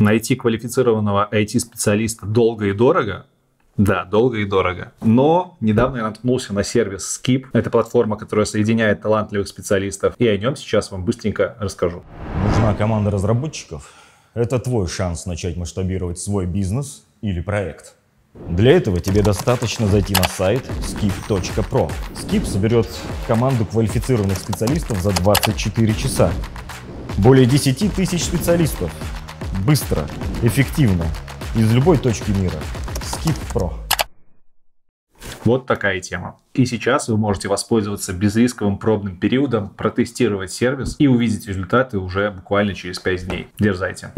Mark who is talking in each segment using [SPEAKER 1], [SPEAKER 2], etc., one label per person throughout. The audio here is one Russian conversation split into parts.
[SPEAKER 1] Найти квалифицированного IT-специалиста долго и дорого, да, долго и дорого. Но недавно я наткнулся на сервис Skip. Это платформа, которая соединяет талантливых специалистов. И о нем сейчас вам быстренько расскажу.
[SPEAKER 2] Нужна команда разработчиков. Это твой шанс начать масштабировать свой бизнес или проект. Для этого тебе достаточно зайти на сайт skip.pro. Skip соберет команду квалифицированных специалистов за 24 часа. Более 10 тысяч специалистов быстро, эффективно, из любой точки мира. Skip Pro.
[SPEAKER 1] Вот такая тема. И сейчас вы можете воспользоваться безрисковым пробным периодом, протестировать сервис и увидеть результаты уже буквально через 5 дней. Дерзайте.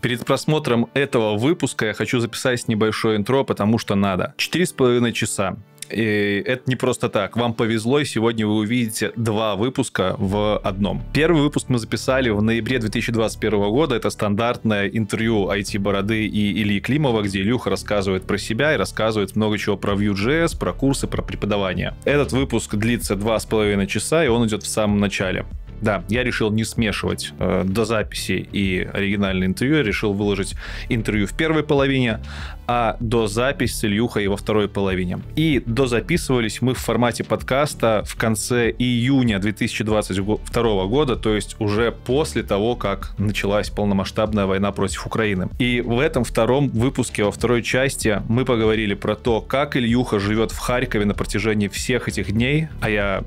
[SPEAKER 1] Перед просмотром этого выпуска я хочу записать небольшое интро, потому что надо. Четыре с половиной часа. И это не просто так. Вам повезло, и сегодня вы увидите два выпуска в одном. Первый выпуск мы записали в ноябре 2021 года. Это стандартное интервью IT-бороды и Ильи Климова, где Илюха рассказывает про себя и рассказывает много чего про Vue.js, про курсы, про преподавание. Этот выпуск длится два с половиной часа, и он идет в самом начале. Да, я решил не смешивать э, до записи и оригинальное интервью. Я решил выложить интервью в первой половине, а до записи с Ильюхой во второй половине. И дозаписывались мы в формате подкаста в конце июня 2022 года, то есть уже после того, как началась полномасштабная война против Украины. И в этом втором выпуске, во второй части, мы поговорили про то, как Ильюха живет в Харькове на протяжении всех этих дней, а я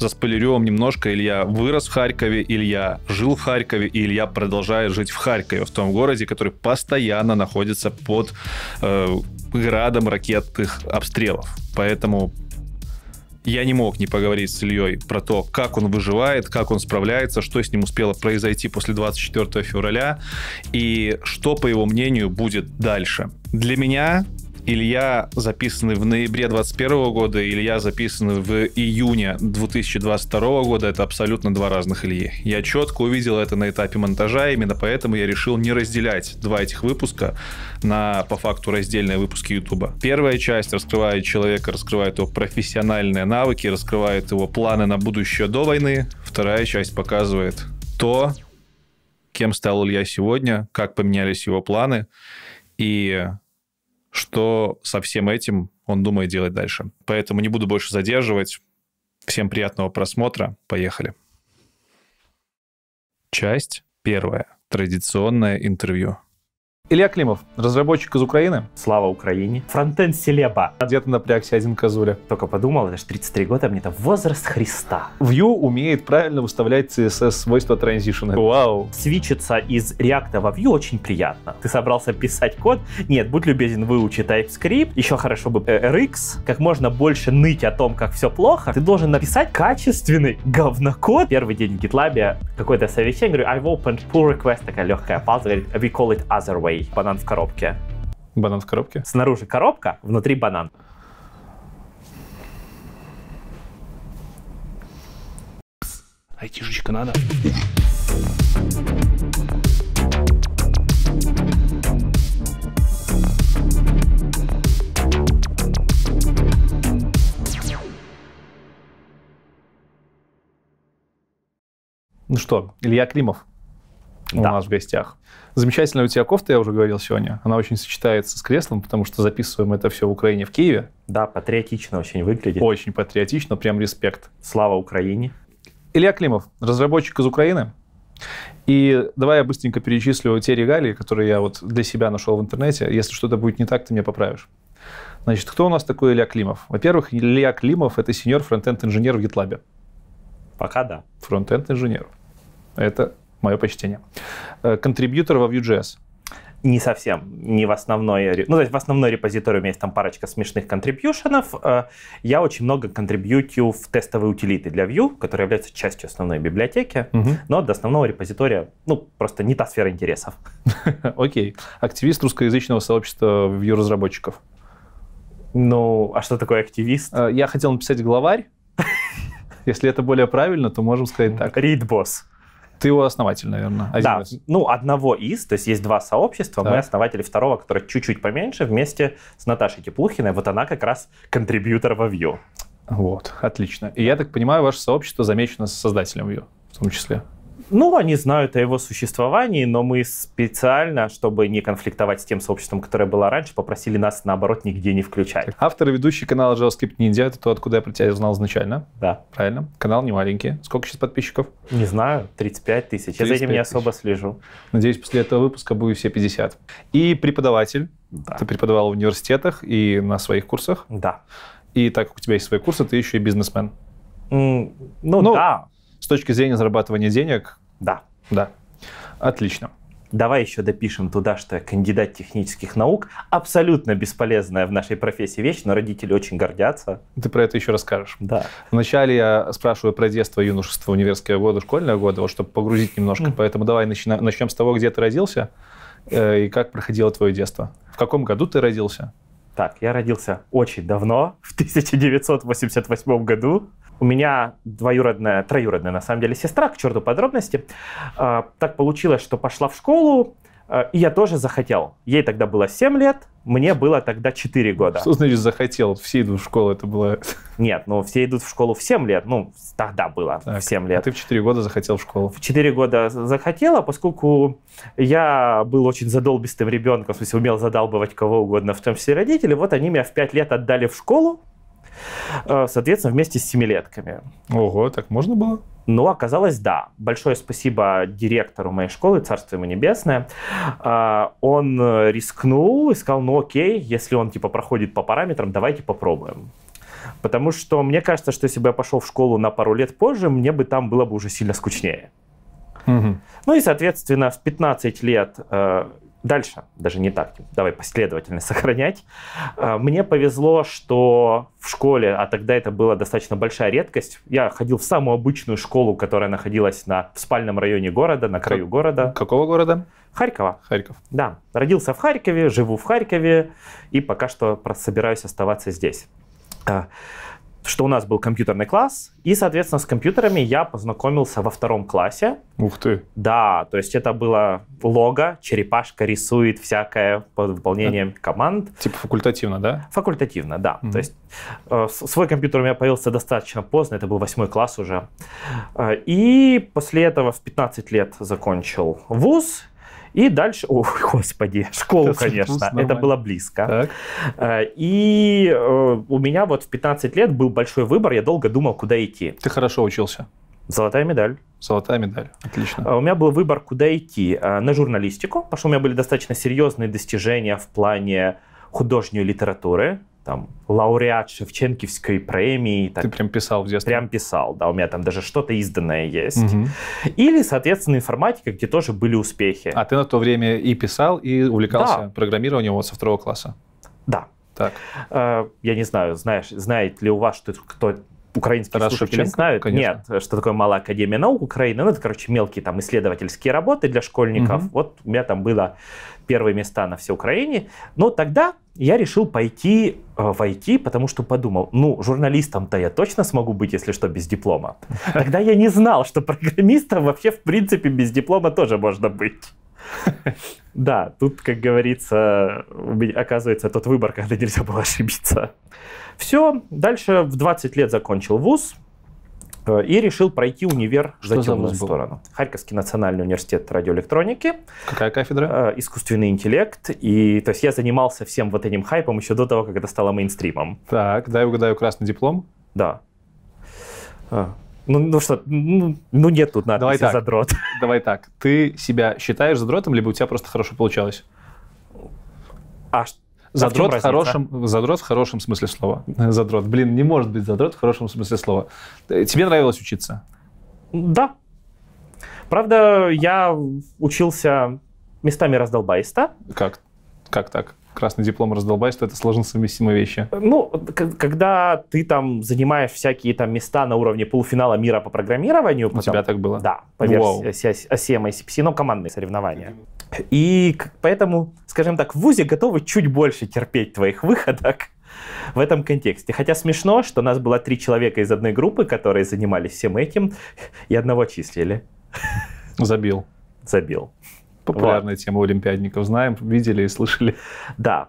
[SPEAKER 1] заспойлерю вам немножко, Илья вырос в Харькове, Илья жил в Харькове, и Илья продолжает жить в Харькове, в том городе, который постоянно находится под э, градом ракетных обстрелов. Поэтому я не мог не поговорить с Ильей про то, как он выживает, как он справляется, что с ним успело произойти после 24 февраля и что, по его мнению, будет дальше. Для меня Илья, записанный в ноябре 2021 года, Илья, записанный в июне 2022 года, это абсолютно два разных Ильи. Я четко увидел это на этапе монтажа, именно поэтому я решил не разделять два этих выпуска на, по факту, раздельные выпуски Ютуба. Первая часть раскрывает человека, раскрывает его профессиональные навыки, раскрывает его планы на будущее до войны. Вторая часть показывает то, кем стал Илья сегодня, как поменялись его планы и что со всем этим он думает делать дальше. Поэтому не буду больше задерживать. Всем приятного просмотра. Поехали. Часть первая. Традиционное интервью. Илья Климов, разработчик из Украины. Слава Украине. Фронтенд Селеба. Где ты напрягся один козуля? Только подумал, это же 33 года, а мне там возраст Христа.
[SPEAKER 2] Vue умеет правильно выставлять CSS-свойства транзишена. Вау. Свичиться из React во Vue очень приятно. Ты собрался писать код? Нет, будь любезен, выучи TypeScript. Еще хорошо бы э, RX. Как можно больше ныть о том, как все плохо. Ты должен написать качественный говнокод. Первый день в GitLab какое-то совещание, говорю, I've opened pull request, такая легкая пауза, говорит, we call it other way рублей. Банан в коробке. Банан в коробке? Снаружи коробка, внутри банан. Айтишечка надо.
[SPEAKER 1] Ну что, Илья Климов да. у нас в гостях. Замечательная у тебя кофта, я уже говорил сегодня. Она очень сочетается с креслом, потому что записываем это все в Украине, в Киеве. Да, патриотично очень выглядит. Очень патриотично, прям респект. Слава Украине. Илья Климов, разработчик из Украины. И давай я быстренько перечислю те регалии, которые я вот для себя нашел в интернете. Если что-то будет не так, ты меня поправишь. Значит, кто у нас такой Илья Климов? Во-первых, Илья Климов — это сеньор фронтенд-инженер в GitLab.
[SPEAKER 2] Пока да. Фронтенд-инженер. Это Мое почтение. Э, контрибьютор во Vue.js. Не совсем, не в основной... Ну, то есть в основной репозитории у меня есть там парочка смешных контрибьюшенов. Э, я очень много контрибьютю в тестовые утилиты для Vue, которые являются частью основной библиотеки, угу. но до основного репозитория, ну, просто не та сфера интересов. Окей. Активист русскоязычного сообщества Vue-разработчиков.
[SPEAKER 1] Ну, а что такое активист? Э, я хотел написать главарь. Если это более
[SPEAKER 2] правильно, то можем сказать так. Read boss. Ты его основатель, наверное. Один да, из. ну одного из, то есть есть два сообщества, да. мы основатели второго, который чуть-чуть поменьше, вместе с Наташей Теплухиной, вот она как раз контрибьютор во Vue. Вот, отлично. И я так понимаю, ваше сообщество замечено создателем Vue в том числе. Ну, они знают о его существовании, но мы специально, чтобы не конфликтовать с тем сообществом, которое было раньше, попросили нас, наоборот, нигде не
[SPEAKER 1] включать. Автор и ведущий канала JavaScript Ninja, это то, откуда я про тебя узнал изначально. Да. Правильно. Канал не маленький. Сколько сейчас подписчиков? Не знаю, 35 тысяч. 35 я за этим не особо слежу. Надеюсь, после этого выпуска будет все 50. И преподаватель. Да. Ты преподавал в университетах и на своих курсах. Да. И так как у тебя есть свои курсы, ты еще и бизнесмен. Mm, ну, ну
[SPEAKER 2] да. С точки зрения зарабатывания денег, да. Да. Отлично. Давай еще допишем туда, что кандидат технических наук абсолютно бесполезная в нашей профессии вещь, но родители очень гордятся.
[SPEAKER 1] Ты про это еще расскажешь. Да. Вначале я спрашиваю про детство, юношество, универские годы, школьные годы, вот, чтобы погрузить немножко. Поэтому давай начнем, начнем с того, где ты родился
[SPEAKER 2] э, и как проходило твое детство. В каком году ты родился? Так, я родился очень давно, в 1988 году. У меня двоюродная, троюродная, на самом деле, сестра, к черту подробности. А, так получилось, что пошла в школу, а, и я тоже захотел. Ей тогда было 7 лет, мне было тогда 4 года. Что значит захотел? Все идут в школу, это было... Нет, ну все идут в школу в 7 лет, ну тогда было так, в 7 а лет. А ты в 4 года захотел в школу? В 4 года захотела, поскольку я был очень задолбистым ребенком, в смысле умел задалбывать кого угодно, в том числе родители, вот они меня в 5 лет отдали в школу, Э, соответственно, вместе с семилетками. Ого, так можно было? Но оказалось, да. Большое спасибо директору моей школы, царство ему небесное. Э, он э, рискнул и сказал, ну окей, если он типа проходит по параметрам, давайте попробуем. Потому что мне кажется, что если бы я пошел в школу на пару лет позже, мне бы там было бы уже сильно скучнее. Угу. Ну и, соответственно, в 15 лет Дальше, даже не так, давай последовательно сохранять. А, мне повезло, что в школе, а тогда это была достаточно большая редкость, я ходил в самую обычную школу, которая находилась на, в спальном районе города, на краю как, города. Какого города? Харькова. Харьков. Да, родился в Харькове, живу в Харькове и пока что собираюсь оставаться здесь. А, что у нас был компьютерный класс, и, соответственно, с компьютерами я познакомился во втором классе. Ух ты! Да, то есть это было лого, черепашка рисует всякое под выполнением это, команд. Типа факультативно, да? Факультативно, да. Mm-hmm. То есть э, свой компьютер у меня появился достаточно поздно, это был восьмой класс уже. Э, и после этого в 15 лет закончил вуз, и дальше, о, господи, школу, это конечно, вкус, нормально. это было близко. Так. Э, и э, у меня вот в 15 лет был большой выбор, я долго думал, куда идти. Ты хорошо учился? Золотая медаль. Золотая медаль, отлично. А у меня был выбор, куда идти. Э, на журналистику, потому что у меня были достаточно серьезные достижения в плане художней литературы там лауреат Шевченковской премии. Так, Ты прям писал в детстве? Прям писал, да, у меня там даже что-то изданное есть. Угу. Или, соответственно, информатика, где тоже были успехи. А ты на то время и писал, и увлекался да. программированием вот со второго класса? Да. Так. Э, я не знаю, знаешь, знает ли у вас что кто украинские Тарас слушатели Шевченко, знают. Конечно. Нет, что такое Малая Академия Наук Украины. Ну, это, короче, мелкие там исследовательские работы для школьников. Угу. Вот у меня там было первые места на всей Украине. Но тогда я решил пойти э, в IT, потому что подумал, ну, журналистом-то я точно смогу быть, если что, без диплома. Тогда я не знал, что программистом вообще, в принципе, без диплома тоже можно быть. Да, тут, как говорится, оказывается тот выбор, когда нельзя было ошибиться. Все, дальше в 20 лет закончил вуз, Э, и решил пройти универ Что за темную за сторону. Был? Харьковский национальный университет радиоэлектроники. Какая кафедра? Э, искусственный интеллект. И то есть я занимался всем вот этим хайпом еще до того, как это стало мейнстримом. Так, дай угадаю, красный диплом? Да. А. Ну, ну
[SPEAKER 1] что, ну, ну нет тут надписи Давай так. задрот. Давай так. Ты себя считаешь задротом, либо у тебя просто хорошо получалось? А что? Задрот а в, хорошем, задрот в хорошем смысле слова. Э, задрот. Блин, не может быть задрот в хорошем смысле слова. Э, тебе нравилось учиться?
[SPEAKER 2] Да. Правда, я учился местами раздолбайста. Как? Как так? красный диплом раздолбайства, это сложно совместимые вещи. Э, ну, когда ты там занимаешь всякие там места на уровне полуфинала мира по программированию. У потом, тебя так было? Да, по версии Вау. OCM но командные соревнования. И поэтому, скажем так, в ВУЗе готовы чуть больше терпеть твоих выходок в этом контексте. Хотя смешно, что у нас было три человека из одной группы, которые занимались всем этим, и одного числили. Забил. Забил. Популярная вот. тема олимпиадников, знаем, видели и слышали. Да.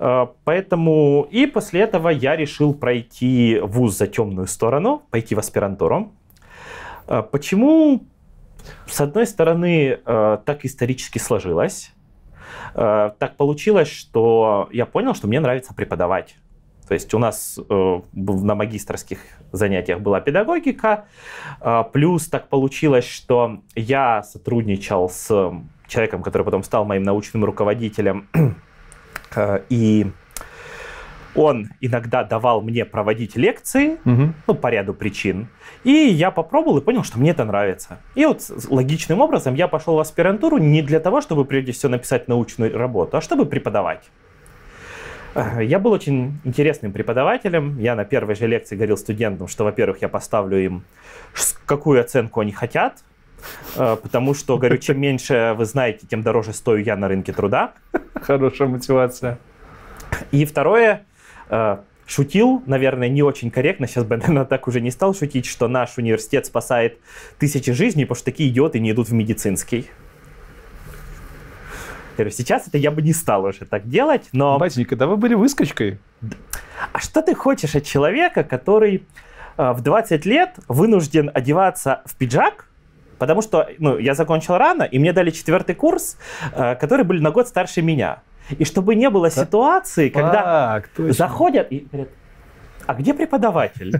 [SPEAKER 2] Э, поэтому и после этого я решил пройти вуз за темную сторону, пойти в аспирантуру. Э, почему с одной стороны, э, так исторически сложилось. Э, так получилось, что я понял, что мне нравится преподавать. То есть у нас э, на магистрских занятиях была педагогика, э, плюс так получилось, что я сотрудничал с человеком, который потом стал моим научным руководителем, э, и он иногда давал мне проводить лекции, угу. ну, по ряду причин. И я попробовал и понял, что мне это нравится. И вот логичным образом я пошел в аспирантуру не для того, чтобы прежде всего написать научную работу, а чтобы преподавать. Э, я был очень интересным преподавателем. Я на первой же лекции говорил студентам, что, во-первых, я поставлю им, какую оценку они хотят, э, потому что, говорю, чем меньше вы знаете, тем дороже стою я на рынке труда. Хорошая мотивация. И второе, Э, шутил, наверное, не очень корректно, сейчас бы, наверное, так уже не стал шутить, что наш университет спасает тысячи жизней, потому что такие идиоты не идут в медицинский. Сейчас это я бы не стал уже так делать, но... Батенька, да вы были выскочкой. А что ты хочешь от человека, который э, в 20 лет вынужден одеваться в пиджак, потому что ну, я закончил рано, и мне дали четвертый курс, э, которые были на год старше меня. И чтобы не было так, ситуации, когда точно. заходят и говорят, а где преподаватель?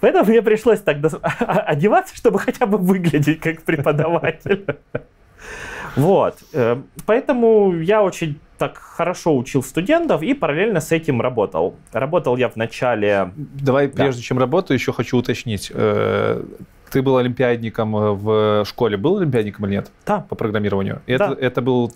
[SPEAKER 2] Поэтому мне пришлось так одеваться, чтобы хотя бы выглядеть как преподаватель. Вот. Эм, поэтому я очень так хорошо учил студентов и параллельно с этим работал. Работал я в начале... Давай, да. прежде
[SPEAKER 1] чем работаю, еще хочу уточнить. Э, ты был олимпиадником э, в школе. Был олимпиадником или нет? Да. По программированию. Да. Это, это был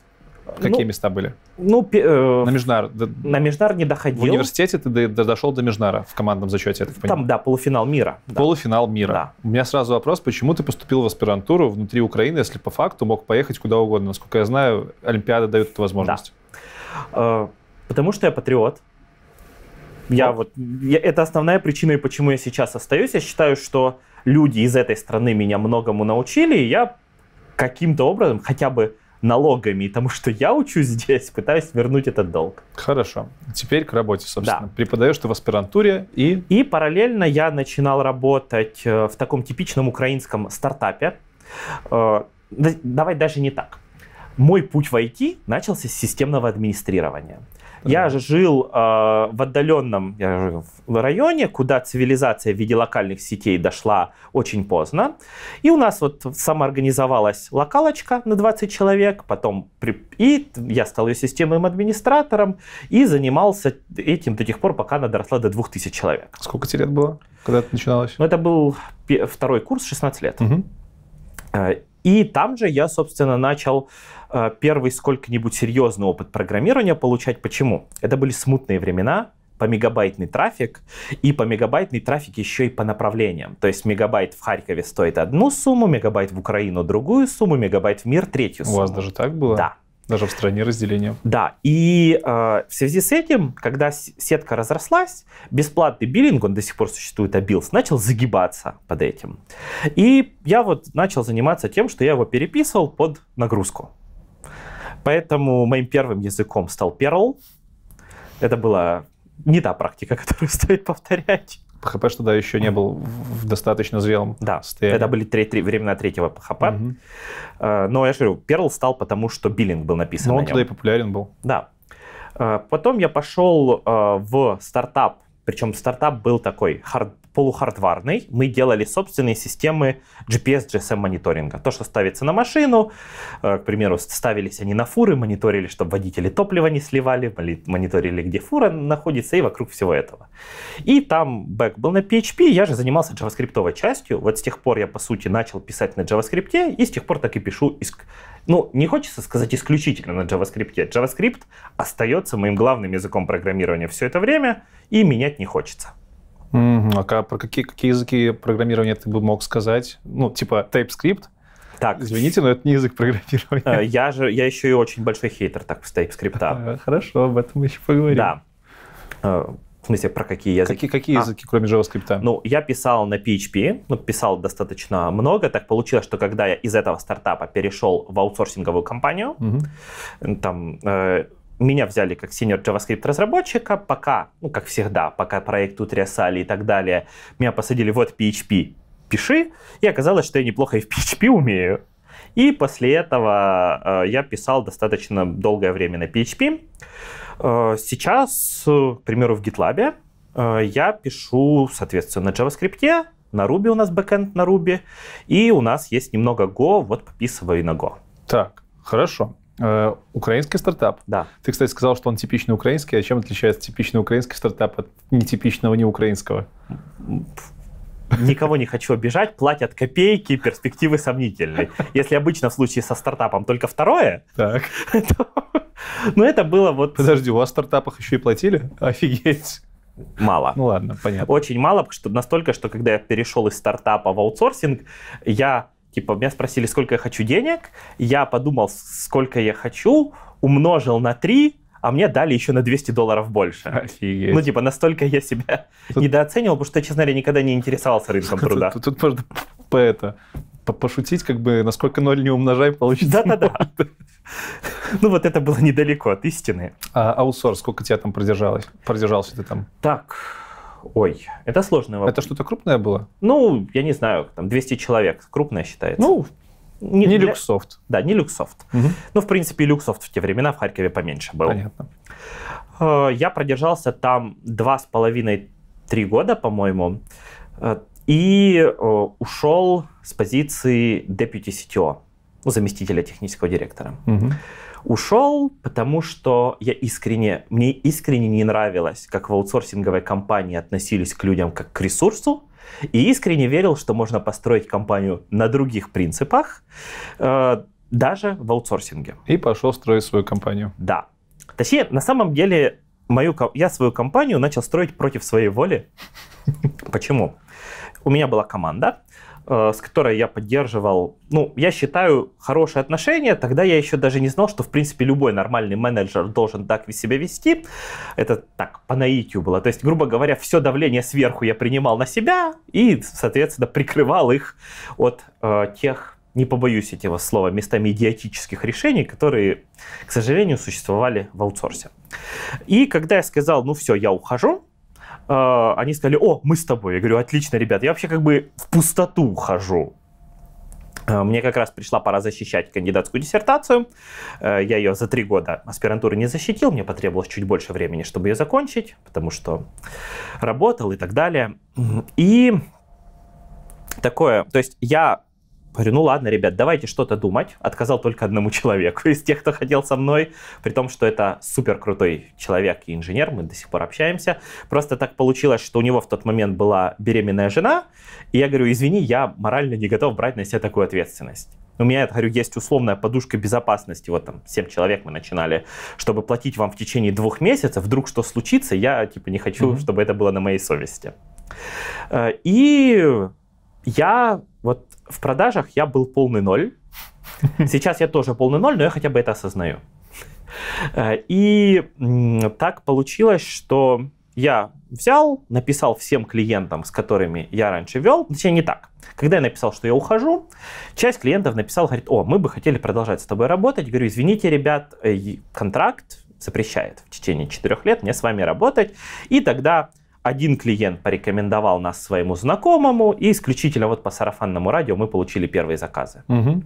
[SPEAKER 1] Какие ну, места были? Ну, э, на Межнар.
[SPEAKER 2] На Межнар не доходил. В университете
[SPEAKER 1] ты дошел до Межнара в командном зачете, я так Там, да, полуфинал мира. Да. Полуфинал мира. Да. У меня сразу вопрос, почему ты поступил в аспирантуру внутри Украины, если по факту мог поехать куда угодно? Насколько я знаю,
[SPEAKER 2] Олимпиада дает эту возможность. Да. Э, потому что я патриот. Я ну. вот, я, это основная причина, и почему я сейчас остаюсь. Я считаю, что люди из этой страны меня многому научили, и я каким-то образом хотя бы налогами и тому, что я учу здесь, пытаюсь вернуть этот долг. Хорошо. Теперь к работе, собственно. Да. Преподаешь ты в аспирантуре и... И параллельно я начинал работать э, в таком типичном украинском стартапе. Э, давай даже не так. Мой путь в IT начался с системного администрирования. Я же жил э, в отдаленном я жил в районе, куда цивилизация в виде локальных сетей дошла очень поздно. И у нас вот самоорганизовалась локалочка на 20 человек, потом при... и я стал ее системным администратором и занимался этим до тех пор, пока она доросла до 2000 человек. Сколько тебе лет было, когда это начиналось? Ну, это был второй курс, 16 лет. Угу. И там же я, собственно, начал Э, первый сколько-нибудь серьезный опыт программирования получать. Почему? Это были смутные времена, по мегабайтный трафик, и по мегабайтный трафик еще и по направлениям. То есть мегабайт в Харькове стоит одну сумму, мегабайт в Украину другую сумму, мегабайт в мир третью сумму. У вас даже так было? Да. Даже в стране разделения. Да, и э, в связи с этим, когда сетка разрослась, бесплатный биллинг, он до сих пор существует, Абилс, начал загибаться под этим. И я вот начал заниматься тем, что я его переписывал под нагрузку. Поэтому моим первым языком стал Perl. Это была не та практика, которую стоит повторять. PHP что да еще не был в достаточно зрелом да, состоянии. Это были три, три, времена третьего PHP. Угу. А, но я же говорю, Perl стал потому, что биллинг был написан Но ну, он на тогда и популярен был. Да. А, потом я пошел а, в стартап, причем стартап был такой hard, полухардварный. Мы делали собственные системы GPS, GSM мониторинга. То, что ставится на машину, э, к примеру, ставились они на фуры, мониторили, чтобы водители топлива не сливали, мониторили, где фура находится и вокруг всего этого. И там бэк был на PHP, я же занимался JavaScript частью. Вот с тех пор я, по сути, начал писать на JavaScript, и с тех пор так и пишу. Иск... Ну, не хочется сказать исключительно на JavaScript. JavaScript остается моим главным языком программирования все это время, и менять не хочется. Угу. А про какие, какие языки программирования ты бы мог сказать? Ну, типа TypeScript? Так. Извините, но это не язык программирования. Э, я же, я еще и очень большой хейтер так с TypeScript. Э, хорошо, об этом еще поговорим. Да. Э, в смысле, про какие языки? Какие, какие а, языки, кроме JavaScript? Ну, я писал на PHP, ну, писал достаточно много. Так получилось, что когда я из этого стартапа перешел в аутсорсинговую компанию, угу. там меня взяли как senior JavaScript разработчика, пока, ну, как всегда, пока проект утрясали и так далее, меня посадили вот PHP, пиши, и оказалось, что я неплохо и в PHP умею. И после этого э, я писал достаточно долгое время на PHP. Э, сейчас, э, к примеру, в GitLab э, я пишу, соответственно, на JavaScript, на Ruby у нас бэкэнд на Ruby, и у нас есть немного Go, вот пописываю и на Go. Так, хорошо. Э,
[SPEAKER 1] украинский стартап? Да. Ты, кстати, сказал, что он типично украинский. А чем отличается типичный украинский стартап от нетипичного
[SPEAKER 2] неукраинского? Никого не хочу обижать, платят копейки, перспективы сомнительные. Если обычно в случае со стартапом только второе, так. то ну, это было вот... Подожди, у вас в стартапах еще и платили? Офигеть. Мало. Ну ладно, понятно. Очень мало, что настолько, что когда я перешел из стартапа в аутсорсинг, я Типа, меня спросили, сколько я хочу денег, я подумал, сколько я хочу, умножил на 3, а мне дали еще на 200 долларов больше. Офигеть. Ну, типа, настолько я себя тут... недооценил, потому что я, честно говоря, никогда не интересовался рынком труда. Тут, тут, тут можно по это, по пошутить, как бы, насколько ноль не умножай, получится. Да-да-да.
[SPEAKER 1] Ну, вот это было недалеко от истины. А аутсорс, сколько тебя там продержалось? Продержался ты там? Так,
[SPEAKER 2] Ой, это сложный вопрос. Это что-то крупное было? Ну, я не знаю, там 200 человек, крупное считается. Ну, не, не для... Люксофт. Да, не Люксофт. Угу. Ну, в принципе, Люксофт в те времена в Харькове поменьше был. Понятно. Э, я продержался там два с половиной, три года, по-моему, э, и э, ушел с позиции deputy CTO, ну, заместителя технического директора. Угу. Ушел, потому что я искренне, мне искренне не нравилось, как в аутсорсинговой компании относились к людям как к ресурсу, и искренне верил, что можно построить компанию на других принципах, э, даже в аутсорсинге. И пошел строить свою компанию. Да. Точнее, на самом деле, мою, я свою компанию начал строить против своей воли. Почему? У меня была команда, Э, с которой я поддерживал, ну, я считаю, хорошие отношения. Тогда я еще даже не знал, что, в принципе, любой нормальный менеджер должен так себя вести. Это так, по наитию было. То есть, грубо говоря, все давление сверху я принимал на себя и, соответственно, прикрывал их от э, тех, не побоюсь этого слова, местами идиотических решений, которые, к сожалению, существовали в аутсорсе. И когда я сказал, ну все, я ухожу, э, они сказали, о, мы с тобой. Я говорю, отлично, ребят, я вообще как бы в пустоту хожу. Э, мне как раз пришла пора защищать кандидатскую диссертацию. Э, я ее за три года аспирантуры не защитил, мне потребовалось чуть больше времени, чтобы ее закончить, потому что работал и так далее. И такое, то есть я Говорю, ну ладно, ребят, давайте что-то думать. Отказал только одному человеку из тех, кто хотел со мной, при том, что это супер крутой человек и инженер, мы до сих пор общаемся. Просто так получилось, что у него в тот момент была беременная жена, и я говорю, извини, я морально не готов брать на себя такую ответственность. У меня, я говорю, есть условная подушка безопасности, вот там 7 человек мы начинали, чтобы платить вам в течение двух месяцев, вдруг что случится, я типа не хочу, mm-hmm. чтобы это было на моей совести. Э, и я в продажах я был полный ноль. Сейчас я тоже полный ноль, но я хотя бы это осознаю. Э, и так получилось, что я взял, написал всем клиентам, с которыми я раньше вел, точнее не так. Когда я написал, что я ухожу, часть клиентов написала, говорит, о, мы бы хотели продолжать с тобой работать. Я говорю, извините, ребят, э, контракт запрещает в течение четырех лет мне с вами работать. И тогда один клиент порекомендовал нас своему знакомому, и исключительно вот по сарафанному радио мы получили первые заказы. Угу.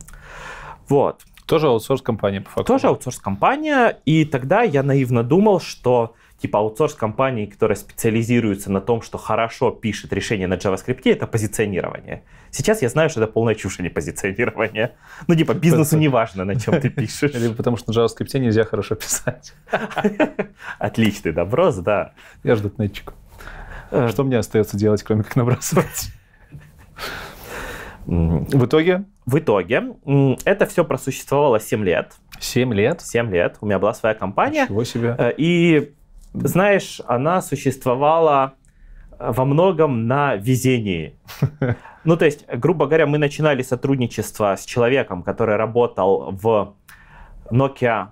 [SPEAKER 2] Вот. Тоже аутсорс-компания, по факту. Тоже аутсорс-компания, и тогда я наивно думал, что типа аутсорс-компании, которая специализируется на том, что хорошо пишет решение на JavaScript, это позиционирование. Сейчас я знаю, что это полная чушь, а не позиционирование. Ну, типа, типа бизнесу не важно, на чем ты пишешь. Либо потому что на JavaScript нельзя хорошо писать. Отличный доброс, да. Я жду к Э. Что
[SPEAKER 1] мне остается делать, кроме как набрасывать? В
[SPEAKER 2] итоге? В итоге это все просуществовало 7 лет. 7 лет? 7 лет. У меня была своя компания. Ничего себе. Э, и, знаешь, она существовала э, во многом на везении. Ну, то есть, грубо говоря, мы начинали сотрудничество с человеком, который работал в Nokia,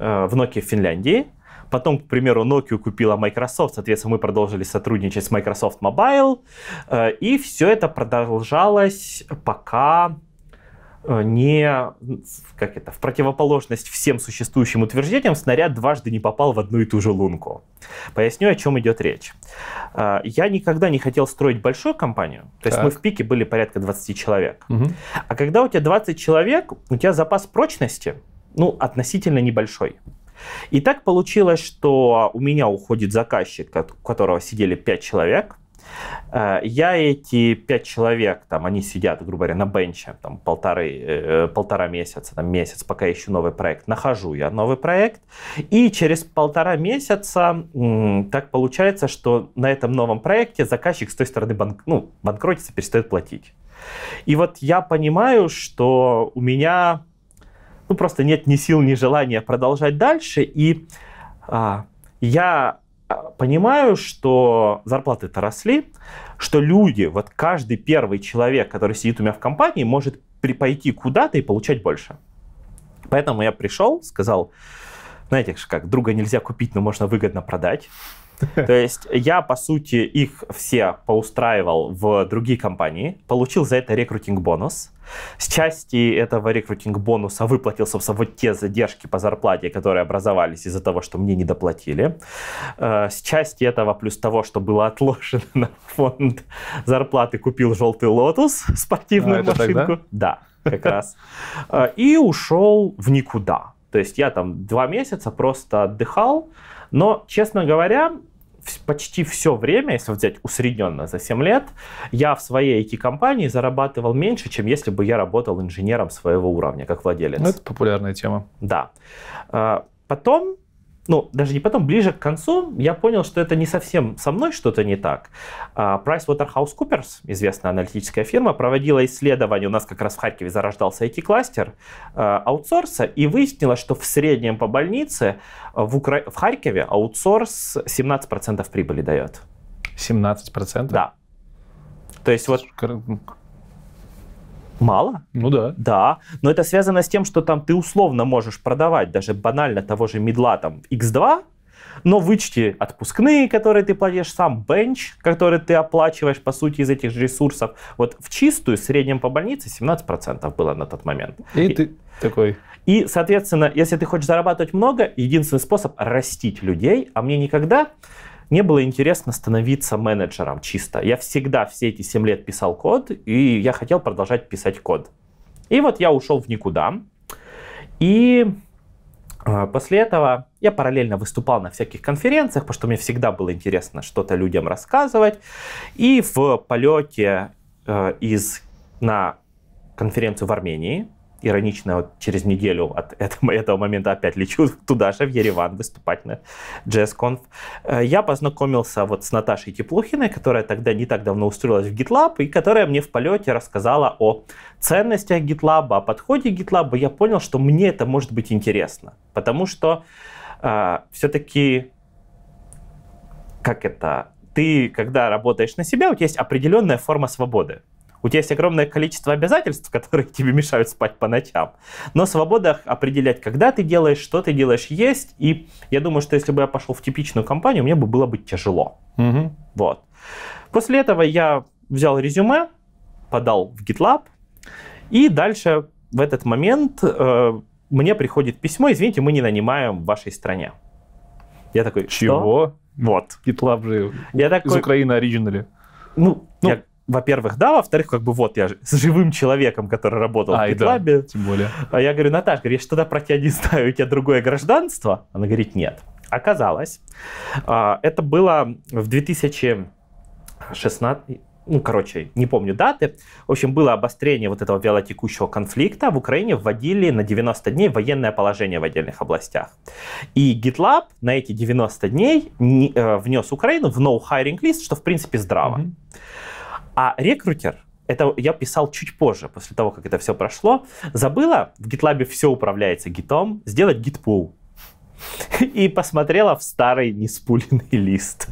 [SPEAKER 2] в Nokia в Финляндии. Потом, к примеру, Nokia купила Microsoft, соответственно, мы продолжили сотрудничать с Microsoft Mobile. Э, и все это продолжалось пока э, не как это, в противоположность всем существующим утверждениям снаряд дважды не попал в одну и ту же лунку. Поясню, о чем идет речь. Э, я никогда не хотел строить большую компанию, то так. есть мы в пике были порядка 20 человек. Угу. А когда у тебя 20 человек, у тебя запас прочности ну, относительно небольшой. И так получилось, что у меня уходит заказчик, у которого сидели 5 человек. Э, я эти пять человек, там, они сидят, грубо говоря, на бенче, там, полторы, э, полтора месяца, там, месяц, пока ищу новый проект. Нахожу я новый проект, и через полтора месяца так получается, что на этом новом проекте заказчик с той стороны банк, ну, банкротится, перестает платить. И вот я понимаю, что у меня ну, просто нет ни сил, ни желания продолжать дальше. И а, я а, понимаю, что зарплаты-то росли, что люди, вот каждый первый человек, который сидит у меня в компании, может пойти куда-то и получать больше. Поэтому я пришел, сказал, знаете, как друга нельзя купить, но можно выгодно продать. То есть я, по сути, их все поустраивал в другие компании, получил за это рекрутинг-бонус. С части этого рекрутинг-бонуса выплатил, собственно, вот те задержки по зарплате, которые образовались из-за того, что мне не доплатили. Э, с части этого, плюс того, что было отложено на фонд зарплаты, купил желтый лотус, спортивную а, машинку. Тогда? Да, как раз. Э, и ушел в никуда. То есть я там два месяца просто отдыхал, но, честно говоря, почти все время, если взять усредненно за 7 лет, я в своей IT-компании зарабатывал меньше, чем если бы я работал инженером своего уровня, как владелец. Ну, это популярная тема. Да. А, потом ну, даже не потом, ближе к концу я понял, что это не совсем со мной что-то не так. А, PricewaterhouseCoopers, известная аналитическая фирма, проводила исследование, у нас как раз в Харькове зарождался IT-кластер а, аутсорса, и выяснилось, что в среднем по больнице а, в, Укра... в Харькове аутсорс 17% прибыли дает. 17%? Да. То есть вот... Мало? Ну да. Да, но это связано с тем, что там ты условно можешь продавать даже банально того же медла там X2, но вычти отпускные, которые ты платишь сам, бенч, который ты оплачиваешь, по сути, из этих же ресурсов. Вот в чистую, в среднем по больнице 17% было на тот момент. И, и ты такой... И, соответственно, если ты хочешь зарабатывать много, единственный способ – растить людей. А мне никогда не было интересно становиться менеджером чисто. Я всегда все эти 7 лет писал код, и я хотел продолжать писать код. И вот я ушел в никуда. И а, После этого я параллельно выступал на всяких конференциях, потому что мне всегда было интересно что-то людям рассказывать. И в полете э, из, на конференцию в Армении Иронично, вот через неделю от этого, этого момента опять лечу туда же, в Ереван, выступать на JazzConf. Э, я познакомился вот с Наташей Теплухиной, которая тогда не так давно устроилась в GitLab, и которая мне в полете рассказала о ценностях GitLab, о подходе GitLab. Я понял, что мне это может быть интересно, потому что э, все-таки как это, ты, когда работаешь на себя, у тебя есть определенная форма свободы. У тебя есть огромное количество обязательств, которые тебе мешают спать по ночам. Но свобода определять, когда ты делаешь, что ты делаешь, есть. И я думаю, что если бы я пошел в типичную компанию, мне бы было бы тяжело. Угу. Вот. После этого я взял резюме, подал в GitLab, и дальше в этот момент э, мне приходит письмо, извините, мы не нанимаем в вашей стране. Я такой, что? Чего? Вот. GitLab же я такой, из Украины оригинали. Ну, ну я, во-первых, да, во-вторых, как бы вот я с живым человеком, который работал а, в GitLab. Да, тем более. А я говорю, Наташ, говорю, я же тогда про тебя не знаю, у тебя другое гражданство? Она говорит, нет. Оказалось, а, это было в 2016, ну, короче, не помню даты. В общем, было обострение вот этого вялотекущего конфликта. В Украине вводили на 90 дней военное положение в отдельных областях. И GitLab на эти 90 дней э, внес Украину в no hiring list, что, в принципе, здраво. Mm-hmm. А рекрутер, это я писал чуть позже, после того, как это все прошло, забыла, в GitLab все управляется гитом, сделать git pull И посмотрела в старый неспуленный лист.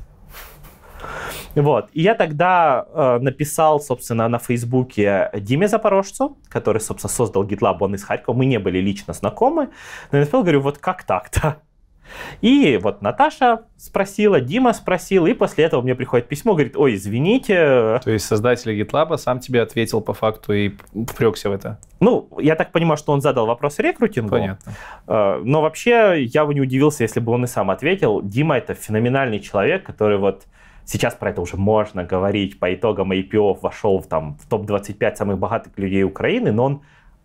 [SPEAKER 2] Вот. И я тогда э, написал, собственно, на Фейсбуке Диме Запорожцу, который, собственно, создал GitLab, он из Харькова. Мы не были лично знакомы. Но я написал, говорю, вот как так-то? И вот Наташа спросила, Дима спросил, и после этого мне приходит письмо, говорит, ой, извините. То есть создатель GitLab сам тебе ответил по факту и впрекся в это? Ну, я так понимаю, что он задал вопрос рекрутингу. Понятно. Э, но вообще я бы не удивился, если бы он и сам ответил. Дима — это феноменальный человек, который вот Сейчас про это уже можно говорить. По итогам IPO вошел в, там, в топ-25 самых богатых людей Украины, но он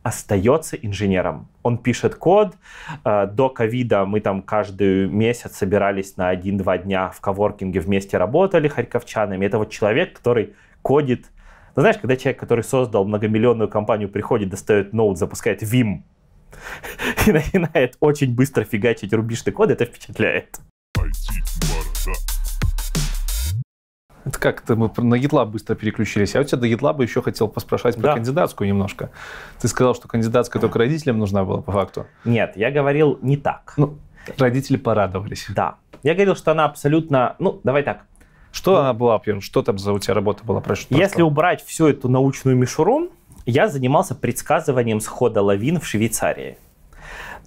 [SPEAKER 2] остается инженером. Он пишет код. Э, до ковида мы там каждый месяц собирались на один-два дня в коворкинге вместе работали харьковчанами. Это вот человек, который кодит. Ты ну, знаешь, когда человек, который создал многомиллионную компанию, приходит, достает ноут, запускает Vim и начинает очень быстро фигачить рубишный код, это впечатляет. IT.
[SPEAKER 1] Это как-то мы на GitLab быстро переключились. А я у тебя до GitLab еще хотел поспрашивать про да. кандидатскую немножко. Ты сказал, что кандидатская только родителям нужна была по факту. Нет, я говорил не так.
[SPEAKER 2] Ну, родители порадовались. Да. Я говорил, что она абсолютно... Ну, давай так. Что ну, она была, что там за у тебя работа была? Про что, если что? убрать всю эту научную мишуру, я занимался предсказыванием схода лавин в Швейцарии.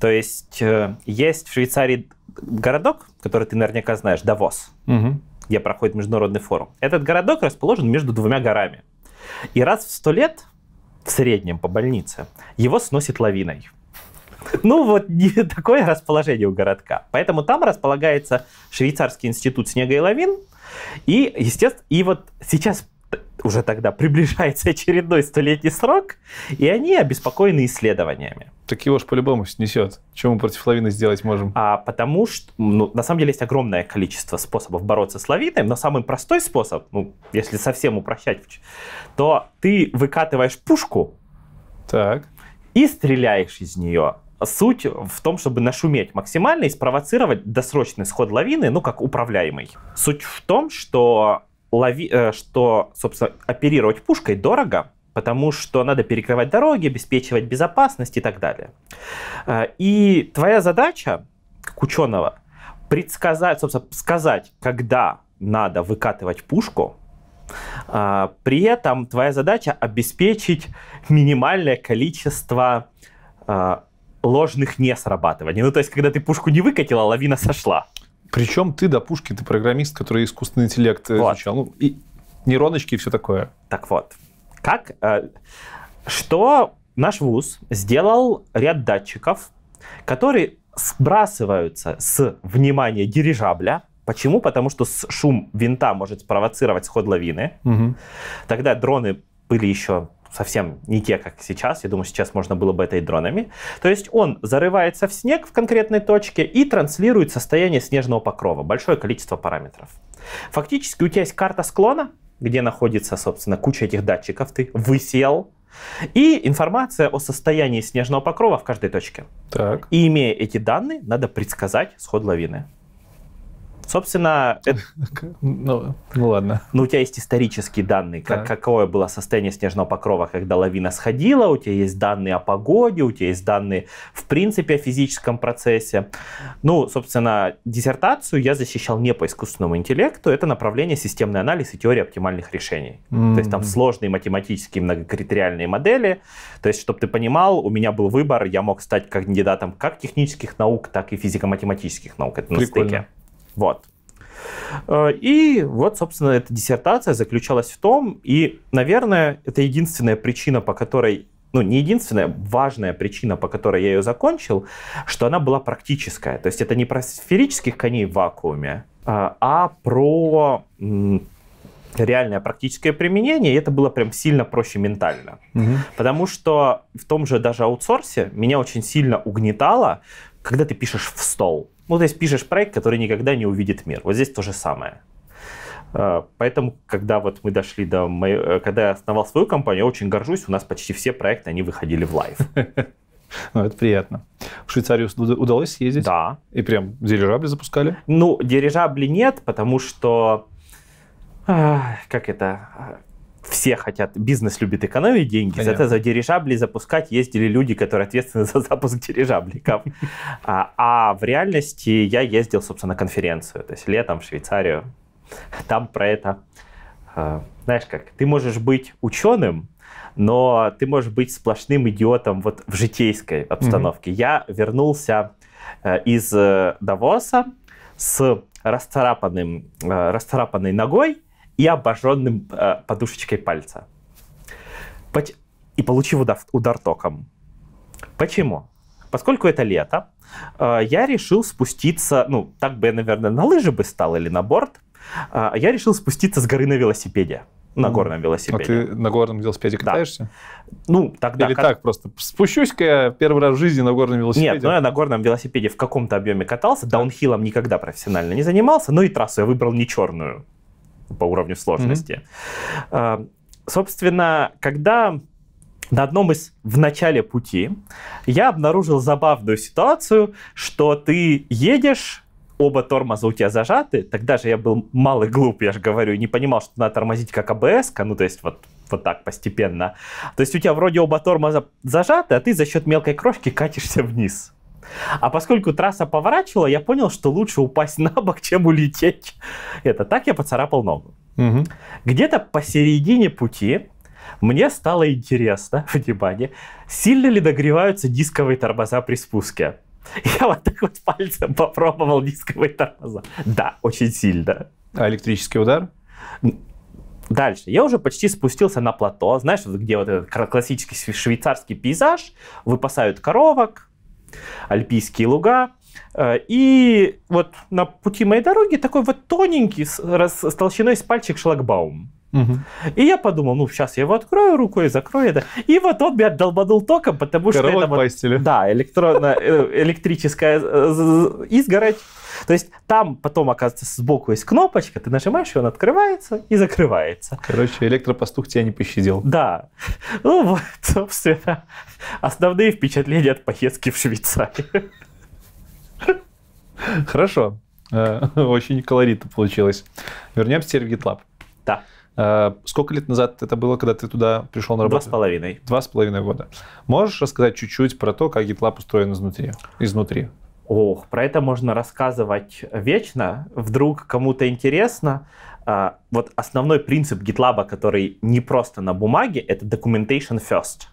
[SPEAKER 2] То есть э, есть в Швейцарии городок, который ты наверняка знаешь, Давос. Угу где проходит международный форум. Этот городок расположен между двумя горами. И раз в сто лет, в среднем по больнице, его сносит лавиной. Ну вот не такое расположение у городка. Поэтому там располагается Швейцарский институт снега и лавин. И, естественно, и вот сейчас уже тогда приближается очередной столетний срок, и они обеспокоены исследованиями. Так его ж по-любому снесет. Чем мы против лавины сделать можем? А потому что, ну, на самом деле есть огромное количество способов бороться с лавиной, но самый простой способ, ну, если совсем упрощать, то ты выкатываешь пушку так. и стреляешь из нее. Суть в том, чтобы нашуметь максимально и спровоцировать досрочный сход лавины, ну, как управляемый. Суть в том, что лови, э, что, собственно, оперировать пушкой дорого, потому что надо перекрывать дороги, обеспечивать безопасность и так далее. Э, и твоя задача, как ученого, предсказать, собственно, сказать, когда надо выкатывать пушку, э, при этом твоя задача обеспечить минимальное количество ложных несрабатываний. Ну, то есть, когда ты пушку не выкатила, а лавина сошла. Причем ты до пушки, ты программист, который искусственный интеллект э, вот. изучал. Ну, и нейроночки и все такое. Так вот, как... Э, что наш ВУЗ сделал ряд датчиков, которые сбрасываются с внимания дирижабля. Почему? Потому что шум винта может спровоцировать сход лавины. Угу. Тогда дроны были еще совсем не те, как сейчас. Я думаю, сейчас можно было бы это и дронами. То есть он зарывается в снег в конкретной точке и транслирует состояние снежного покрова, большое количество параметров. Фактически у тебя есть карта склона, где находится, собственно, куча этих датчиков, ты высел, и информация о состоянии снежного покрова в каждой точке. Так. И имея эти данные, надо предсказать сход лавины. Собственно... Это... Ну, ну ладно. Ну, у тебя есть исторические данные, как, какое было состояние снежного покрова, когда лавина сходила, у тебя есть данные о погоде, у тебя есть данные, в принципе, о физическом процессе. Ну, собственно, диссертацию я защищал не по искусственному интеллекту, это направление системный анализ и теория оптимальных решений. Mm-hmm. То есть там сложные математические многокритериальные модели. То есть, чтобы ты понимал, у меня был выбор, я мог стать кандидатом как технических наук, так и физико-математических наук. Это Прикольно. на стыке. Вот. Э, и вот, собственно, эта диссертация заключалась в том, и, наверное, это единственная причина, по которой ну, не единственная важная причина, по которой я ее закончил, что она была практическая. То есть это не про сферических коней в вакууме, а, а про реальное практическое применение, и это было прям сильно проще ментально. Угу. Потому что в том же даже аутсорсе меня очень сильно угнетало, когда ты пишешь в стол. Ну, то есть пишешь проект, который никогда не увидит мир. Вот здесь то же самое. Э, поэтому, когда вот мы дошли до моей... Э, когда я основал свою компанию, я очень горжусь, у нас почти все проекты, они выходили в лайв.
[SPEAKER 1] Ну, это приятно.
[SPEAKER 2] В Швейцарию удалось съездить? Да. И прям дирижабли запускали? Ну, дирижабли нет, потому что... А, как это? А, все хотят, бизнес любит экономить деньги, За это за дирижабли запускать ездили люди, которые ответственны за запуск дирижабликов. А, а в реальности я ездил, собственно, на конференцию, то есть летом в Швейцарию. Там про это, э, знаешь как, ты можешь быть ученым, но ты можешь быть сплошным идиотом вот в житейской обстановке. Mm-hmm. Я вернулся э, из э, Давоса с расцарапанным, расцарапанной ногой, и обожженным э, подушечкой пальца. Поч- и получив удар, удар током. Почему? Поскольку это лето, э, я решил спуститься, ну, так бы я, наверное, на лыжи бы стал или на борт, э, я решил спуститься с горы на велосипеде. На горном велосипеде. А ты на горном велосипеде катаешься? Да. Ну, тогда... Или как... так просто, спущусь-ка я первый раз в жизни на горном велосипеде? Нет, ну я на горном велосипеде в каком-то объеме катался, да. даунхиллом никогда профессионально не занимался, но и трассу я выбрал не черную по уровню сложности. Mm-hmm. Собственно, когда на одном из в начале пути я обнаружил забавную ситуацию, что ты едешь оба тормоза у тебя зажаты, тогда же я был малый глуп, я же говорю, не понимал, что надо тормозить как абс ну, то есть вот, вот так постепенно. То есть у тебя вроде оба тормоза зажаты, а ты за счет мелкой крошки катишься вниз. А поскольку трасса поворачивала, я понял, что лучше упасть на бок, чем улететь. Это так я поцарапал ногу. Угу. Где-то посередине пути мне стало интересно в дебаге, сильно ли нагреваются дисковые тормоза при спуске. Я вот так вот пальцем попробовал дисковые тормоза. Да, очень сильно. А электрический удар? Дальше. Я уже почти спустился на плато. Знаешь, где вот этот классический швейцарский пейзаж, выпасают коровок, альпийские луга. Э, и вот на пути моей дороги такой вот тоненький, с, толщиной с пальчик шлагбаум. Угу. И я подумал, ну, сейчас я его открою рукой, закрою это. И вот он меня долбанул током, потому Коровок что это вот... Да, электронная, э, электрическая э, изгородь. То есть там потом, оказывается, сбоку есть кнопочка, ты нажимаешь, и он открывается и закрывается. Короче, электропастух тебя не пощадил. Да.
[SPEAKER 3] Ну вот, собственно,
[SPEAKER 2] основные впечатления от поездки в Швейцарию.
[SPEAKER 1] Хорошо. Э, очень колоритно получилось. Вернемся теперь в GitLab. Да. Э, сколько лет назад это было, когда ты туда пришел на работу? Два с половиной. Два с половиной
[SPEAKER 2] года. Можешь рассказать чуть-чуть про то, как GitLab устроен изнутри? изнутри? Ох, про это можно рассказывать вечно. Вдруг кому-то интересно. А, вот основной принцип GitLab, который не просто на бумаге, это documentation first.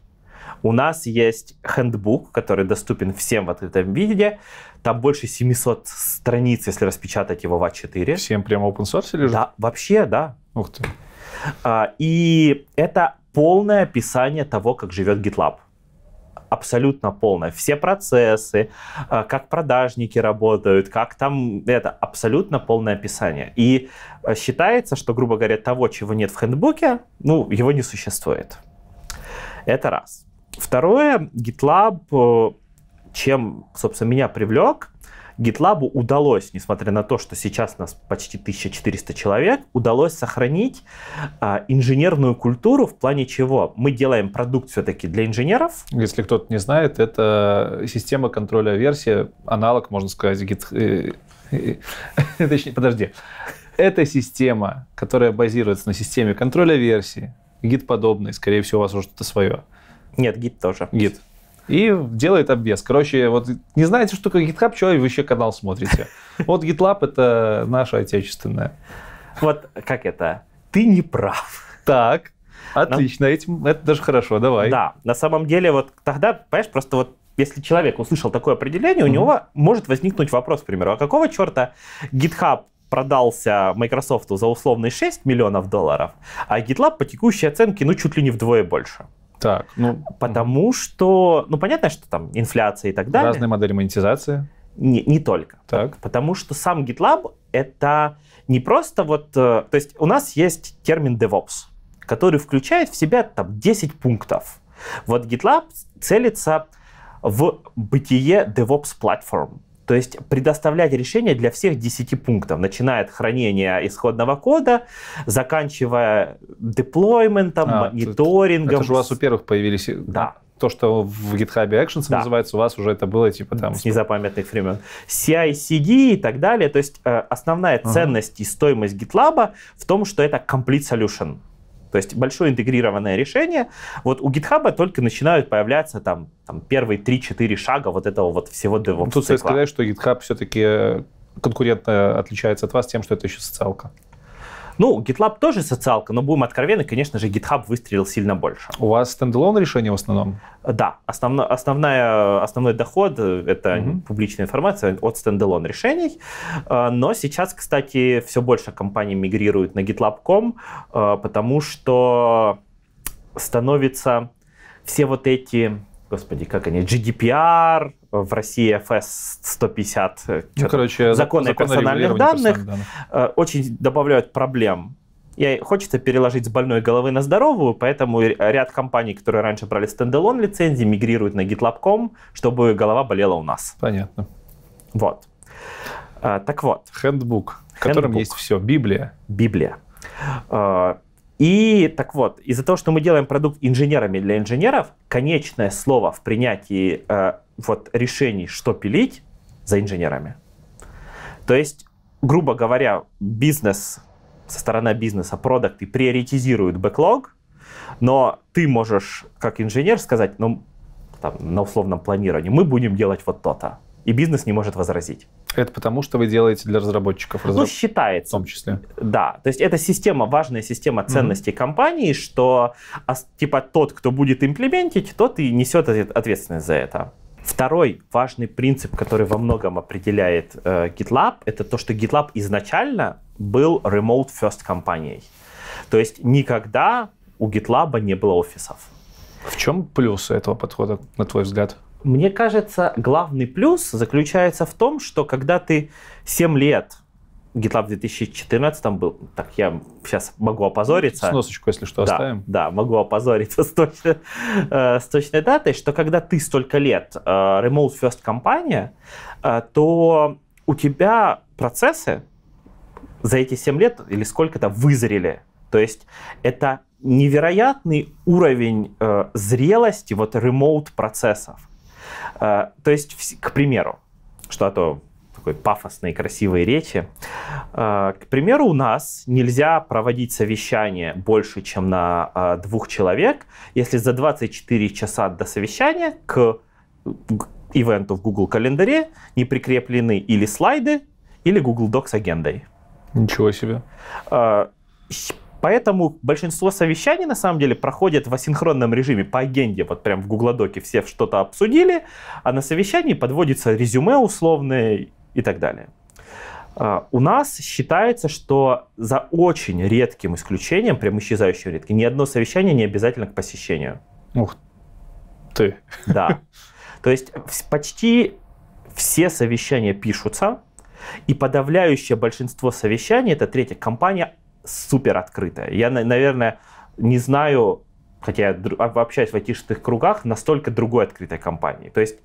[SPEAKER 2] У нас есть хендбук, который доступен всем в открытом виде. Там больше 700 страниц, если распечатать его в А4. Всем прямо open source лежит? Да, вообще, да. Ух ты. А, и это полное описание того, как живет GitLab абсолютно полное. Все процессы, а, как продажники работают, как там это абсолютно полное описание. И а, считается, что, грубо говоря, того, чего нет в хендбуке, ну, его не существует. Это раз. Второе, GitLab, э, чем, собственно, меня привлек, GitLab удалось, несмотря на то, что сейчас нас почти 1400 человек, удалось сохранить а, инженерную культуру в плане чего? Мы делаем продукт все-таки для
[SPEAKER 1] инженеров. Если кто-то не знает, это система контроля версии, аналог, можно сказать, Git... Э, э, э, точнее, подожди. Это система, которая базируется на системе контроля версии, гид подобный, скорее всего, у вас уже что-то свое. Нет, гид тоже. Гид и делает обвес. Короче, вот не знаете, что такое GitHub, что вы вообще канал смотрите. Вот GitLab это наше отечественное. Вот как это?
[SPEAKER 2] Ты не прав. Так. Отлично, этим, это даже хорошо, давай. Да, на самом деле вот тогда, понимаешь, просто вот если человек услышал такое определение, у него может возникнуть вопрос, к примеру, а какого черта GitHub продался Microsoft за условные 6 миллионов долларов, а GitLab по текущей оценке, ну, чуть ли не вдвое больше. Так, ну... Потому что, ну, понятно, что там инфляция и так далее. Разные модели монетизации. Не, не только. Так. Потому что сам GitLab это не просто вот... Э, то есть у нас есть термин DevOps, который включает в себя там 10 пунктов. Вот GitLab целится в бытие DevOps платформ. То есть предоставлять решение для всех 10 пунктов, начиная от хранения исходного кода, заканчивая деплойментом, а, мониторингом. Это же у вас у первых появились э, да то, что в GitHub Actions да. называется, у вас уже это было типа там... С незапамятных времен. CI-CD и так далее. То есть э, основная uh-huh. ценность и стоимость GitLab в том, что это complete solution. То есть большое интегрированное решение. Вот у GitHub только начинают появляться там, там первые 3-4 шага вот этого вот всего DevOps. Ну, тут стоит сказать,
[SPEAKER 1] что GitHub все-таки э, конкурентно отличается от вас тем, что это еще социалка. Ну, GitLab
[SPEAKER 2] тоже социалка, но будем откровенны, конечно же, GitHub выстрелил сильно больше. У вас стендалон решение в основном? Э, да, основно, основная, основной доход э, — это угу. публичная информация от стендалон решений. Э, но сейчас, кстати, все больше компаний мигрируют на GitLab.com, потому что становится все вот эти господи, как они, GDPR, в России ФС 150, э, ну, короче, законы закон персональных данных, персональных данных, э, очень добавляют проблем и хочется переложить с больной головы на здоровую, поэтому ряд компаний, которые раньше брали стендалон лицензии, мигрируют на GitLab.com, чтобы голова болела у нас. Понятно. Вот. А, так вот. Хендбук, в котором Handbook. есть все. Библия. Библия. А, и так вот, из-за того, что мы делаем продукт инженерами для инженеров, конечное слово в принятии э, вот решений, что пилить, за инженерами. То есть, грубо говоря, бизнес со стороны бизнеса, продукты приоритизируют бэклог, но ты можешь, как инженер, сказать, ну, там, на условном планировании, мы будем делать вот то-то. И бизнес не может возразить. Это потому, что вы делаете для разработчиков? Ну, разраб... Ну, считается. В том числе. Да. То есть это система, важная система ценностей mm-hmm. компании, что типа тот, кто будет имплементить, тот и несет ответственность за это. Второй важный принцип, который во многом определяет э, GitLab, это то, что GitLab изначально был remote first компанией. То есть никогда у GitLab не было офисов. В чем плюс этого подхода, на твой взгляд? Мне кажется, главный плюс заключается в том, что когда ты 7 лет GitLab 2014 там был, так я сейчас могу опозориться. Ну, Сносочку, если что, да, оставим. Да, могу опозориться с, точно, э, с точной датой, что когда ты столько лет э, remote first компания, э, то у тебя процессы за эти 7 лет или сколько-то вызрели. То есть это невероятный уровень э, зрелости вот remote процессов. то есть, к примеру, что а то такой пафосной, красивой речи. Э, к примеру, у нас нельзя проводить совещание больше, чем на э, двух человек, если за 24 часа до совещания к э, ивенту в Google календаре не прикреплены или слайды, или Google Docs агендой.
[SPEAKER 1] Ничего себе.
[SPEAKER 2] Поэтому большинство совещаний, на самом деле, проходят в асинхронном режиме по агенде. Вот прям в Google Доке все что-то обсудили, а на совещании подводится резюме условное и так далее. А, у нас считается, что за очень редким исключением, прям исчезающим редким, ни одно совещание не обязательно к посещению. Ух ты. Да. То есть почти все совещания пишутся, и подавляющее большинство совещаний, это третья компания, супер открытая. Я, наверное, не знаю, хотя я а, общаюсь в айтишных кругах, настолько другой открытой компании. То есть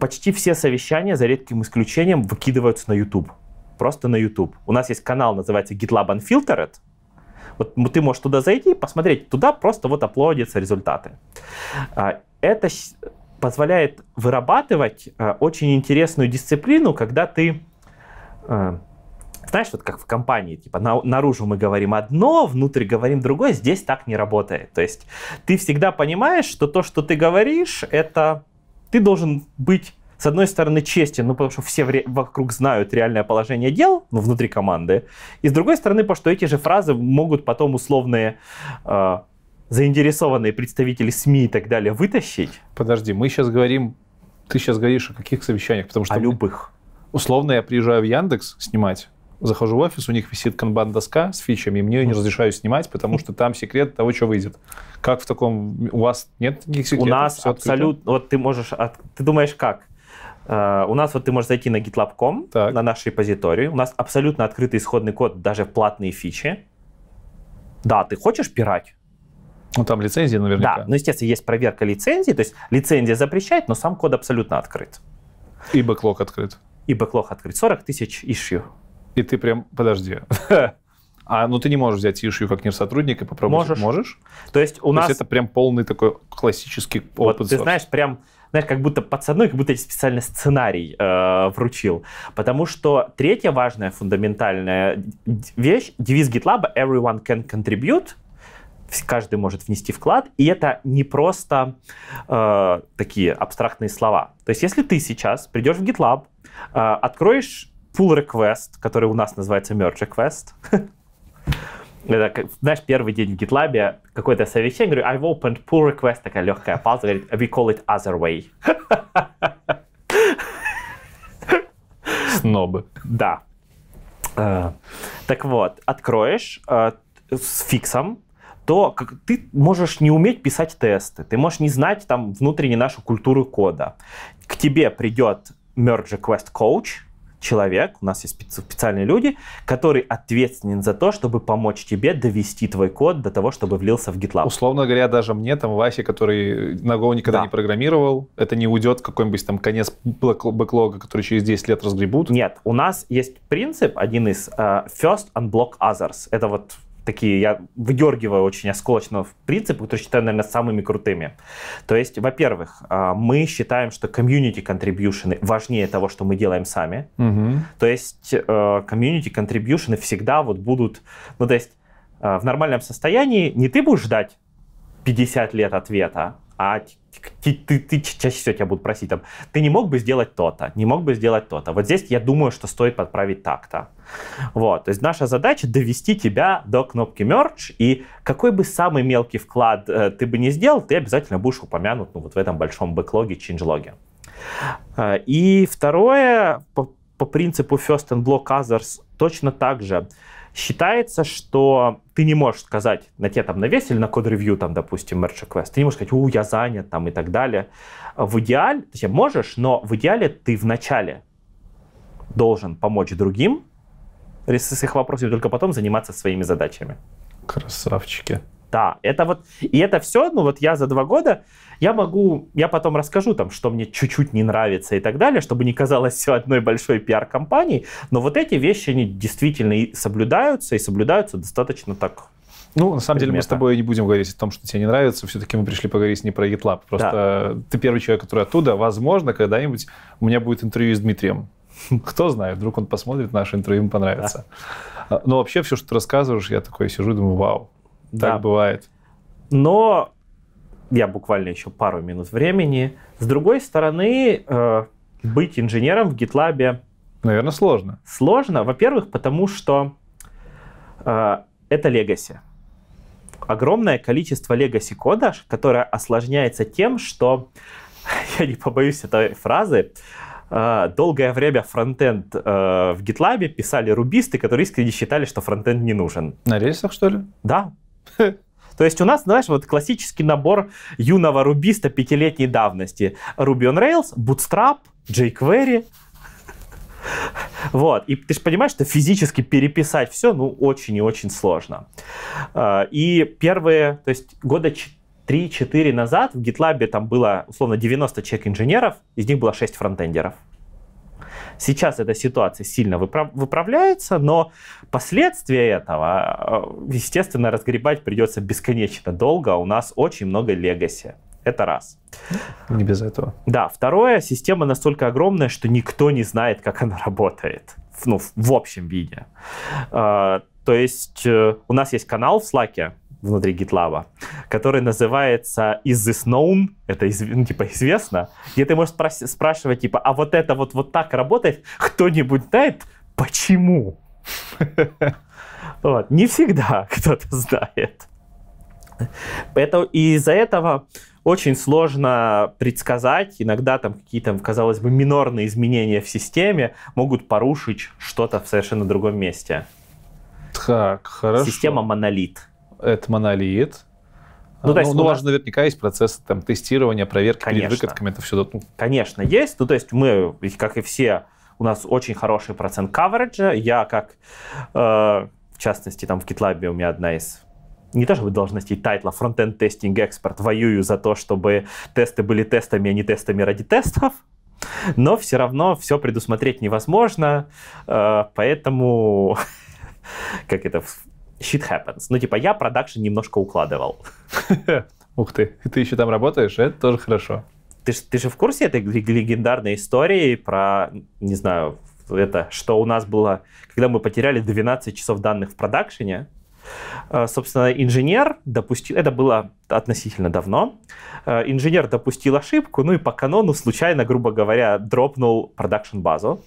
[SPEAKER 2] Почти все совещания, за редким исключением, выкидываются на YouTube. Просто на YouTube. У нас есть канал, называется GitLab Unfiltered. Вот ты можешь туда зайти и посмотреть. Туда просто вот аплодятся результаты. А, это позволяет вырабатывать а, очень интересную дисциплину, когда ты а, знаешь, вот как в компании, типа, на, наружу мы говорим одно, внутрь говорим другое, здесь так не работает. То есть ты всегда понимаешь, что то, что ты говоришь, это ты должен быть с одной стороны, честен, ну, потому что все вокруг знают реальное положение дел, ну, внутри команды, и с другой стороны, потому что эти же фразы могут потом условные э, заинтересованные представители СМИ и так далее вытащить. Подожди, мы сейчас говорим, ты сейчас говоришь о каких совещаниях? Потому что о любых.
[SPEAKER 1] Условно я приезжаю в Яндекс снимать, захожу в офис, у них висит канбан-доска с фичами, и мне ее не разрешают снимать, потому что там секрет того, что выйдет. Как в таком... У вас нет никаких секретов? У
[SPEAKER 2] нас абсолютно... Вот ты можешь... От... Ты думаешь как? Uh, у нас вот ты можешь зайти на gitlab.com, так. на наш репозиторий. У нас абсолютно открытый исходный код, даже платные фичи. Да, ты хочешь пирать? Ну, там лицензия, наверное. Да, ну, естественно, есть проверка лицензии. То есть лицензия запрещает, но сам код абсолютно открыт. И бэклог открыт. И бэклог открыт. 40 тысяч ищу и ты прям, подожди. А, ну ты не можешь взять Ишью как нир сотрудник и попробовать. Можешь. можешь? То есть у То нас... есть это прям полный такой классический опыт. Вот, ты знаешь, прям знаешь, как будто подсадной, как будто я специально сценарий э, вручил. Потому что третья важная фундаментальная вещь, девиз GitLab «Everyone can contribute», каждый может внести вклад, и это не просто э, такие абстрактные слова. То есть если ты сейчас придешь в GitLab, э, откроешь pull request, который у нас называется merge request. Это, знаешь, первый день в GitLab, какое-то совещание, говорю, I've opened pull request, такая легкая пауза, говорит, we call it other way. Снобы. Да. Э, так вот, откроешь э, с фиксом, то как, ты можешь не уметь писать тесты, ты можешь не знать там внутренне нашу культуру кода. К тебе придет merge request coach, человек, у нас есть специальные люди, который ответственен за то, чтобы помочь тебе довести твой код до того, чтобы влился в GitLab. Условно говоря, даже мне, там, Вася, который на Go
[SPEAKER 1] никогда да. не программировал, это не уйдет какой-нибудь там конец бэклога, который через 10 лет разгребут?
[SPEAKER 2] Нет, у нас есть принцип, один из uh, first unblock others. Это вот такие, я выдергиваю очень осколочно в принципы, которые считаю, наверное, самыми крутыми. То есть, во-первых, а, мы считаем, что community контрибьюшены важнее того, что мы делаем сами. Угу. То есть community э, контрибьюшены всегда вот будут, ну то есть э, в нормальном состоянии не ты будешь ждать 50 лет ответа, а ты, ты, ты чаще всего тебя будут просить, там, ты не мог бы сделать то-то, не мог бы сделать то-то. Вот здесь я думаю, что стоит подправить так-то. Вот, то есть наша задача довести тебя до кнопки merge, и какой бы самый мелкий вклад э, ты бы не сделал, ты обязательно будешь упомянут ну, вот в этом большом бэклоге, changelog. Э, и второе, по, по принципу first and block others, точно так же – считается, что ты не можешь сказать, на те там на навесили на код-ревью, там, допустим, merge request, ты не можешь сказать, у, я занят, там, и так далее. В идеале, то есть можешь, но в идеале ты вначале должен помочь другим с их вопросами, только потом заниматься своими задачами. Красавчики. Да, это вот, и это все, ну вот я за два года, я могу, я потом расскажу там, что мне чуть-чуть не нравится и так далее, чтобы не казалось все одной большой пиар-компанией, но вот эти вещи, они действительно и соблюдаются, и соблюдаются достаточно так ну, на самом предмета. деле, мы с
[SPEAKER 1] тобой не будем говорить о том, что тебе не нравится. Все-таки мы пришли поговорить не про GitLab. Просто да. ты первый человек, который оттуда. Возможно, когда-нибудь у меня будет интервью с Дмитрием. Кто знает, вдруг он посмотрит наше интервью, ему понравится. Да. А, но вообще все, что ты рассказываешь, я такой сижу и
[SPEAKER 2] думаю, вау, да. Так бывает. Но я буквально еще пару минут времени. С другой стороны, э, быть инженером в GitLab... Наверное, сложно. Сложно, во-первых, потому что э, это легаси. Огромное количество легаси кода, которое осложняется тем, что, я не побоюсь этой фразы, э, долгое время фронтенд э, в GitLab писали рубисты, которые искренне считали, что фронтенд не нужен. На рельсах, что ли? Да, То есть у нас, знаешь, вот классический набор юного рубиста пятилетней давности. Ruby on Rails, Bootstrap, jQuery. Вот, и ты же понимаешь, что физически переписать все, ну, очень и очень сложно. А, и первые, то есть года 3-4 назад в GitLab там было, условно, 90 человек инженеров, из них было 6 фронтендеров. Сейчас эта ситуация сильно выправляется, но последствия этого, э, естественно, разгребать придется бесконечно долго. А у нас очень много легаси. Это раз. Не без этого. Да. Второе, система настолько огромная, что никто не знает, как она работает. Ну, в общем виде. Э, то есть э, у нас есть канал в Slack, внутри GitLab, который называется Is this known? Это из, ну, типа известно. Где ты можешь спра- спрашивать, типа, а вот это вот, вот так работает? Кто-нибудь знает, почему? Вот. Не всегда кто-то знает. Это, из-за этого очень сложно предсказать. Иногда там какие-то, казалось бы, минорные изменения в системе могут порушить что-то в совершенно другом месте. Так, хорошо. Система
[SPEAKER 1] монолит. Это монолит. Ну, то ну, есть ну, у, у вас наверняка есть процесс там, тестирования,
[SPEAKER 2] проверки Конечно. перед выкатками. Это все... Ну. Конечно, есть. Ну, то есть мы, как и все, у нас очень хороший процент каверджа. Я как, э, в частности, там в GitLab у меня одна из не то чтобы должностей тайтла фронтенд тестинг Expert, воюю за то, чтобы тесты были тестами, а не тестами ради тестов. Но все равно все предусмотреть невозможно, э, поэтому как это shit happens. Ну, типа, я продакшн немножко укладывал. Ух ты, ты еще там работаешь, это тоже хорошо. Ты, ты же в курсе этой легендарной истории про, не знаю, это, что у нас было, когда мы потеряли 12 часов данных в продакшене, а, собственно, инженер допустил, это было относительно давно, а, инженер допустил ошибку, ну и по канону случайно, грубо говоря, дропнул продакшн базу.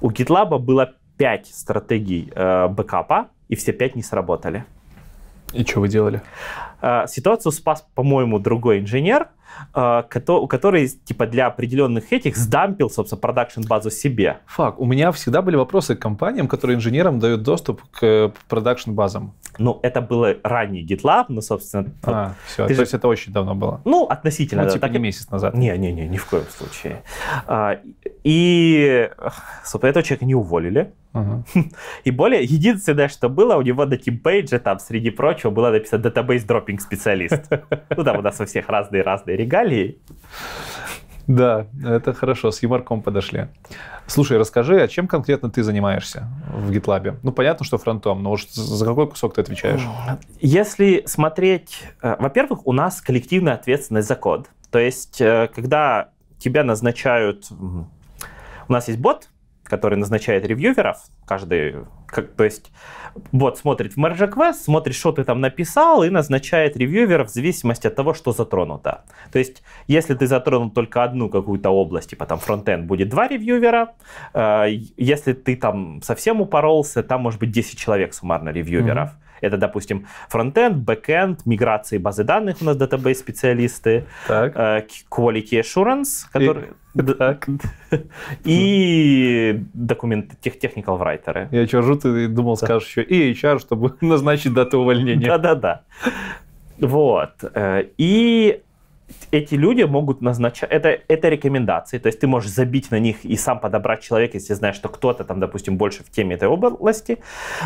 [SPEAKER 2] У GitLab было 5 стратегий э, бэкапа, и все пять не сработали. И что вы делали? А, ситуацию спас, по-моему, другой инженер, а, который типа, для определенных этих сдампил, собственно, продакшн-базу себе. Фак, у
[SPEAKER 1] меня всегда были вопросы к компаниям, которые инженерам дают доступ к э, продакшн-базам. Ну,
[SPEAKER 2] это было ранний GitLab, но, собственно... А, вот, все, то же... есть это очень давно было? Ну, относительно. Ну, да, типа так... не месяц назад. Не-не-не, ни в коем случае. А, и, собственно, этого человека не уволили. Uh-huh. И более, единственное, что было, у него на тимпейдже, там, среди прочего, было написано «датабейс дропинг специалист». Ну, там у нас у всех разные-разные регалии. Да, это хорошо, с юморком подошли. Слушай, расскажи,
[SPEAKER 1] а чем конкретно ты занимаешься в GitLab? Ну, понятно, что фронтом, но уж за какой кусок ты отвечаешь?
[SPEAKER 2] Если смотреть... Э, во-первых, у нас коллективная ответственность за код. То есть, э, когда тебя назначают... У нас есть бот, который назначает ревьюверов каждый как, то есть, вот, смотрит в merge request, смотрит, что ты там написал, и назначает ревьювера в зависимости от того, что затронуто. То есть, если ты затронул только одну какую-то область, типа там фронтенд, будет два ревьювера. Э, если ты там совсем упоролся, там может быть 10 человек суммарно ревьюверов. Mm-hmm. Это, допустим, фронтенд, бэкенд, миграции базы данных у нас датабейс специалисты, э, quality assurance, который... Так. И документ тех техникал врайтеры. Я что, ржу, ты думал, скажешь еще и HR, чтобы назначить дату увольнения. Да-да-да. Вот. Э, и эти люди могут назначать, это, это рекомендации, то есть ты можешь забить на них и сам подобрать человека, если знаешь, что кто-то там, допустим, больше в теме этой области,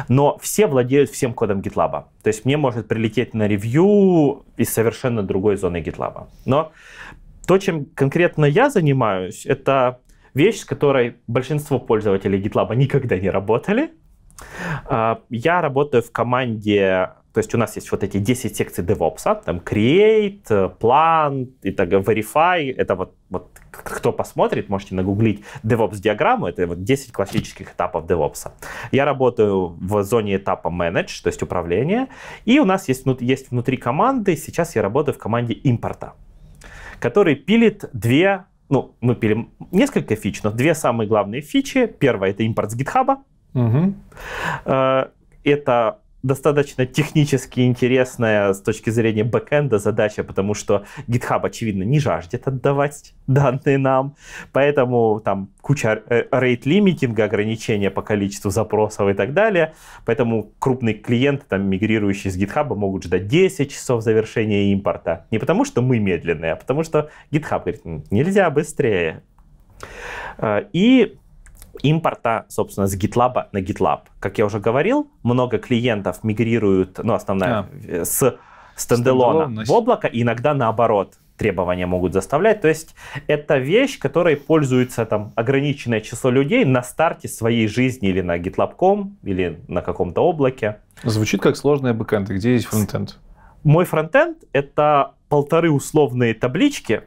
[SPEAKER 2] но все владеют всем кодом GitLab. То есть мне может прилететь на ревью из совершенно другой зоны GitLab. Но то, чем конкретно я занимаюсь, это вещь, с которой большинство пользователей GitLab никогда не работали. А, я работаю в команде то есть у нас есть вот эти 10 секций DevOps, а, там Create, э, Plan, и так, Verify, это вот, вот кто посмотрит, можете нагуглить DevOps-диаграмму, это вот 10 классических этапов DevOps. Я работаю в зоне этапа Manage, то есть управление, и у нас есть, есть внутри команды, сейчас я работаю в команде импорта, который пилит две, ну, мы пилим несколько фич, но две самые главные фичи. Первая — это импорт с GitHub, угу. Э, это достаточно технически интересная с точки зрения бэкэнда задача, потому что GitHub, очевидно, не жаждет отдавать данные нам, поэтому там куча рейт-лимитинга, э, ограничения по количеству запросов и так далее, поэтому крупные клиенты, там, мигрирующие с GitHub, могут ждать 10 часов завершения импорта. Не потому что мы медленные, а потому что GitHub говорит, нельзя быстрее. Э, и импорта, собственно, с GitLab на GitLab. Как я уже говорил, много клиентов мигрируют, ну, основная, а. с стенделона в облако, и иногда наоборот требования могут заставлять. То есть это вещь, которой пользуется там ограниченное число людей на старте своей жизни или на GitLab.com, или на каком-то облаке. Звучит как сложная бэкэнд. Где здесь фронтенд? Мой фронтенд — это полторы условные таблички,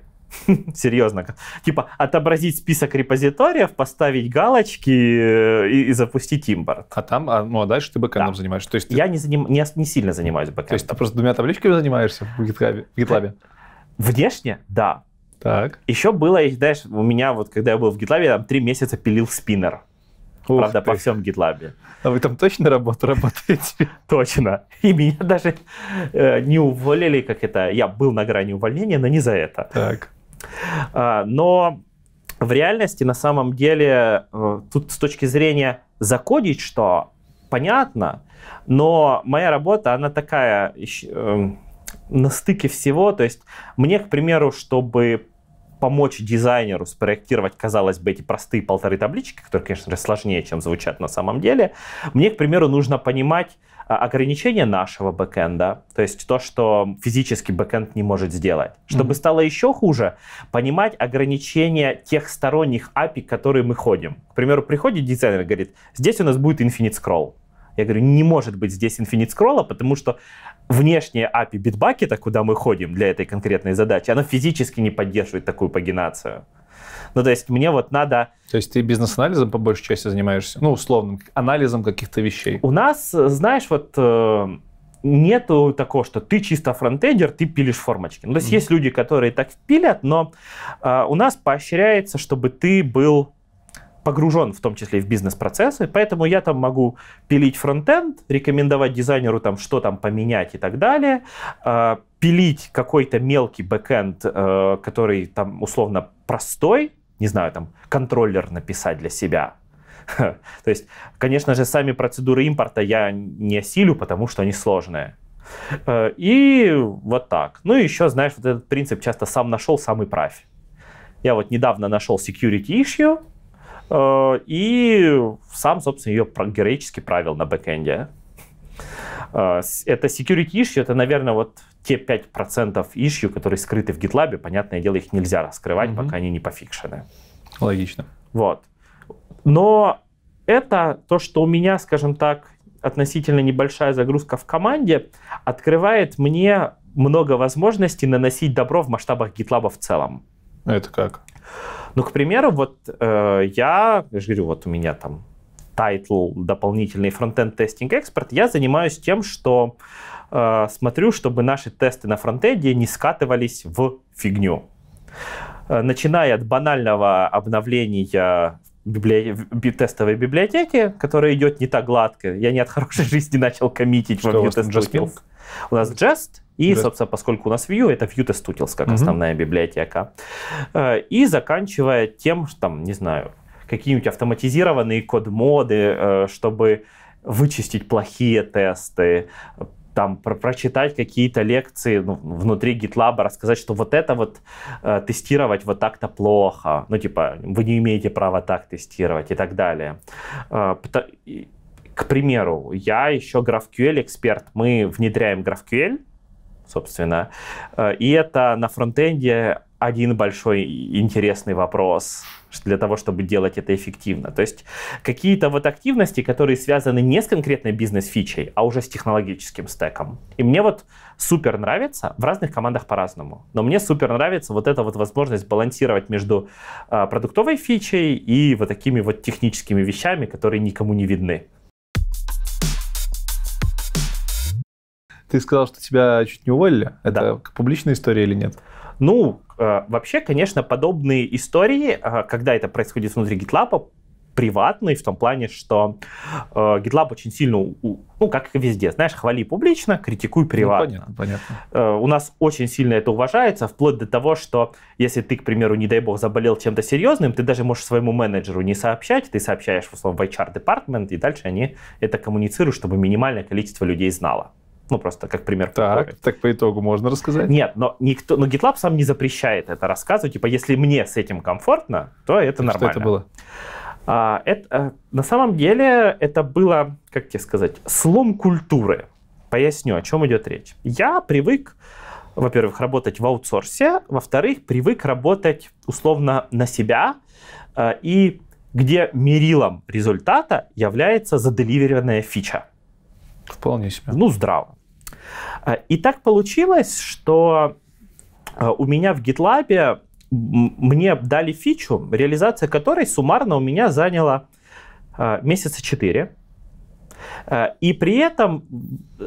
[SPEAKER 2] Серьезно. Типа отобразить список репозиториев, поставить галочки э, и, и запустить импорт. А там, а, ну а дальше ты бэкэндом да. занимаешься. То есть ты... Я не, заним... не, не сильно занимаюсь бэкэндом. То есть ты просто двумя табличками занимаешься в GitLab? В GitLab? Внешне, да. Так. Еще было, знаешь, у меня вот, когда я был в GitLab, я там три месяца пилил спиннер. Ух Правда, ты. по всем GitLab. А вы там точно работу работаете? Точно. И меня даже э, не уволили, как это, я был на грани увольнения, но не за это. Так. А, но в реальности, на самом деле, э, тут с точки зрения закодить что, понятно, но моя работа, она такая эм, на стыке всего. То есть мне, к примеру, чтобы помочь дизайнеру спроектировать, казалось бы, эти простые полторы таблички, которые, конечно же, сложнее, чем звучат на самом деле, мне, к примеру, нужно понимать, а, ограничения нашего бэкенда, то есть то, что физически бэкенд не может сделать. Чтобы mm-hmm. стало еще хуже, понимать ограничения тех сторонних API, которые мы ходим. К примеру, приходит дизайнер и говорит, здесь у нас будет infinite scroll. Я говорю, не может быть здесь infinite scroll, потому что внешняя API Bitbucket, куда мы ходим для этой конкретной задачи, она физически не поддерживает такую пагинацию. Ну, то есть мне вот надо... То есть ты бизнес-анализом по большей части занимаешься? Ну, условным, анализом каких-то вещей. У нас, э, знаешь, вот э, нету такого, что ты чисто фронтендер, ты пилишь формочки. Ну, то есть mm есть люди, которые так пилят, но э, у нас поощряется, чтобы ты был погружен в том числе и в бизнес-процессы, поэтому я там могу пилить фронтенд, рекомендовать дизайнеру там, что там поменять и так далее, э, пилить какой-то мелкий бэкенд, э, который там условно простой, не знаю, там, контроллер написать для себя. То есть, конечно же, сами процедуры импорта я не осилю, потому что они сложные. Э, и вот так. Ну и еще, знаешь, вот этот принцип часто сам нашел, сам и правь. Я вот недавно нашел security issue, э, и сам, собственно, ее героически правил на бэкэнде. А, это security issue, это, наверное, вот те 5% issue, которые скрыты в GitLab, понятное дело, их нельзя раскрывать, угу. пока они не пофикшены. Логично. Вот. Но это то, что у меня, скажем так, относительно небольшая загрузка в команде, открывает мне много возможностей наносить добро в масштабах GitLab в целом. Это как? Ну, к примеру, вот э, я, я же говорю, вот у меня там тайтл дополнительный фронтенд тестинг экспорт, я занимаюсь тем, что э, смотрю, чтобы наши тесты на фронтенде не скатывались в фигню. Э, начиная от банального обновления библи... тестовой библиотеки, которая идет не так гладко. Я не от хорошей жизни начал коммитить что во Vue У нас Jest, и, Just. собственно, поскольку у нас Vue, это Vue Test Utils как угу. основная библиотека. Э, и заканчивая тем, что, там, не знаю, какие-нибудь автоматизированные код-моды, э, чтобы вычистить плохие тесты, там про прочитать какие-то лекции ну, внутри GitLab, рассказать, что вот это вот э, тестировать вот так-то плохо, ну типа вы не имеете права так тестировать и так далее. Э, к примеру, я еще GraphQL эксперт, мы внедряем GraphQL, собственно, э, и это на фронтенде один большой интересный вопрос для того, чтобы делать это эффективно. То есть какие-то вот активности, которые связаны не с конкретной бизнес-фичей, а уже с технологическим стеком. И мне вот супер нравится, в разных командах по-разному, но мне супер нравится вот эта вот возможность балансировать между э, продуктовой фичей и вот такими вот техническими вещами, которые никому не видны. Ты сказал, что тебя чуть не уволили. Это да. публичная история или нет? Ну, э, вообще, конечно, подобные истории, э, когда это происходит внутри GitLab, приватные в том плане, что э, GitLab очень сильно, ну, как и везде, знаешь, хвали публично, критикуй ну, приватно. Ну, понятно, понятно. Э, у нас очень сильно это уважается, вплоть до того, что если ты, к примеру, не дай бог, заболел чем-то серьезным, ты даже можешь своему менеджеру не сообщать, ты сообщаешь, в в HR-департмент, и дальше они это коммуницируют, чтобы минимальное количество людей знало. Ну, просто как пример. Так, так по итогу можно рассказать? Нет, но никто, но GitLab сам не запрещает это рассказывать. Типа, если мне с этим комфортно, то это так нормально. Что это было? А, это, э, на самом деле это было, как тебе сказать, слом культуры. Поясню, о чем идет речь. Я привык, во-первых, работать в аутсорсе, во-вторых, привык работать условно на себя, э, и где мерилом результата является заделиверенная фича. Вполне себе. Ну, здраво. А, и так получилось, что а, у меня в GitLab мне дали фичу, реализация которой суммарно у меня заняла а, месяца 4. И при этом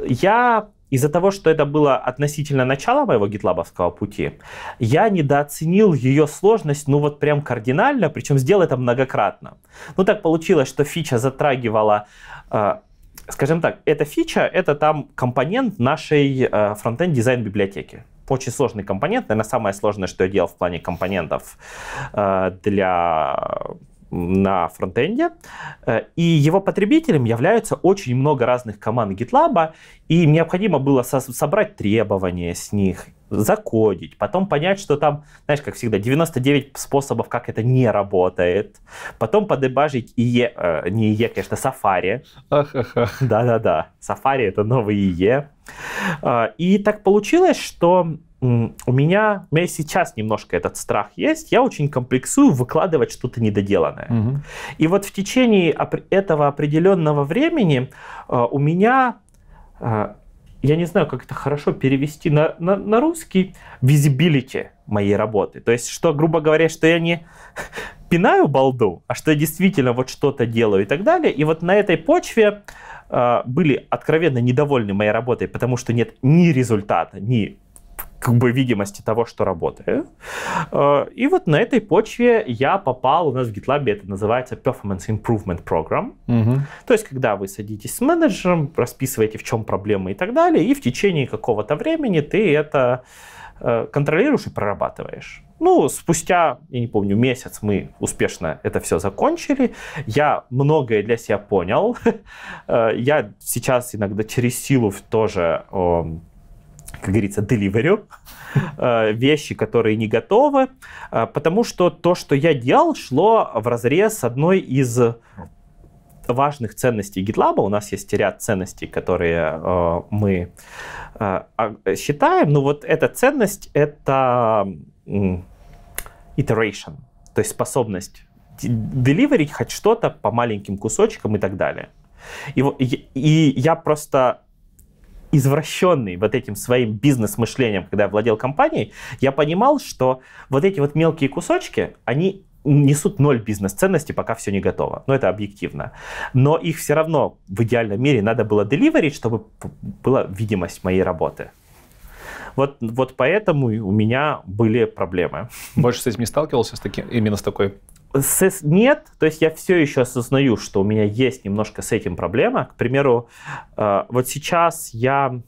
[SPEAKER 2] я из-за того, что это было относительно начала моего гитлабовского пути, я недооценил ее сложность, ну вот прям кардинально, причем сделал это многократно. Ну так получилось, что фича затрагивала скажем так, эта фича, это там компонент нашей э, фронтенд дизайн библиотеки. Очень сложный компонент, наверное, самое сложное, что я делал в плане компонентов э, для на фронтенде, э, и его потребителем являются очень много разных команд GitLab, и необходимо было со- собрать требования с них, закодить, потом понять, что там, знаешь, как всегда, 99 способов, как это не работает, потом подебажить ИЕ, э, не ИЕ, конечно, Safari. Да-да-да, Safari — это новый ИЕ. А, и так получилось, что у меня, у меня сейчас немножко этот страх есть, я очень комплексую выкладывать что-то недоделанное. Угу. И вот в течение этого определенного времени а, у меня а, я не знаю, как это хорошо перевести на, на, на русский, визибилити моей работы. То есть, что, грубо говоря, что я не пинаю балду, а что я действительно вот что-то делаю и так далее. И вот на этой почве э, были откровенно недовольны моей работой, потому что нет ни результата, ни как бы видимости того, что работаю. Э, и вот на этой почве я попал, у нас в GitLab это называется Performance Improvement Program. Угу. То есть, когда вы садитесь с менеджером, расписываете, в чем проблемы и так далее, и в течение какого-то времени ты это э, контролируешь и прорабатываешь. Ну, спустя, я не помню, месяц мы успешно это все закончили. Я многое для себя понял. Э, я сейчас иногда через силу тоже как говорится, деливерю э, вещи, которые не готовы, э, потому что то, что я делал, шло в разрез одной из важных ценностей GitLab. У нас есть ряд ценностей, которые э, мы а, считаем. Ну вот эта ценность — это iteration, то есть способность деливерить хоть что-то по маленьким кусочкам и так далее. и, и я просто извращенный вот этим своим бизнес-мышлением, когда я владел компанией, я понимал, что вот эти вот мелкие кусочки, они несут ноль бизнес-ценности, пока все не готово. Но это объективно. Но их все равно в идеальном мире надо было деливерить, чтобы была видимость моей работы. Вот, вот поэтому у меня были проблемы. Больше с этим не сталкивался, с таким, именно с такой с, нет, то есть я все еще осознаю, что у меня есть немножко с этим проблема. К примеру, э, вот сейчас я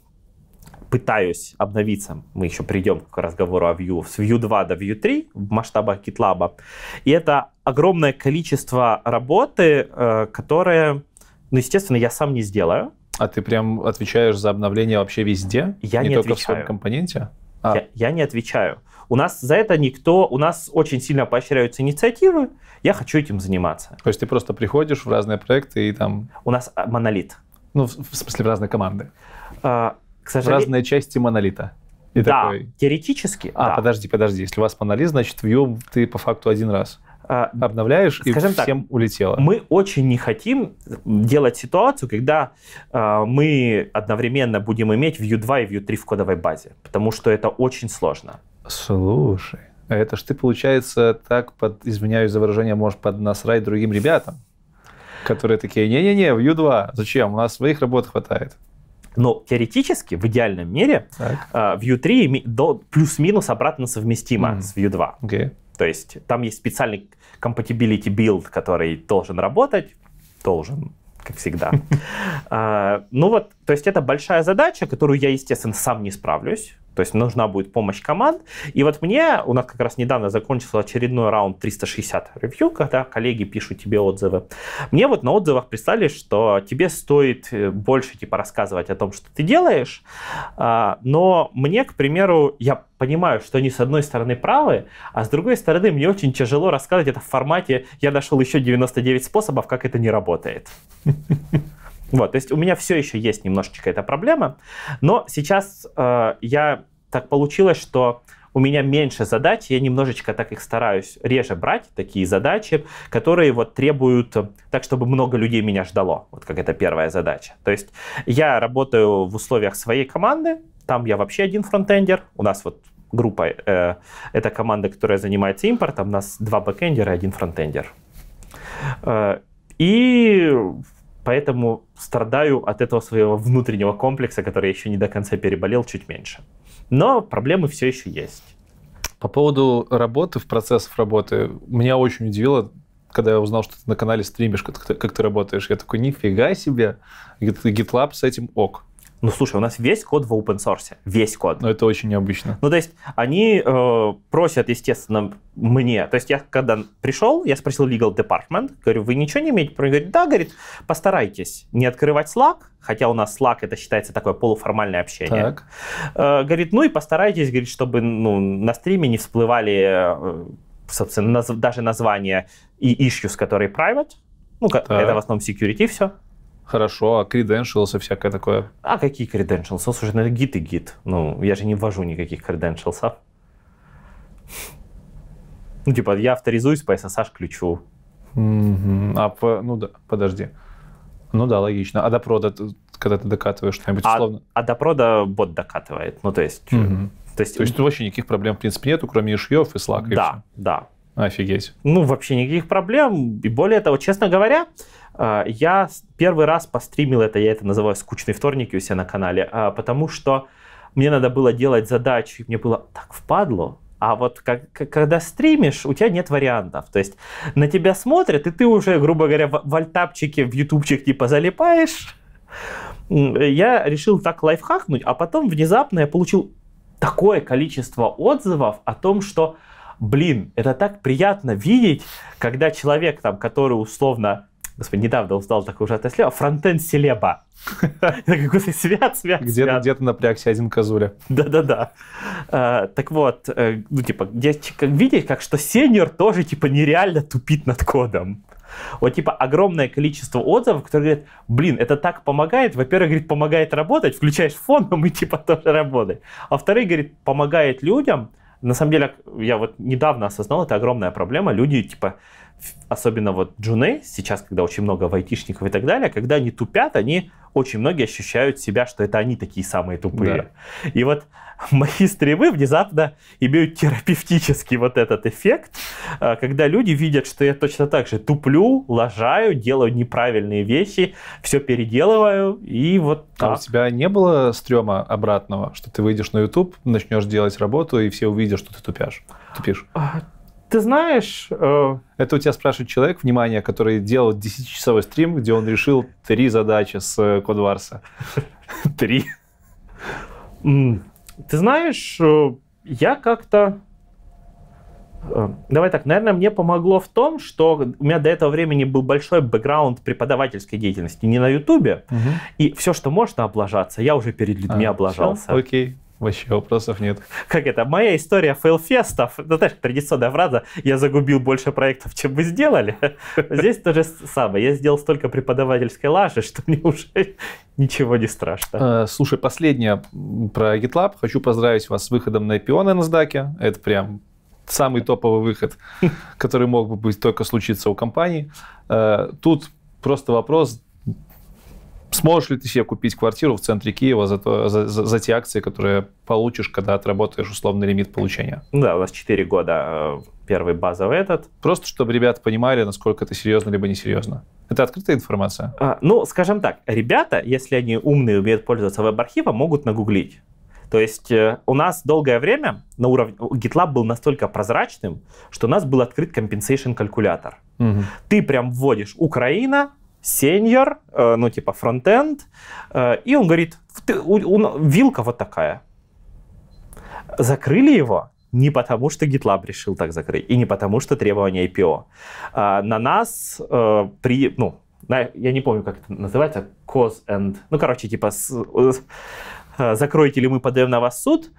[SPEAKER 2] пытаюсь обновиться. Мы еще придем к разговору о Vue. С Vue 2 до Vue 3 в масштабах GitLab. И это огромное количество работы, э, которые, ну, естественно, я сам не сделаю. А ты прям отвечаешь за обновление вообще везде? Я не, не только отвечаю. в своем компоненте? А. Я, я не отвечаю. У нас за это никто, у нас очень сильно поощряются инициативы, я хочу этим заниматься. То есть ты просто приходишь в разные проекты и там... У нас а, монолит. Ну, в смысле, в разные команды. А, к
[SPEAKER 3] сожалению... В
[SPEAKER 1] разные части монолита. И да, такой... теоретически. А, да. подожди, подожди. Если у вас монолит, значит,
[SPEAKER 2] Vue ты по факту один раз а, обновляешь, Скажем и всем улетело. Мы очень не хотим делать ситуацию, когда э, мы одновременно будем иметь Vue 2 и Vue 3 в кодовой базе, потому что это очень сложно.
[SPEAKER 1] Слушай, а это ж ты, получается, так, под, извиняюсь за выражение, можешь поднасрать другим ребятам,
[SPEAKER 2] которые такие, не-не-не, в Ю-2, зачем, у нас своих работ хватает. Но теоретически, в идеальном мире, так. Vue а, 3 плюс-минус обратно совместимо mm. с Vue 2. Okay. То есть там есть специальный compatibility build, который должен работать, должен, как всегда. А, ну вот то есть это большая задача, которую я, естественно, сам не справлюсь. То есть нужна будет помощь команд. И вот мне, у нас как раз недавно закончился очередной раунд 360 ревью, когда коллеги пишут тебе отзывы. Мне вот на отзывах прислали, что тебе стоит э, больше типа рассказывать о том, что ты делаешь. А, но мне, к примеру, я понимаю, что они с одной стороны правы, а с другой стороны мне очень тяжело рассказывать это в формате «я нашел еще 99 способов, как это не работает». Вот, то есть у меня все еще есть немножечко эта проблема, но сейчас э, я так получилось, что у меня меньше задач, я немножечко так их стараюсь реже брать, такие задачи, которые вот требуют э, так, чтобы много людей меня ждало, вот как это первая задача. То есть я работаю в условиях своей команды, там я вообще один фронтендер, у нас вот группа, э, это команда, которая занимается импортом, у нас два бэкендера и один фронтендер. Э, и поэтому страдаю от этого своего внутреннего комплекса, который еще не до конца переболел, чуть меньше. Но проблемы все еще есть. По поводу работы,
[SPEAKER 1] в процессах работы, меня очень удивило, когда я узнал, что ты на канале стримишь, как ты, как ты
[SPEAKER 2] работаешь. Я такой, нифига себе, GitLab с этим ок. Ну, слушай, у нас весь код в open source, весь код. Но ну, это очень необычно. Ну, то есть они э, просят, естественно, мне. То есть я когда пришел, я спросил legal department, говорю, вы ничего не имеете? Он говорит, да, говорит, постарайтесь не открывать Slack, хотя у нас Slack это считается такое полуформальное общение. Так. Э, говорит, ну и постарайтесь, говорит, чтобы ну, на стриме не всплывали, э, собственно, наз- даже названия и issues, которые private. Ну, так. это в основном security все хорошо, а credentials и всякое такое. А какие credentials? Слушай, ну это гид и гид. Ну, я же не ввожу никаких credentials. А? Ну, типа, я авторизуюсь по SSH ключу.
[SPEAKER 4] Mm-hmm.
[SPEAKER 2] А, по, ну да, подожди.
[SPEAKER 1] Ну да, логично. А до прода, когда ты докатываешь что-нибудь а, условно? А до прода бот докатывает. Ну, то есть... Mm-hmm. То есть, то есть тут вообще никаких проблем, в принципе, нету, кроме ишьев и слака. Да, и все.
[SPEAKER 2] да. Офигеть. Ну, вообще никаких проблем. И более того, честно говоря, а, я первый раз постримил это, я это называю скучные вторники у себя на канале, а, потому что мне надо было делать задачи, и мне было так впадло, а вот как, когда стримишь, у тебя нет вариантов. То есть на тебя смотрят, и ты уже, грубо говоря, в, в альтапчике, в ютубчик типа залипаешь. Я решил так лайфхакнуть, а потом внезапно я получил такое количество отзывов о том, что, блин, это так приятно видеть, когда человек, там, который условно Господи, недавно узнал такое ужасное слово. Фронтенд селеба. Какой-то свят, свят, Где-то где то напрягся один козуля. Да-да-да. Э, так вот, э, ну, типа, видишь, как что сеньор тоже, типа, нереально тупит над кодом. Вот, типа, огромное количество отзывов, которые говорят, блин, это так помогает. Во-первых, говорит, помогает работать, включаешь фоном и, типа, тоже работает. А вторых, говорит, помогает людям. На самом деле, я вот недавно осознал, это огромная проблема. Люди, типа, особенно вот джуны, сейчас, когда очень много айтишников и так далее, когда они тупят, они очень многие ощущают себя, что это они такие самые тупые. Да. И вот мои стримы внезапно имеют терапевтический вот этот эффект, а, когда люди видят, что я точно так же туплю, лажаю, делаю неправильные вещи, все переделываю, и вот так. А у тебя не было стрёма
[SPEAKER 1] обратного, что ты выйдешь на YouTube, начнешь делать работу, и все увидят, что ты тупишь? тупишь? А,
[SPEAKER 2] ты знаешь... Э...
[SPEAKER 1] Это у тебя спрашивает человек, внимание, который делал 10-часовой стрим, где он решил три задачи с э, Кодварса. Три.
[SPEAKER 2] Ты знаешь, э, я как-то... Э, давай так, наверное, мне помогло в том, что у меня до этого времени был большой бэкграунд преподавательской деятельности не на Ютубе, угу. и все, что можно облажаться, я уже перед людьми а, облажался. Все? Окей. Вообще вопросов нет. Как это? Моя история фейлфестов. Ну, знаешь, традиционная фраза «я загубил больше проектов, чем вы сделали». Здесь то же самое. Я сделал столько преподавательской лажи, что мне уже ничего не страшно. А,
[SPEAKER 1] слушай, последнее про GitLab. Хочу поздравить вас с выходом на IPO на NASDAQ. Это прям самый топовый выход, который мог бы быть только случиться у компании. А, тут просто вопрос, Сможешь ли ты себе купить квартиру в центре Киева за, то, за, за, за те акции, которые получишь, когда отработаешь условный лимит получения? Да, у нас 4 года э, первый базовый этот. Просто чтобы ребята понимали, насколько это серьезно либо несерьезно. Это открытая
[SPEAKER 2] информация? А, ну, скажем так, ребята, если они умные, умеют пользоваться веб-архивом, могут нагуглить. То есть э, у нас долгое время на уровне GitLab был настолько прозрачным, что у нас был открыт compensation калькулятор. Угу. Ты прям вводишь Украина, Сеньор, э, ну типа фронтенд, э, и он говорит, ты, у, у, вилка вот такая. Закрыли его не потому, что GitLab решил так закрыть, и не потому, что требования IPO. А, на нас э, при, ну, я не помню, как это называется, cause and, ну, короче, типа, с, закроете ли мы, подаем на вас суд,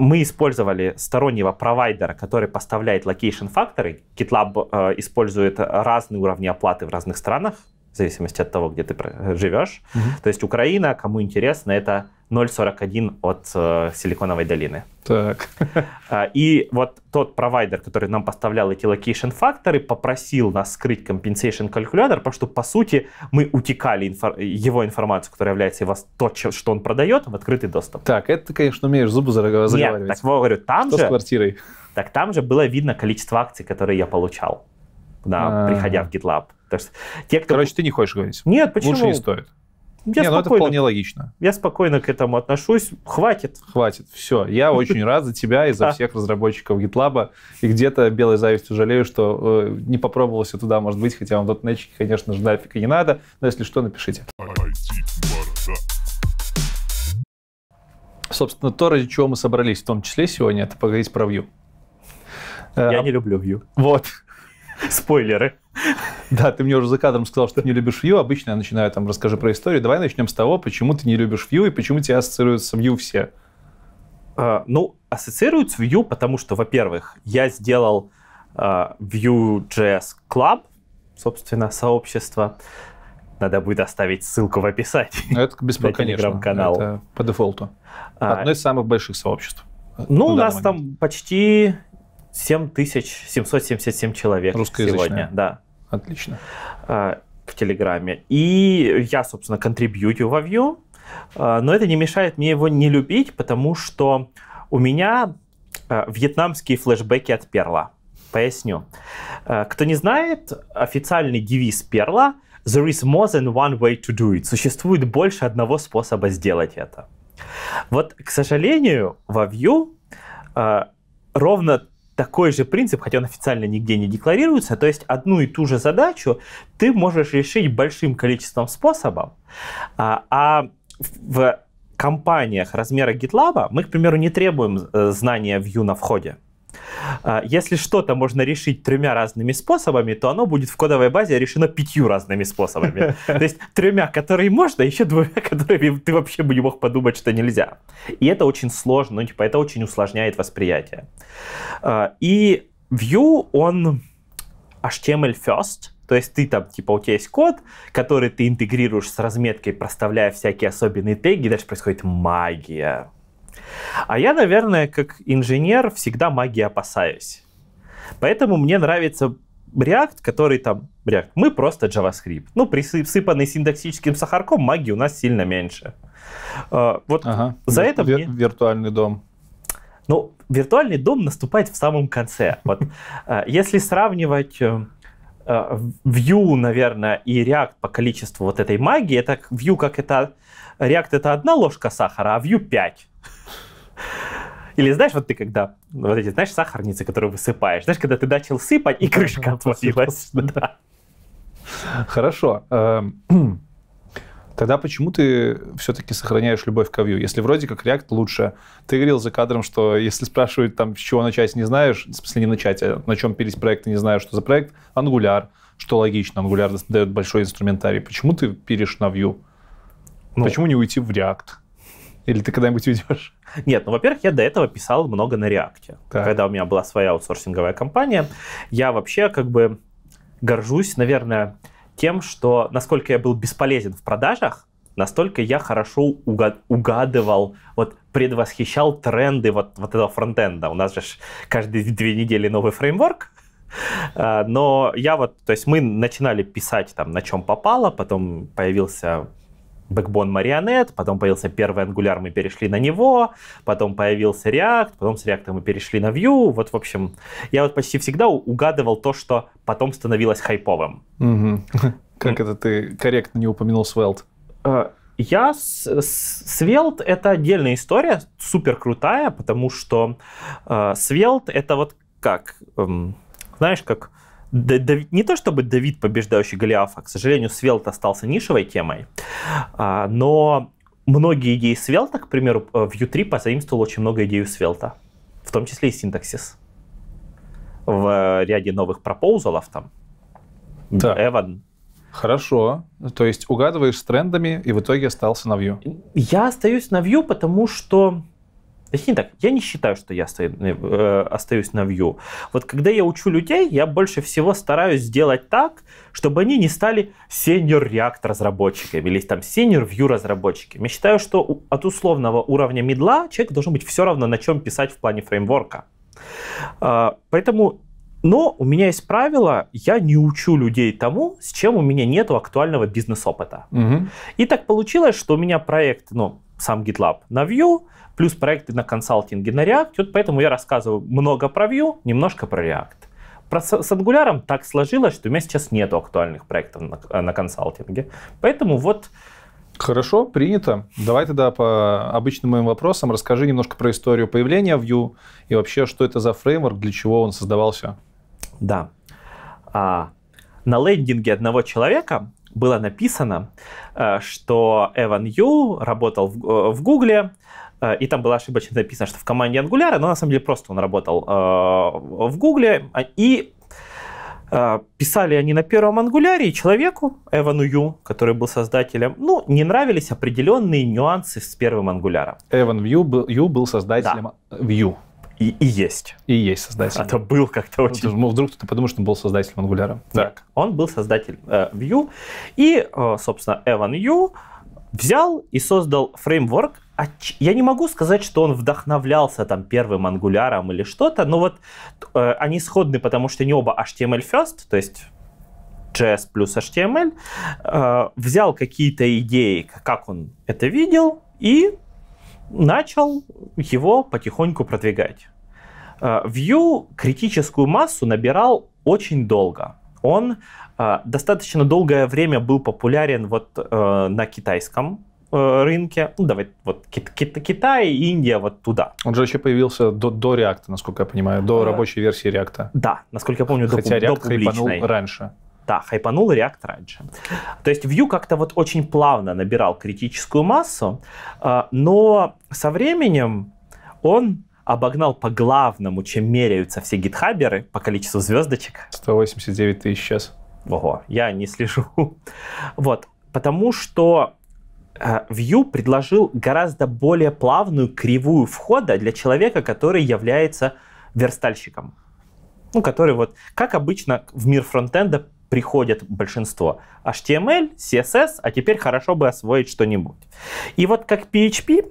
[SPEAKER 2] мы использовали стороннего провайдера, который поставляет location факторы. GitLab э, использует разные уровни оплаты в разных странах в зависимости от того, где ты живешь. Угу. То есть Украина, кому интересно, это 0,41 от э, Силиконовой долины. Так. А, и вот тот провайдер, который нам поставлял эти location факторы, попросил нас скрыть compensation калькулятор, потому что, по сути, мы утекали инфор- его информацию, которая является его, то, что он продает, в открытый доступ. Так, это ты, конечно, умеешь зубы заговаривать. Нет, так говорю, там что же... с квартирой? Так там же было видно количество акций, которые я получал, да, А-а-а. приходя в GitLab. Так что, те, кто... Короче, ты не хочешь говорить. Нет, почему? Лучше не стоит. Я не, спокойно, ну это вполне логично. Я спокойно к этому отношусь.
[SPEAKER 1] Хватит. Хватит. Все. Я очень рад за тебя и за всех разработчиков GitLab. И где-то белой завистью жалею, что э, не попробовался туда, может быть, хотя вам тут дотнетчики, конечно же, нафиг и не надо. Но если что, напишите. Собственно, то, ради чего мы собрались, в том числе сегодня, это поговорить про Vue. Я э, не люблю Vue. Вот. Спойлеры. Да, ты мне уже за кадром сказал, что ты не любишь Вью. Обычно я начинаю там расскажи про историю. Давай начнем с того, почему ты не любишь Вью и почему тебя ассоциируют с
[SPEAKER 2] Вью все. А, ну, ассоциируют с Vue, потому что, во-первых, я сделал а, Vue.js Club, собственно, сообщество. Надо будет оставить ссылку в описании. Ну, это бесплатно, конечно. канал. Это по дефолту.
[SPEAKER 1] А, Одно а, из самых больших сообществ.
[SPEAKER 2] Ну, у нас момент. там почти 7777 человек сегодня. Да. Отлично. А, в Телеграме. И я, собственно, контрибьютю во Vue, а, но это не мешает мне его не любить, потому что у меня а, вьетнамские флешбеки от Перла. Поясню. Кто не знает, официальный девиз Перла «There is more than one way to do it». Существует больше одного способа сделать это. Вот, к сожалению, во Vue ровно такой же принцип, хотя он официально нигде не декларируется, то есть одну и ту же задачу ты можешь решить большим количеством способов, а, а в компаниях размера GitLab мы, к примеру, не требуем э, знания Vue на входе. А, если что-то можно решить тремя разными способами, то оно будет в кодовой базе решено пятью разными способами. То есть тремя, которые можно, еще двумя, которыми ты вообще бы не мог подумать, что нельзя. И это очень сложно, ну, типа, это очень усложняет восприятие. А, и Vue, он HTML first, то есть ты там, типа, у тебя есть код, который ты интегрируешь с разметкой, проставляя всякие особенные теги, и дальше происходит магия. А я, наверное, как инженер всегда магии опасаюсь. Поэтому мне нравится React, который там... React. Мы просто JavaScript. Ну, присыпанный синтаксическим сахарком магии у нас сильно меньше. А, вот ага. за это вир- мне... Виртуальный дом. Ну, виртуальный дом наступает в самом конце. Вот а, если сравнивать э, а, Vue, наверное, и React по количеству вот этой магии, это Vue как это React это одна ложка сахара, а Vue 5. Или знаешь, вот ты когда, вот эти, знаешь, сахарницы, которые высыпаешь, знаешь, когда ты начал сыпать, и крышка отвалилась. Да. Хорошо.
[SPEAKER 1] Эм, тогда почему ты все-таки сохраняешь любовь к Vue? Если вроде как React лучше. Ты говорил за кадром, что если спрашивают, там, с чего начать, не знаешь, в смысле не начать, а на чем пилить проект, не знаю, что за проект, Angular, что логично, Angular дает большой инструментарий.
[SPEAKER 2] Почему ты пилишь на Vue? Ну, Почему не уйти в React? Или ты когда-нибудь уйдешь? Нет, ну, во-первых, я до этого писал много на React. Так. Когда у меня была своя аутсорсинговая компания, я вообще как бы горжусь, наверное, тем, что насколько я был бесполезен в продажах, настолько я хорошо угад угадывал, вот предвосхищал тренды вот, вот этого фронтенда. У нас же каждые две недели новый фреймворк, а, но я вот, то есть мы начинали писать там, на чем попало, потом появился Бэкбон, Марионет, потом появился первый Angular, мы перешли на него, потом появился React, потом с React мы перешли на Vue. Вот, в общем, я вот почти всегда угадывал то, что потом становилось хайповым. Как это ты корректно не упомянул Svelte? Э, я Svelte это отдельная история, супер крутая, потому что э, Svelte это вот как, эм, знаешь, как да, не то чтобы Давид, побеждающий Голиафа, к сожалению, Свелт остался нишевой темой, а, но многие идеи Свелта, к примеру, в Vue 3 позаимствовал очень много идей Свелта, в том числе и синтаксис в ряде новых пропоузалов там. Да. Эван. Хорошо.
[SPEAKER 1] То есть угадываешь с трендами и в итоге остался на Vue.
[SPEAKER 2] Я остаюсь на Vue, потому что Точнее так, я не считаю, что я остаюсь на вью. Э, вот когда я учу людей, я больше всего стараюсь сделать так, чтобы они не стали senior React разработчиками или там senior Vue разработчиками. Я считаю, что от условного уровня медла человек должен быть все равно на чем писать в плане фреймворка. А, поэтому но у меня есть правило, я не учу людей тому, с чем у меня нет актуального бизнес-опыта. Угу. И так получилось, что у меня проект, ну, сам GitLab на Vue, плюс проекты на консалтинге на React. Вот поэтому я рассказываю много про Vue, немножко про React. Про, с Angular так сложилось, что у меня сейчас нет актуальных проектов на, на консалтинге. Поэтому вот... Хорошо, принято. Давай тогда по обычным моим
[SPEAKER 1] вопросам расскажи немножко про историю появления Vue и вообще, что это за фреймворк, для чего он создавался.
[SPEAKER 2] Да. А, на лендинге одного человека было написано, э, что Эван Ю работал в, э, в Гугле, Э, и там было ошибочно написано, что в команде Angular, но на самом деле просто он работал э, в Гугле, а, и э, писали они на первом ангуляре, и человеку, Эвану Ю, который был создателем, ну, не нравились определенные нюансы с первым ангуляром. Эван Ю был, Ю был да. Vue. И, и есть. И есть создатель. Это был как-то ну, очень... Ну, вдруг кто-то подумал, что он был создателем ангуляра. Да. он был создатель э, Vue. И, э, собственно, Evan Ю взял и создал фреймворк а, я не могу сказать, что он вдохновлялся там первым ангуляром или что-то, но вот э, они сходны, потому что не оба HTML first, то есть JS плюс HTML, э, взял какие-то идеи, как он это видел, и начал его потихоньку продвигать. Э, Vue критическую массу набирал очень долго. Он э, достаточно долгое время был популярен вот э, на китайском Э, рынке. Ну, давай, вот Кит- Кит-
[SPEAKER 1] Китай, Индия, вот туда. Он же еще появился до, до React, насколько я понимаю, до э, рабочей версии React.
[SPEAKER 2] Да, насколько я помню, Хотя до, React до публичной. хайпанул раньше. Да, хайпанул React раньше. То есть Vue как-то вот очень плавно набирал критическую массу, э, но со временем он обогнал по главному, чем меряются все гитхаберы по количеству звездочек. 189 тысяч сейчас. Ого, я не слежу. Вот, потому что Э, Vue предложил гораздо более плавную кривую входа для человека, который является верстальщиком. Ну, который вот, как обычно, в мир фронтенда приходят большинство. HTML, CSS, а теперь хорошо бы освоить что-нибудь. И вот как PHP,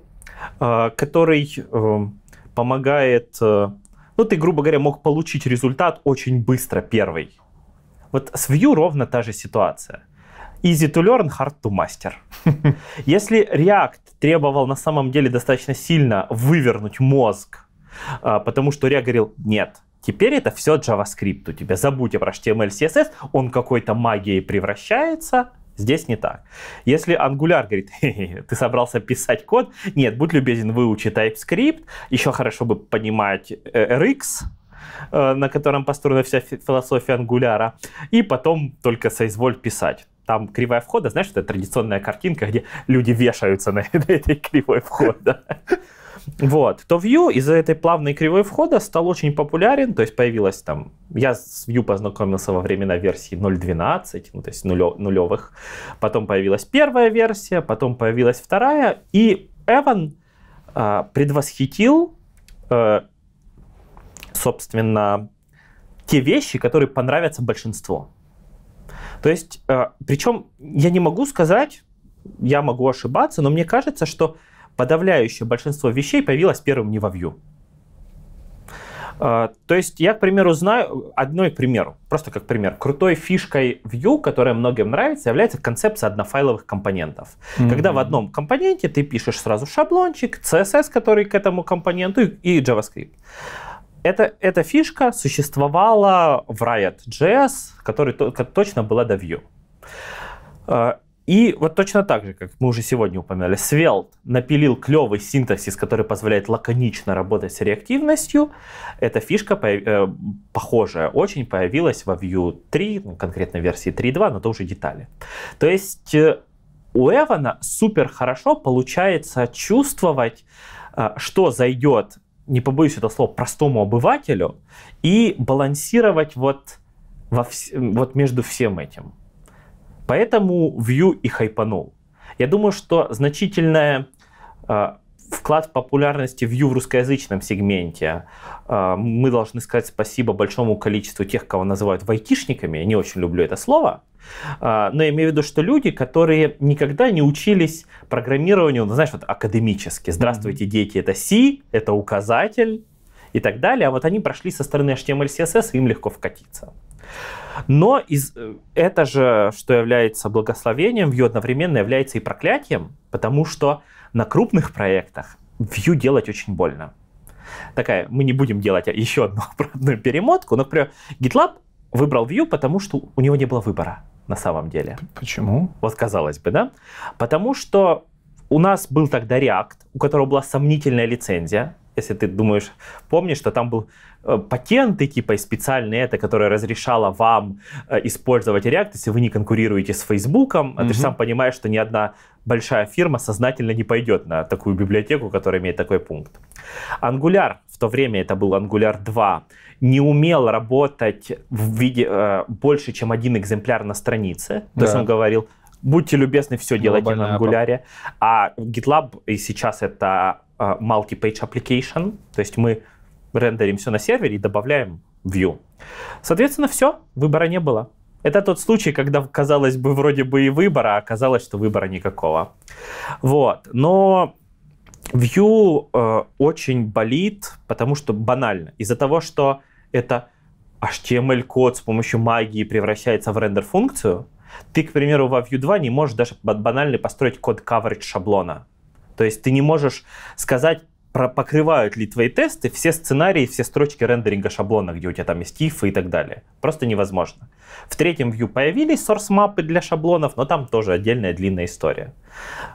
[SPEAKER 2] э, который эм, помогает... Э, ну, ты, грубо говоря, мог получить результат очень быстро первый. Вот с Vue ровно та же ситуация. Easy to learn, hard to master. Если React требовал на самом деле достаточно сильно вывернуть мозг, а, потому что React говорил «нет», Теперь это все JavaScript у тебя. Забудь про HTML, CSS, он какой-то магией превращается. Здесь не так. Если Angular говорит, Хе -хе, ты собрался писать код, нет, будь любезен, выучи TypeScript, еще хорошо бы понимать э, RX, э, на котором построена вся философия ангуляра, и потом только соизволь писать там кривая входа, знаешь, это традиционная картинка, где люди вешаются на этой кривой входа. Вот, то Vue из-за этой плавной кривой входа стал очень популярен, то есть появилась там, я с Vue познакомился во времена версии 0.12, ну то есть нулё, нулевых, потом появилась первая версия, потом появилась вторая, и Эван э, предвосхитил, э, собственно, те вещи, которые понравятся большинству. То есть, э, причем я не могу сказать, я могу ошибаться, но мне кажется, что подавляющее большинство вещей появилось первым не во Vue. Э, то есть я, к примеру, знаю, одной к примеру, просто как пример, крутой фишкой Vue, которая многим нравится, является концепция однофайловых компонентов. Mm-hmm. Когда в одном компоненте ты пишешь сразу шаблончик, CSS, который к этому компоненту, и JavaScript это, эта фишка существовала в Riot.js, который то, точно была до Vue. А, и вот точно так же, как мы уже сегодня упоминали, Svelte напилил клевый синтаксис, который позволяет лаконично работать с реактивностью. Эта фишка, э, похожая очень, появилась во Vue 3, ну, конкретно версии 3.2, но то уже детали. То есть э, у Эвана супер хорошо получается чувствовать, э, что зайдет не побоюсь этого слова, простому обывателю и балансировать вот, во вс... вот между всем этим. Поэтому View и хайпанул. Я думаю, что значительная э, вклад популярности View в русскоязычном сегменте. Э, мы должны сказать спасибо большому количеству тех, кого называют вайтишниками Я не очень люблю это слово. А, но я имею в виду, что люди, которые никогда не учились программированию, ну, знаешь, вот академически. Здравствуйте, дети, это C, это указатель и так далее. А вот они прошли со стороны HTML, CSS, и им легко вкатиться. Но из, э, это же, что является благословением, Vue одновременно является и проклятием, потому что на крупных проектах Vue делать очень больно. Такая, мы не будем делать еще одну обратную перемотку, но, например, GitLab выбрал Vue, потому что у него не было выбора на самом деле. Почему? Вот казалось бы, да? Потому что у нас был тогда React, у которого была сомнительная лицензия. Если ты думаешь, помнишь, что там был Э, патенты, типа и специальные это, которое разрешало вам э, использовать React, если вы не конкурируете с Facebook, mm-hmm. А ты же сам понимаешь, что ни одна большая фирма сознательно не пойдет на такую библиотеку, которая имеет такой пункт. Angular, в то время это был Angular 2, не умел работать в виде э, больше, чем один экземпляр на странице. Да. То есть он говорил, будьте любезны, все ну, делайте на Angular. А GitLab и сейчас это э, multi-page application, то есть мы рендерим все на сервере и добавляем view. Соответственно, все, выбора не было. Это тот случай, когда, казалось бы, вроде бы и выбора, а оказалось, что выбора никакого. Вот. Но View э, очень болит, потому что банально. Из-за того, что это HTML-код с помощью магии превращается в рендер-функцию, ты, к примеру, во View 2 не можешь даже банально построить код coverage шаблона. То есть ты не можешь сказать, про покрывают ли твои тесты все сценарии, все строчки рендеринга шаблона, где у тебя там есть if и так далее. Просто невозможно. В третьем view появились source-мапы для шаблонов, но там тоже отдельная длинная история.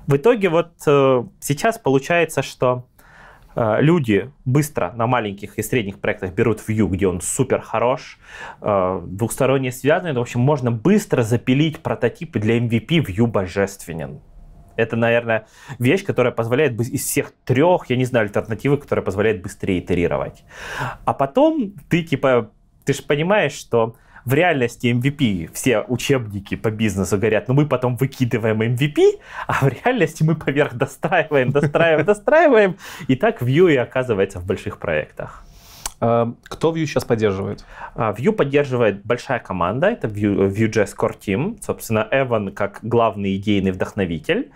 [SPEAKER 2] В итоге вот э, сейчас получается, что э, люди быстро на маленьких и средних проектах берут view, где он супер хорош, э, двухсторонне связанный, в общем, можно быстро запилить прототипы для MVP view божественен. Это, наверное, вещь, которая позволяет из всех трех, я не знаю, альтернативы, которая позволяет быстрее итерировать. А потом ты, типа, ты же понимаешь, что в реальности MVP все учебники по бизнесу говорят, ну мы потом выкидываем MVP, а в реальности мы поверх достраиваем, достраиваем, достраиваем. И так Vue и оказывается в больших проектах. Эм, кто Vue сейчас поддерживает? А, Vue поддерживает большая команда, это Vue.js Core Team, собственно, Эван как главный идейный вдохновитель,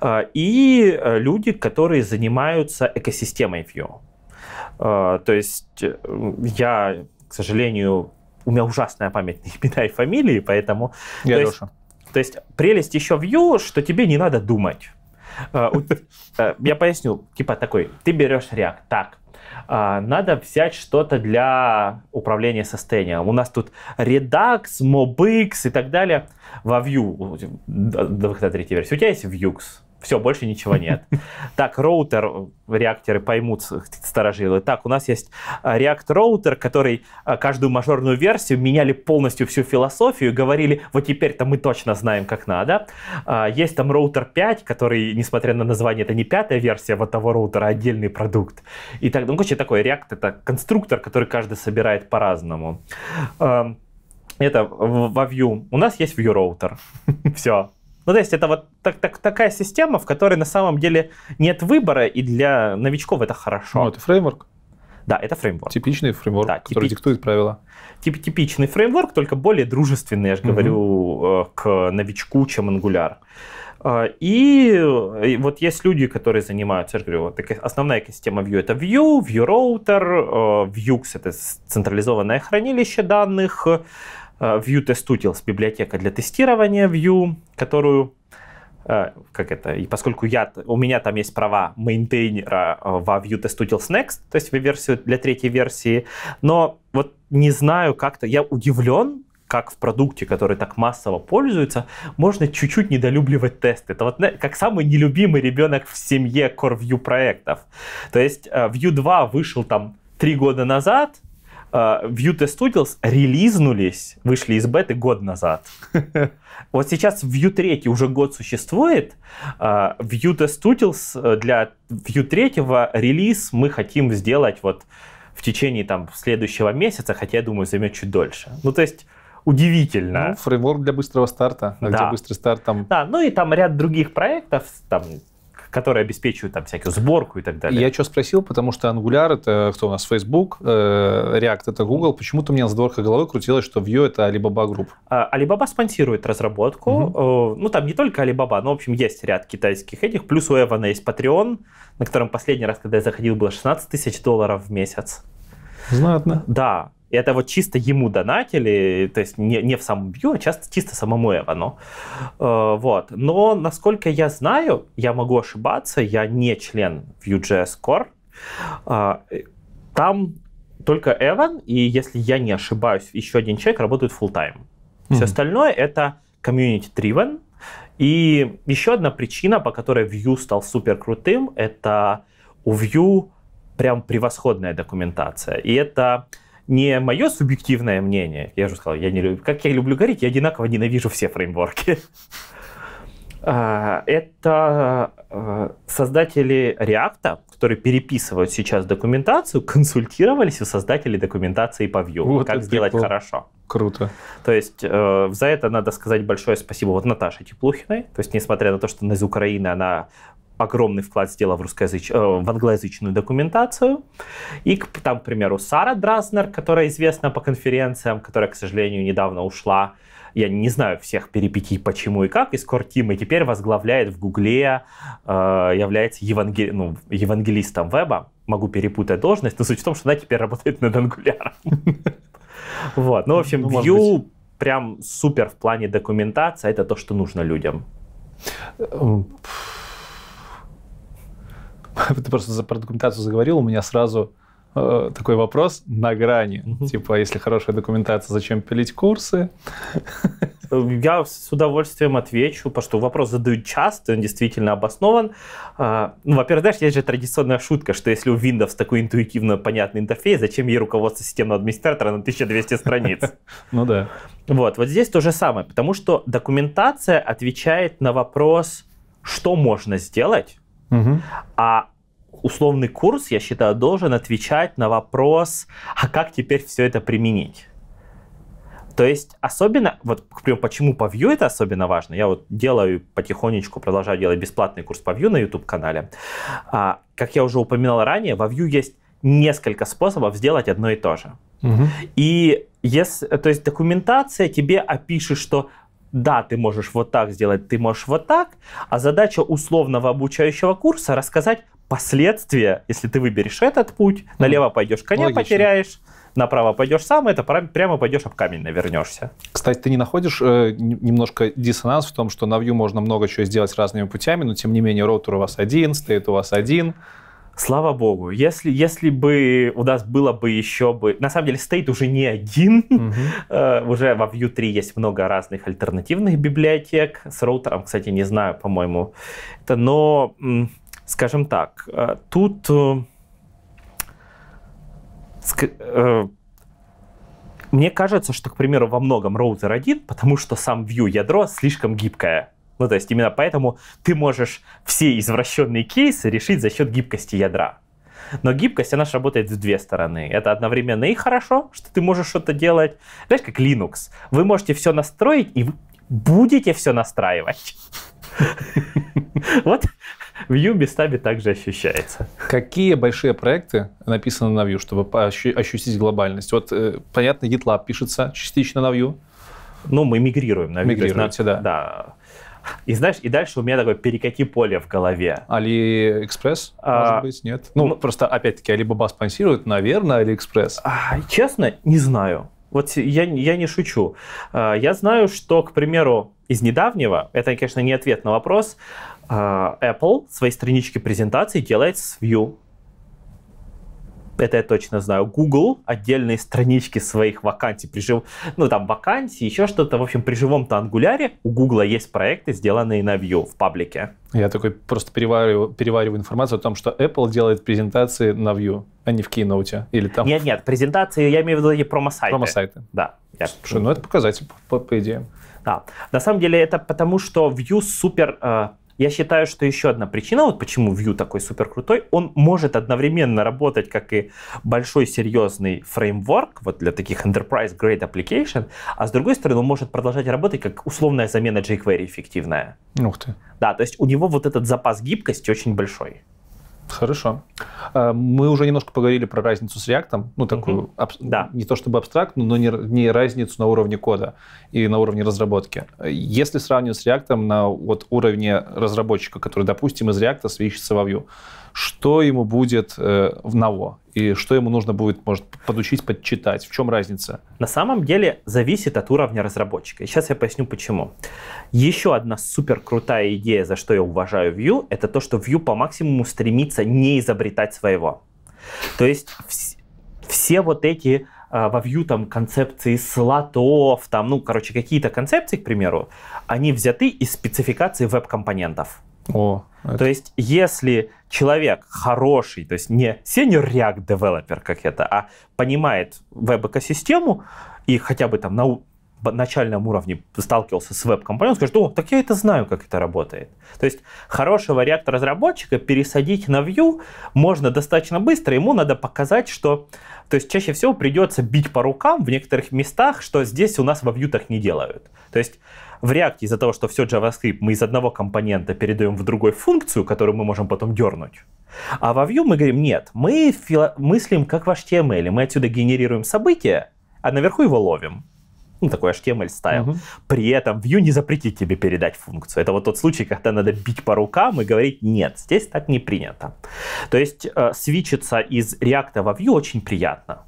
[SPEAKER 2] э, и э, люди, которые занимаются экосистемой Vue. Э, то есть я, к сожалению, у меня ужасная память на имена и фамилии, поэтому... Я то, Есть, то есть прелесть еще Vue, что тебе не надо думать. Я поясню, типа такой, ты берешь React, так, а, надо взять что-то для управления состоянием. У нас тут Redux, MobX и так далее во Vue, третьей версии У тебя есть Vuex? Все, больше ничего нет. Так, роутер, реакторы поймут, старожилы. Так, у нас есть React а, роутер, который а, каждую мажорную версию меняли полностью всю философию, говорили, вот теперь-то мы точно знаем, как надо. А, есть там роутер 5, который, несмотря на название, это не пятая версия вот того роутера, а отдельный продукт. И так, ну, короче, такой React — это конструктор, который каждый собирает по-разному. Это во Vue. У нас есть Vue роутер. Все. Ну, то есть это вот так, так, такая система, в которой на самом деле нет выбора, и для новичков это хорошо. Ну, это фреймворк. Да, это фреймворк. Типичный фреймворк, да, который типи... диктует правила. Тип, типичный фреймворк, только более дружественный, я же угу. говорю, э, к новичку, чем Angular. Э, э, и вот есть люди, которые занимаются, я говорю, вот основная система Vue — это Vue, Vue Router, Vuex — это централизованное хранилище данных, Э, Vue Test Utils, библиотека для тестирования Vue, которую э, как это, и поскольку я, у меня там есть права мейнтейнера э, во Vue Test Utils Next, то есть в версию для третьей версии, но вот не знаю как-то, я удивлен, как в продукте, который так массово пользуется, можно чуть-чуть недолюбливать тесты. Это вот как самый нелюбимый ребенок в семье CoreView проектов. То есть Vue 2 вышел там три года назад, Vue э, Test Studios релизнулись, вышли из беты год назад. Вот сейчас Vue 3 уже год существует. Vue э, Test Studios э, для Vue 3 релиз мы хотим сделать вот в течение там следующего месяца, хотя, я думаю, займет чуть дольше. Ну, то есть удивительно. Ну, фреймворк для быстрого старта, а да. где быстрый старт там. Да, ну и там ряд других проектов, там которые обеспечивают там всякую сборку и так далее. Я
[SPEAKER 1] что спросил, потому что Angular это кто у нас? Facebook, э, React это Google. Почему-то у меня на задворках
[SPEAKER 2] головы крутилось, что Vue это Alibaba Group. А, Alibaba спонсирует разработку. Угу. Ну, там не только Alibaba, но, в общем, есть ряд китайских этих. Плюс у Эвана есть Patreon, на котором последний раз, когда я заходил, было 16 тысяч долларов в месяц. Знатно. Да. Это вот чисто ему донатили, то есть не, не в самом Бью, а часто чисто самому Эвану. Э, вот. Но, насколько я знаю, я могу ошибаться, я не член Vue.js Core. Э, там только Эван и, если я не ошибаюсь, еще один человек работает full time. Mm-hmm. Все остальное это community driven. И еще одна причина, по которой Vue стал супер крутым, это у Vue прям превосходная документация. И это не мое субъективное мнение. Я же сказал, я не люблю... Как я люблю говорить, я одинаково ненавижу все фреймворки. А, это э, создатели React, которые переписывают сейчас документацию, консультировались у создателей документации по Vue, вот как сделать прикол. хорошо. Круто. То есть э, за это надо сказать большое спасибо вот Наташе Теплухиной. То есть несмотря на то, что она из Украины, она огромный вклад сделала в, русскоязыч... Э, в англоязычную документацию. И, там, к примеру, Сара Дразнер, которая известна по конференциям, которая, к сожалению, недавно ушла. Я не знаю всех перипетий, почему и как. И Скор Тим и теперь возглавляет в Гугле, э, является евангел... ну, евангелистом веба. Могу перепутать должность, но суть в том, что она теперь работает над ангуляром. Вот. Ну, в общем, ну, Vue прям супер в плане документации. Это то, что нужно людям. Эм, ты просто за, про
[SPEAKER 1] документацию заговорил, у меня сразу э, такой вопрос на грани. Типа, если хорошая документация,
[SPEAKER 2] зачем пилить курсы? Я с удовольствием отвечу, потому что вопрос задают часто, он действительно обоснован. А, ну, во-первых, знаешь, есть же традиционная шутка, что если у Windows такой интуитивно понятный интерфейс, зачем ей руководство системного администратора на 1200 страниц? Ну да. Вот, вот здесь то же самое, потому что документация отвечает на вопрос, что можно сделать, Угу. А условный курс, я считаю, должен отвечать на вопрос, а как теперь все это применить? То есть особенно, вот к примеру, почему по Vue это особенно важно, я вот делаю потихонечку, продолжаю делать бесплатный курс по Vue на YouTube-канале. А, как я уже упоминал ранее, во Vue есть несколько способов сделать одно и то же. Угу. И если, то есть документация тебе опишет, что да, ты можешь вот так сделать, ты можешь вот так, а задача условного обучающего курса рассказать последствия, если ты выберешь этот путь, налево пойдешь, коня Логично. потеряешь, направо пойдешь сам, это прямо пойдешь об камень навернешься.
[SPEAKER 1] Кстати, ты не находишь э, немножко диссонанс в том, что на Vue можно
[SPEAKER 2] много чего сделать разными путями, но тем не менее роутер у вас один, стоит у вас один, Слава богу, если, если бы у нас было бы еще бы... На самом деле, стоит уже не
[SPEAKER 3] один. Mm-hmm.
[SPEAKER 2] Uh, уже во Vue 3 есть много разных альтернативных библиотек. С роутером, кстати, не знаю, по-моему. Это, но, скажем так, э, тут... Э, ск- мне кажется, что, к примеру, во многом роутер один, потому что сам Vue ядро слишком гибкое. Ну, то есть именно поэтому ты можешь все извращенные кейсы решить за счет гибкости ядра. Но гибкость, она же работает с две стороны. Это одновременно и хорошо, что ты можешь что-то делать. Знаешь, как Linux. Вы можете все настроить, и вы будете все настраивать. Вот в Vue местами также ощущается. Какие
[SPEAKER 1] большие проекты написаны на Vue, чтобы ощутить глобальность? Вот, э, понятно, GitLab
[SPEAKER 2] пишется частично на Vue. Ну, мы мигрируем на Vue. Мигрируете, да. Да. И знаешь, и дальше у меня такое перекати поле в голове. Алиэкспресс, а, может быть, нет? Ну, ну просто, опять-таки, Алибаба спонсирует, наверное, Алиэкспресс. А, честно, не знаю. Вот я, я не шучу. А, я знаю, что, к примеру, из недавнего, это, конечно, не ответ на вопрос, а, Apple свои странички презентации делает с Vue это я точно знаю, Google отдельные странички своих вакансий, при жив... ну там вакансии, еще что-то, в общем, при живом-то ангуляре у Google есть проекты, сделанные на Vue в паблике. Я такой просто перевариваю, перевариваю информацию о том, что Apple делает
[SPEAKER 1] презентации на Vue, а не в Keynote или там. Нет, нет, презентации, я имею в виду эти промо-сайты. Промо-сайты.
[SPEAKER 2] Да. Я... Слушай, ну это показатель, по, по, по идее. Да. На самом деле это потому, что Vue супер э, я считаю, что еще одна причина, вот почему Vue такой супер крутой, он может одновременно работать как и большой серьезный фреймворк, вот для таких enterprise grade application, а с другой стороны он может продолжать работать как условная замена jQuery эффективная. Ух ты. Да, то есть у него вот этот запас гибкости очень большой. Хорошо.
[SPEAKER 1] А, мы уже немножко поговорили про разницу с React, ну такую, угу. аб... да. не то чтобы абстрактную, но не, не разницу на уровне кода и на уровне разработки. Если сравнивать с React на вот уровне разработчика, который, допустим, из React свищется во Vue, что ему будет
[SPEAKER 2] э, в ново? И что ему нужно будет, может, подучить, подчитать? В чем разница? На самом деле зависит от уровня разработчика. И сейчас я поясню, почему. Еще одна супер крутая идея, за что я уважаю Vue, это то, что Vue по максимуму стремится не изобретать своего. То есть вс- все вот эти э, во Vue там концепции слотов, там, ну, короче, какие-то концепции, к примеру, они взяты из спецификации веб-компонентов. О, это... То есть, если человек хороший, то есть не senior React Developer, как это, а понимает веб-экосистему и хотя бы там нау начальном уровне сталкивался с веб компонентом скажет, о, так я это знаю, как это работает. То есть хорошего React-разработчика пересадить на Vue можно достаточно быстро, ему надо показать, что... То есть чаще всего придется бить по рукам в некоторых местах, что здесь у нас во Vue так не делают. То есть в React из-за того, что все JavaScript мы из одного компонента передаем в другой функцию, которую мы можем потом дернуть. А во Vue мы говорим, нет, мы фило- мыслим как в HTML, мы отсюда генерируем события, а наверху его ловим ну, такой HTML стайл. Угу. При этом Vue не запретит тебе передать функцию. Это вот тот случай, когда надо бить по рукам и говорить, нет, здесь так не принято. То есть э, свичиться из React во Vue очень приятно.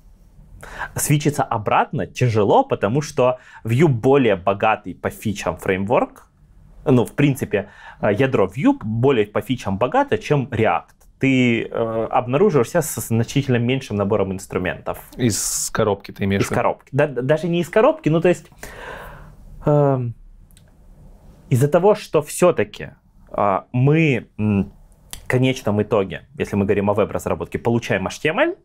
[SPEAKER 2] Свичиться обратно тяжело, потому что Vue более богатый по фичам фреймворк, ну, в принципе, э, ядро Vue более по фичам богато, чем React ты э, обнаруживаешься с значительно меньшим набором инструментов. Из коробки ты имеешь? Из в... коробки. Да, даже не из коробки, ну то есть э, из-за того, что все-таки э, мы в конечном итоге, если мы говорим о веб-разработке, получаем HTML,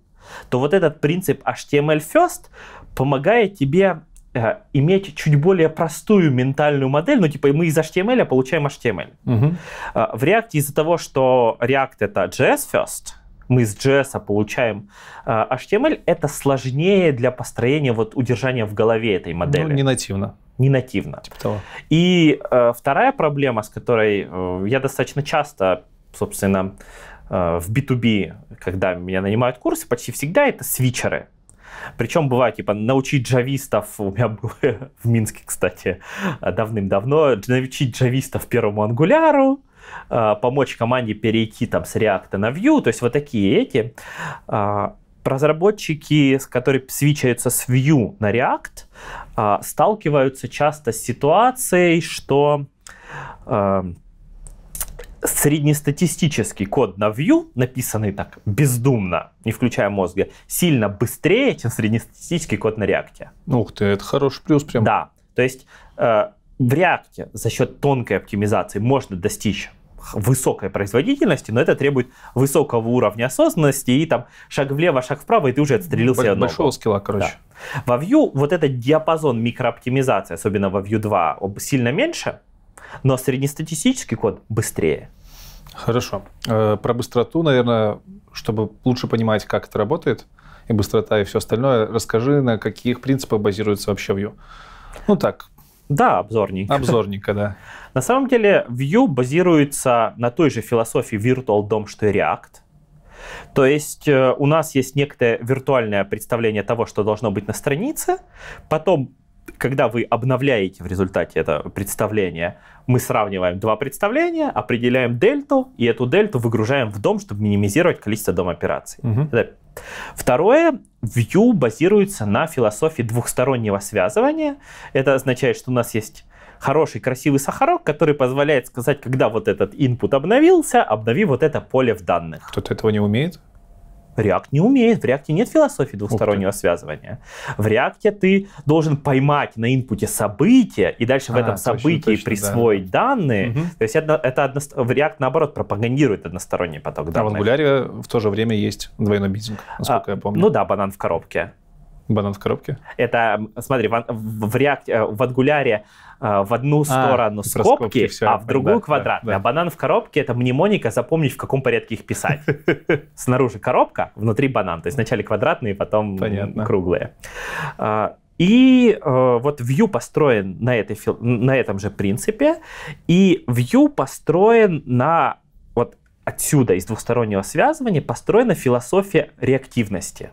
[SPEAKER 2] то вот этот принцип HTML first помогает тебе Э, иметь чуть более простую ментальную модель, ну, типа, мы из HTML получаем HTML. Угу. Э, в React из-за того, что React — это JS first, мы из JS -а получаем э, HTML, это сложнее для построения, вот, удержания в голове этой ну, модели. Ну, не нативно. Не нативно. Типа того. И э, вторая проблема, с которой э, я достаточно часто, собственно, в B2B, когда меня нанимают курсы, почти всегда это свичеры. Причем бывает, типа, научить джавистов, у меня было в Минске, кстати, давным-давно, научить джавистов первому ангуляру, а, помочь команде перейти там с React на Vue, то есть вот такие эти а, разработчики, которые свичаются с Vue на React, а, сталкиваются часто с ситуацией, что среднестатистический код на Vue, написанный так бездумно, не включая мозга, сильно быстрее, чем среднестатистический код на реакте. Ух ты, это хороший плюс прям. Да, то есть э, в реакте за счет тонкой оптимизации можно достичь высокой производительности, но это требует высокого уровня осознанности и там шаг влево, шаг вправо, и ты уже отстрелил себе ногу. скилла, короче. Да. Во Vue вот этот диапазон микрооптимизации, особенно во Vue 2, сильно меньше, но среднестатистический код быстрее. Хорошо. Э, про быстроту, наверное, чтобы
[SPEAKER 1] лучше понимать, как это работает, и быстрота, и все остальное, расскажи, на каких принципах базируется
[SPEAKER 2] вообще Vue. Ну так. Да, обзорник. Обзорника, да. На самом деле Vue базируется на той же философии Virtual DOM, что и React. То есть э, у нас есть некое виртуальное представление того, что должно быть на странице, потом когда вы обновляете в результате это представление, мы сравниваем два представления, определяем дельту, и эту дельту выгружаем в дом, чтобы минимизировать количество дом операций. Угу. Это... Второе, Vue базируется на философии двухстороннего связывания. Это означает, что у нас есть хороший, красивый сахарок, который позволяет сказать, когда вот этот input обновился, обнови вот это поле в данных. Кто-то этого не умеет? React не умеет. В React нет философии двустороннего связывания. В React ты должен поймать на инпуте событие и дальше в а, этом точно, событии точно, присвоить да. данные. Угу. То есть это, это одно, в React, наоборот, пропагандирует односторонний поток данных. А в
[SPEAKER 1] Angular в то же время есть
[SPEAKER 2] двойной битинг, насколько а, я помню. Ну да, банан в коробке. Банан в коробке? Это, смотри, в, в, в React, э, в Angular а, в одну а, сторону а, скобки, скобки а в другую да, квадрат. Да, да. А банан в коробке — это мнемоника запомнить, в каком порядке их писать. Снаружи коробка, внутри банан. То есть вначале квадратные, потом Понятно. круглые. А, и э, вот Vue построен на, этой, на этом же принципе, и Vue построен на вот отсюда, из двухстороннего связывания, построена философия реактивности.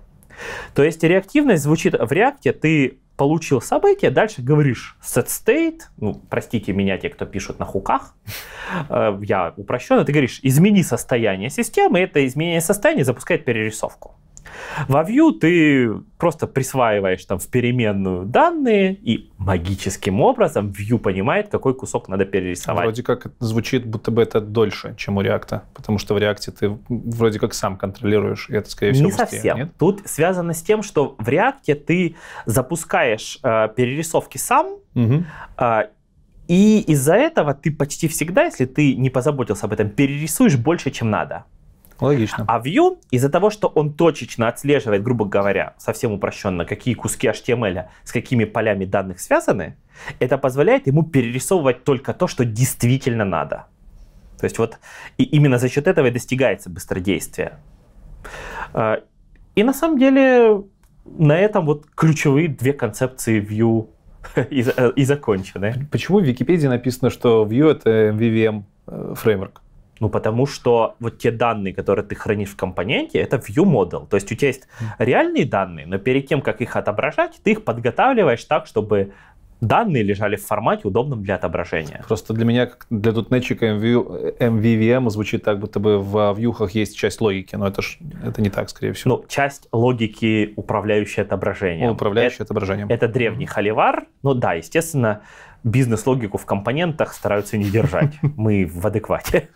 [SPEAKER 2] То есть реактивность звучит в реакте, ты получил событие, дальше говоришь set state, ну, простите меня, те, кто пишут на хуках, э, я упрощенно, ты говоришь, измени состояние системы, это изменение состояния запускает перерисовку. Во Vue ты просто присваиваешь там в переменную данные, и магическим образом Vue понимает, какой кусок надо перерисовать. Вроде как
[SPEAKER 1] звучит, будто бы это дольше, чем у React, потому что в React ты вроде как сам контролируешь, и
[SPEAKER 2] это, скорее всего, Не быстрее, совсем. Нет? Тут связано с тем, что в React ты запускаешь э, перерисовки сам, угу. э, и из-за этого ты почти всегда, если ты не позаботился об этом, перерисуешь больше, чем надо. Логично. А Vue, из-за того, что он точечно отслеживает, грубо говоря, совсем упрощенно, какие куски HTML с какими полями данных связаны, это позволяет ему перерисовывать только то, что действительно надо. То есть вот и именно за счет этого и достигается быстродействие. А, и на самом деле на этом вот ключевые две концепции Vue и, э, и закончены. Почему в Википедии написано, что Vue это MVVM э, фреймворк? Ну, потому что вот те данные, которые ты хранишь в компоненте, это view model. То есть у тебя есть реальные данные, но перед тем, как их отображать, ты их подготавливаешь так, чтобы данные лежали в формате, удобном для отображения. Просто для меня, как для тутнетчика
[SPEAKER 1] MVVM звучит так, будто бы в а, вьюхах есть часть логики, но это ж, это не
[SPEAKER 2] так, скорее всего. Ну, часть логики, управляющая отображением. управляющая это, отображением. Это древний холивар, ну да, естественно, бизнес-логику в компонентах стараются не держать. Мы в адеквате.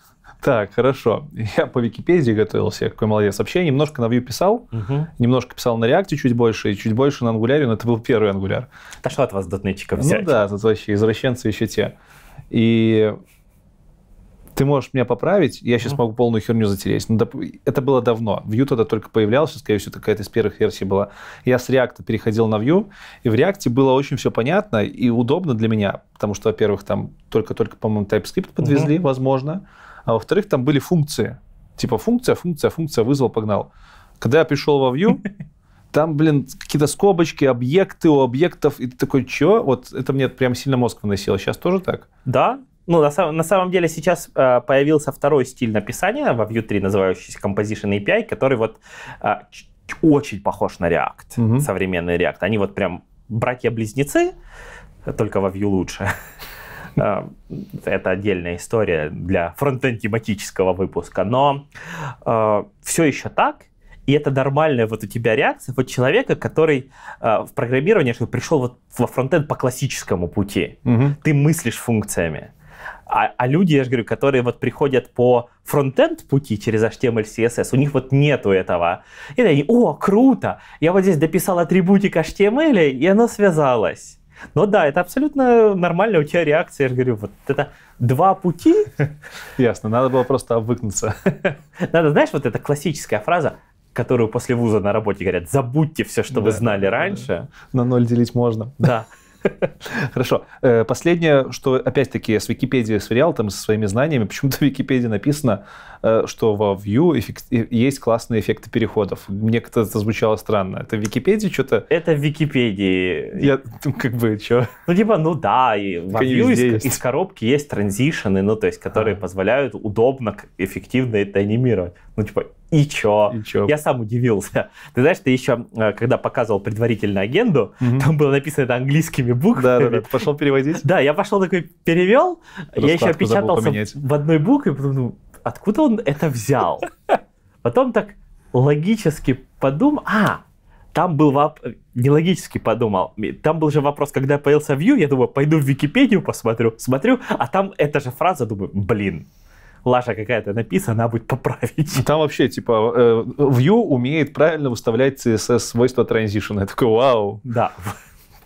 [SPEAKER 2] Так, хорошо. Я по Википедии готовился, я какой молодец. Вообще, я немножко
[SPEAKER 1] на Vue писал, угу. немножко писал на React чуть больше, и чуть больше на Angular, но это был первый Angular. Да что от вас дотнетчиков ну взять? Ну да, тут вообще извращенцы еще те. И ты можешь меня поправить, я сейчас mm-hmm. могу полную херню затереть. Но ну, доп... Это было давно. Vue тогда только появлялся, скорее всего, какая-то из первых версий была. Я с React переходил на Vue, и в React было очень все понятно и удобно для меня, потому что, во-первых, там только-только, по-моему, TypeScript подвезли, mm-hmm. возможно а во-вторых, там были функции. Типа функция, функция, функция, вызвал, погнал. Когда я пришел во Vue, там, блин, какие-то скобочки, объекты у объектов, и ты
[SPEAKER 2] такой, чё? Вот это мне прям сильно мозг выносило. Сейчас тоже так? Да, ну, на, самом, на самом деле сейчас э, появился второй стиль написания во Vue 3, называющийся Composition API, который вот э, очень похож на React, угу. современный React. Они вот прям братья-близнецы, только во Vue лучше. Э, это отдельная история для фронтенд-тематического выпуска. Но э, все еще так, и это нормальная вот у тебя реакция вот человека, который э, в программировании что пришел вот во фронтенд по классическому пути. Угу. Ты мыслишь функциями. А, а люди, я же говорю, которые вот приходят по фронтенд пути через HTML, CSS, у них вот нету этого. И они, о, круто, я вот здесь дописал атрибутик HTML, и оно связалось. Но ну да, это абсолютно нормальная у тебя реакция. Я же говорю, вот это два пути. Ясно, надо было просто обвыкнуться. Надо, знаешь, вот эта классическая фраза, которую после вуза на работе говорят, забудьте все, что да, вы знали раньше. Да.
[SPEAKER 1] На ноль делить можно.
[SPEAKER 2] Да. Хорошо. Э, последнее, что опять-таки с Википедии сверял, там со своими
[SPEAKER 1] знаниями, почему-то в Википедии написано, э, что во Vue эффект... Э, есть классные эффекты переходов. Мне как-то это звучало странно. Это в Википедии что-то? Это в Википедии. Я ну,
[SPEAKER 2] как бы, что? Ну, типа, ну да, и во Vue из, из коробки есть транзишены, ну, то есть, которые а. позволяют удобно, эффективно это анимировать. Ну, типа, и чё? И чё? Я сам удивился. Ты знаешь, ты еще, э, когда показывал предварительную агенду, угу. там было написано это английскими буквами. Да, да, да. Ты пошел переводить? Да, я пошел такой, перевел. я еще печатался в одной букве, потом ну, откуда он это взял? Потом так логически подумал, а, там был воп... нелогически подумал. Там был же вопрос, когда появился вью. я думаю, пойду в Википедию посмотрю, смотрю, а там эта же фраза, думаю, блин, лажа какая-то написана, она будет поправить. Там вообще, типа, э, Vue
[SPEAKER 1] умеет правильно выставлять CSS-свойства транзишена. Я такой, вау. Да.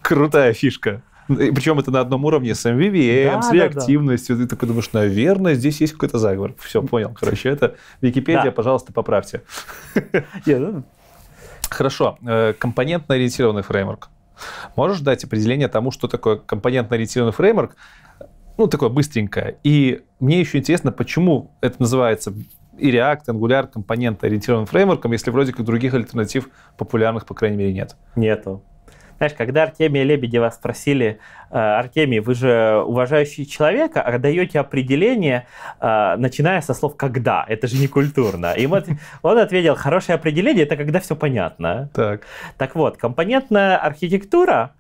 [SPEAKER 1] Крутая фишка. И причем это на одном уровне с MVVM, да, с реактивностью. Да, да. Ты такой думаешь, наверное, здесь есть какой-то заговор. Все, понял. Короче, это Википедия, да. пожалуйста, поправьте.
[SPEAKER 3] Ну
[SPEAKER 1] Хорошо. Э, компонентно-ориентированный фреймворк. Можешь дать определение тому, что такое компонентно-ориентированный фреймворк? Ну, такое быстренькое. И мне еще интересно, почему это называется и React, Angular, компонент ориентированным фреймворком, если вроде
[SPEAKER 2] как других альтернатив популярных, по крайней мере, нет. Нету. Знаешь, когда Артемия Лебедева спросили, э, Артемий, вы же уважающий человека, а даете определение, э, начиная со слов «когда», это же не культурно. И вот он ответил, хорошее определение – это когда все понятно. Так. Так вот, компонентная архитектура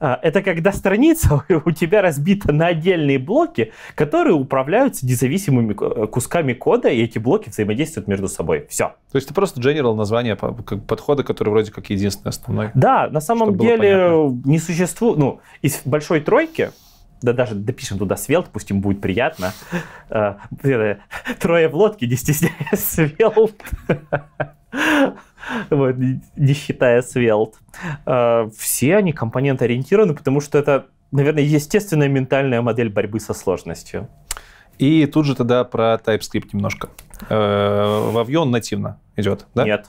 [SPEAKER 2] а, это когда страница у тебя разбита на отдельные блоки, которые управляются независимыми э, кусками кода, и эти блоки взаимодействуют между собой. Все.
[SPEAKER 1] То есть это просто general
[SPEAKER 2] название подхода, который вроде как единственный основной. Да, на самом деле не существует, ну, из большой тройки, да даже допишем туда свел, пусть им будет приятно. Э, э, трое в лодке, не стесняясь свел вот, не считая Svelte. А, все они компонент ориентированы, потому что это, наверное, естественная ментальная модель борьбы со сложностью. И тут
[SPEAKER 1] же тогда про TypeScript немножко. Э, во Vue он нативно идет, да? Нет.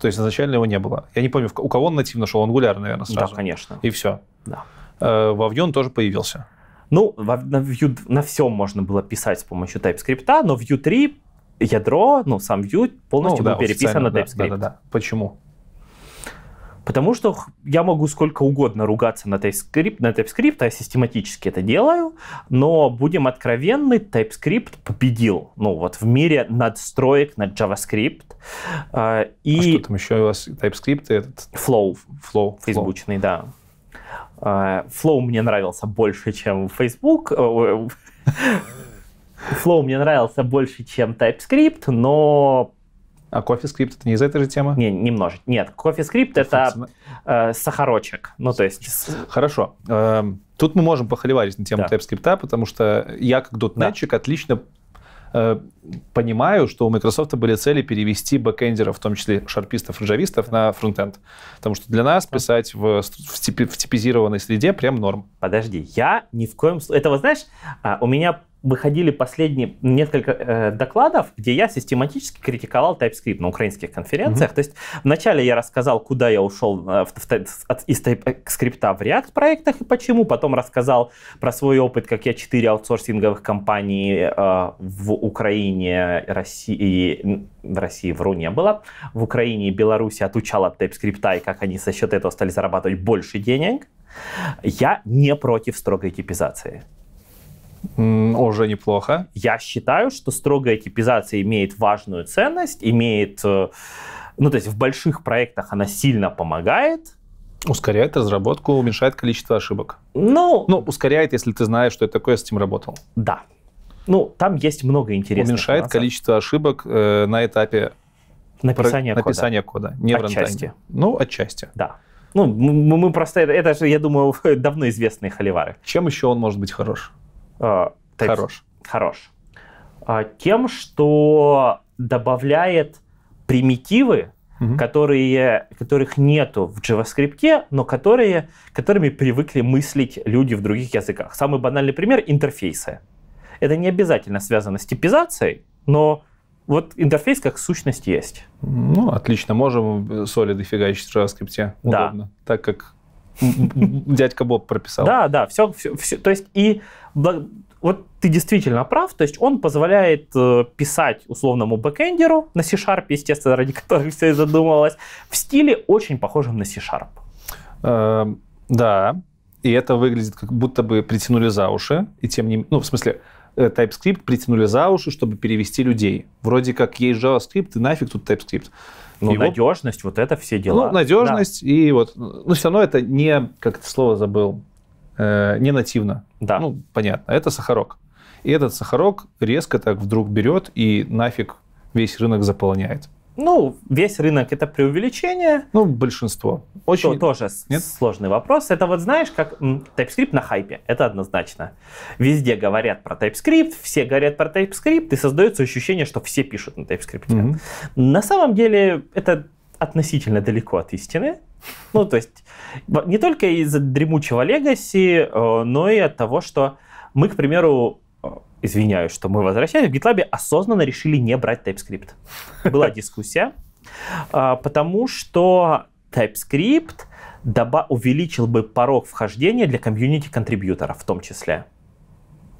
[SPEAKER 1] То есть изначально его не было. Я не помню, у кого он нативно шел, Angular, наверное, сразу. Да, конечно. И все. Да. Э, во Vue он тоже появился.
[SPEAKER 2] Ну, на, Vue, на всем можно было писать с помощью TypeScript, но Vue 3 ядро, ну, сам Vue полностью ну, да, был переписан на TypeScript. Да, да, да. Почему? Потому что я могу сколько угодно ругаться на TypeScript, на TypeScript, я систематически это делаю, но будем откровенны, TypeScript победил, ну вот в мире надстроек на JavaScript. А, и а что там еще у вас TypeScript и этот? Flow. Flow. Фейсбучный, да. А, Flow мне нравился больше, чем Facebook. Э, Flow мне нравился больше, чем TypeScript, но а CoffeeScript это не из этой же темы? Не, немножечко. Нет, CoffeeScript это э, сахарочек. Ну, то есть... Хорошо.
[SPEAKER 1] Эм, тут мы можем похоливарить на тему да. TypeScript, потому что я как дотнетчик да. отлично э, понимаю, что у Microsoft были цели перевести бэкэндеров, в том числе шарпистов
[SPEAKER 2] и да. на фронтенд. Потому что для нас писать в, в, типи, в типизированной среде прям норм. Подожди, я ни в коем случае... Это вот, знаешь, а, у меня выходили последние несколько э, докладов, где я систематически критиковал TypeScript на украинских конференциях. Mm-hmm. То есть вначале я рассказал, куда я ушел э, в, в, от, из TypeScript в React проектах и почему, потом рассказал про свой опыт, как я четыре аутсорсинговых компании э, в Украине, России, в России вру не было, в Украине и Беларуси отучал от TypeScript и как они за счет этого стали зарабатывать больше денег. Я не против строгой типизации. Уже неплохо. Я считаю, что строгая типизация имеет важную ценность, имеет... Э, ну, то есть в больших проектах она сильно помогает, Ускоряет разработку, уменьшает количество ошибок.
[SPEAKER 1] Ну, ну, ускоряет, если ты знаешь, что это такое, с этим работал.
[SPEAKER 2] Да. Ну, там есть много
[SPEAKER 1] интересного. Уменьшает нюансов. количество ошибок э, на этапе написания, про... кода. написания кода, не отчасти. в рантайме.
[SPEAKER 2] Ну, отчасти. Да. Ну, мы, мы просто... Это, это же, я думаю, давно известные холивары. Чем еще он может быть хорош? Type э, хорош. Хорош. А, тем, что добавляет примитивы, угу. которые, которых нету в JavaScript, но которые, которыми привыкли мыслить люди в других языках. Самый банальный пример — интерфейсы. Это не обязательно связано с типизацией, но вот интерфейс как сущность есть. Ну, отлично.
[SPEAKER 1] Можем солиды э, фигачить в JavaScript. Удобно. Да. Так как дядька Боб прописал.
[SPEAKER 2] Да, да. Все, все, все. То есть и вот ты действительно прав, то есть он позволяет писать условному бэкэндеру на C-Sharp, естественно, ради которых все и задумывалось, в стиле очень похожем на C-Sharp. да, и это
[SPEAKER 1] выглядит как будто бы притянули за уши, и тем не менее, ну, в смысле, TypeScript притянули за уши, чтобы перевести людей. Вроде как есть JavaScript, и нафиг тут TypeScript. Ну, Его... надежность,
[SPEAKER 2] вот это все дела. Ну, надежность,
[SPEAKER 1] да. и вот, ну, все равно это не, как это слово забыл, э, не нативно. Да. Ну, понятно. Это сахарок. И этот сахарок резко так вдруг берет и нафиг весь рынок заполняет.
[SPEAKER 2] Ну, весь рынок это преувеличение. Ну,
[SPEAKER 1] большинство.
[SPEAKER 2] Очень... То, тоже Нет? сложный вопрос. Это вот знаешь, как TypeScript на хайпе, это однозначно. Везде говорят про TypeScript, все говорят про TypeScript, и создается ощущение, что все пишут на TypeScript. Mm-hmm. На самом деле это относительно далеко от истины. Ну, то есть не только из-за дремучего легаси, э, но и от того, что мы, к примеру, э, извиняюсь, что мы возвращаемся, в GitLab осознанно решили не брать TypeScript. Была дискуссия, а, потому что TypeScript увеличил бы порог вхождения для комьюнити-контрибьюторов в том числе.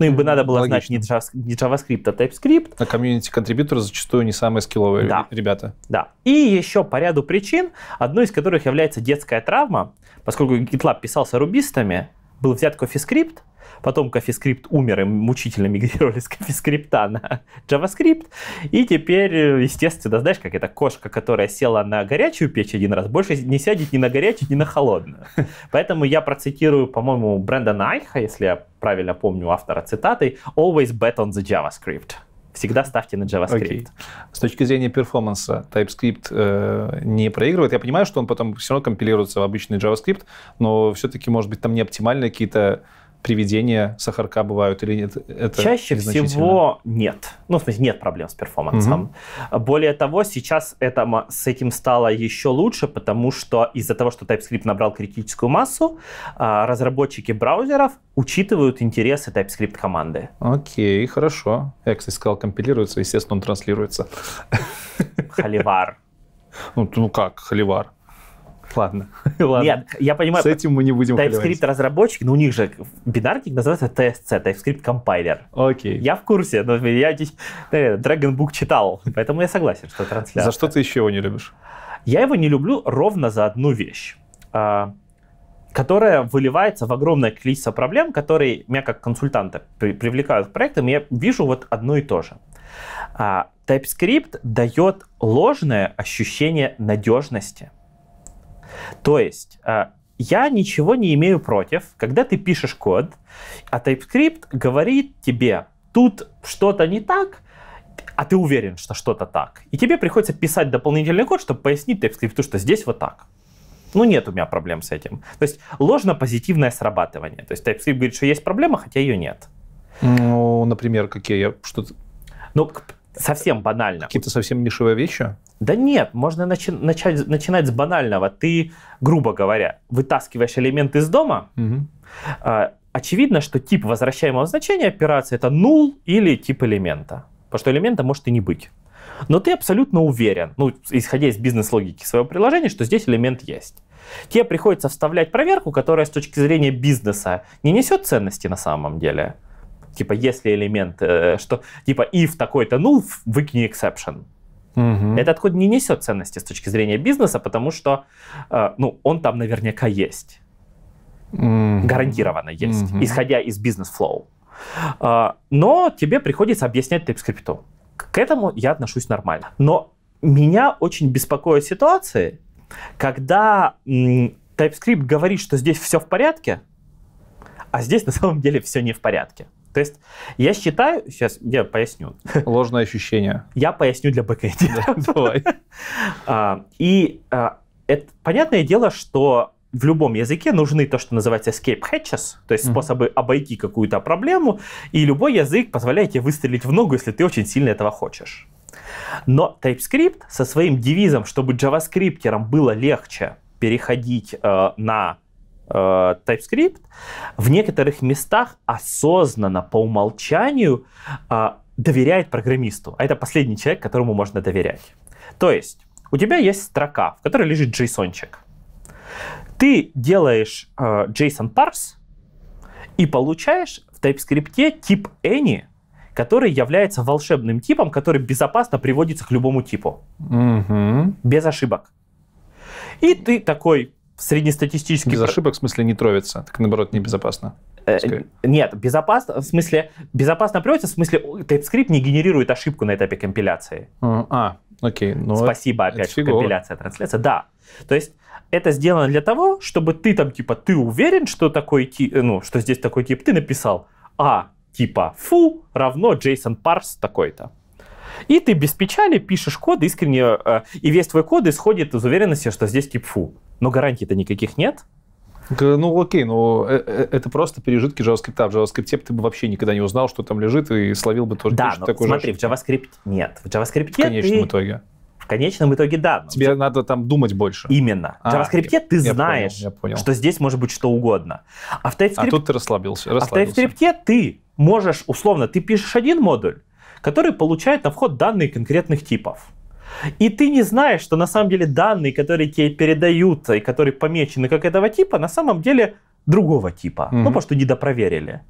[SPEAKER 2] Ну, им бы надо было Логично. знать не, джав, не JavaScript, а TypeScript. А комьюнити-контрибьюторы зачастую не самые скилловые да. ребята. Да. И еще по ряду причин, одной из которых является детская травма. Поскольку GitLab писался рубистами, был взят CoffeeScript, Потом CoffeeScript умер, и мучительно мигрировали с CoffeeScript на JavaScript. И теперь, естественно, знаешь, как эта кошка, которая села на горячую печь один раз, больше не сядет ни на горячую, ни на холодную. Поэтому я процитирую, по-моему, Брэндона Айха, если я правильно помню автора цитаты, «Always bet on the JavaScript» всегда ставьте на JavaScript. Okay.
[SPEAKER 1] С точки зрения перформанса, TypeScript э, не проигрывает. Я понимаю, что он потом все равно компилируется в обычный JavaScript, но все-таки, может быть, там не оптимальные
[SPEAKER 2] какие-то приведения сахарка бывают или нет? Это Чаще всего нет. Ну, в смысле, нет проблем с перформансом. Угу. Более того, сейчас это, с этим стало еще лучше, потому что из-за того, что TypeScript набрал критическую массу, а, разработчики браузеров учитывают интересы TypeScript команды. Окей, хорошо. Я, кстати, сказал,
[SPEAKER 1] компилируется, естественно, он транслируется. Холивар. Ну, ну как,
[SPEAKER 2] холивар. Ладно, Нет, я понимаю. С этим мы не будем TypeScript разработчик, но у них же бинарник называется TSC, TypeScript Compiler. Окей. Я в курсе, но я здесь э, Dragon Book читал, поэтому я согласен, что трансляция. За что ты еще его не любишь? Я его не люблю ровно за одну вещь, э, которая выливается в огромное количество проблем, которые меня как консультанта при привлекают к проектам, я вижу вот одно и то же. А, TypeScript дает ложное ощущение надежности – то есть э, я ничего не имею против, когда ты пишешь код, а TypeScript говорит тебе, тут что-то не так, а ты уверен, что что-то так. И тебе приходится писать дополнительный код, чтобы пояснить TypeScript, что здесь вот так. Ну, нет у меня проблем с этим. То есть ложно-позитивное срабатывание. То есть TypeScript говорит, что есть проблема, хотя ее нет. Ну, например, какие я что-то... Ну, совсем банально. Какие-то совсем нишевые вещи? Да нет, можно начи- начать, начинать с банального. Ты, грубо говоря, вытаскиваешь элемент из дома. Угу. А, очевидно, что тип возвращаемого значения операции это null или тип элемента. Потому что элемента может и не быть. Но ты абсолютно уверен, ну, исходя из бизнес-логики своего приложения, что здесь элемент есть. Тебе приходится вставлять проверку, которая с точки зрения бизнеса не несет ценности на самом деле. Типа, если элемент, э, что, типа, if такой-то null, ну, выкини exception. Угу. Этот код не несет ценности с точки зрения бизнеса, потому что э, ну, он там наверняка есть. mm Гарантированно есть, mm исходя из бизнес-флоу. Э, но тебе приходится объяснять TypeScript. К этому я отношусь нормально. Но меня очень беспокоят ситуации, когда TypeScript говорит, что здесь все в порядке, а здесь на самом деле все не в порядке. То есть я считаю, сейчас я поясню. Ложное ощущение. Я поясню для бэкэнда. Давай. А, и а, это понятное дело, что в любом языке нужны то, что называется escape hatches, то есть mm-hmm. способы обойти какую-то проблему, и любой язык позволяет тебе выстрелить в ногу, если ты очень сильно этого хочешь. Но TypeScript со своим девизом, чтобы JavaScript было легче переходить э, на Э, TypeScript в некоторых местах осознанно по умолчанию э, доверяет программисту. А это последний человек, которому можно доверять. То есть у тебя есть строка, в которой лежит JSON-чик. Ты делаешь э, JSON parse и получаешь в TypeScript тип any, который является волшебным типом, который безопасно приводится к любому типу.
[SPEAKER 3] Mm-hmm.
[SPEAKER 2] Без ошибок. И ты такой, среднестатистический... Без ошибок, в смысле, не тровится. Так, наоборот, небезопасно. Э, Скорее. Нет, безопасно, в смысле, безопасно приводится, в смысле, TypeScript не генерирует ошибку на этапе компиляции. А, а окей. Ну, Спасибо, это, опять же, компиляция, трансляция. Да. То есть это сделано для того, чтобы ты там, типа, ты уверен, что такой тип, э, ну, что здесь такой тип, ты написал, а, типа, фу равно JSON parse такой-то. И ты без печали пишешь код, искренне, э, и весь твой код исходит из уверенности, что здесь тип фу. Но гарантий-то никаких нет. Ну, окей, но э, э, это
[SPEAKER 1] просто пережитки JavaScript. А в JavaScript ты бы вообще никогда не узнал, что там лежит, и словил бы тоже да, но такой смотри, же.
[SPEAKER 2] в JavaScript нет. В JavaScript В конечном ты... итоге. В конечном итоге да. Но... Тебе надо там думать больше. Именно. А, в JavaScript а, ты я знаешь, понял, я понял. что здесь может быть что угодно. А в TypeScript... А тут ты расслабился. расслабился. А в TypeScript ты можешь, условно, ты пишешь один модуль, который получает на вход данные конкретных типов. И ты не знаешь, что на самом деле данные, которые тебе передаются и которые помечены как этого типа, на самом деле другого типа. Mm -hmm. Ну, потому что недопроверили.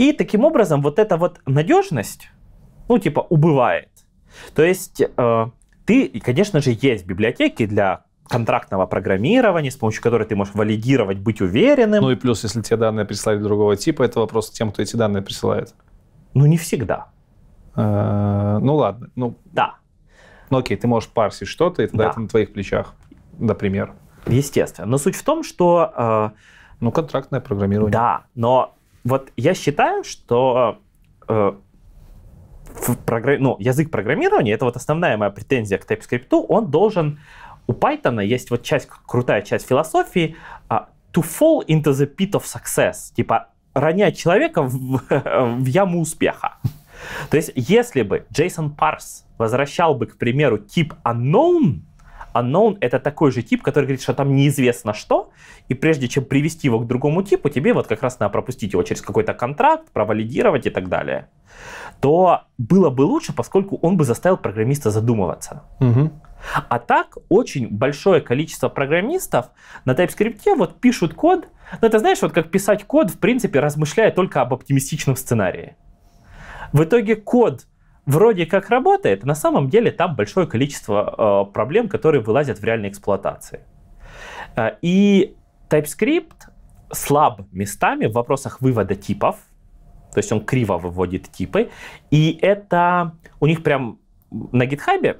[SPEAKER 2] И таким образом вот эта вот надежность, ну, типа, убывает. То есть э, ты, конечно же, есть библиотеки для контрактного программирования, с помощью которой ты можешь валидировать, быть уверенным. Ну и плюс, если тебе данные прислали
[SPEAKER 1] другого типа, это вопрос к тем, кто эти данные присылает. Ну, не всегда. Э, ну ладно, ну... Да. Ну окей, ты можешь парсить что-то, и тогда да. это на твоих плечах,
[SPEAKER 2] например. Естественно. Но суть в том, что... Э, ну, контрактное программирование. Да, но вот я считаю, что э, в програ... ну, язык программирования, это вот основная моя претензия к TypeScript, он должен... У Python есть вот часть, крутая часть философии uh, to fall into the pit of success, типа ронять человека в, в яму успеха. То есть, если бы Джейсон Парс возвращал бы, к примеру, тип unknown, unknown — это такой же тип, который говорит, что там неизвестно что, и прежде чем привести его к другому типу, тебе вот как раз надо пропустить его через какой-то контракт, провалидировать и так далее, то было бы лучше, поскольку он бы заставил программиста задумываться. Угу. А так очень большое количество программистов на TypeScript вот пишут код, но ну, это знаешь, вот как писать код, в принципе, размышляя только об оптимистичном сценарии. В итоге код вроде как работает, на самом деле там большое количество э, проблем, которые вылазят в реальной эксплуатации. Э, и TypeScript слаб местами в вопросах вывода типов, то есть он криво выводит типы, и это у них прям на GitHub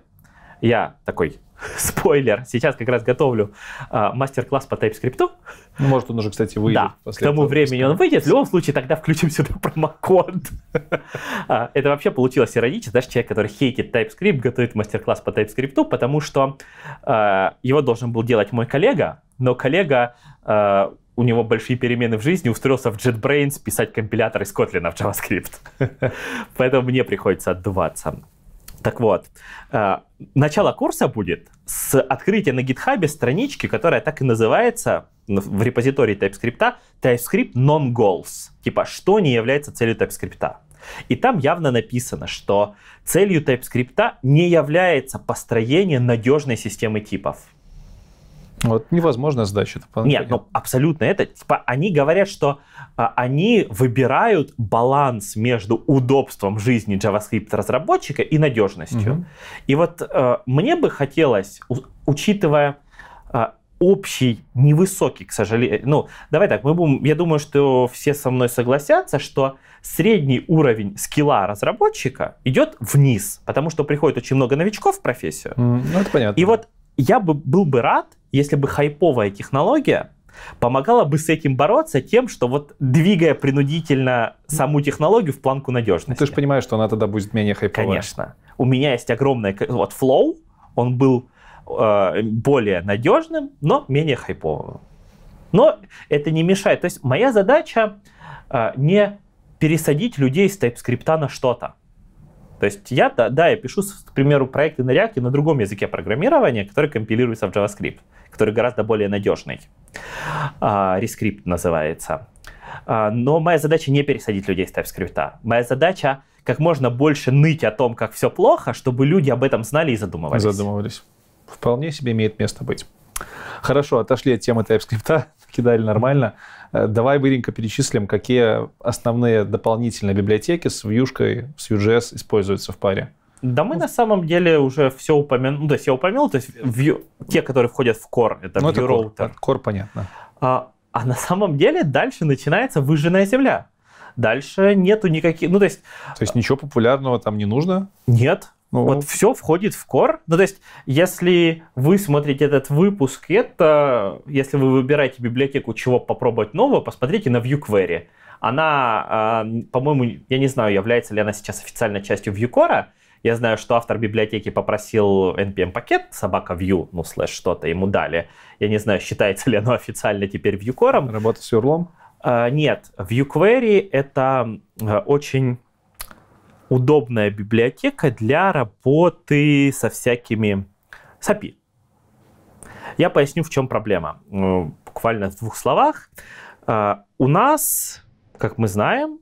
[SPEAKER 2] я такой спойлер, сейчас как раз готовлю а, мастер-класс по TypeScript. Ну, может, он уже, кстати, выйдет. Да, к тому времени он выйдет. В любом случае, тогда включим сюда промокод. А, это вообще получилось иронично. Даже человек, который хейтит TypeScript, готовит мастер-класс по TypeScript, потому что а, его должен был делать мой коллега, но коллега а, у него большие перемены в жизни, устроился в JetBrains писать компилятор из Kotlin в JavaScript. Поэтому мне приходится отдуваться. Так вот, э, начало курса будет с открытия на GitHub странички, которая так и называется в репозитории TypeScript TypeScript non-goals, типа что не является целью TypeScript. И там явно написано, что целью TypeScript не является построение надежной системы типов. Вот невозможная задача. Нет, ну абсолютно это. Типа они говорят, что а они выбирают баланс между удобством жизни JavaScript-разработчика и надежностью. Угу. И вот э, мне бы хотелось, учитывая э, общий, невысокий, к сожалению. Э, ну, давай так, мы будем, я думаю, что все со мной согласятся, что средний уровень скилла разработчика идет вниз, потому что приходит очень много новичков в профессию. Mm, ну, это понятно. И вот я бы был бы рад, если бы хайповая технология помогало бы с этим бороться тем, что вот двигая принудительно саму технологию в планку надежности. Ты же понимаешь, что она тогда будет менее хайповая. Конечно. У меня есть огромное... Вот Flow, он был э, более надежным, но менее хайповым. Но это не мешает. То есть моя задача э, не пересадить людей с TypeScript на что-то. То есть я, да, да, я пишу, к примеру, проекты на React и на другом языке программирования, который компилируется в JavaScript который гораздо более надежный. А, рескрипт называется. А, но моя задача не пересадить людей с TypeScript. Моя задача как можно больше ныть о том, как все плохо, чтобы люди об этом знали и задумывались. Задумывались. Вполне себе имеет место быть.
[SPEAKER 1] Хорошо, отошли от темы TypeScript, кидали нормально. Э, давай быренько перечислим, какие основные дополнительные библиотеки с вьюшкой, с Vue.js используются в паре.
[SPEAKER 2] Да мы на самом деле уже все упомянули. Ну, то есть я упомянул, то есть view, те, которые входят в core, это ну, view это core, core, понятно. А, а на самом деле дальше начинается выжженная земля. Дальше нету никаких... Ну, то есть... То есть ничего популярного там не нужно? Нет. Ну, вот ну. все входит в core. Ну, то есть, если вы смотрите этот выпуск, это если вы выбираете библиотеку, чего попробовать нового, посмотрите на ViewQuery. Она, а, по-моему, я не знаю, является ли она сейчас официальной частью ViewCore, я знаю, что автор библиотеки попросил npm-пакет собака view, ну, слэш что-то, ему дали. Я не знаю, считается ли оно официально теперь вьюкором. Работа с юрлом? Uh, нет, ViewQuery — это э, очень удобная библиотека для работы со всякими с Я поясню, в чем проблема. Э, буквально в двух словах. Э, у нас, как мы знаем,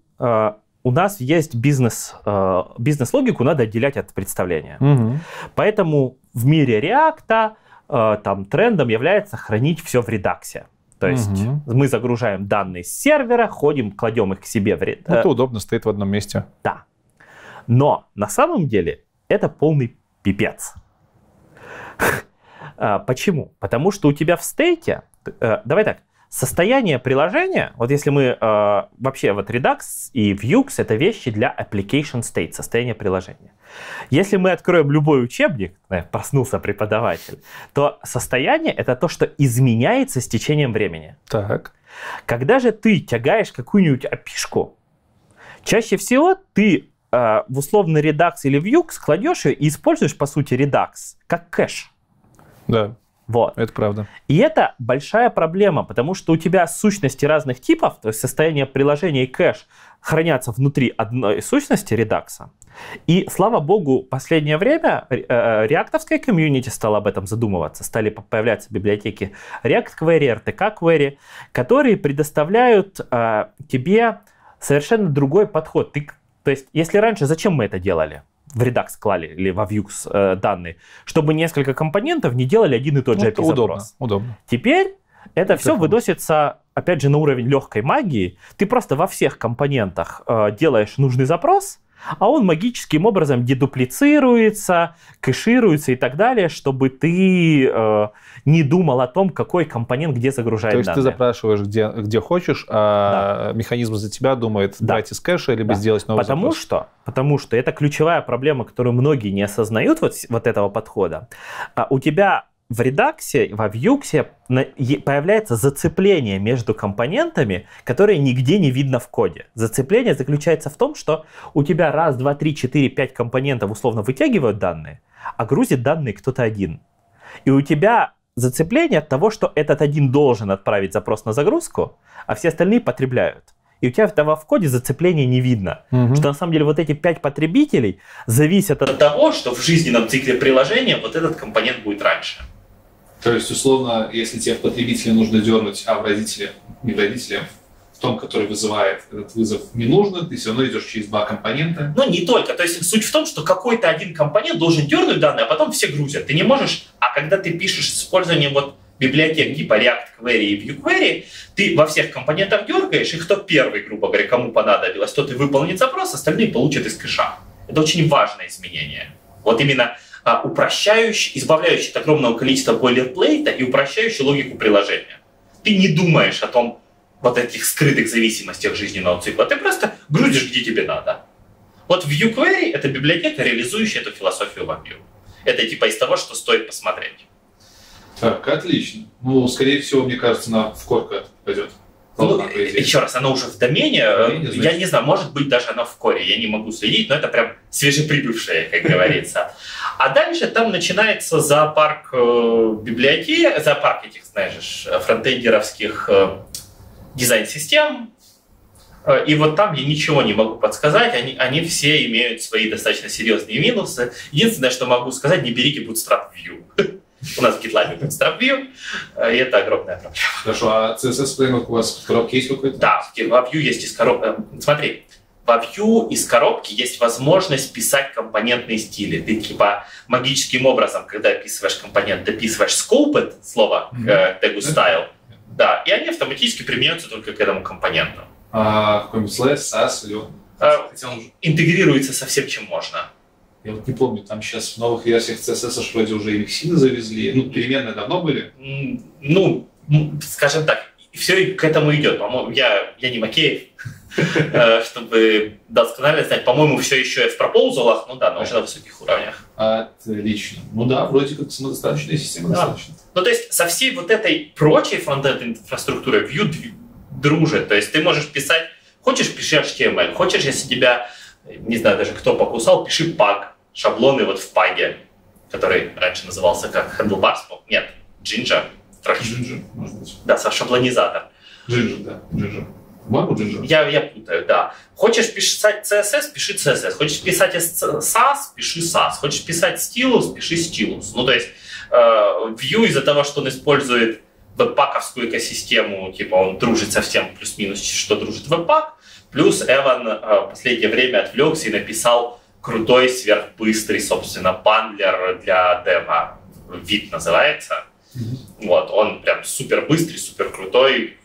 [SPEAKER 2] у нас есть бизнес, э, бизнес-логику надо отделять от представления. Угу. Поэтому в мире реакта э, там трендом является хранить все в редаксе. То есть угу. мы загружаем данные с сервера, ходим, кладем их к себе в редаксе. Э, это удобно, стоит в одном месте. Да. Но на самом деле это полный пипец. Э, почему? Потому что у тебя в стейте, э, давай так, Состояние приложения, вот если мы э, вообще вот Redux и Vuex это вещи для application state, состояние приложения. Если мы откроем любой учебник, проснулся преподаватель, то состояние это то, что изменяется с течением времени. Так. Когда же ты тягаешь какую-нибудь опишку, чаще всего ты э, в условный Redux или Vuex кладешь ее и используешь, по сути, Redux как кэш. Да. Вот. Это правда. И это большая проблема, потому что у тебя сущности разных типов, то есть состояние приложения и кэш хранятся внутри одной сущности редакса. И, слава богу, последнее время э, э, реактовская комьюнити стала об этом задумываться. Стали появляться библиотеки React Query, RTK Query, которые предоставляют э, тебе совершенно другой подход. Ты, то есть, если раньше, зачем мы это делали? в Redux клали или во Vuex э, данные, чтобы несколько компонентов не делали один и тот ну, же API-запрос. Удобно, удобно. Теперь это все выдосится, опять же, на уровень легкой магии. Ты просто во всех компонентах э, делаешь нужный запрос, а он магическим образом дедуплицируется, кэшируется и так далее, чтобы ты э, не думал о том, какой компонент где загружает То есть данные. ты запрашиваешь, где, где хочешь, а да. механизм за тебя думает, да. брать из кэша, либо да. сделать новый потому запрос. Что, потому что это ключевая проблема, которую многие не осознают вот, вот этого подхода. А у тебя в редаксе, во Vuex появляется зацепление между компонентами, которые нигде не видно в коде. Зацепление заключается в том, что у тебя раз, два, три, четыре, пять компонентов условно вытягивают данные, а грузит данные кто-то один. И у тебя зацепление от того, что этот один должен отправить запрос на загрузку, а все остальные потребляют. И у тебя этого в коде зацепления не видно. Угу. Что на самом деле вот эти пять потребителей зависят от того, что в жизненном цикле приложения вот этот компонент будет раньше. То есть, условно,
[SPEAKER 1] если тебе в потребителе нужно дернуть, а в родителе, не в родителе, в том, который вызывает
[SPEAKER 2] этот вызов, не нужно, ты все равно идешь через два компонента. Ну, не только. То есть суть в том, что какой-то один компонент должен дернуть данные, а потом все грузят. Ты не можешь, а когда ты пишешь с использованием вот библиотек типа React Query и Vue ты во всех компонентах дергаешь, и кто первый, грубо говоря, кому понадобилось, тот и выполнит запрос, остальные получат из кэша. Это очень важное изменение. Вот именно а упрощающий, избавляющий от огромного количества бойлерплейта и упрощающий логику приложения. Ты не думаешь о том, вот этих скрытых зависимостях жизненного цикла. Ты просто грузишь, где тебе надо. Вот ViewQuery — это библиотека, реализующая эту философию вампиру. Это типа из того, что стоит посмотреть. Так, отлично. Ну, скорее всего, мне кажется, на в корка пойдет. Ну, еще раз, оно уже в домене. Э, в домене значит. я не знаю, может быть, даже оно в коре. Я не могу следить, но это прям свежеприбывшее, как говорится. А дальше там начинается зоопарк э, библиотеки, зоопарк этих, знаешь, фронтендеровских э, дизайн-систем. Э, и вот там я ничего не могу подсказать, они, они все имеют свои достаточно серьезные минусы. Единственное, что могу сказать, не берите Bootstrap View. У нас в GitLab Bootstrap View, и это огромная проблема. Хорошо, а CSS Framework у вас в коробке есть какой-то? Да, в GitLab View есть из коробки. Смотри, во Vue из коробки есть возможность писать компонентные стили. Ты типа магическим образом, когда описываешь компонент, дописываешь scope, это слово mm-hmm. style, mm-hmm. да, и они автоматически применяются только к этому компоненту. А какой-нибудь слэш, SAS или... А, Хотел... Интегрируется со всем, чем можно. Я вот
[SPEAKER 1] не помню, там сейчас в новых версиях CSS вроде уже и вексины завезли. Ну, переменные давно были?
[SPEAKER 2] Ну, скажем так, все к этому идет. По-моему, я, я не Макеев. Э, чтобы досконально знать. По-моему, все еще и в пропоузалах, ну да, но уже на высоких уровнях. Отлично. Ну да, вроде как самодостаточная система достаточно. Ну то есть со всей вот этой прочей фронтенд инфраструктурой Vue дружит. То есть ты можешь писать, хочешь пиши HTML, хочешь, если тебя, не знаю даже кто покусал, пиши паг, шаблоны вот в паге, который раньше назывался как Handlebars, нет, Ginger. Ginger. может быть. Да, шаблонизатор. Джинджа, да, ginger. Я, я путаю, да. Хочешь писать CSS, пиши CSS. Хочешь писать SAS, пиши SAS. Хочешь писать Stylus, пиши Stylus. Ну, то есть э, Vue из-за того, что он использует веб-паковскую экосистему, типа он дружит совсем плюс-минус, что дружит веб-пак, плюс Эван э, в последнее время отвлекся и написал крутой, сверхбыстрый, собственно, бандлер для дева. Вид называется. Mm-hmm. Вот, он прям супер быстрый, супер крутой,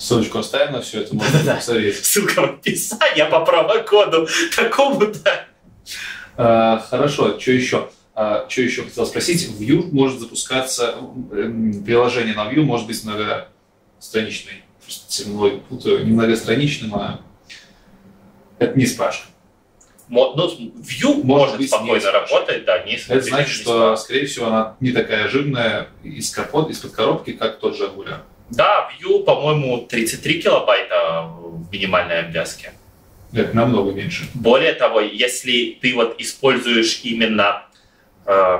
[SPEAKER 2] Ссылочку оставим на все это,
[SPEAKER 1] можно да -да -да. посмотреть. Ссылка в описании, а по промокоду такому-то. А, хорошо, что еще? А, что еще хотел спросить? Vue может запускаться, эм, приложение на Vue может быть многостраничной. Просто терминологию путаю. Не многостраничным, а это не спрашиваю.
[SPEAKER 2] Мо, ну, Vue может, может быть, спокойно работать, да, не Это значит, не что, скорее всего,
[SPEAKER 1] она не такая жирная
[SPEAKER 2] из, капот, из-под коробки, как тот же Angular. Да, Vue, по-моему, 33 килобайта в минимальной обвязке. Это намного меньше. Более того, если ты вот используешь именно, э,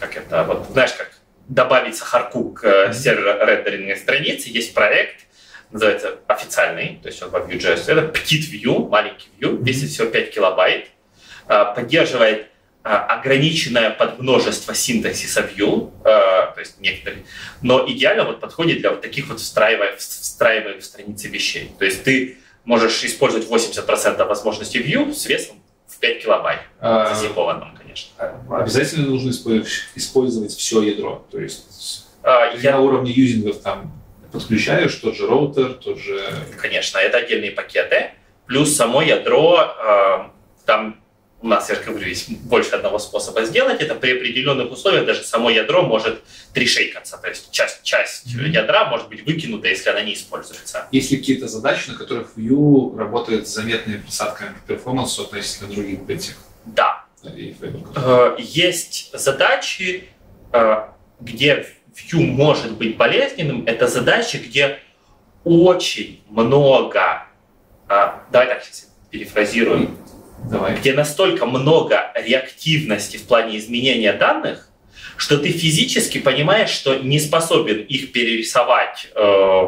[SPEAKER 2] как это, вот знаешь, как добавить сахарку к э, сервер-рендеринговой странице, есть проект, называется официальный, то есть он во Vue.js, это Petit View, маленький View, весит всего 5 килобайт, э, поддерживает Э, ограниченное под множество синтаксисов U, э, то есть некоторые, но идеально вот подходит для вот таких вот встраиваемых, встраиваемых в странице вещей. То есть ты можешь использовать 80% возможностей Vue с весом в 5 килобайт, а, засипованным, конечно. А, обязательно нужно использовать все ядро,
[SPEAKER 1] то есть
[SPEAKER 2] а, я... на уровне юзингов там подключаешь тот же роутер, тот же... Конечно, это отдельные пакеты, плюс само ядро, э, там у нас, я же говорю, есть больше одного способа сделать это. При определенных условиях даже само ядро может тришейкаться. То есть часть, часть mm-hmm. ядра может быть выкинута, если она не используется. Есть ли какие-то задачи,
[SPEAKER 1] на которых Vue работает с заметной присадкой к перформансу относительно а других этих? Да. Э,
[SPEAKER 2] есть задачи, э, где Vue может быть болезненным. Это задачи, где очень много... Э, давай так сейчас перефразируем Давай. где настолько много реактивности в плане изменения данных, что ты физически понимаешь, что не способен их перерисовать, э,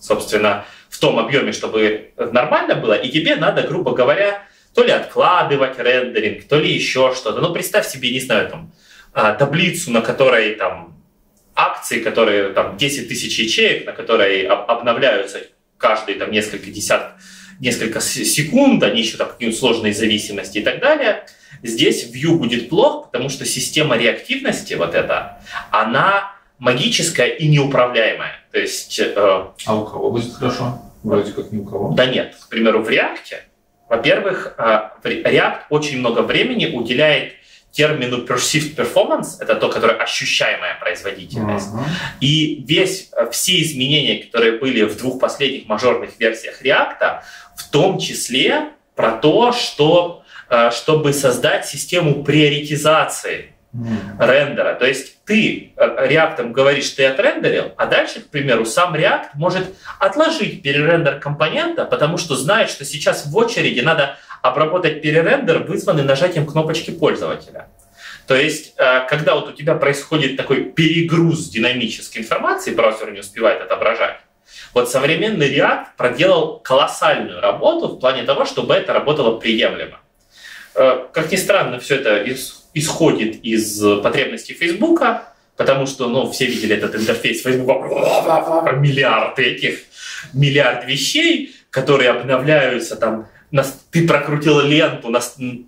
[SPEAKER 2] собственно, в том объеме, чтобы нормально было, и тебе надо, грубо говоря, то ли откладывать рендеринг, то ли еще что-то. Ну, представь себе, не знаю, там, а, таблицу, на которой там акции, которые там 10 тысяч ячеек, на которой обновляются каждые там несколько десятков несколько секунд, они еще там какие-нибудь сложные зависимости и так далее. Здесь view будет плохо, потому что система реактивности вот эта, она магическая и неуправляемая. То есть... Э, а у кого будет хорошо? Вроде как ни у кого. Да нет. К примеру, в React, во-первых, э, React очень много времени уделяет термину perceived performance, это то, которое ощущаемая производительность, uh-huh. и весь, э, все изменения, которые были в двух последних мажорных версиях React, в том числе про то, что, э, чтобы создать систему приоритизации mm-hmm. рендера. То есть ты э, React говоришь, ты отрендерил, а дальше, к примеру, сам React может отложить перерендер компонента, потому что знает, что сейчас в очереди надо обработать перерендер вызваны нажатием кнопочки пользователя. То есть, э, когда вот у тебя происходит такой перегруз динамической информации, браузер не успевает отображать, вот современный React проделал колоссальную работу в плане того, чтобы это работало приемлемо. Э, как ни странно, все это исходит из потребностей Facebook, потому что, ну, все видели этот интерфейс Facebook, миллиард этих, миллиард вещей, которые обновляются там нас, ты прокрутила ленту на,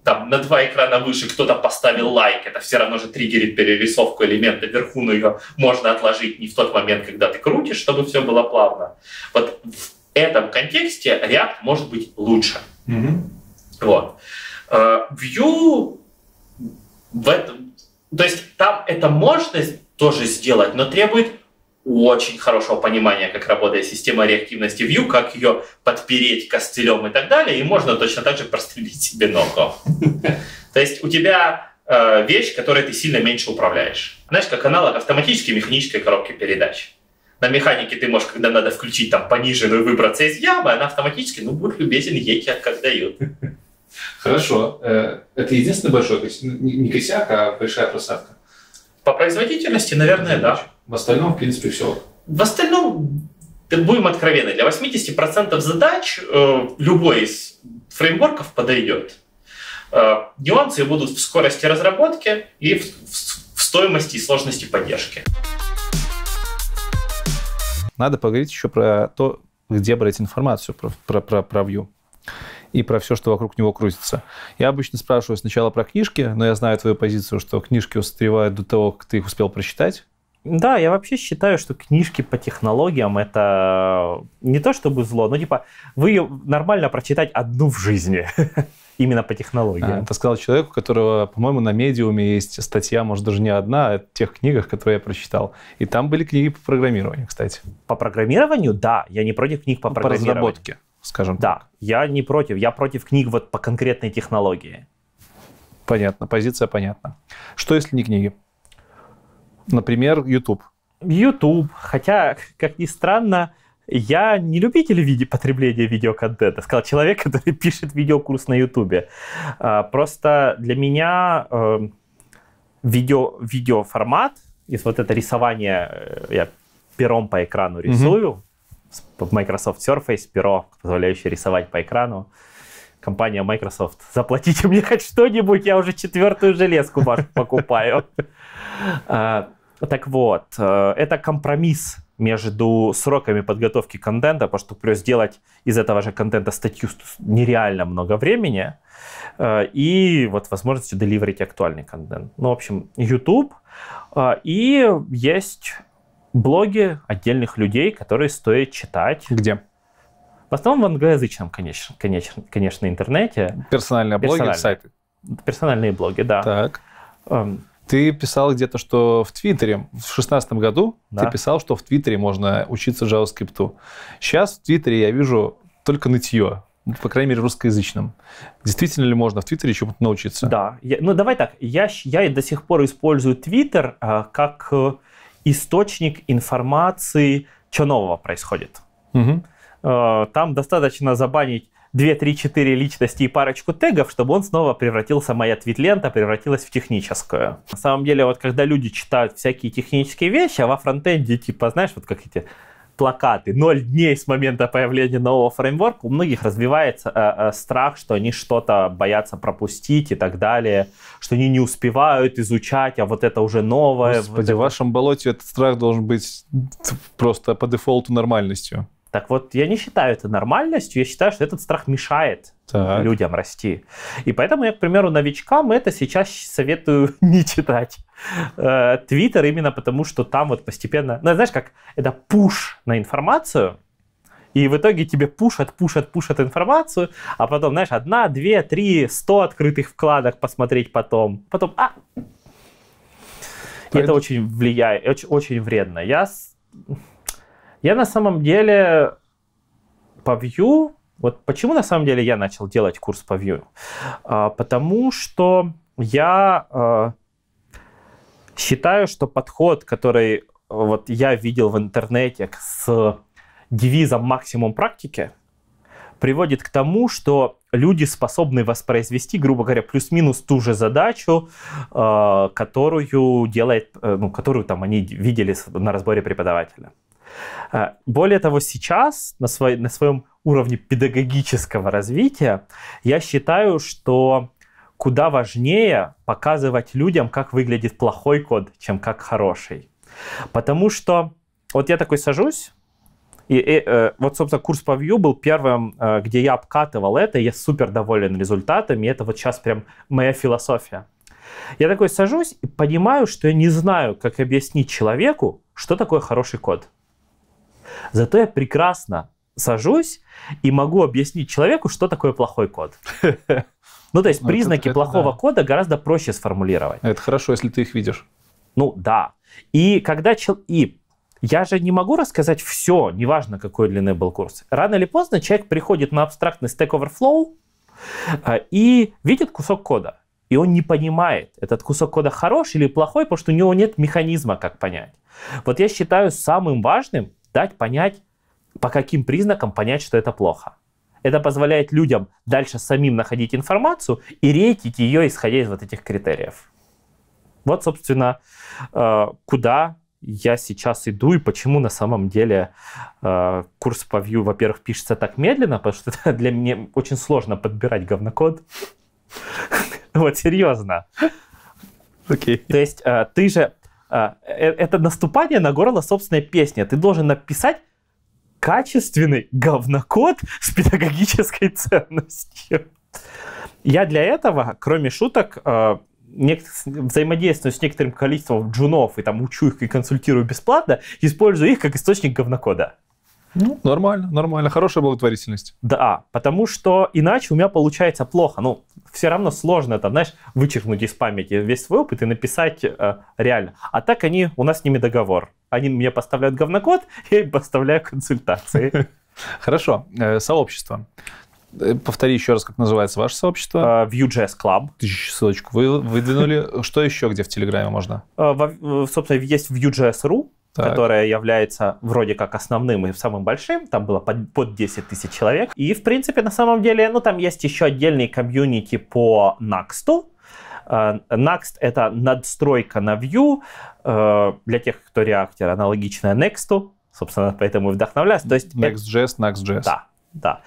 [SPEAKER 2] там, на два экрана выше, кто-то поставил лайк, это все равно же триггерит перерисовку элемента вверху, но ее можно отложить не в тот момент, когда ты крутишь, чтобы все было плавно. Вот в этом контексте React может быть лучше. Mm-hmm. Вот. Э, Vue в этом... То есть там эта можно тоже сделать, но требует очень хорошего понимания, как работает система реактивности View, как ее подпереть костылем и так далее, и можно точно так же прострелить себе ногу. То есть у тебя э, вещь, которой ты сильно меньше управляешь. Знаешь, как аналог автоматической механической коробки передач. На механике ты можешь, когда надо включить там пониже, пониженную выбраться из ямы, она автоматически, ну, будет любезен, ей как дают. Хорошо. Э, это единственный
[SPEAKER 1] большой, не косяк, а большая просадка. По производительности, наверное, да. В остальном, в принципе, все.
[SPEAKER 2] В остальном, будем откровенны, для 80% задач э, любой из фреймворков подойдет. Э, нюансы будут в скорости разработки и в, стоимости и сложности поддержки.
[SPEAKER 1] Надо поговорить еще про то, где брать информацию про, про, про, про Vue и про все, что вокруг него крутится. Я обычно спрашиваю сначала про книжки, но я знаю твою позицию, что книжки устаревают до того, как ты их успел прочитать.
[SPEAKER 2] Да, я вообще считаю, что книжки по технологиям это э, не то чтобы зло, но типа вы ее нормально прочитать одну в жизни. Именно по технологиям. А, это сказал человек, у
[SPEAKER 1] которого, по-моему, на медиуме есть статья, может, даже не одна, о а тех книгах, которые я прочитал.
[SPEAKER 2] И там были книги по программированию, кстати. По программированию, да. Я не против книг по ну, программированию. По разработке, скажем так. Да, я не против. Я против книг вот по конкретной технологии.
[SPEAKER 1] Понятно, позиция понятна. Что, если не книги? Например, YouTube.
[SPEAKER 2] YouTube. Хотя, как ни странно, я не любитель виде потребления видеоконтента, сказал человек, который пишет видеокурс на YouTube. А, просто для меня эм, видео, видеоформат, из вот это рисование, э, я пером по экрану рисую, mm Microsoft Surface, перо, позволяющее рисовать по экрану, компания Microsoft, заплатите мне хоть что-нибудь, я уже четвертую железку вашу покупаю. А, так вот, э, это компромисс между сроками подготовки контента, потому что плюс сделать из этого же контента статью нереально много времени, э, и вот возможностью деливерить актуальный контент. Ну, в общем, YouTube, э, и есть блоги отдельных людей, которые стоит читать. Где? В основном в англоязычном, конечно, конечно, конечно интернете. Персональные блоги, сайты? Персональные
[SPEAKER 1] блоги, да. Так. Um, ты писал где-то, что в Твиттере в 2016 году да. ты писал, что в Твиттере можно учиться JavaScript. Сейчас в Твиттере я вижу
[SPEAKER 2] только нытье, по крайней мере, русскоязычным. Действительно ли можно в Твиттере чему-то научиться? Да. Я, ну, давай так. Я, я до сих пор использую Твиттер а, э, как источник информации, что нового происходит. Угу. Э, там достаточно забанить 2-3-4 личности и парочку тегов, чтобы он снова превратился, моя твитлента превратилась в техническую. На самом деле, вот когда люди читают всякие технические вещи, а во фронтенде, типа, знаешь, вот как эти плакаты, 0 дней с момента появления нового фреймворка, у многих развивается э, э, страх, что они что-то боятся пропустить и так далее, что они не успевают изучать, а вот это уже новое. Господи, вот это... в вашем болоте этот страх должен быть просто по дефолту нормальностью. Так вот, я не считаю это нормальностью, я считаю, что этот страх мешает так. людям расти. И поэтому я, к примеру, новичкам это сейчас советую не читать. Э, Твиттер именно потому, что там вот постепенно... Ну, знаешь, как это пуш на информацию, и в итоге тебе пушат, пушат, пушат информацию, а потом, знаешь, одна, две, три, сто открытых вкладок посмотреть потом. Потом, а! То это, это очень влияет, очень, очень вредно. Я я на самом деле по Vue, вот почему на самом деле я начал делать курс по Vue? А, потому что я а, считаю, что подход, который а, вот я видел в интернете с девизом максимум практики, приводит к тому, что люди способны воспроизвести, грубо говоря, плюс-минус ту же задачу, а, которую делает, э, ну, которую там они видели на разборе преподавателя. Э, более того, сейчас на, свой, на своем уровне педагогического развития я считаю, что куда важнее показывать людям, как выглядит плохой код, чем как хороший. Потому что вот я такой сажусь, и, и э, вот, собственно, курс по Vue был первым, э, где я обкатывал это, и я супер доволен результатами, и это вот сейчас прям моя философия. Я такой сажусь и понимаю, что я не знаю, как объяснить человеку, что такое хороший код. Зато я прекрасно сажусь и могу объяснить человеку, что такое плохой код. Ну, то есть ну, признаки плохого кода гораздо проще сформулировать. Это хорошо, если ты их видишь. Ну, да. И когда чел... и я же не могу рассказать все, неважно, какой длины был курс. Рано или поздно человек приходит на абстрактный Stack Overflow э, и видит кусок кода. И он не понимает, этот кусок кода хорош или плохой, потому что у него нет механизма, как понять. Вот я считаю самым важным дать понять, по каким признакам понять, что это плохо. Это позволяет людям дальше самим находить информацию и рейтить ее, исходя из вот этих критериев. Вот, собственно, э, куда я сейчас иду и почему на самом деле э, курс по Vue, во-первых, пишется так медленно, потому что для меня очень сложно подбирать говнокод. Вот серьезно. Окей. То есть э, ты же а, э, это наступание на горло собственной песни. Ты должен написать качественный говнокод с педагогической ценностью. Я для этого, кроме шуток, а, взаимодействую с некоторым количеством джунов и там учу их и консультирую бесплатно, использую их как источник говнокода. Ну, нормально, нормально. Хорошая благотворительность. Да, потому что иначе у меня получается плохо. Ну, все равно сложно это, знаешь, вычеркнуть из памяти весь свой опыт и написать э, реально. А так они, у нас с ними договор. Они мне поставляют говнокод, я им поставляю консультации. Хорошо, э, сообщество.
[SPEAKER 1] Э, повтори еще раз, как называется ваше сообщество. Uh, Vue.js Club. Ссылочку
[SPEAKER 2] вы выдвинули. Что еще где в Телеграме можно? собственно, есть Vue.js.ru, так. которая является вроде как основным и самым большим, там было под, под 10 тысяч человек. И, в принципе, на самом деле, ну, там есть еще отдельные комьюнити по Наксту. Uh, э, Next — это надстройка на Vue, э, для тех, кто реактор, аналогичная Next, собственно, поэтому и вдохновляюсь. То есть Next.js, это... Next.js. Да, да.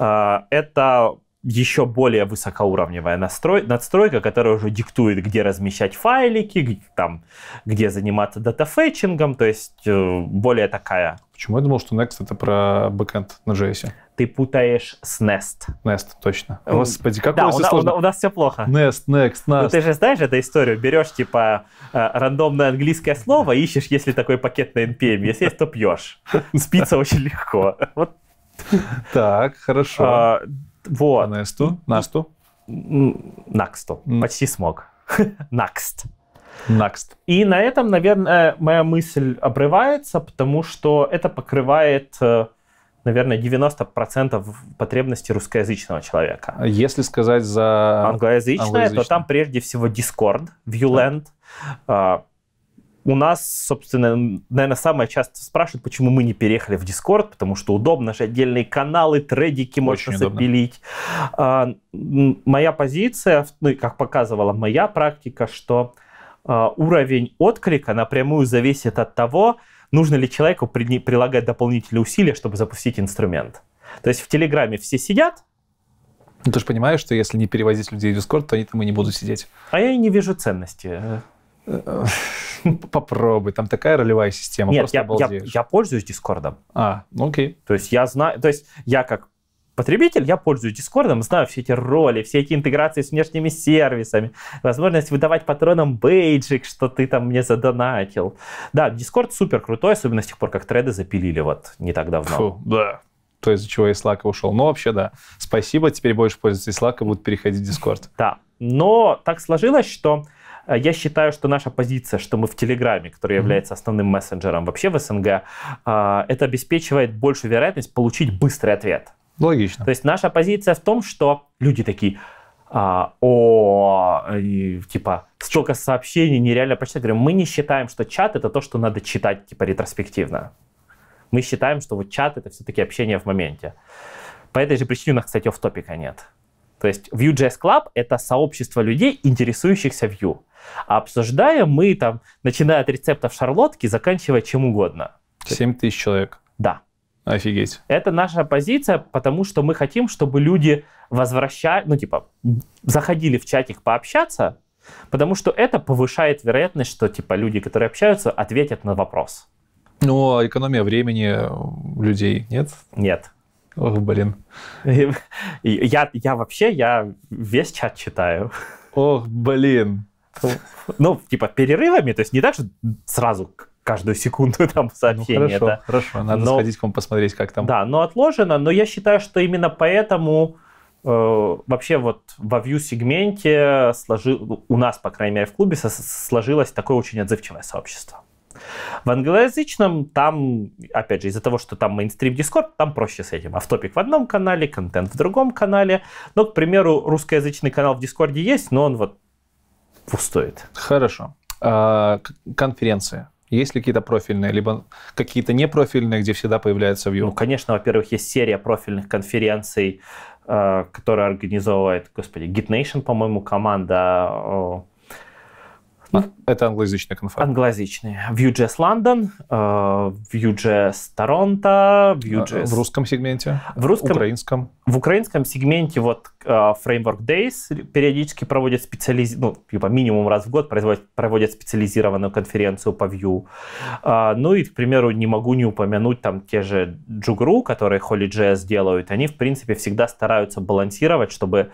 [SPEAKER 2] Э, это еще более высокоуровневая настрой, надстройка, которая уже диктует, где размещать файлики, там, где заниматься датафетчингом, то есть э, более такая. Почему я думал, что Next это про бэкэнд на JS? Ты путаешь с Nest. Nest, точно. Господи, как да, у, нас, у, у нас все плохо. Nest, Next, Nest. Ну, ты же знаешь эту историю. Берешь, типа, э, рандомное английское слово, ищешь, есть ли такой пакет на NPM. Если есть, то пьешь. Спится очень легко. Вот так, хорошо. А, вот. А Насту? Насту? Наксту. Почти смог. Накст. Next. И на этом, наверное, моя мысль обрывается, потому что это покрывает, э, наверное, 90% потребностей русскоязычного человека. Если сказать за... Англоязычное, англоязычное. то там прежде всего Discord, Viewland, да. У нас, собственно, наверное, самое часто спрашивают, почему мы не переехали в Discord, потому что удобно же отдельные каналы, тредики можно удобно. запилить. А, моя позиция, ну и как показывала моя практика, что а, уровень отклика напрямую зависит от того, нужно ли человеку при, прилагать дополнительные усилия, чтобы запустить инструмент. То есть в Телеграме все сидят, ну, ты же понимаешь, что если не перевозить людей в Discord, то они там и не будут сидеть. А я и не вижу ценности. Э, ну, попробуй, там такая ролевая система, Нет, просто я, обалдеешь. я, я пользуюсь Дискордом. А, ну окей. То есть я знаю, то есть я как потребитель, я пользуюсь Дискордом, знаю все эти роли, все эти интеграции с внешними сервисами, возможность выдавать патронам бейджик, что ты там мне задонатил. Да, Дискорд супер крутой, особенно с тех пор, как треды запилили вот не так давно. Фу, да, то, из-за чего я из Slack ушел. Но ну, вообще, да, спасибо, теперь больше пользователей Slack будут переходить в Discord. Да, но так сложилось, что Э, я считаю, что наша позиция, что мы в Телеграме, который является основным мессенджером вообще в СНГ, э, это обеспечивает большую вероятность получить быстрый ответ. Логично. То есть наша позиция в том, что люди такие, а, о, типа, столько сообщений нереально прочитать. говорим, мы не считаем, что чат это то, что надо читать, типа, ретроспективно. Мы считаем, что вот чат это все-таки общение в моменте. По этой же причине у нас, кстати, в топика нет. То есть Vue.js Club — это сообщество людей, интересующихся Vue. А обсуждаем мы там, начиная от рецептов шарлотки, заканчивая чем угодно. 7 тысяч человек. Да. Офигеть. Это наша позиция, потому что мы хотим, чтобы люди возвращали, ну типа, заходили в чатик пообщаться, потому что это повышает вероятность, что типа люди, которые общаются, ответят на вопрос. Ну, а экономия времени людей, нет? Нет. Ох, блин. Я, я вообще, я весь чат читаю. Ох, блин. Ну, типа, перерывами, то есть не так, что сразу каждую секунду там ну, сообщение. Ну, хорошо, да. хорошо, надо но, сходить к вам посмотреть, как там. Да, но отложено, но я считаю, что именно поэтому э, вообще вот во view-сегменте у нас, по крайней мере, в клубе сложилось такое очень отзывчивое сообщество. В англоязычном там, опять же, из-за того, что там мейнстрим Discord, там проще с этим. Автопик в одном канале, контент в другом канале. Но, ну, к примеру, русскоязычный канал в Дискорде есть, но он вот
[SPEAKER 1] пустует. Хорошо. А, конференция. Есть ли какие-то профильные, либо
[SPEAKER 2] какие-то непрофильные, где всегда появляется Vue? Ну, конечно, во-первых, есть серия профильных конференций, а, которая организовывает, господи, Git Nation, по-моему, команда а, ну, Это англоязычная конференция. Англоязычная. Vue.js London, э, Vue.js Toronto. Vue.js... А, в русском сегменте? В русском... Украинском? В украинском сегменте вот э, Framework Days периодически проводят специализ... ну, типа минимум раз в год производят, проводят специализированную конференцию по Vue. А, ну и, к примеру, не могу не упомянуть там те же Джугру, которые Holy.js делают. Они, в принципе, всегда стараются балансировать, чтобы,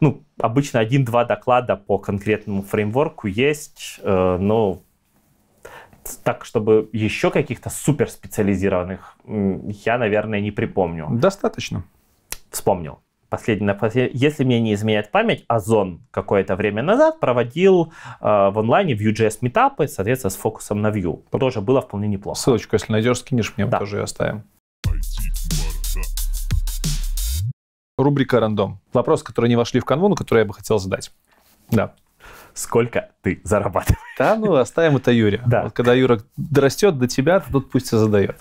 [SPEAKER 2] ну, обычно один-два доклада по конкретному фреймворку есть, э, но так, чтобы еще каких-то суперспециализированных, я, наверное, не припомню. Достаточно. Вспомнил. Последний, если мне не изменяет память, Озон какое-то время назад проводил э, в онлайне Vue.js метапы, соответственно, с фокусом на Vue. Тоже было вполне неплохо. Ссылочку, если найдешь, скинешь мне, да. мы тоже ее оставим.
[SPEAKER 1] Рубрика «Рандом». Вопрос, который не вошли в канву, но которые я бы хотел задать. Да. Сколько ты зарабатываешь? Да, ну, оставим это Юре. Да. Вот когда Юра дорастет до тебя, тут пусть и задает.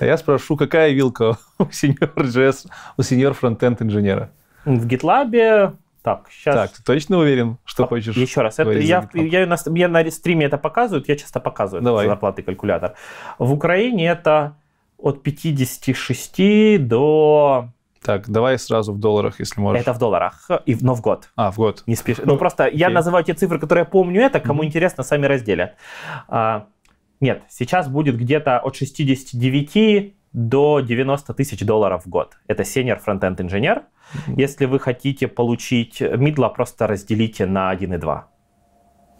[SPEAKER 1] А я спрошу, какая вилка у сеньор JS, у сеньор
[SPEAKER 2] фронтенд инженера? В GitLab так, сейчас. Так, ты точно уверен, что а, хочешь? Еще раз, это, я, я, я, на, я на стриме это показывают, я часто показываю Давай. зарплаты калькулятор. В Украине это от 56 до так, давай сразу в долларах, если можешь. Это в долларах, и, но в год. А, в год. Не спеши. Ну, просто я называю те цифры, которые я помню это, кому mm-hmm. интересно, сами разделят. А, нет, сейчас будет где-то от 69 до 90 тысяч долларов в год. Это senior фронтенд инженер. Mm-hmm. Если вы хотите получить мидла, просто разделите на 1,2.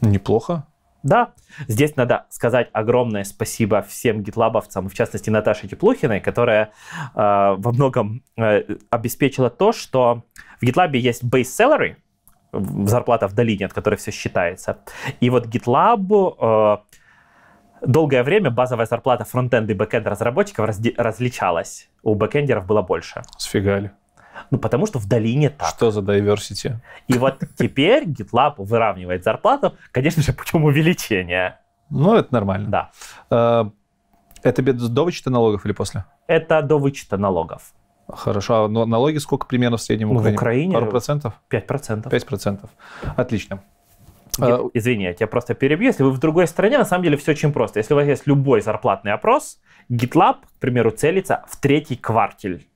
[SPEAKER 2] Неплохо. Да, здесь надо сказать огромное спасибо всем гитлабовцам, в частности Наташе Теплухиной, которая э, во многом э, обеспечила то, что в GitLab есть base salary, зарплата в долине, от которой все считается. И вот GitLab э, долгое время базовая зарплата фронтенд и бэкенд разработчиков разди- различалась. У бэкендеров было больше. Сфигали. Ну, потому что в долине так. Что за diversity? И вот теперь GitLab выравнивает зарплату, конечно же, путем увеличения. Ну, это нормально. Да. А,
[SPEAKER 1] это без до вычета налогов или после? Это до вычета налогов. Хорошо. А налоги
[SPEAKER 2] сколько примерно в среднем ну, в Украине? В Украине? Пару процентов? Пять процентов. 5 процентов. Отлично. Нет, а, извини, я тебя просто перебью. Если вы в другой стране, на самом деле все очень просто. Если у вас есть любой зарплатный опрос, GitLab, к примеру, целится в третий квартель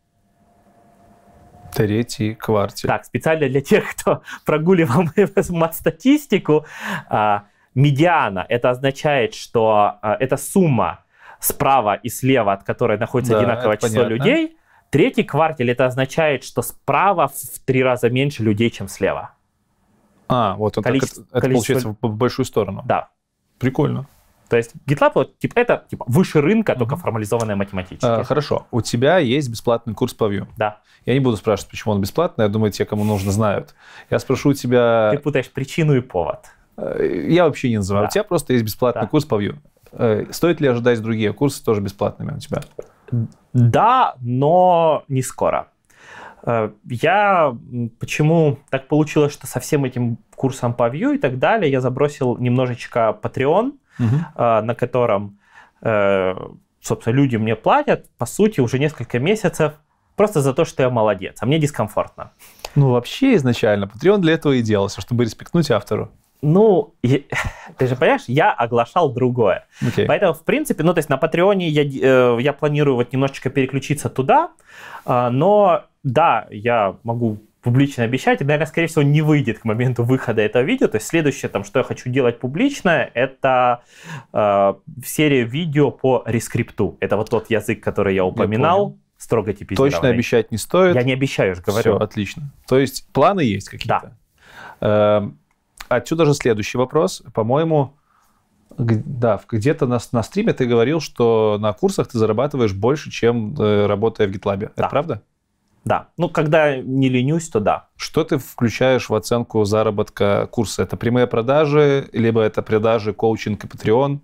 [SPEAKER 2] третий квартал. Так, специально для тех, кто прогуливал статистику, а, медиана, это означает, что а, это сумма справа и слева, от которой находится да, одинаковое число понятно. людей. Третий квартал, это означает, что справа в три раза меньше людей, чем слева. А, вот он количество, так, это, это получается в большую сторону. Да. Прикольно. То есть GitLab вот, типа, это типа,
[SPEAKER 1] выше рынка, mm-hmm. только формализованная математически. А, хорошо. У тебя есть бесплатный курс по Vue. Да. Я не буду спрашивать, почему он бесплатный. Я думаю, те, кому нужно, знают. Я спрошу у тебя... Ты путаешь причину и повод. Э, я вообще не называю. Да. У тебя просто есть бесплатный да. курс по Vue. Э, стоит ли ожидать другие
[SPEAKER 2] курсы тоже бесплатными у тебя? Да, но не скоро. Э, я почему так получилось, что со всем этим курсом по Vue и так далее я забросил немножечко Patreon, а, на котором, э, собственно, люди мне платят, по сути, уже несколько месяцев просто за то, что я молодец, а мне дискомфортно. Ну, вообще изначально Patreon для этого и делался, чтобы респектнуть автору. Ну, ты же понимаешь, я оглашал другое. Okay. Поэтому, в принципе, ну, то есть на Патреоне я, э, я планирую вот немножечко переключиться туда, а, но да, я могу публично обещать, и, наверное, скорее всего, не выйдет к моменту выхода этого видео. То есть следующее, там, что я хочу делать публично, это э, серия видео по рескрипту. Это вот тот язык, который я упоминал. Я строго типизированный. Точно обещать не стоит. Я не обещаю, я же говорю. Все, отлично. То есть планы есть какие-то? Да. Э, отсюда
[SPEAKER 1] же следующий вопрос. По-моему, да, где-то на, на стриме ты говорил, что на курсах ты зарабатываешь больше, чем э, работая в GitLab. Да. Это правда? Да. Ну, когда не ленюсь, то да. Что ты включаешь в оценку заработка курса? Это прямые продажи, либо это продажи коучинг и Patreon?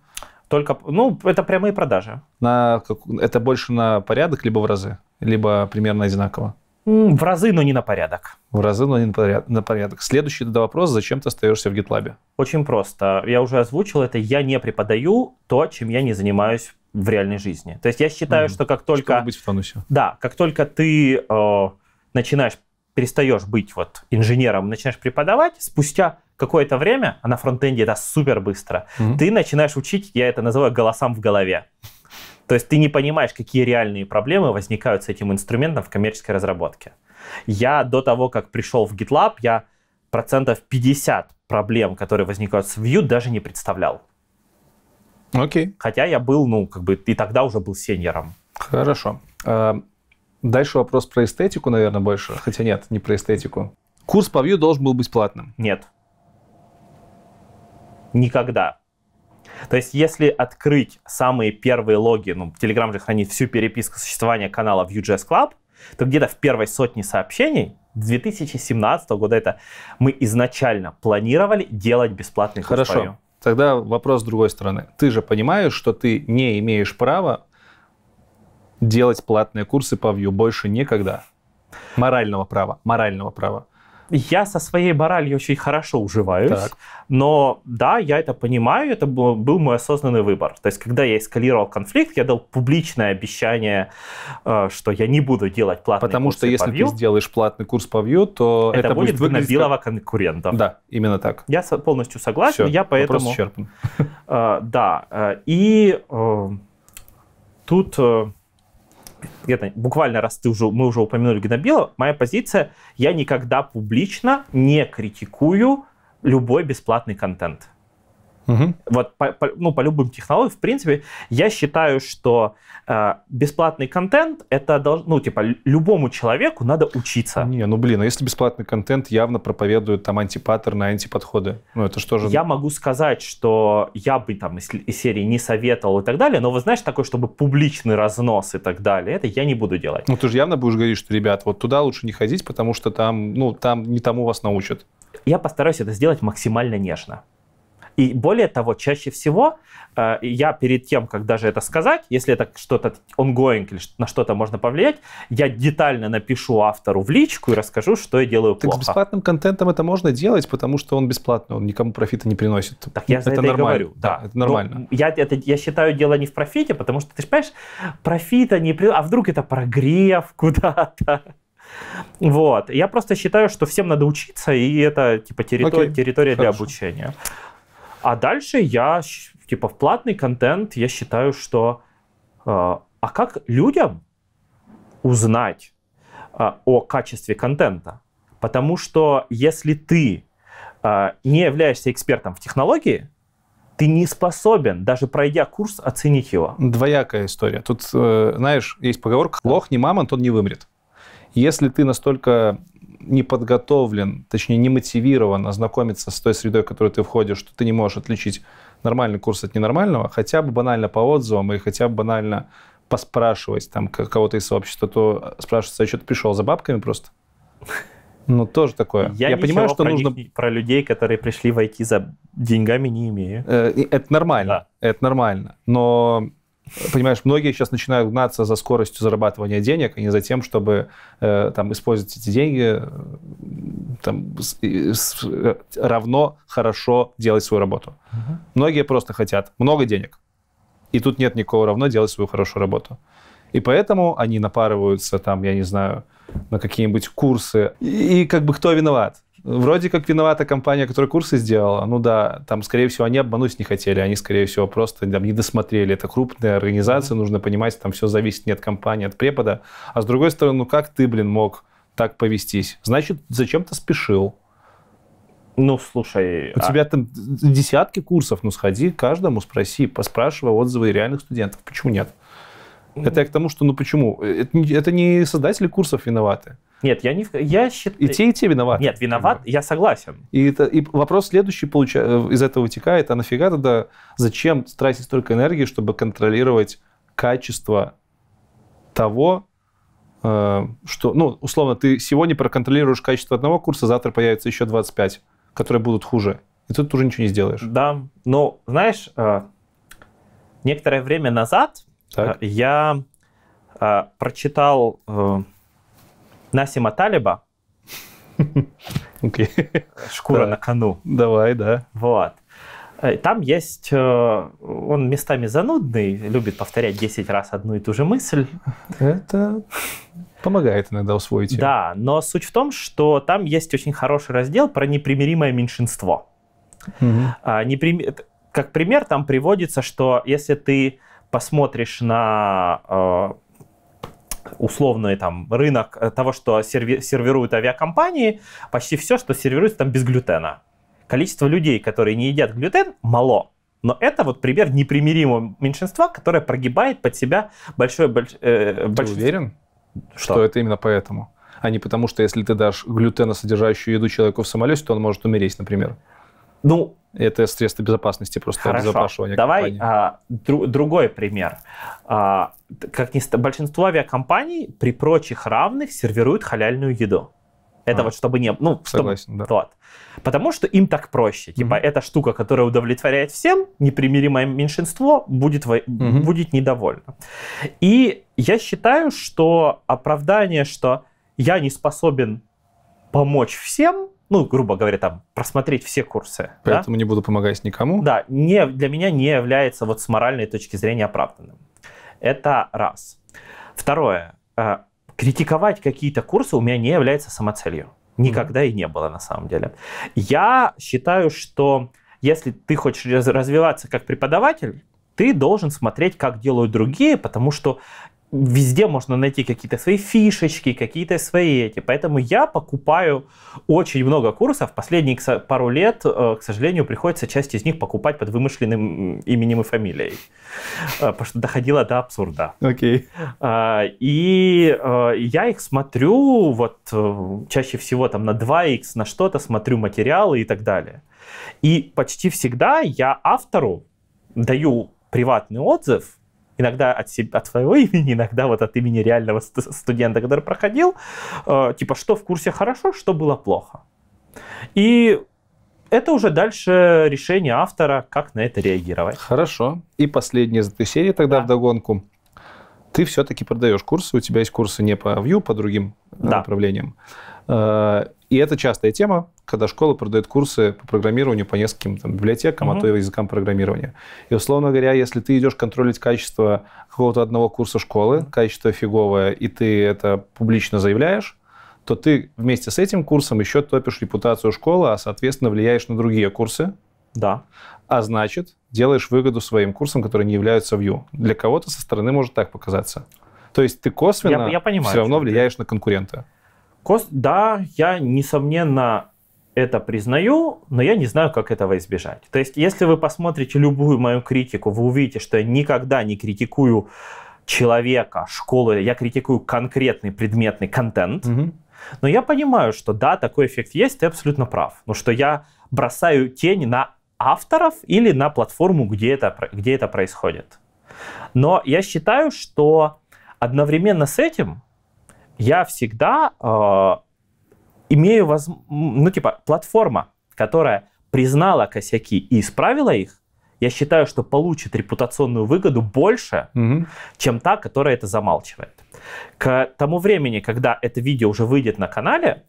[SPEAKER 1] Только, ну, это прямые продажи. На, это больше на порядок, либо в разы? Либо примерно одинаково?
[SPEAKER 3] В
[SPEAKER 2] разы, но не на порядок. В разы, но не на порядок. На порядок. Следующий тогда вопрос, зачем ты остаешься в GitLab? Очень просто. Я уже озвучил это. Я не преподаю то, чем я не занимаюсь в реальной жизни. То есть я считаю, mm что как только... Чтобы быть в тонусе. Да, как только ты э, начинаешь, перестаешь быть вот инженером, начинаешь преподавать, спустя какое-то время, а на фронтенде это супер быстро, mm ты начинаешь учить, я это называю голосам в голове. То есть ты не понимаешь, какие реальные проблемы возникают с этим инструментом в коммерческой разработке. Я до того, как пришел в GitLab, я процентов 50 проблем, которые возникают с Vue, даже не представлял. Окей. Хотя я был, ну, как бы, и тогда уже был сеньором. Хорошо. А, дальше вопрос про эстетику, наверное, больше. Хотя нет, не про эстетику. Курс по вью должен был быть платным? Нет. Никогда. То есть, если открыть самые первые логи, ну, Telegram же хранит всю переписку существования канала Vue.js Club, то где-то в первой сотне сообщений 2017 года это мы изначально планировали делать бесплатный курс Хорошо. Тогда вопрос с другой стороны. Ты же понимаешь, что ты не имеешь
[SPEAKER 1] права делать платные курсы по Vue больше никогда.
[SPEAKER 2] Морального права. Морального права. Я со своей моралью очень хорошо уживаюсь, так. но да, я это понимаю, это был, был мой осознанный выбор. То есть, когда я эскалировал конфликт, я дал публичное обещание, э, что я не буду делать платный Потому курс что если по вью, ты сделаешь платный курс по вью, то это, это будет, будет выглядеть... на белого конкурента. Да, именно так. Я полностью согласен, Все, я поэтому... Вопрос исчерпан. Э, да, э, и тут конкретно, буквально раз ты уже, мы уже упомянули Гнобилова, моя позиция, я никогда публично не критикую любой бесплатный контент. Угу. Вот по, по, ну, по любым технологиям, в принципе, я считаю, что э, бесплатный контент это должно, ну, типа, любому человеку надо
[SPEAKER 1] учиться. Не, ну блин, а если бесплатный контент явно проповедует там антипаттерны, антиподходы? Ну, это
[SPEAKER 2] что же. Я могу сказать, что я бы там из, из серии не советовал и так далее, но вы знаешь, такой, чтобы публичный разнос и так далее, это я не буду делать. Ну, ты же явно будешь говорить, что, ребят, вот туда лучше не ходить, потому что там, ну, там не тому вас научат. Я постараюсь это сделать максимально нежно. И более того, чаще всего э, я перед тем, как даже это сказать, если это что-то ongoing или на что-то можно повлиять, я детально напишу автору в личку и расскажу, что я делаю так плохо. Так с бесплатным
[SPEAKER 1] контентом это можно делать, потому что он бесплатный, он никому профита не приносит. Так я за это, это нормально. говорю. Да, да это нормально. Но ну,
[SPEAKER 2] я, это, я считаю дело не в профите, потому что, ты же понимаешь, профита не... приносит. А вдруг это прогрев куда-то? Вот. Я просто считаю, что всем надо учиться, и это типа территор... территория для обучения. А дальше я, типа, в платный контент я считаю, что... Э, а как людям узнать э, о качестве контента? Потому что если ты э, не являешься экспертом в технологии, ты не способен, даже пройдя курс, оценить его. Двоякая
[SPEAKER 1] история. Тут, э, знаешь, есть поговорка «лох не мамонт, он не вымрет». Если ты настолько не подготовлен, точнее, не мотивирован ознакомиться с той средой, в которую ты входишь, что ты не можешь отличить нормальный курс от ненормального, хотя бы банально по отзывам и хотя бы банально поспрашивать там кого-то из сообщества, то спрашивается, а что ты пришел за бабками просто? Ну, тоже такое. Я, я понимаю, что про нужно... Них, про людей, которые пришли войти за деньгами, не имею. Э, это нормально. Да. Это нормально. Но понимаешь, многие сейчас начинают гнаться за скоростью зарабатывания денег, а не за тем, чтобы э, там использовать эти деньги там, с, с, э, равно хорошо делать свою работу. Угу. Многие просто хотят много денег, и тут нет никого, равно делать свою хорошую работу. И поэтому они напарываются там, я не знаю, на какие-нибудь курсы. И, и как бы кто виноват? Вроде как виновата компания, которая курсы сделала. Ну да, там, скорее всего, они обмануть не хотели. Они, скорее всего, просто там, не досмотрели. Это крупная организация, нужно понимать, там все зависит не от компании, а от препода. А с другой стороны, ну как ты, блин, мог так повестись? Значит, зачем то спешил? Ну, слушай... У а... тебя там десятки курсов, ну сходи к каждому, спроси, поспрашивай отзывы реальных студентов. Почему нет? Mm-hmm. Это я к тому, что ну почему? Э, э, это не, это не создатели курсов виноваты. Нет,
[SPEAKER 2] я не... Я считаю, И те, и те виноваты. Нет, виноват, я согласен.
[SPEAKER 1] И, это, и вопрос следующий получа... Э, из этого вытекает, а нафига тогда зачем тратить столько энергии, чтобы контролировать качество того, э, что... Ну, условно, ты сегодня проконтролируешь качество одного курса, завтра появится еще 25, которые будут хуже. И тут уже
[SPEAKER 2] ничего не сделаешь. Да, но, знаешь, э, некоторое время назад так. Э, я э, прочитал э, Насима Талиба. Okay. Шкура да. на кону. Давай, да. Вот. Э, там есть, э, он местами занудный, любит повторять 10 раз одну и ту же мысль.
[SPEAKER 1] Это
[SPEAKER 2] помогает иногда усвоить. Ее. Да, но суть в том, что там есть очень хороший раздел про непримиримое меньшинство. Угу. А, Неприм... Как пример там приводится, что если ты посмотришь на э, условный там рынок э, того, что серви сервируют авиакомпании, почти все, что сервируется там без глютена. Количество людей, которые не едят глютен, мало. Но это вот пример непримиримого меньшинства, которое прогибает под себя большое больш... э, большинство. Ты уверен, что? что это именно поэтому? А не потому,
[SPEAKER 1] что если ты дашь глютеносодержащую еду человеку в самолете, то он может умереть, например. Ну,
[SPEAKER 2] это средство безопасности, просто Хорошо. обезопасивания Давай компании. а, дру- другой пример. А, как не большинство авиакомпаний при прочих равных сервируют халяльную еду. Это а, вот чтобы не... Ну, согласен, чтобы, да. Вот. Потому что им так проще. Типа, mm-hmm. эта штука, которая удовлетворяет всем, непримиримое меньшинство будет, mm-hmm. будет недовольно. И я считаю, что оправдание, что я не способен помочь всем, ну, грубо говоря, там, просмотреть все курсы. Поэтому да? не буду помогать никому. Да, не, для меня не является вот с моральной точки зрения оправданным. Это раз. Второе. Э, критиковать какие-то курсы у меня не является самоцелью. Никогда mm-hmm. и не было, на самом деле. Я считаю, что если ты хочешь развиваться как преподаватель, ты должен смотреть, как делают другие, потому что везде можно найти какие-то свои фишечки, какие-то свои эти. Поэтому я покупаю очень много курсов. Последние пару лет, э, к сожалению, приходится часть из них покупать под вымышленным именем и фамилией. Э, потому что доходило до абсурда. Окей. Okay. А, и э, я их смотрю, вот чаще всего там на 2x, на что-то смотрю материалы и так далее. И почти всегда я автору даю приватный отзыв, иногда от, себя, от своего имени, иногда вот от имени реального студента, который проходил, э, типа, что в курсе хорошо, что было плохо. И это уже дальше
[SPEAKER 1] решение автора, как на это реагировать. Хорошо. И последняя из этой серии тогда да. вдогонку. Ты все-таки продаешь курсы, у тебя есть курсы не по Vue, по другим э, да. направлениям. Э, и это частая тема, когда школа продает курсы по программированию по нескольким там, библиотекам, угу. а то и языкам программирования. И, условно говоря, если ты идешь контролить качество какого-то одного курса школы, качество фиговое, и ты это публично заявляешь, то ты вместе с этим курсом еще топишь репутацию школы, а, соответственно, влияешь на другие курсы. Да. А значит, делаешь выгоду своим курсам, которые не являются вью. Для кого-то со стороны
[SPEAKER 2] может так показаться. То есть ты косвенно я, я понимаю, все равно влияешь ты... на конкурента. Кос... Да, я, несомненно, это признаю, но я не знаю, как этого избежать. То есть, если вы посмотрите любую мою критику, вы увидите, что я никогда не критикую человека, школу, я критикую конкретный предметный контент. Угу. Но я понимаю, что да, такой эффект есть, ты абсолютно прав. Но что я бросаю тень на авторов или на платформу, где это, где это происходит. Но я считаю, что одновременно с этим я всегда э, имею, воз... ну, типа, платформа, которая признала косяки и исправила их, я считаю, что получит репутационную выгоду больше, угу. чем та, которая это замалчивает. К тому времени, когда это видео уже выйдет на канале,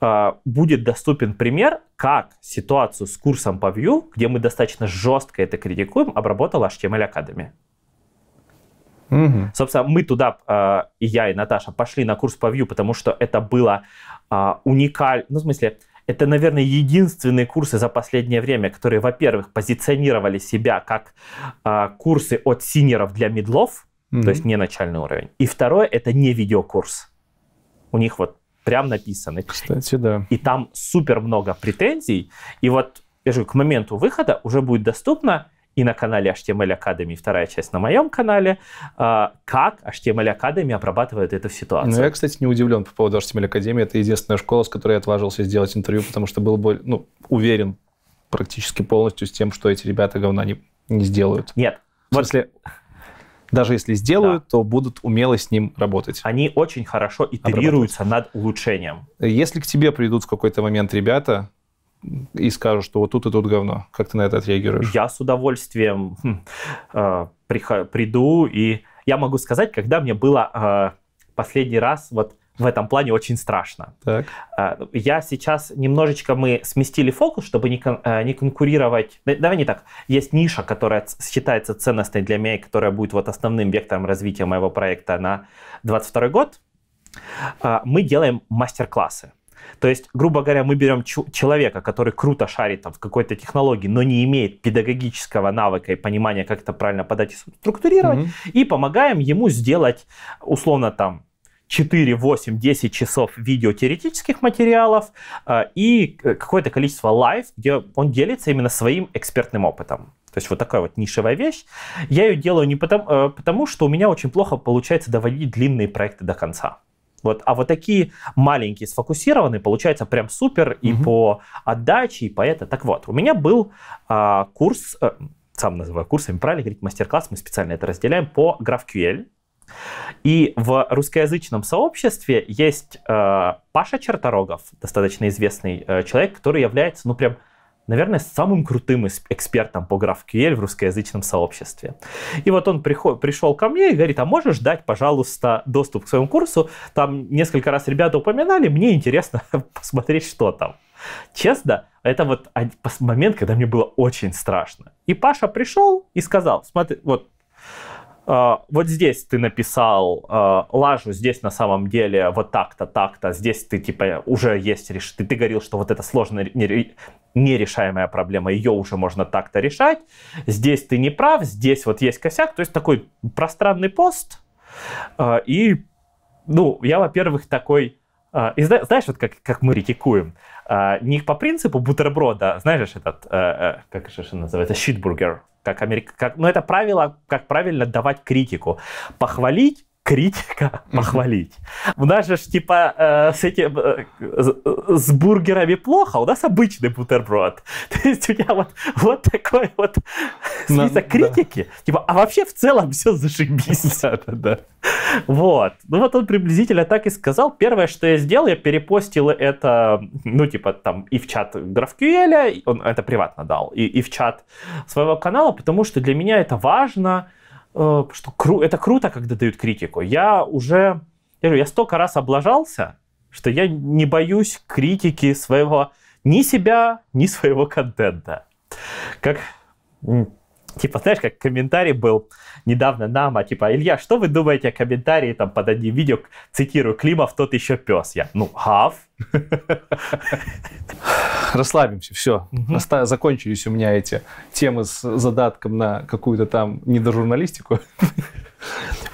[SPEAKER 2] а, будет доступен пример, как ситуацию с курсом по Vue, где мы достаточно жестко это критикуем, обработал HTML Academy. Угу. Собственно, мы туда, а, и я, и Наташа, пошли на курс по Vue, потому что это было э, а, уникально, ну, в смысле, это, наверное, единственные курсы за последнее время, которые, во-первых, позиционировали себя как а, курсы от синеров для медлов, mm то есть не начальный уровень. И второе, это не видеокурс. У них вот прям написаны. Кстати, да. И там супер много претензий. И вот, я же к моменту выхода уже будет доступно и на канале HTML Academy, вторая часть на моем канале, а, как HTML Academy обрабатывает эту ситуацию. Ну, я, кстати, не удивлен по поводу HTML Academy. Это
[SPEAKER 1] единственная школа, с которой я отважился сделать интервью, потому что был более, ну, уверен практически полностью с тем, что эти ребята говна не, не сделают. Нет. В смысле, даже если сделают, да. то будут умело с ним работать. Они очень хорошо итерируются над улучшением. Если к тебе придут в какой-то момент ребята, и скажут, что вот тут и тут говно. Как
[SPEAKER 2] ты на это отреагируешь? Я с удовольствием хм, э, приду, и я могу сказать, когда мне было э, последний раз вот в этом плане очень страшно. Так. Э, я сейчас немножечко мы сместили фокус, чтобы не, кон, э, не конкурировать. Давай не так. Есть ниша, которая считается ценностной для меня, и которая будет вот основным вектором развития моего проекта на 22 год. Э, мы делаем мастер-классы. То есть, грубо говоря, мы берем человека, который круто шарит там, в какой-то технологии, но не имеет педагогического навыка и понимания, как это правильно подать и
[SPEAKER 3] структурировать,
[SPEAKER 2] mm-hmm. и помогаем ему сделать, условно, там, 4, 8, 10 часов видео теоретических материалов э, и э, какое-то количество лайв, где он делится именно своим экспертным опытом. То есть вот такая вот нишевая вещь. Я ее делаю не потому, э, потому что у меня очень плохо получается доводить длинные проекты до конца. Вот. А вот такие маленькие сфокусированные получается, прям супер и по отдаче, и по это. Так вот, у меня был а, курс, э, сам называю курсами, правильно говорить, мастер-класс, мы специально это разделяем, по GraphQL. И в русскоязычном сообществе есть э, Паша Черторогов, достаточно известный э, человек, который является, ну, прям наверное, самым крутым экспертом по GraphQL в русскоязычном сообществе. И вот он приход, пришел ко мне и говорит, а можешь дать, пожалуйста, доступ к своему курсу? Там несколько раз ребята упоминали, мне интересно посмотреть, что там. Честно, это вот момент, когда мне было очень страшно. И Паша пришел и сказал, смотри, вот а, вот здесь ты написал э, лажу, здесь на самом деле вот так-то, так-то, здесь ты типа уже есть, решение, ты, ты говорил, что вот эта сложная нерешаемая проблема, ее уже можно так-то решать, здесь ты не прав, здесь вот есть косяк, то есть такой пространный пост, э, и, ну, я, во-первых, такой а, и знаешь, вот как, как мы критикуем, а, не по принципу бутерброда, а, знаешь, этот, э, э, как же это называется, щитбургер, как, Америка, как, ну, это правило, как правильно давать критику. Похвалить критика похвалить. У нас же типа э, с этим э, э с бургерами плохо, а у нас обычный бутерброд. То есть у меня вот, вот такой вот список да, критики. Да. Типа, а вообще в целом все зашибись. Да, да, да. Вот. Ну вот он приблизительно так и сказал. Первое, что я сделал, я перепостил это, ну типа там и в чат GraphQL, он это приватно дал, и, и в чат своего канала, потому что для меня это важно, Э, что кру это круто, когда дают критику. Я уже, я говорю, я столько раз облажался, что я не боюсь критики своего, ни себя, ни своего контента. Как Типа, знаешь, как комментарий был недавно нам, а типа, Илья, что вы думаете о комментарии там под одним видео, цитирую, Климов тот еще пес. Я, ну, гав. Расслабимся, все. Угу. Оста- закончились у меня
[SPEAKER 1] эти темы с задатком на какую-то там недожурналистику.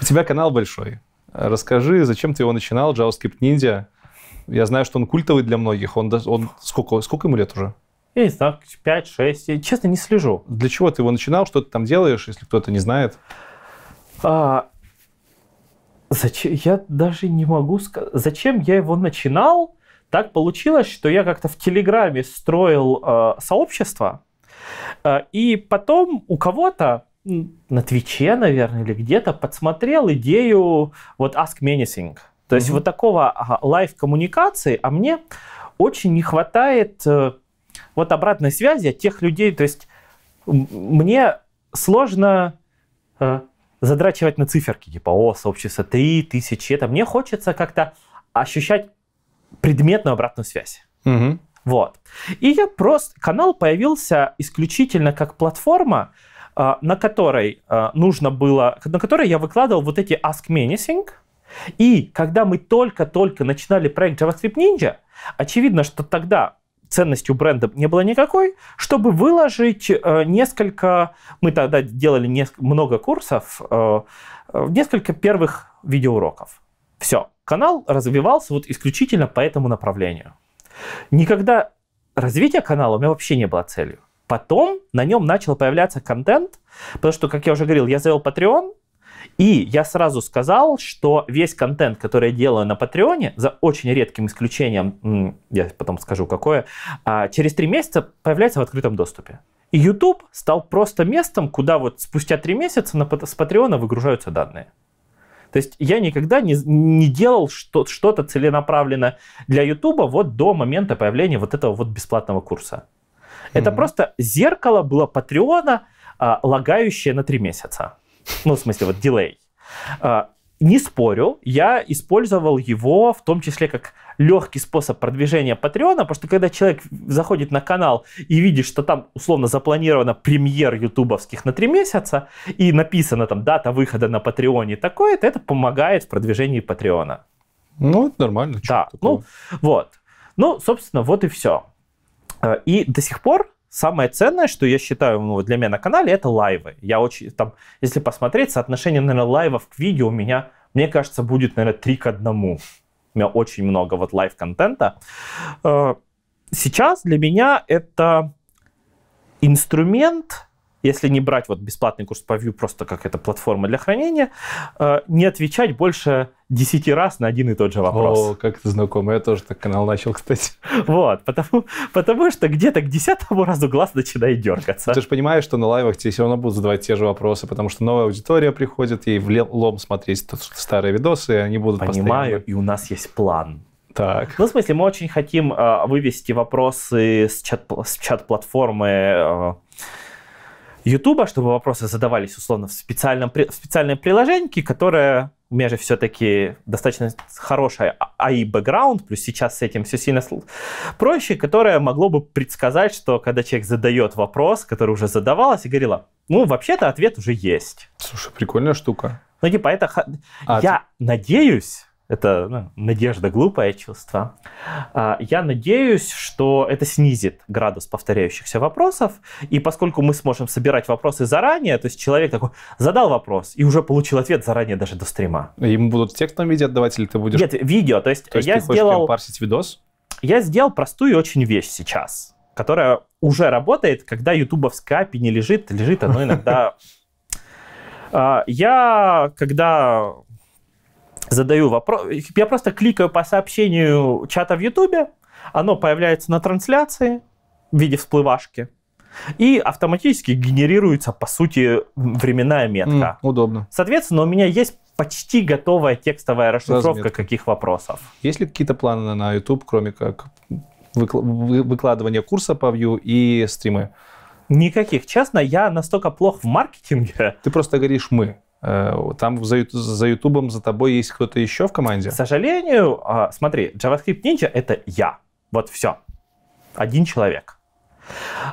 [SPEAKER 1] у тебя канал большой. Расскажи, зачем ты его начинал, JavaScript Ninja? Я знаю, что он культовый для многих. Он, он сколько, сколько ему лет уже?
[SPEAKER 2] я не знаю, 5-6, я, честно,
[SPEAKER 1] не слежу. Для чего ты его начинал, что ты там делаешь, если кто-то не знает? А,
[SPEAKER 2] зачем? Я даже не могу сказать. Зачем я его начинал? Так получилось, что я как-то в Телеграме строил э, сообщество, э, и потом у кого-то на Твиче, наверное, или где-то подсмотрел идею вот Ask Me Anything. То mm-hmm. есть вот такого а, лайв-коммуникации, а мне очень не хватает... Э, вот обратной связи от тех людей, то есть мне сложно э, задрачивать на циферки, типа, о, сообщество три тысячи". это мне хочется как-то ощущать предметную обратную связь. Угу. Вот. И я просто... Канал появился исключительно как платформа, э, на которой э, нужно было... На которой я выкладывал вот эти Ask Me Anything. И когда мы только-только начинали проект JavaScript Ninja, очевидно, что тогда ценностью бренда не было никакой, чтобы выложить э, несколько, мы тогда делали много курсов, э, э, несколько первых видеоуроков. Все, канал развивался вот исключительно по этому направлению. Никогда развитие канала у меня вообще не было целью. Потом на нем начал появляться контент, потому что, как я уже говорил, я завел Patreon, и я сразу сказал, что весь контент, который я делаю на Патреоне, за очень редким исключением, я потом скажу какое, а, через три месяца появляется в открытом доступе. И YouTube стал просто местом, куда вот спустя три месяца на, с Патреона выгружаются данные. То есть я никогда не, не делал что, то целенаправленно для YouTube вот до момента появления вот этого вот бесплатного курса. Mm-hmm. Это просто зеркало было Патреона, а, лагающее на три месяца. Ну, в смысле, вот дилей. А, не спорю, я использовал его в том числе как легкий способ продвижения Патреона, потому что когда человек заходит на канал и видит, что там условно запланировано премьер ютубовских на три месяца и написано там дата выхода на Патреоне такое-то, это помогает в продвижении Патреона. Ну, это нормально. Да, такого. ну вот. Ну, собственно, вот и все. А, и до сих пор Самое ценное, что я считаю ну, для меня на канале, это лайвы. Я очень, там, если посмотреть, соотношение, наверное, лайвов к видео у меня, мне кажется, будет, наверное, три к одному. У меня очень много вот лайв-контента. Э, сейчас для меня это инструмент если не брать вот бесплатный курс по Vue просто как это платформа для хранения, э, не отвечать больше 10 раз на один и тот же вопрос. О, как это знакомо, я тоже так канал начал, кстати. Вот, потому, потому что где-то к десятому разу глаз начинает дергаться.
[SPEAKER 1] Ну, ты же понимаешь, что на лайвах тебе все равно будут задавать те же вопросы, потому что новая аудитория приходит, и в лом
[SPEAKER 2] смотреть старые видосы, и они будут Понимаю, постоянно... и у нас есть план. Так. Ну, в смысле, мы очень хотим э, вывести вопросы с чат-платформы чат э, Ютуба, чтобы вопросы задавались условно в, специальном, в специальном приложении, которое у меня же все-таки достаточно хороший а-, AI-бэкграунд, плюс сейчас с этим все сильно проще, которое могло бы предсказать, что когда человек задает вопрос, который уже задавалось, и говорила, ну, вообще-то ответ уже есть. Слушай, прикольная штука. Ну, типа, это... А, я ты... надеюсь, это ну, надежда, глупое чувство. А, я надеюсь, что это снизит градус повторяющихся вопросов. И поскольку мы сможем собирать вопросы заранее, то есть человек такой задал вопрос и уже получил ответ заранее даже до стрима. Ему будут в текстовом виде отдавать или ты будешь... Нет, видео. То есть, то есть я ты сделал... Хочешь парсить видос? Я сделал простую очень вещь сейчас, которая уже работает, когда в API не лежит, лежит оно иногда а, я, когда задаю вопрос, я просто кликаю по сообщению чата в Ютубе, оно появляется на трансляции в виде всплывашки, и автоматически генерируется, по сути, временная метка. Mm, удобно. Соответственно, у меня есть почти готовая текстовая расшифровка каких вопросов. Есть ли какие-то планы на YouTube, кроме
[SPEAKER 1] как выкладывания курса по Vue и стримы? Никаких. Честно, я настолько плох в маркетинге. Ты просто говоришь «мы». Э, там за,
[SPEAKER 2] ютубом за тобой есть кто-то еще в команде? К сожалению, а, смотри, JavaScript Ninja — это я. Вот все. Один человек.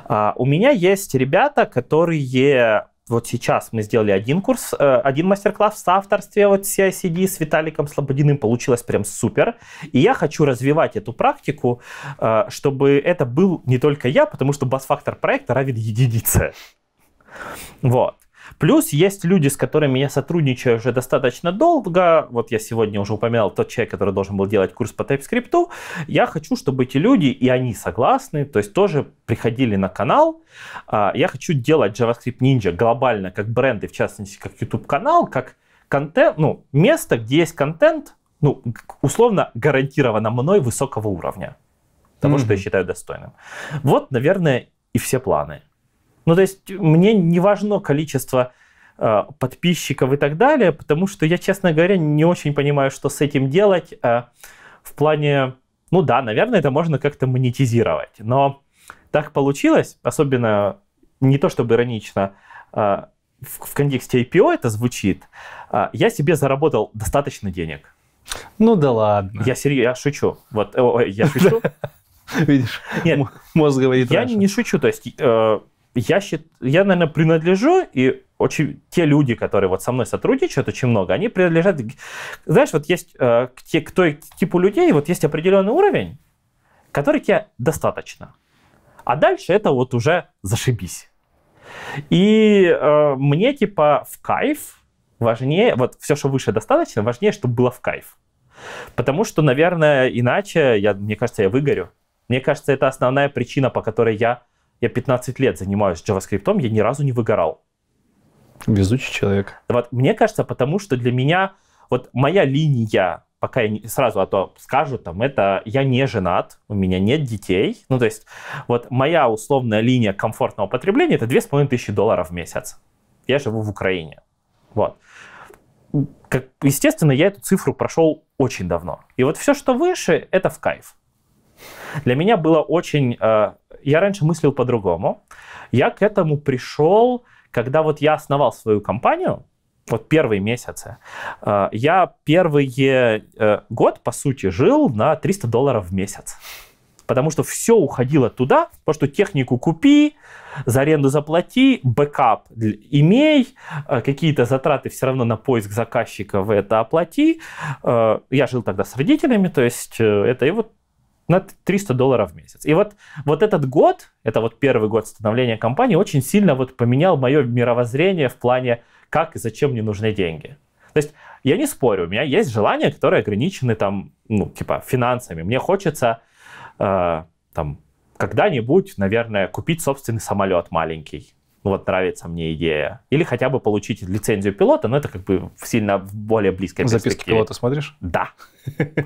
[SPEAKER 2] А, у меня есть ребята, которые вот сейчас мы сделали один курс, э, один мастер-класс в соавторстве вот с CICD с Виталиком Слободиным. Получилось прям супер. И я хочу развивать эту практику, э, чтобы это был не только я, потому что бас-фактор проекта равен единице. Вот. Плюс есть люди, с которыми я сотрудничаю уже достаточно долго. Вот я сегодня уже упоминал тот человек, который должен был делать курс по TypeScript. Я хочу, чтобы эти люди, и они согласны, то есть тоже приходили на канал. А, я хочу делать JavaScript Ninja глобально, как бренд и, в частности, как YouTube-канал, как контент, ну, место, где есть контент, ну, условно гарантированно мной высокого уровня, потому mm-hmm. что я считаю достойным. Вот, наверное, и все планы. Ну, то есть мне не важно количество э, подписчиков и так далее, потому что я, честно говоря, не очень понимаю, что с этим делать э, в плане... Ну да, наверное, это можно как-то монетизировать, но так получилось, особенно не то чтобы иронично, э, в, в контексте IPO это звучит, э, я себе заработал достаточно денег. Ну да ладно. Я серьезно, я шучу. Вот, о, я
[SPEAKER 3] шучу. Видишь,
[SPEAKER 2] Нет, мозг говорит. Я раньше. не шучу, то есть э, я, счит... я, наверное, принадлежу, и очень те люди, которые вот со мной сотрудничают очень много, они принадлежат, знаешь, вот есть э, к, те, к той типу людей, вот есть определенный уровень, который тебе достаточно. А дальше это вот уже зашибись. И э, мне типа в кайф важнее, вот все, что выше достаточно, важнее, чтобы было в кайф. Потому что, наверное, иначе, я, мне кажется, я выгорю. Мне кажется, это основная причина, по которой я я 15 лет занимаюсь JavaScript, я ни разу не выгорал. Везучий человек. Вот, мне кажется, потому что для меня, вот моя линия, пока я не, сразу, а то скажу, там, это я не женат, у меня нет детей. Ну, то есть, вот моя условная линия комфортного потребления это 2500 долларов в месяц. Я живу в Украине. Вот. Как, естественно, я эту цифру прошел очень давно. И вот все, что выше, это в кайф. Для меня было очень э, я раньше мыслил по-другому. Я к этому пришел, когда вот я основал свою компанию, вот первые месяцы, э, я первый э, год, по сути, жил на 300 долларов в месяц. Потому что все уходило туда, потому что технику купи, за аренду заплати, бэкап имей, э, какие-то затраты все равно на поиск заказчиков это оплати. Я жил тогда с родителями, то есть это и вот на 300 долларов в месяц. И вот, вот этот год, это вот первый год становления компании, очень сильно вот поменял мое мировоззрение в плане, как и зачем мне нужны деньги. То есть я не спорю, у меня есть желания, которые ограничены там, ну, типа, финансами. Мне хочется э, там когда-нибудь, наверное, купить собственный самолет маленький. Ну, вот нравится мне идея. Или хотя бы получить лицензию пилота, но это как бы сильно более близкое Записки пилота смотришь? Да.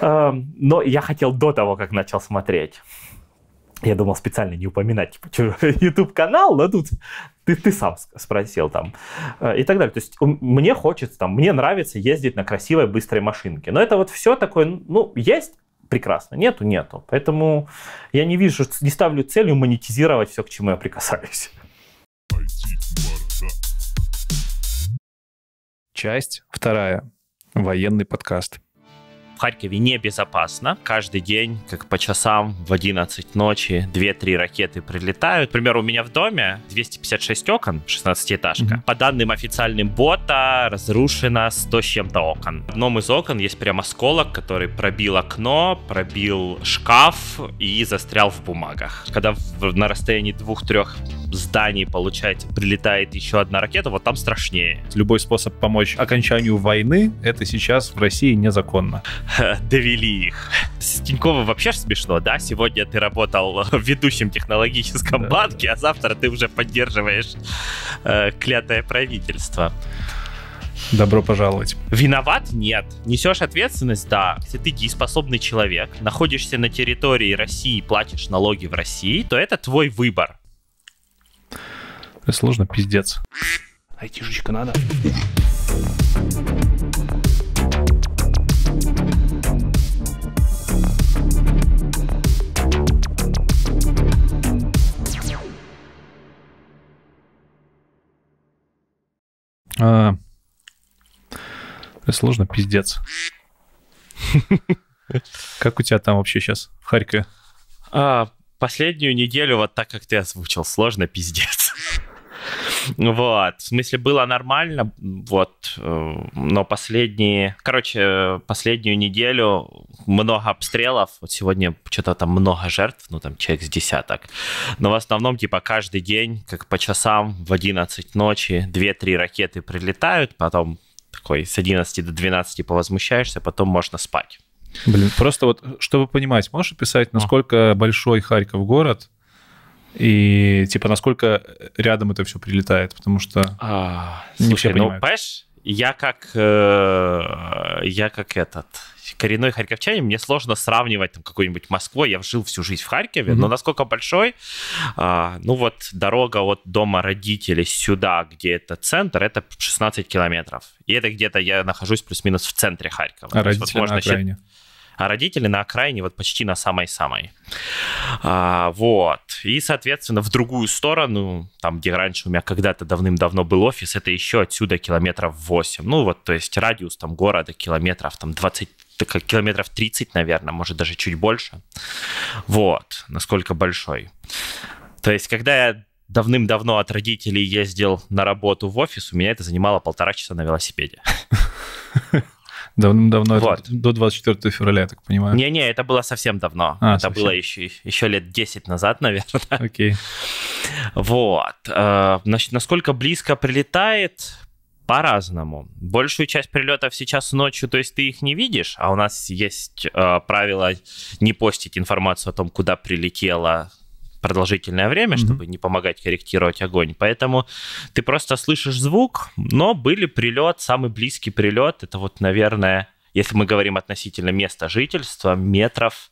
[SPEAKER 2] Эм, но я хотел до того, как начал смотреть. Я думал специально не упоминать типа, YouTube канал, но тут ты, ты сам спросил там э, и так далее. То есть мне хочется там, мне нравится ездить на красивой быстрой машинке. Но это вот все такое, ну, есть, прекрасно. Нету, нету. Поэтому я не вижу, не ставлю целью монетизировать все, к чему я прикасаюсь. Часть вторая. Военный подкаст в Харькове небезопасно. Каждый день, как по часам, в 11 ночи 2-3 ракеты прилетают. Например, у меня в доме 256 окон, 16-этажка. Mm-hmm. По данным официальным бота, разрушено 100 с чем-то окон. В одном из окон есть прям осколок, который пробил окно, пробил шкаф и застрял в бумагах. Когда в, на расстоянии двух-трех зданий, получается, прилетает еще одна ракета, вот там страшнее. Любой способ помочь окончанию войны, это сейчас в России незаконно. довели их. С Тинькова вообще смешно, да? Сегодня ты работал в ведущем технологическом банке, а завтра ты уже поддерживаешь э, клятое правительство. Добро пожаловать. Виноват? Нет. Несешь ответственность? Да. Если ты дееспособный человек, находишься на территории России, платишь налоги в России, то это твой выбор.
[SPEAKER 1] сложно, пиздец. Айтишечка надо. А, сложно, пиздец. Как у тебя там вообще сейчас, в Харькове?
[SPEAKER 2] А, последнюю неделю, вот так как ты озвучил, сложно, пиздец. Вот. В смысле, было нормально, вот, э, но последние... Короче, последнюю неделю много обстрелов. Вот сегодня что-то там много жертв, ну, там человек с десяток. Но в основном, типа, каждый день, как по часам в 11 ночи, 2-3 ракеты прилетают, потом такой с 11 до 12 повозмущаешься, потом можно спать.
[SPEAKER 1] Блин, просто вот, чтобы понимать, можешь описать, насколько а. большой Харьков город, и типа насколько рядом это все прилетает, потому что.
[SPEAKER 2] А, не слушай, все ну понимаешь, я как э, я как этот коренной харьковчанин, мне сложно сравнивать там какую нибудь Москву. Я жил всю жизнь в Харькове, mm-hmm. но насколько большой, а, ну вот дорога от дома родителей сюда, где это центр, это 16 километров. И это где-то я нахожусь плюс-минус в центре Харькова. А родители вот можно на окраине? Счит а родители на окраине, вот почти на самой-самой. А, вот. И, соответственно, в другую сторону, там, где раньше у меня когда-то давным-давно был офис, это еще отсюда километров 8. Ну, вот, то есть радиус там города километров там 20 так, километров 30, наверное, может даже чуть больше. Вот, насколько большой. То есть, когда я давным-давно от родителей ездил на работу в офис, у меня это занимало полтора часа на велосипеде.
[SPEAKER 1] Давным-давно, вот.
[SPEAKER 2] это, до 24 февраля, я так понимаю. Не-не, это было совсем давно. А, это совсем. было еще, еще лет 10 назад, наверное. Окей. Okay. Вот. Значит, э, насколько близко прилетает, по-разному. Большую часть прилетов сейчас ночью, то есть ты их не видишь, а у нас есть э, правило не постить информацию о том, куда прилетела продолжительное время, чтобы mm-hmm. не помогать корректировать огонь. Поэтому ты просто слышишь звук, но были прилет, самый близкий прилет, это вот, наверное, если мы говорим относительно места жительства, метров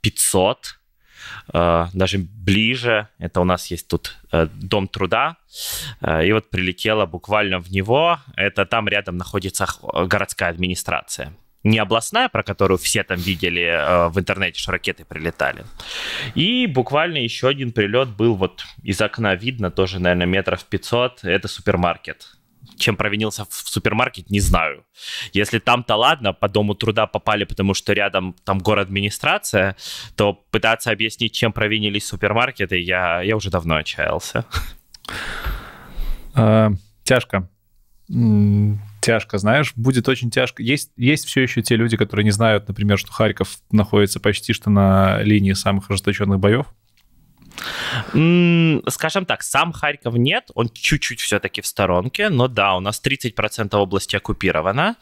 [SPEAKER 2] 500, а, а, даже ближе. Это у нас есть тут э, дом труда. Э, и вот прилетела буквально в него. Это там рядом находится городская администрация не областная, про которую все там видели э, в интернете, что ракеты прилетали. И буквально еще один прилет был вот из окна видно, тоже, наверное, метров 500. Это супермаркет чем провинился в супермаркет, не знаю. Если там-то ладно, по дому труда попали, потому что рядом там город администрация, то пытаться объяснить, чем провинились супермаркеты, я, я уже давно отчаялся.
[SPEAKER 1] Э, тяжко тяжко, знаешь, будет очень тяжко. Есть, есть все еще те люди, которые не знают, например, что Харьков находится почти что на линии самых ожесточенных боев.
[SPEAKER 2] Скажем так, сам Харьков нет, он чуть-чуть все-таки в сторонке, но да, у нас 30% области оккупировано,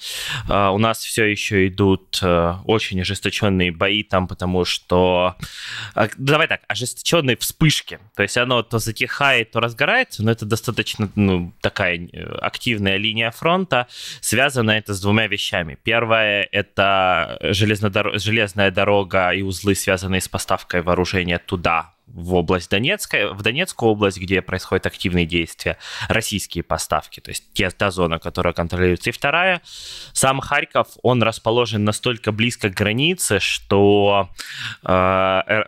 [SPEAKER 2] а, у нас все еще идут э, очень ожесточенные бои там, потому что... А, давай так, ожесточенные вспышки, то есть оно то затихает, то разгорается, но это достаточно ну, такая э, активная линия фронта, связана это с двумя вещами. Первое — это железнодор... железная дорога и узлы, связанные с поставкой вооружения туда, в область Донецкая, в Донецкую область, где происходят активные действия, российские поставки, то есть те, та зона, которая контролируется. И вторая, сам Харьков, он расположен настолько близко к границе, что э, э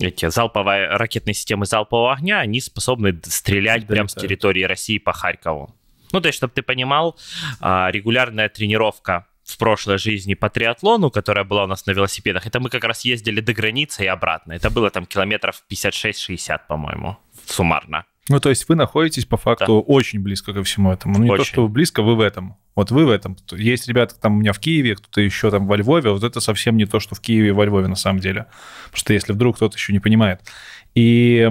[SPEAKER 2] эти залповые ракетные системы залпового огня, они способны стрелять прямо с территории России по Харькову. Ну, то есть, чтобы ты понимал, а, регулярная тренировка в прошлой жизни по триатлону, которая была у нас на велосипедах, это мы как раз ездили до границы и обратно. Это было там километров 56-60, по-моему, суммарно.
[SPEAKER 1] Ну, то есть вы находитесь по факту да. очень близко ко всему этому. Ну, не очень. то, что вы близко, вы в этом. Вот вы в этом. Есть ребята там у меня в Киеве, кто-то еще там во Львове. Вот это совсем не то, что в Киеве и во Львове на самом деле. Потому что если вдруг кто-то еще не понимает. И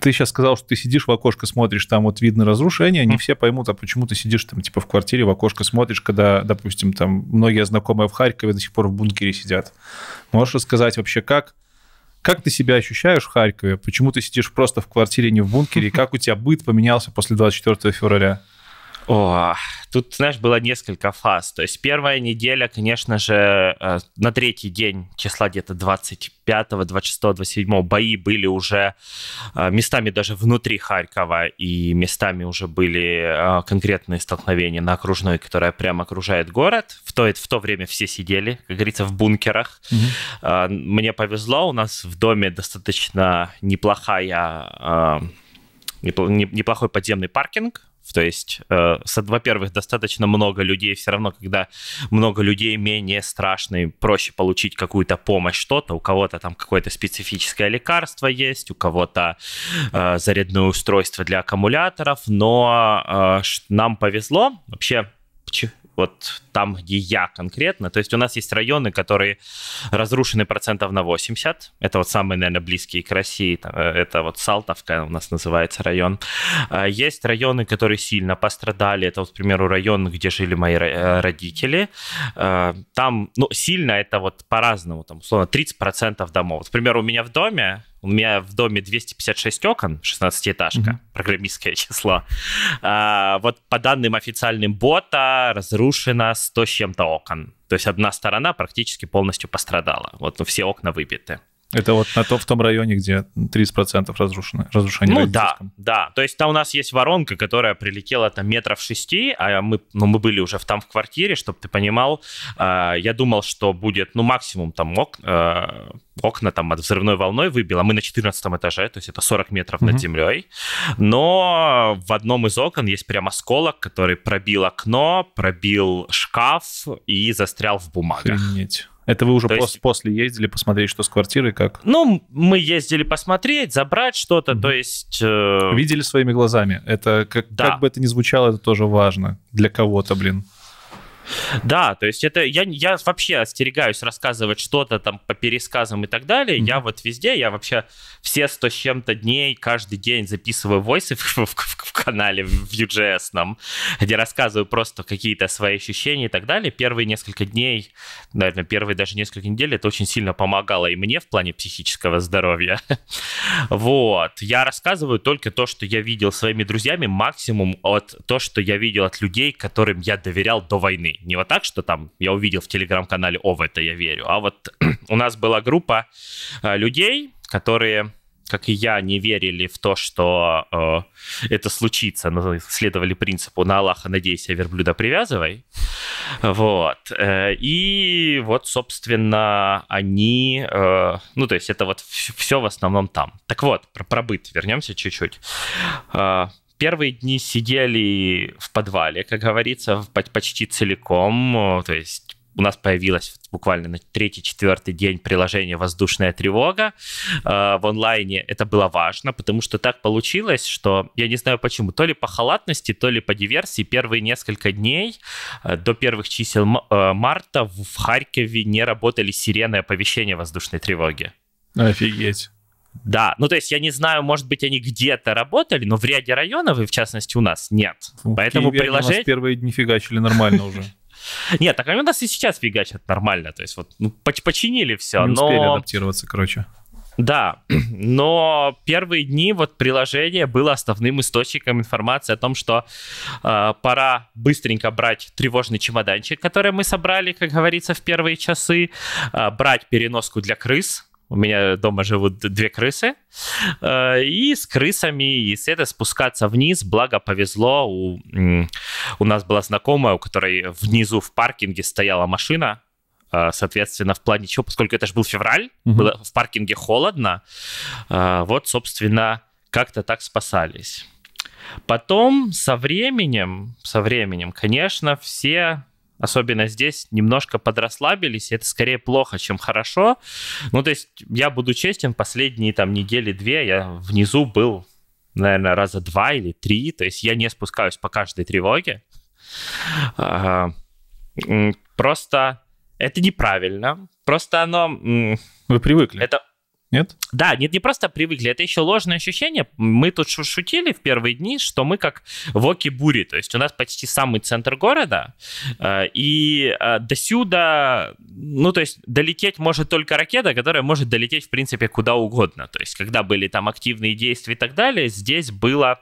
[SPEAKER 1] ты сейчас сказал, что ты сидишь в окошко, смотришь, там вот видно разрушение, не все поймут, а почему ты сидишь там типа в квартире, в окошко смотришь, когда, допустим, там многие знакомые в Харькове до сих пор в бункере сидят. Можешь рассказать вообще, как, как ты себя ощущаешь в Харькове? Почему ты сидишь просто в квартире,
[SPEAKER 2] не в бункере? И как у тебя быт поменялся после 24 февраля? О, тут, знаешь, было несколько фаз. То есть первая неделя, конечно же, э, на третий день числа где-то 25, 26, 27 бои были уже э, местами даже внутри Харькова, и местами уже были э, конкретные столкновения на окружной, которая прямо окружает город. В то, в то время все сидели, как говорится, в бункерах. Mm-hmm. Мне повезло, у нас в доме достаточно неплохая неплохой подземный паркинг, то есть, э, во-первых, достаточно много людей, все равно, когда много людей, менее страшно и проще получить какую-то помощь, что-то, у кого-то там какое-то специфическое лекарство есть, у кого-то э, зарядное устройство для аккумуляторов, но э, нам повезло, вообще вот там, где я конкретно. То есть у нас есть районы, которые разрушены процентов на 80. Это вот самые, наверное, близкие к России. Э, это вот Салтовка у нас называется район. А есть районы, которые сильно пострадали. Это вот, к примеру, район, где жили мои э, родители. А, там, ну, сильно это вот по-разному. Там, условно, 30% домов. Вот, к примеру, у меня в доме у меня в доме 256 окон, 16-этажка, mm-hmm. программистское число. А, вот по данным официальным бота разрушено 100 с чем-то окон. То есть одна сторона практически полностью пострадала. Вот ну, все окна выбиты.
[SPEAKER 1] Это вот на то, в том районе, где 30% разрушено, разрушение. Ну да,
[SPEAKER 2] да. То есть там у нас есть воронка, которая прилетела там метров шести, а мы, ну, мы были уже там в квартире, чтобы ты понимал. Э, я думал, что будет, ну, максимум там ок, э, окна там от взрывной волной выбило. А мы на 14 этаже, то есть это 40 метров mm-hmm. над землей. Но в одном из окон есть прям осколок, который пробил окно, пробил шкаф и застрял в бумагах. Охренеть. Это вы уже то есть... после ездили посмотреть, что с квартирой, как? Ну, мы ездили посмотреть, забрать что-то, mm-hmm. то есть... Э...
[SPEAKER 1] Видели своими глазами. Это как, да. как бы это ни звучало, это тоже важно для кого-то, блин.
[SPEAKER 2] Да, то есть это я, я вообще остерегаюсь рассказывать что-то там по пересказам и так далее. Mm-hmm. Я вот везде, я вообще все сто с чем-то дней каждый день записываю войсы в, в, в, в канале в UGS где рассказываю просто какие-то свои ощущения и так далее. Первые несколько дней, наверное, первые даже несколько недель это очень сильно помогало и мне в плане психического здоровья. вот. Я рассказываю только то, что я видел своими друзьями, максимум от то, что я видел от людей, которым я доверял до войны. Не вот так, что там я увидел в телеграм-канале, о, в это я верю, а вот у нас была группа э, людей, которые как и я, не верили в то, что э, это случится, но ну, следовали принципу «на Аллаха надейся, верблюда привязывай». Вот. Э, и вот, собственно, они... Э, ну, то есть это вот все в основном там. Так вот, про, про быт вернемся чуть-чуть. Э, первые дни сидели в подвале, как говорится, почти целиком. Э, то есть у нас появилось буквально на третий-четвертый день приложение «Воздушная тревога» э, в онлайне. Это было важно, потому что так получилось, что, я не знаю почему, то ли по халатности, то ли по диверсии, первые несколько дней э, до первых чисел марта в Харькове не работали сирены оповещения воздушной тревоги. Офигеть. Да, ну то есть я не знаю, может быть, они где-то работали, но в ряде районов, и в частности у нас, нет. В Поэтому Киеве приложение... У нас первые дни фигачили нормально уже. Нет, так они у нас и сейчас фигачат нормально, то есть вот ну, починили все, не но... успели адаптироваться, короче. Да, но первые дни вот приложение было основным источником информации о том, что э, пора быстренько брать тревожный чемоданчик, который мы собрали, как говорится, в первые часы, э, брать переноску для крыс, у меня дома живут две крысы. Э, и с крысами, естественно, спускаться вниз. Благо повезло. У, у нас была знакомая, у которой внизу в паркинге стояла машина. Э, соответственно, в плане чего, поскольку это же был февраль, угу. было в паркинге холодно. Э, вот, собственно, как-то так спасались. Потом со временем, со временем, конечно, все особенно здесь, немножко подрасслабились, это скорее плохо, чем хорошо. Ну, то есть я буду честен, последние там недели-две я внизу был, наверное, раза два или три, то есть я не спускаюсь по каждой тревоге. А, просто это неправильно, просто оно... Вы привыкли. Это нет? Да, нет, не просто привыкли, это еще ложное ощущение. Мы тут шутили в первые дни, что мы как в воки бури, то есть у нас почти самый центр города, э, и э, до сюда, ну, то есть долететь может только ракета, которая может долететь, в принципе, куда угодно. То есть когда были там активные действия и так далее, здесь была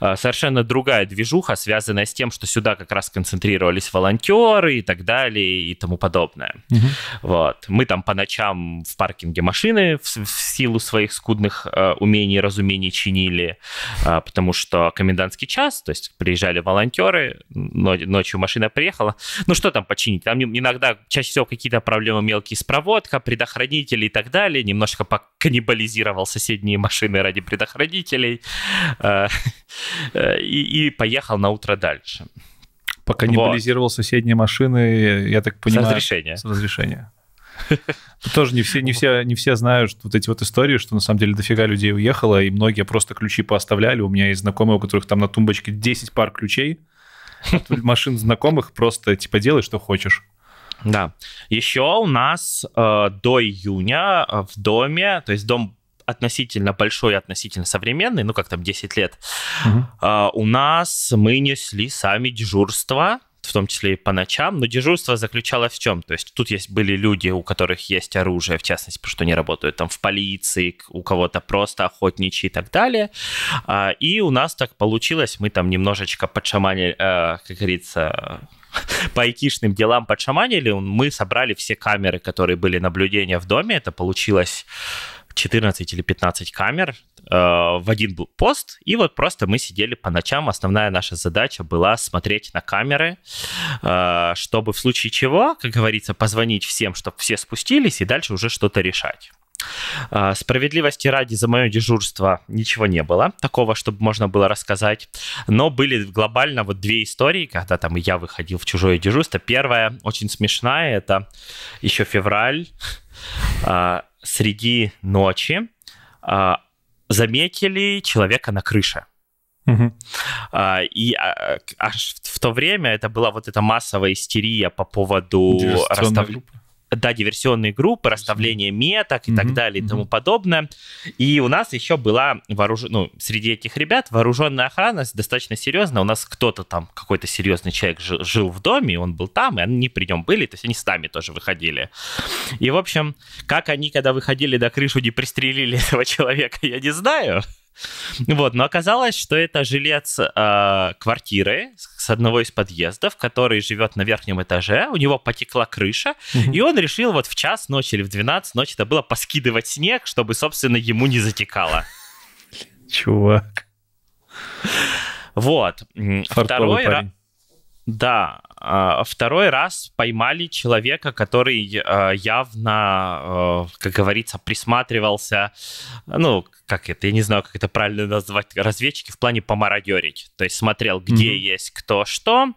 [SPEAKER 2] э, совершенно другая движуха, связанная с тем, что сюда как раз концентрировались волонтеры и так далее и тому подобное. Угу. Вот. Мы там по ночам в паркинге машины в в силу своих скудных э, умений и разумений чинили, э, потому что комендантский час, то есть приезжали волонтеры, ночью машина приехала. Ну что там починить? Там иногда чаще всего какие-то проблемы мелкие с проводка, предохранители и так далее. Немножко поканнибализировал соседние машины ради предохранителей э, э, и, и поехал на утро дальше. Поканнибализировал
[SPEAKER 1] вот. соседние машины, я так понимаю. С разрешения. С разрешения. Тоже не все, не, все, не все знают что вот эти вот истории, что на самом деле дофига людей уехало, и многие просто ключи пооставляли. У меня есть знакомые, у которых там на тумбочке 10 пар ключей. От машин знакомых
[SPEAKER 2] просто типа делай, что хочешь. Да. Еще у нас э, до июня э, в доме, то есть дом относительно большой, относительно современный, ну как там 10 лет, угу. э, у нас мы несли сами дежурство в том числе и по ночам, но дежурство заключалось в чем? То есть тут есть, были люди, у которых есть оружие, в частности, потому что они работают там в полиции, у кого-то просто охотничьи и так далее. А, и у нас так получилось, мы там немножечко подшаманили, э, как говорится, по айкишным делам подшаманили, мы собрали все камеры, которые были наблюдения в доме, это получилось 14 или 15 камер э, в один пост, и вот просто мы сидели по ночам. Основная наша задача была смотреть на камеры, э, чтобы в случае чего, как говорится, позвонить всем, чтобы все спустились, и дальше уже что-то решать. Э, справедливости ради за мое дежурство ничего не было такого, чтобы можно было рассказать. Но были глобально вот две истории, когда там я выходил в чужое дежурство. Первая очень смешная, это еще февраль среди ночи э, заметили человека на крыше. Угу. Uh, и а, аж в то время это была вот эта массовая истерия по поводу расстав да, диверсионные группы, расставление меток и mm-hmm. так далее и тому mm-hmm. подобное. И у нас еще была вооруж... ну, среди этих ребят вооруженная охрана достаточно серьезная. У нас кто-то там, какой-то серьезный человек жил в доме, он был там, и они при нем были, то есть они с нами тоже выходили. И, в общем, как они, когда выходили до крышу, не пристрелили этого человека, я не знаю. Вот, но оказалось, что это жилец э, квартиры с одного из подъездов, который живет на верхнем этаже, у него потекла крыша, и он решил вот в час ночи или в 12 ночи это было поскидывать снег, чтобы, собственно, ему не затекало. Чувак. Вот. Второй... Парень. Да, а, второй раз поймали человека, который а, явно, а, как говорится, присматривался, ну, как это, я не знаю, как это правильно назвать, разведчики в плане помародерить. То есть смотрел, где mm-hmm. есть кто что.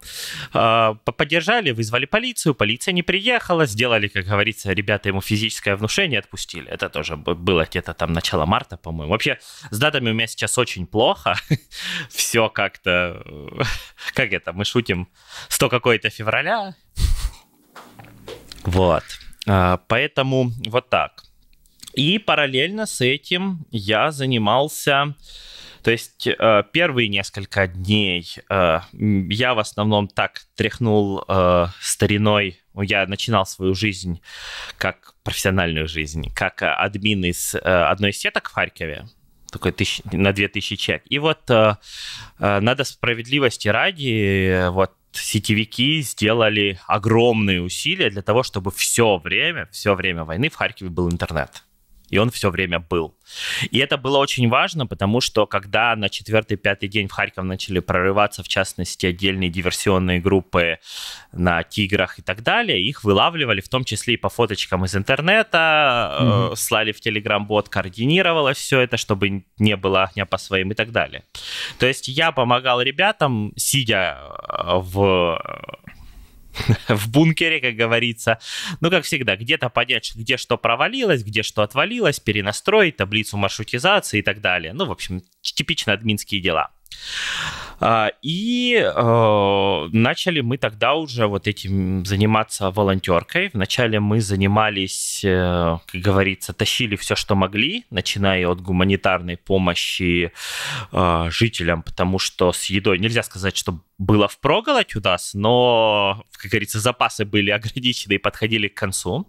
[SPEAKER 2] Поддержали, вызвали полицию, полиция не приехала, сделали, как говорится, ребята ему физическое внушение отпустили. Это тоже было где-то там начало марта, по-моему. Вообще, с датами у меня сейчас очень плохо. Все как-то... Э, как это? Мы шутим, сто какой какой-то февраля. Вот. А, поэтому вот так. И параллельно с этим я занимался... То есть а, первые несколько дней а, я в основном так тряхнул стариной. Я начинал свою жизнь как профессиональную жизнь, как админ из одной из сеток в Харькове такой тысяч, на 2000 чек. И вот надо справедливости ради, вот сетевики сделали огромные усилия для того, чтобы все время, все время войны в Харькове был интернет. И он все время был. И это было очень важно, потому что когда на четвертый-пятый день в Харьков начали прорываться, в частности, отдельные диверсионные группы на тиграх и так далее, их вылавливали, в том числе и по фоточкам из интернета, mm-hmm. э, слали в телеграм-бот, координировалось все это, чтобы не было огня по своим и так далее. То есть я помогал ребятам, сидя э, в в бункере, как говорится. Ну, как всегда, где-то понять, где что провалилось, где что отвалилось, перенастроить таблицу маршрутизации и так далее. Ну, в общем, типично админские дела. А, и э, начали мы тогда уже вот этим заниматься волонтеркой. Вначале мы занимались, э, как говорится, тащили все, что могли, начиная от гуманитарной помощи э, жителям, потому что с едой нельзя сказать, что было впроголодь у нас, но, как говорится, запасы были ограничены и подходили к концу.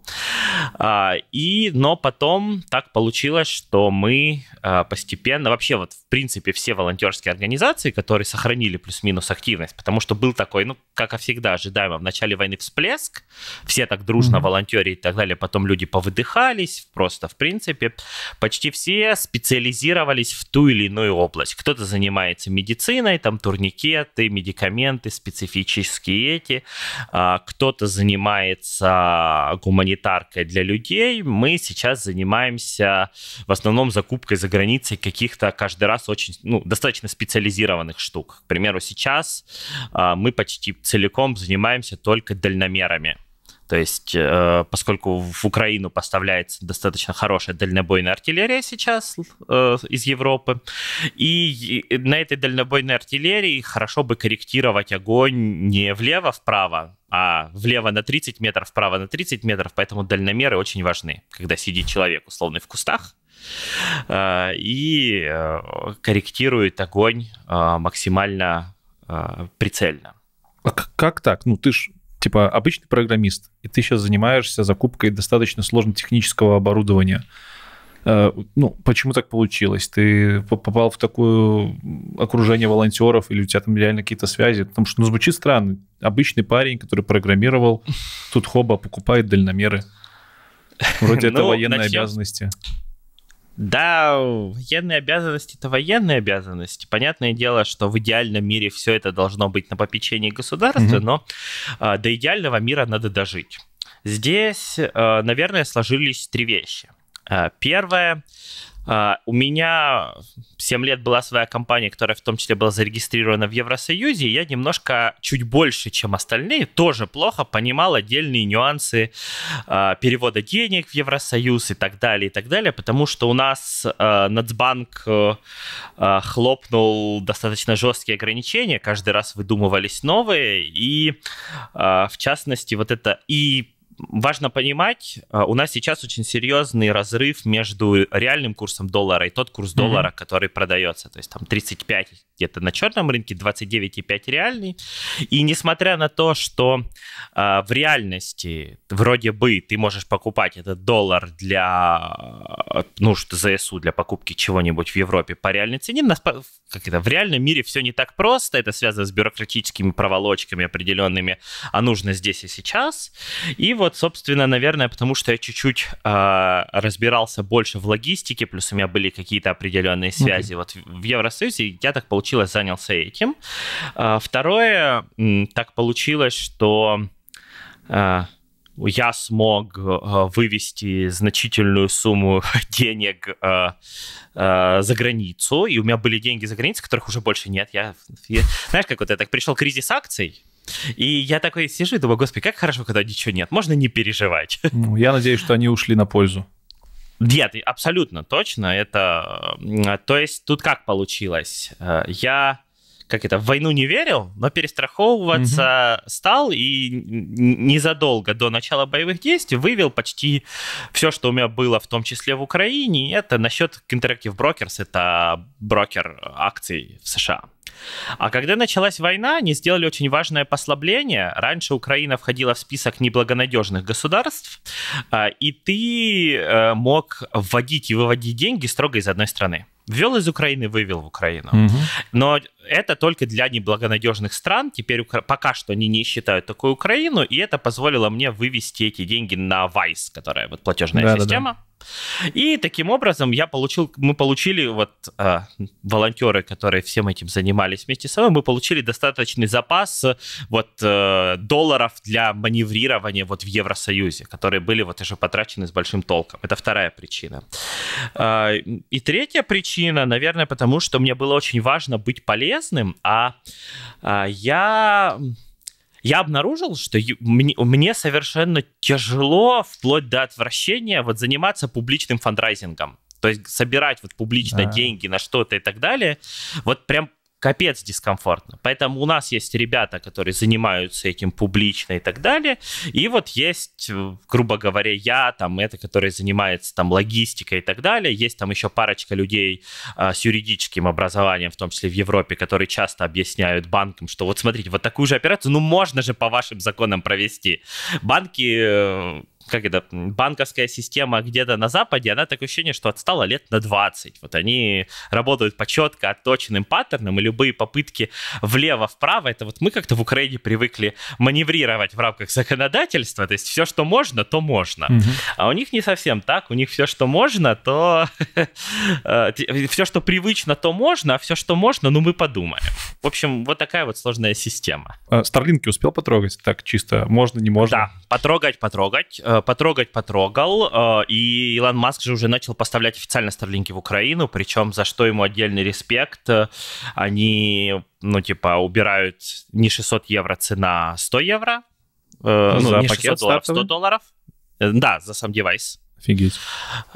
[SPEAKER 2] А, и, но потом так получилось, что мы э, постепенно, вообще вот в принципе все волонтерские организации организаций, которые сохранили плюс-минус активность, потому что был такой, ну, как и всегда, ожидаемо, в начале войны всплеск, все так дружно mm-hmm. волонтеры и так далее, потом люди повыдыхались, просто, в принципе, почти все специализировались в ту или иную область. Кто-то занимается медициной, там турникеты, медикаменты специфические эти, а, кто-то занимается гуманитаркой для людей, мы сейчас занимаемся в основном закупкой за границей каких-то каждый раз очень, ну, достаточно специализированных специализированных штук. К примеру, сейчас а, мы почти целиком занимаемся только дальномерами. То есть, э, поскольку в Украину поставляется достаточно хорошая дальнобойная артиллерия сейчас э, из Европы, и на этой дальнобойной артиллерии хорошо бы корректировать огонь не влево-вправо, а влево на 30 метров, вправо на 30 метров, поэтому дальномеры очень важны, когда сидит человек условный в кустах, Э, и э, корректирует огонь э, максимально прицельно. А как так? Ну, ты
[SPEAKER 1] ж типа обычный программист, и ты сейчас занимаешься закупкой достаточно сложного технического оборудования. Ну, почему так получилось? Ты попал в такое окружение волонтеров, или у тебя там реально какие-то связи? Потому что, ну, звучит странно. Обычный парень, который программировал, тут хоба покупает дальномеры. Вроде это ну, военные обязанности.
[SPEAKER 2] Да, военные обязанности это военные обязанности. Понятное дело, что в идеальном мире все это должно быть на попечении государства, mm-hmm. но э, до идеального мира надо дожить. Здесь, э, наверное, сложились три вещи. А, первое, а, у меня 7 лет была своя компания, которая в том числе была зарегистрирована в Евросоюзе, и я немножко чуть больше, чем остальные, тоже плохо понимал отдельные нюансы а, перевода денег в Евросоюз и так далее, и так далее, потому что у нас а, Нацбанк э, хлопнул достаточно жесткие ограничения, каждый раз выдумывались новые, и в частности вот это и важно понимать, а, у нас сейчас очень серьезный разрыв между реальным курсом доллара и тот курс доллара, mm-hmm. который продается. То есть там 35 где-то на черном рынке, 29,5 реальный. И несмотря на то, что э, в реальности вроде бы ты можешь покупать этот доллар для, ну, ЗСУ, для покупки чего-нибудь в Европе по реальной цене, нас, как это, в реальном мире все не так просто. Это связано с бюрократическими проволочками определенными, а нужно здесь и сейчас. И вот вот, собственно, наверное, потому что я чуть-чуть э, разбирался больше в логистике, плюс у меня были какие-то определенные связи. Okay. Вот в Евросоюзе я так получилось занялся этим. Э, второе, так получилось, что э, я смог э, вывести значительную сумму денег э, э, за границу, и у меня были деньги за границей, которых уже больше нет. Я, я знаешь, как вот я так пришел кризис акций. И я такой сижу и думаю, господи, как хорошо, когда ничего нет, можно не переживать. Ну,
[SPEAKER 1] я надеюсь, что они ушли на пользу.
[SPEAKER 2] Нет, абсолютно точно. Это, то есть тут как получилось? Э, я как это, в войну не верил, но перестраховываться угу. стал и незадолго до начала боевых действий вывел почти все, что у меня было, в том числе в Украине. Это насчет Interactive Brokers, это брокер акций в США. А когда началась война, они сделали очень важное послабление. Раньше Украина входила в список неблагонадежных государств, а, и ты э, мог вводить и выводить деньги строго из одной страны. Ввел из Украины, вывел в Украину. Угу. Но это только для неблагонадежных стран. Теперь Укра... пока что они не считают такую Украину, и это позволило мне вывести эти деньги на Вайс, которая вот платежная да, система. Да, да и таким образом я получил, мы получили вот э, волонтеры, которые всем этим занимались вместе со мной, мы получили достаточный запас вот э, долларов для маневрирования вот в Евросоюзе, которые были вот уже потрачены с большим толком. Это вторая причина. Э, и третья причина, наверное, потому что мне было очень важно быть полезным, а э, я я обнаружил, что мне совершенно тяжело, вплоть до отвращения, вот заниматься публичным фандрайзингом. То есть собирать вот публично а. деньги на что-то и так далее. Вот прям капец дискомфортно. Поэтому у нас есть ребята, которые занимаются этим публично и так далее. И вот есть, э, грубо говоря, я, там, это, который занимается там логистикой и так далее. Есть там еще парочка людей а, с юридическим образованием, в том числе в Европе, которые часто объясняют банкам, что вот смотрите, вот такую же операцию, ну, можно же по вашим законам провести. Банки э, как это, банковская система где-то на Западе, она такое ощущение, что отстала лет на 20. Вот они работают по четко отточенным паттернам, и любые попытки влево-вправо, это вот мы как-то в Украине привыкли маневрировать в рамках законодательства, то есть все, что можно, то можно. Угу. А у них не совсем так, у них все, что можно, то... Э, э, все, что привычно, то можно, а все, что можно, ну мы подумаем. В общем, вот такая вот сложная система.
[SPEAKER 1] А Старлинки успел потрогать так чисто? Можно, не можно? Да,
[SPEAKER 2] потрогать, потрогать. Э, Э, потрогать потрогал, э, и Илон Маск же уже начал поставлять официально Старлинки в Украину, причем за что ему отдельный респект. Они, ну, типа, убирают не 600 евро цена, 100 евро э, ну, за пакет долларов, 100 долларов. Да, за сам девайс. Офигеть.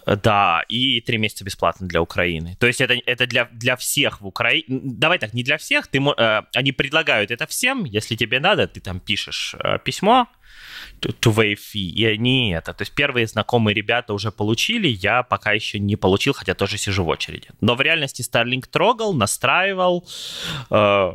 [SPEAKER 2] Э, да, и три месяца бесплатно для Украины. То есть это, это для, для всех в Украине. Давай так, не для всех. Ты, э, они предлагают это всем. Если тебе надо, ты там пишешь э, письмо to, to Wave, и они это. То есть первые знакомые ребята уже получили, я пока еще не получил, хотя тоже сижу в очереди. Но в реальности Starlink трогал, настраивал, э,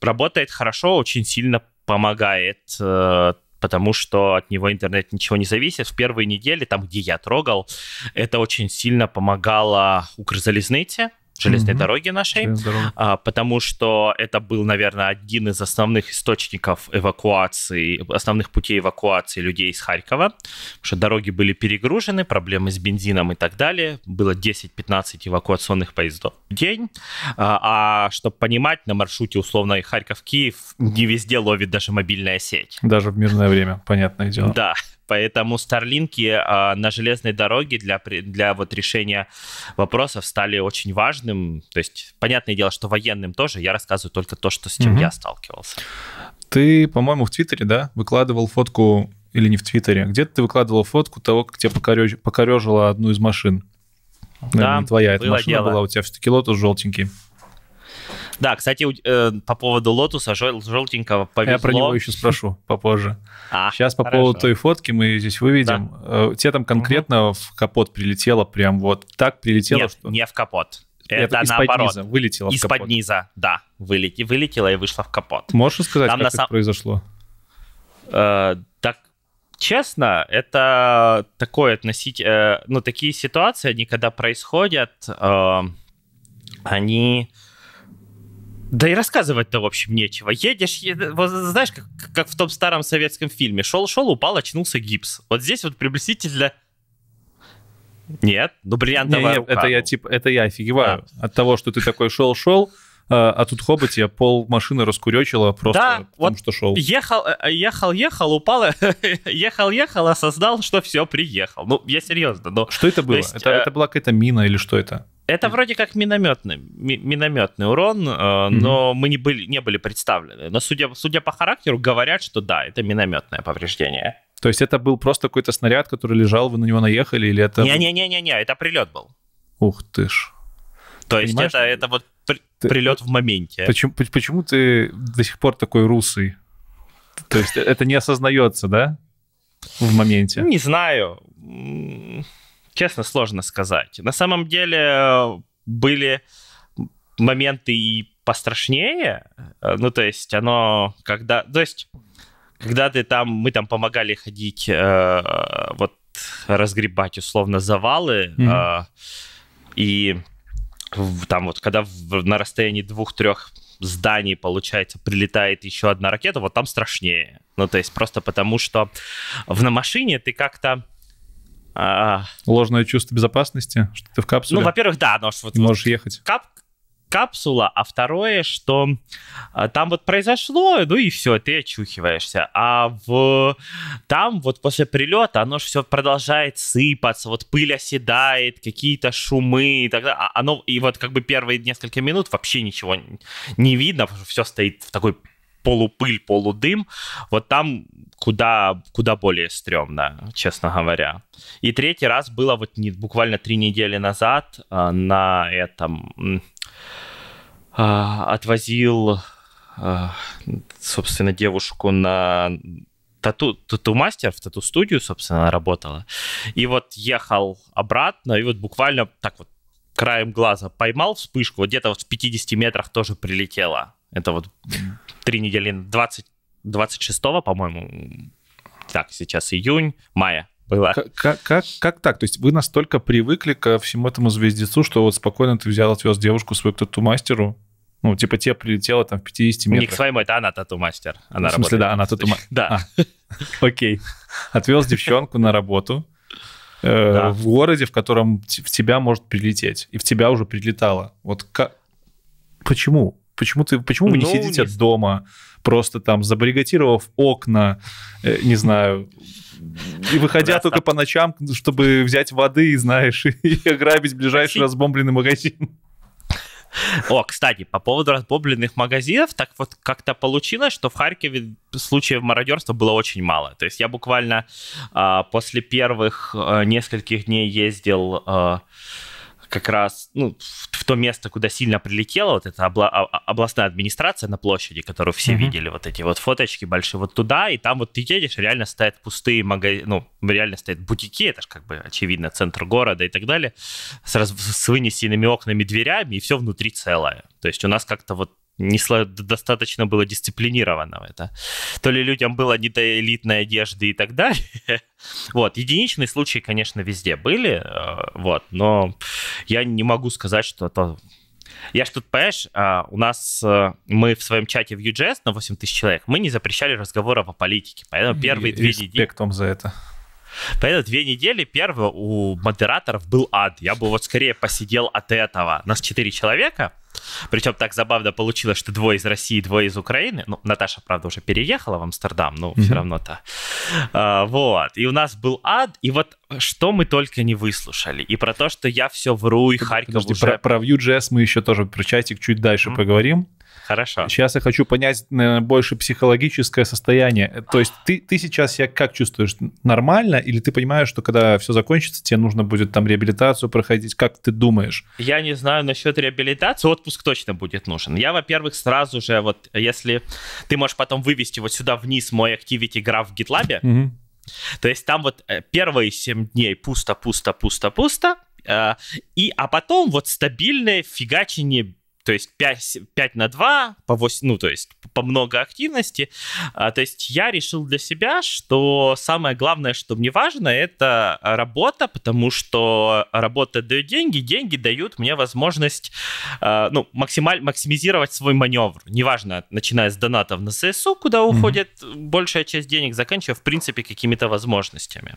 [SPEAKER 2] работает хорошо, очень сильно помогает э, потому что от него интернет ничего не зависит. В первые недели, там, где я трогал, это очень сильно помогало Укрзалезныте, железной mm-hmm. дороги нашей, а, потому что это был, наверное, один из основных источников эвакуации, основных путей эвакуации людей из Харькова, потому что дороги были перегружены, проблемы с бензином и так далее, было 10-15 эвакуационных поездов в день, а, а чтобы понимать, на маршруте условно Харьков-Киев не везде ловит даже мобильная сеть. Даже
[SPEAKER 1] в мирное время, понятное дело.
[SPEAKER 2] Да, Поэтому старлинки э, а, на железной дороге для, для вот решения вопросов стали очень важным. То есть, понятное дело, что военным тоже. Я рассказываю только то, что с чем угу. я сталкивался.
[SPEAKER 1] Ты, по-моему, в Твиттере, да, выкладывал фотку или не в Твиттере, где-то ты выкладывал фотку того, как тебя покореж... покорежило одну из машин. Наверное, да, твоя эта машина дело. была, у тебя все-таки лотос желтенький.
[SPEAKER 2] Да, кстати, э, по поводу лотуса желтенького повезло. Я про него еще спрошу
[SPEAKER 1] попозже. А, Сейчас по хорошо. поводу той фотки мы здесь выведем. Да. Э, Тебе там конкретно угу. в капот прилетело прям вот так прилетело? Нет, что...
[SPEAKER 2] не в капот. Это, из-под наоборот. низа вылетело Из-под низа, да. Вылет... Вылетело и вышло в капот. Можешь сказать, там как это сам... произошло? Э, так, честно, это такое относить... Э, ну, такие ситуации, они когда происходят, э, они... Э, да и рассказывать-то, в общем, нечего. Едешь, едешь вот, знаешь, как, как в том старом советском фильме. Шел-шел, упал, очнулся гипс. Вот здесь вот приблизительно... Нет, ну бриллиантовая не, рука. Это я, типа, это я офигеваю да. от того, что ты такой шел-шел,
[SPEAKER 1] а, а, тут хоба тебе пол машины раскуречила просто да, потому, вот что шел.
[SPEAKER 2] Ехал, э, э, ехал, ехал, упал, э, ехал, ехал, осознал, что все, приехал. Ну, я серьезно, но... Что это было? Есть, это, э... это
[SPEAKER 1] была какая-то мина или что это?
[SPEAKER 2] Это вроде как минометный, минометный урон, э, mm-hmm. но мы не были, не были представлены. Но судя, судя по характеру, говорят, что да, это минометное повреждение.
[SPEAKER 1] То есть это был просто какой-то снаряд, который лежал, вы на него наехали, или это...
[SPEAKER 2] Не-не-не-не-не, это прилет был.
[SPEAKER 1] Ух ты ж.
[SPEAKER 2] То ты есть это, это вот при, ты, прилет э, в моменте. Почему,
[SPEAKER 1] почему ты до сих пор такой русый? То есть это не
[SPEAKER 2] осознается, да?
[SPEAKER 1] В моменте. Не
[SPEAKER 2] знаю честно, сложно сказать. На самом деле были моменты и пострашнее. Э, ну, то есть, оно когда... То есть, когда ты там... Мы там помогали ходить, э, вот, разгребать, условно, завалы. Mm-hmm. Э, и там вот, когда в, на расстоянии двух-трех зданий, получается, прилетает еще одна ракета, вот там страшнее. Ну, то есть, просто потому что в, на машине ты как-то а... Ложное чувство
[SPEAKER 1] безопасности, что ты в капсуле. Ну,
[SPEAKER 2] во-первых, да, но вот, можешь вот, ехать. Кап капсула, а второе, что а, там вот произошло, ну и все, ты очухиваешься. А в там вот после прилета оно же все продолжает сыпаться, вот пыль оседает, какие-то шумы и так далее. А оно, и вот как бы первые несколько минут вообще ничего не видно, потому что все стоит в такой полупыль, полудым, вот там куда, куда более стрёмно, честно говоря. И третий раз было вот не, буквально три недели назад э, на этом э, отвозил, э, собственно, девушку на тату, тату-мастер в тату-студию, собственно, она работала. И вот ехал обратно, и вот буквально так вот краем глаза поймал вспышку, вот где-то вот в 50 метрах тоже прилетела. Это вот три недели, 20, 26 по-моему, так, сейчас июнь, мая было. Как, как, как, так? То есть вы настолько
[SPEAKER 1] привыкли ко всему этому звездецу, что вот спокойно ты взял, отвез девушку свою к тату-мастеру, ну, типа, тебе прилетело там в 50 метров. Не к
[SPEAKER 2] своему, это она тату-мастер. Она в смысле, работает, да, она тату-мастер. Да.
[SPEAKER 1] А, окей. Отвез девчонку на работу э, в городе, в котором в тебя может прилететь. И в тебя уже прилетало. Вот как... Почему? почему, ты, почему вы не ну, сидите не... дома, просто там забаррикадировав окна, э, не знаю, и выходя только по ночам, чтобы взять воды, знаешь, и ограбить ближайший разбомбленный магазин.
[SPEAKER 2] О, кстати, по поводу разбомбленных магазинов, так вот как-то получилось, что в Харькове случаев мародерства было очень мало. То есть я буквально э, после первых э, нескольких дней ездил э, как раз ну, то место, куда сильно прилетела вот эта обла- а, а, областная администрация на площади, которую все mm-hmm. видели, вот эти вот фоточки большие, вот туда, и там вот ты едешь, реально стоят пустые магазины, ну, реально стоят бутики, это же как бы, очевидно, центр города и так далее, с, раз- с вынесенными окнами, дверями, и все внутри целое. То есть у нас как-то вот не достаточно было дисциплинированного. Это. То ли людям было не до элитной одежды и так далее. Вот, единичные случаи, конечно, везде были, э, вот, но я не могу сказать, что это... Я ж тут, понимаешь, а, у нас э, мы в своем чате в UGS на 8 тысяч человек, мы не запрещали разговоров о политике, поэтому первые и, две недели... вам за это. Поэтому две недели первого у модераторов был ад. Я бы вот скорее посидел от этого. Нас четыре человека — причем так забавно получилось, что двое из России, двое из Украины. Ну, Наташа, правда, уже переехала в Амстердам, но mm-hmm. все равно-то. А, вот. И у нас был ад, и вот что мы только не выслушали. И про то, что я все вру, и Харьков Подожди, уже... Про,
[SPEAKER 1] про Vue.js мы еще тоже про чатик чуть дальше mm-hmm. поговорим хорошо. Сейчас я хочу понять наверное, больше психологическое состояние. То есть ты, ты сейчас себя как чувствуешь? Нормально? Или ты понимаешь, что когда все закончится, тебе нужно будет там реабилитацию проходить? Как ты думаешь?
[SPEAKER 2] Я не знаю насчет реабилитации. Отпуск точно будет нужен. Я, во-первых, сразу же, вот если ты можешь потом вывести вот сюда вниз мой Activity Graph в GitLab, угу. то есть там вот э, первые 7 дней пусто, пусто, пусто, пусто, э, и, а потом вот стабильное фигачение то есть 5, 5 на 2, по 8, ну, то есть по много активности. А, то есть я решил для себя, что самое главное, что мне важно, это работа, потому что работа дает деньги, деньги дают мне возможность а, ну, максималь, максимизировать свой маневр. Неважно, начиная с донатов на ССУ, куда mm-hmm. большая часть денег, заканчивая, в принципе, какими-то возможностями.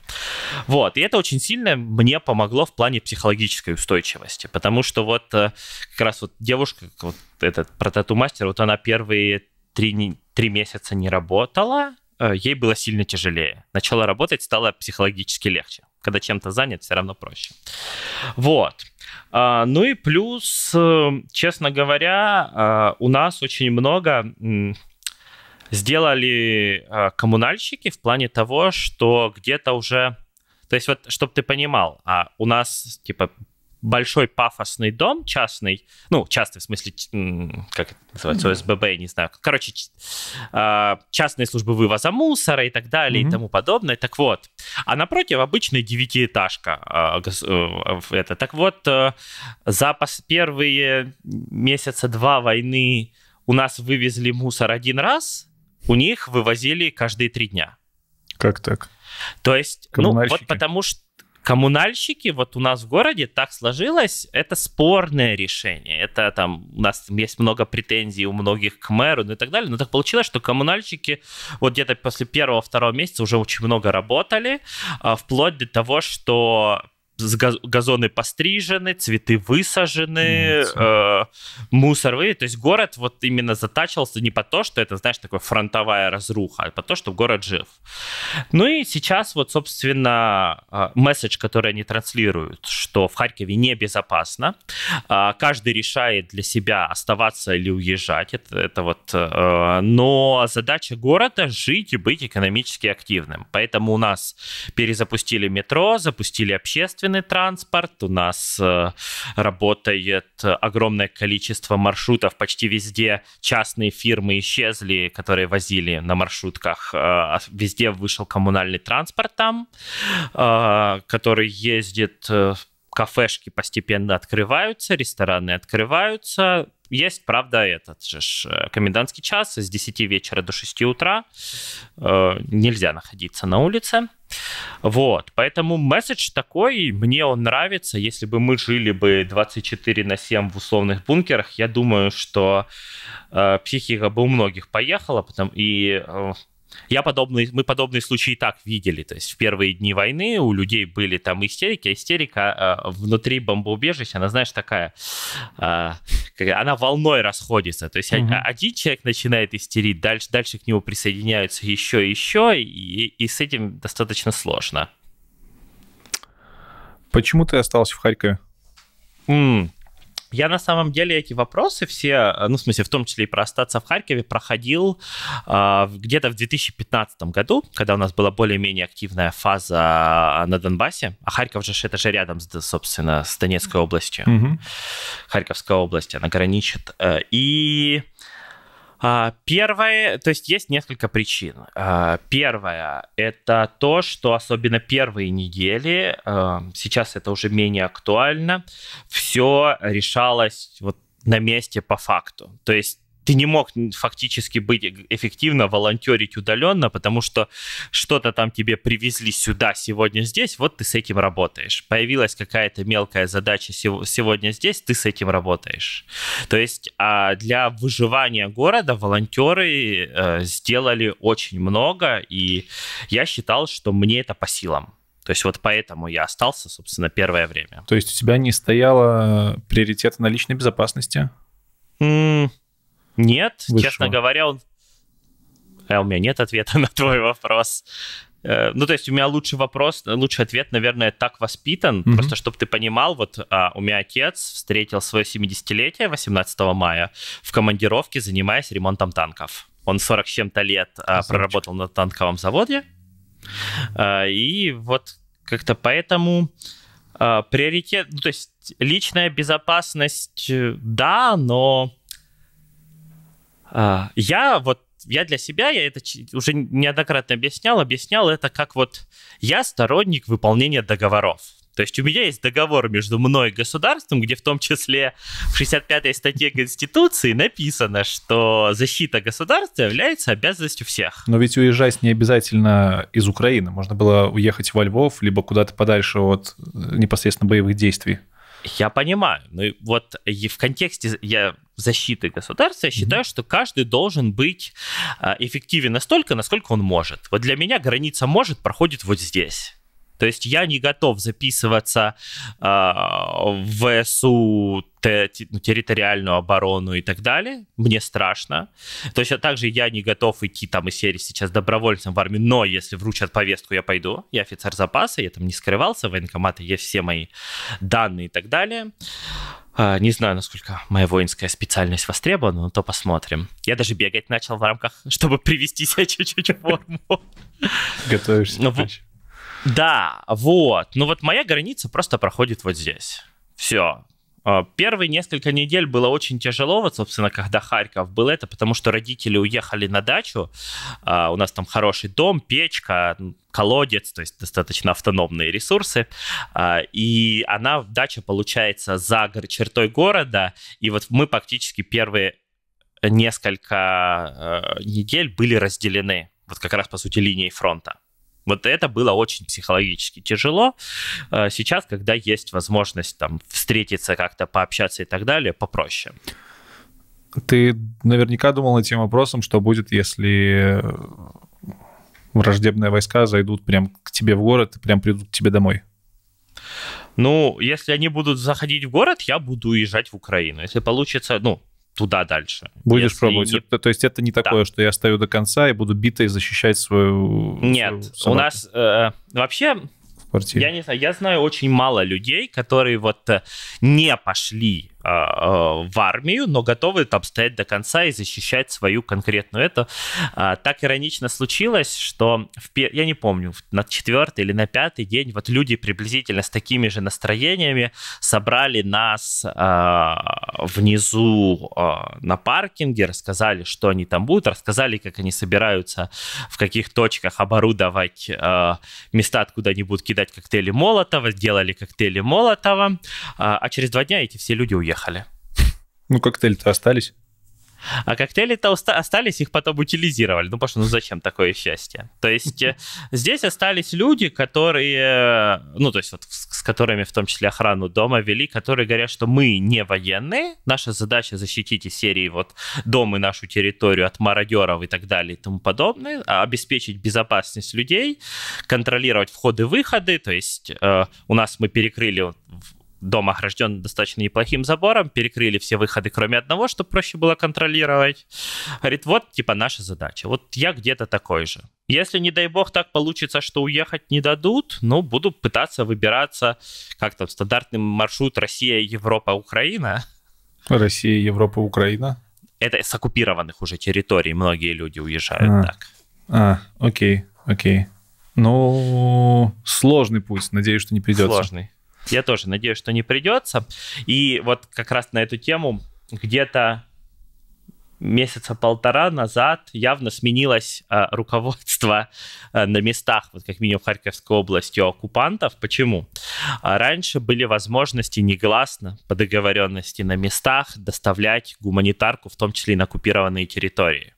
[SPEAKER 2] Вот, и это очень сильно мне помогло в плане психологической устойчивости, потому что вот э, как раз вот девушка как вот этот про тату-мастер, вот она первые три, три месяца не работала, э, ей было сильно тяжелее. Начала работать стало психологически легче. Когда чем-то занят, все равно проще. Вот. А, ну и плюс, э, честно говоря, э, у нас очень много сделали коммунальщики в плане того, что где-то уже... То есть вот, чтобы ты понимал, а у нас, типа, большой пафосный дом частный, ну, частный в смысле, как это называется, ОСББ, не знаю. Короче, а, частные службы вывоза мусора и так далее, mm-hmm. и тому подобное. Так вот, а напротив обычная девятиэтажка. А, э, это. Так вот, э, за первые месяца два войны у нас вывезли мусор один раз, у них вывозили каждые три дня. Как так? То есть, ну, вот потому что коммунальщики вот у нас в городе так сложилось, это спорное решение. Это там у нас есть много претензий у многих к мэру ну и так далее. Но так получилось, что коммунальщики вот где-то после первого-второго месяца уже очень много работали, а, вплоть до того, что газоны пострижены, цветы высажены, э, мусор вы, то есть город вот именно затачивался не по то, что это, знаешь, такая фронтовая разруха, а по то, что город жив. Ну и сейчас вот, собственно, э, месседж, который они транслируют, что в Харькове небезопасно, э, каждый решает для себя оставаться или уезжать, это, это вот, э, но задача города жить и быть экономически активным, поэтому у нас перезапустили метро, запустили общественное общественный транспорт, у нас э, работает огромное количество маршрутов, почти везде частные фирмы исчезли, которые возили на маршрутках, э, а везде вышел коммунальный транспорт там, э, который ездит кафешки постепенно открываются, рестораны открываются. Есть, правда, этот же комендантский час с 10 вечера до 6 утра. Э, нельзя находиться на улице. Вот, поэтому месседж такой, мне он нравится. Если бы мы жили бы 24 на 7 в условных бункерах, я думаю, что э, психика бы у многих поехала, потом, и э, я подобный, мы подобные случаи и так видели. То есть в первые дни войны у людей были там истерики, а истерика э, внутри бомбоубежища, она, знаешь, такая, э, она волной расходится. То есть угу. один человек начинает истерить, дальше, дальше к нему присоединяются еще и еще, и, и с этим достаточно сложно. Почему ты остался в Харькове? Mm. Я на самом деле эти вопросы все, э, ну, в смысле, в том числе и про остаться в Харькове, проходил э, где-то в 2015 году, когда у нас была более-менее активная фаза а, на Донбассе, а Харьков же это же рядом, с, собственно, с Донецкой областью. Mm-hmm. Харьковская область, она граничит. Э, и... А, первое, то есть есть несколько причин. А, первое, это то, что особенно первые недели, а, сейчас это уже менее актуально, все решалось вот на месте по факту. То есть ты не мог фактически быть эффективно волонтерить удаленно, потому что что-то там тебе привезли сюда сегодня здесь, вот ты с этим работаешь. Появилась какая-то мелкая задача сегодня здесь, ты с этим работаешь. То есть а, для выживания города волонтеры э, сделали очень много, и я считал, что мне это по силам. То есть вот поэтому я остался, собственно, первое время.
[SPEAKER 1] То есть у тебя не стояло приоритета
[SPEAKER 2] на личной безопасности? Mm. Нет, Вышло. честно говоря, он... а у меня нет ответа на твой вопрос. Э, ну, то есть у меня лучший вопрос, лучший ответ, наверное, так воспитан, mm-hmm. просто чтобы ты понимал, вот а, у меня отец встретил свое 70-летие 18 мая в командировке, занимаясь ремонтом танков. Он 40 с чем-то лет а, проработал на танковом заводе, а, и вот как-то поэтому а, приоритет, ну, то есть личная безопасность, э, да, но а, я вот я для себя, я это уже неоднократно объяснял, объяснял это как вот я сторонник выполнения договоров. То есть у меня есть договор между мной и государством, где в том числе в 65-й статье Конституции написано, что защита государства является обязанностью всех.
[SPEAKER 1] Но ведь уезжать не обязательно из Украины. Можно было уехать во Львов, либо куда-то подальше от э, непосредственно боевых
[SPEAKER 2] действий. Я понимаю, но ну вот в контексте я защиты государства, я считаю, mm-hmm. что каждый должен быть а, эффективен настолько, насколько он может. Вот для меня граница может проходит вот здесь. То есть я не готов записываться э, в СУ, ну, территориальную оборону и так далее. Мне страшно. Точно так также я не готов идти там из серии сейчас добровольцем в армию, но если вручат повестку, я пойду. Я офицер запаса, я там не скрывался, в военкомате есть все мои данные и так далее. А, не знаю, насколько моя воинская специальность востребована, но то посмотрим. Я даже бегать начал в рамках, чтобы привести себя чуть-чуть в форму. Готовишься. Да, вот. Ну вот моя граница просто проходит вот здесь. Все. А, первые несколько недель было очень тяжело, вот, собственно, когда Харьков был это, потому что родители уехали на дачу, а, у нас там хороший дом, печка, колодец, то есть достаточно автономные ресурсы, а, и она, дача, получается, за чертой города, и вот мы практически первые несколько недель были разделены, вот как раз, по сути, линией фронта. Вот это было очень психологически тяжело. Э, сейчас, когда есть возможность там встретиться как-то, пообщаться и так далее, попроще. Ты
[SPEAKER 1] наверняка думал над тем вопросом, что будет, если э, враждебные войска зайдут прям к тебе в город и прям придут к тебе домой?
[SPEAKER 2] Ну, если они будут заходить в город, я буду уезжать в Украину. Если получится, ну, туда дальше.
[SPEAKER 1] Будешь Если пробовать. Не... То есть это не такое, да. что я стою до конца и буду битой защищать свою. Нет,
[SPEAKER 2] свою у нас э, вообще. В квартире. Я не знаю, я знаю очень мало людей, которые вот э, не пошли а, а, в армию, но готовы там стоять до конца и защищать свою конкретную это. А, так иронично случилось, что в, я не помню, на четвертый или на пятый день вот люди приблизительно с такими же настроениями собрали нас внизу на паркинге, рассказали, что они там будут, рассказали, как они собираются в каких точках оборудовать места, откуда они будут кидать коктейли Молотова, сделали коктейли Молотова, а через два дня эти все люди уехали уехали.
[SPEAKER 1] Ну, коктейли-то остались.
[SPEAKER 2] А коктейли-то остались, их потом утилизировали. Ну, потому что, ну зачем такое счастье? То есть э, здесь остались люди, которые, ну, то есть вот с которыми в том числе охрану дома вели, которые говорят, что мы не военные, наша задача защитить из серии вот дом и нашу территорию от мародеров и так далее и тому подобное, а обеспечить безопасность людей, контролировать входы-выходы, то есть э, у нас мы перекрыли дом огражден достаточно неплохим забором, перекрыли все выходы, кроме одного, чтобы проще было контролировать. Говорит, вот, типа, наша задача. Вот я где-то такой же. Если, не дай бог, так получится, что уехать не дадут, ну, буду пытаться выбираться, как там, стандартный маршрут Россия, Европа, Украина.
[SPEAKER 1] Россия, Европа, Украина?
[SPEAKER 2] Это с оккупированных уже территорий многие люди уезжают а.
[SPEAKER 1] так. А, окей, окей. Ну, сложный путь, надеюсь, что не придется. Сложный.
[SPEAKER 2] Я тоже надеюсь, что не придется. И вот как раз на эту тему где-то месяца полтора назад явно сменилось э, руководство э, на местах, вот как минимум в Харьковской области, у оккупантов. Почему? А раньше были возможности негласно по договоренности на местах доставлять гуманитарку, в том числе и на оккупированные территории.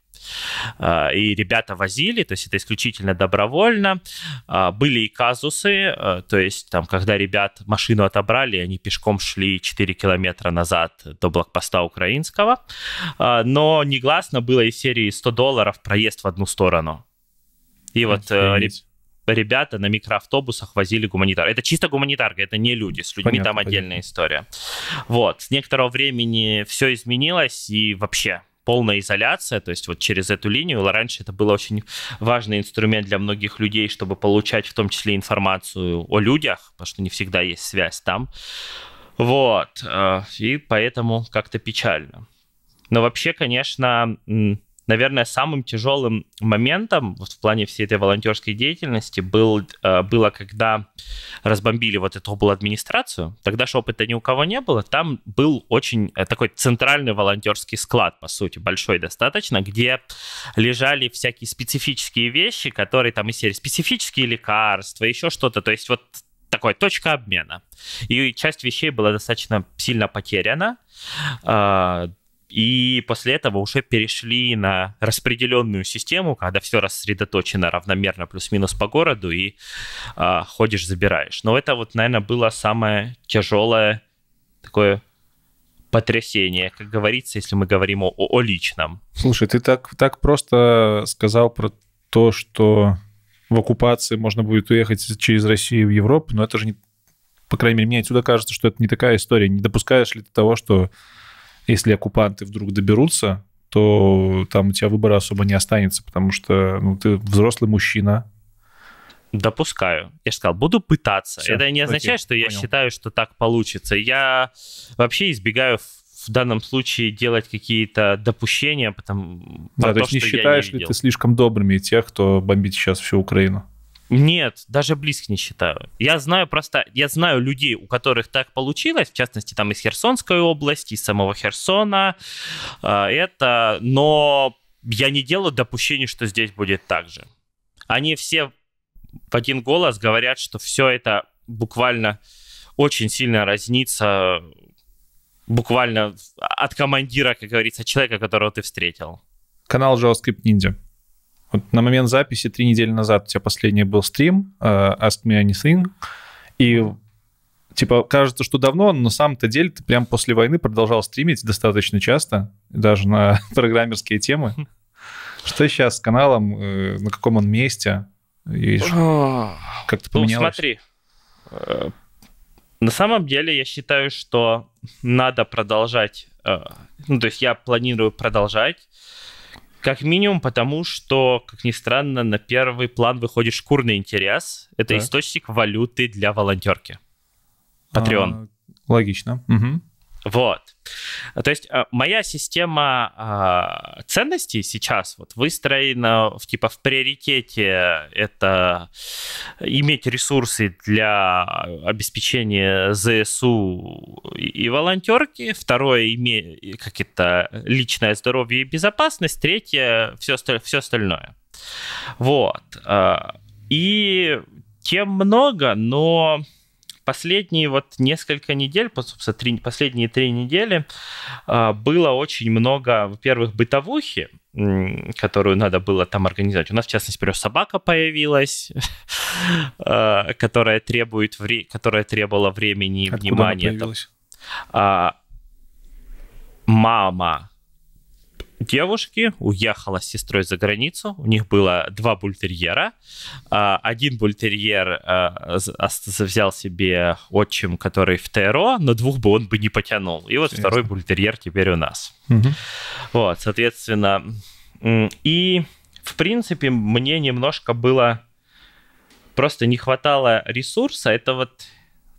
[SPEAKER 2] А, и ребята возили, то есть это исключительно добровольно. А, были и казусы, а, то есть там, когда ребят машину отобрали, они пешком шли 4 километра назад до блокпоста украинского. Но негласно было из серии 100 долларов проезд в одну сторону. И вот э, ребята на микроавтобусах возили гуманитар. Это чисто гуманитарка, это не люди, с людьми понятно, там отдельная понятно. история. Вот, с некоторого времени все изменилось, и вообще полная изоляция, то есть вот через эту линию. Раньше это был очень важный инструмент для многих людей, чтобы получать в том числе информацию о людях, потому что не всегда есть связь там. Вот, э, и поэтому как-то печально. Но вообще, конечно, наверное, самым тяжелым моментом вот в плане всей этой волонтерской деятельности был, э, было, когда разбомбили вот эту обл-администрацию. Тогда же опыта ни у кого не было. Там был очень э, такой центральный волонтерский склад, по сути, большой достаточно, где лежали всякие специфические вещи, которые там и серии специфические лекарства, еще что-то. То есть вот такой точка обмена. И часть вещей была достаточно сильно потеряна. А, и после этого уже перешли на распределенную систему, когда все рассредоточено равномерно плюс-минус по городу и э, ходишь, забираешь. Но это вот, наверное, было самое тяжелое такое потрясение, как говорится, если мы говорим о, о личном.
[SPEAKER 1] Слушай, ты так, так просто сказал про то, что в оккупации можно будет уехать через Россию в Европу, но это же не... По крайней мере, мне отсюда кажется, что это не такая история. Не допускаешь ли ты того, что если оккупанты вдруг доберутся, то там у тебя выбора особо не останется, потому что ну, ты взрослый мужчина.
[SPEAKER 2] Допускаю. Я же сказал, буду пытаться. Все, Это не означает, окей, что я считаю, что так получится. Я вообще избегаю в данном случае делать какие-то допущения, потому да, то, то есть не считаешь ли ты
[SPEAKER 1] слишком добрыми тех, кто бомбит сейчас всю Украину?
[SPEAKER 2] Нет, даже близко не считаю. Я знаю просто, я знаю людей, у которых так получилось, в частности, там из Херсонской области, из самого Херсона, а, это, но я не делаю допущений, что здесь будет так же. Они все в один голос говорят, что все это буквально очень сильно разнится буквально от командира, как говорится, человека, которого ты встретил.
[SPEAKER 1] Канал JavaScript Ninja. Вот на момент записи три недели назад у тебя последний был стрим э, Ask Me Anything, и типа кажется, что давно, но на самом-то деле ты прям после войны продолжал стримить достаточно часто, даже на программерские темы. Что сейчас с каналом, э, на каком он месте? И а. как-то ну, поменялось? Ну, смотри,
[SPEAKER 2] э, на самом деле я считаю, что надо продолжать, э, ну, то есть я планирую продолжать, как минимум потому, что, как ни странно, на первый план выходит шкурный интерес. Это так. источник валюты для волонтерки.
[SPEAKER 1] Патреон. А, логично. Угу.
[SPEAKER 2] Вот. То есть э, моя система э, ценностей сейчас вот выстроена в типа в приоритете это иметь ресурсы для обеспечения ЗСУ и волонтерки, второе иметь какие-то личное здоровье и безопасность, третье все, все остальное. Вот. Э, и тем много, но последние вот несколько недель, собственно, три, последние три недели а, было очень много, во-первых, бытовухи, которую надо было там организовать. У нас, в частности, например, собака появилась, а, которая требует вре... которая требовала времени и внимания. Она мама девушки уехала с сестрой за границу. У них было два бультерьера. А, один бультерьер а, а, взял себе отчим, который в ТРО, но двух бы он бы не потянул. И вот Интересно. второй бультерьер теперь у нас. Угу. Вот, соответственно. И, в принципе, мне немножко было... Просто не хватало ресурса. Это вот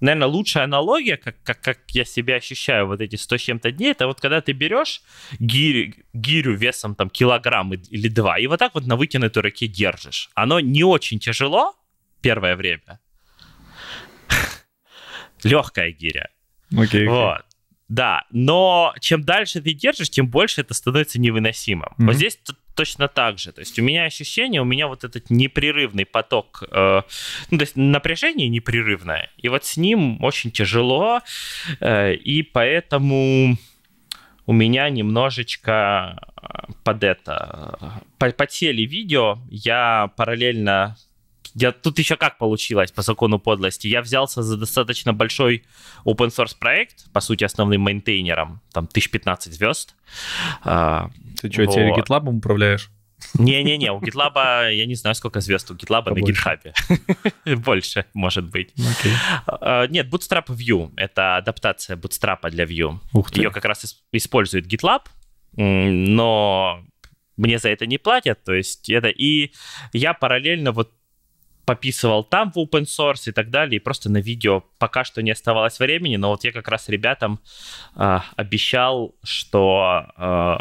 [SPEAKER 2] наверное, лучшая аналогия, как, как, как я себя ощущаю вот эти 100 с чем-то дней, это вот когда ты берешь гирю, гирю весом там килограмм или два, и вот так вот на вытянутой руке держишь. Оно не очень тяжело первое время. Легкая гиря. Okay, okay. Вот. Да, но чем дальше ты держишь, тем больше это становится невыносимым. Mm-hmm. Вот здесь точно так же. То есть у меня ощущение, у меня вот этот непрерывный поток, э, ну, то есть напряжение непрерывное, и вот с ним очень тяжело, э, и поэтому у меня немножечко э, под это, э, под подсели видео, я параллельно я, тут еще как получилось по закону подлости. Я взялся за достаточно большой open source проект, по сути, основным мейнтейнером, там 1015 звезд. А, ты что, вот. теперь GitLab
[SPEAKER 1] управляешь?
[SPEAKER 2] Не-не-не, у GitLab, я не знаю, сколько звезд у GitLab на GitHub. Больше, может быть. Ну, а, нет, Bootstrap View — это адаптация Bootstrap для View. Ее как раз использует GitLab, но мне за это не платят, то есть это... И я параллельно вот пописывал там в open source и так далее, и просто на видео пока что не оставалось времени, но вот я как раз ребятам э, обещал, что э,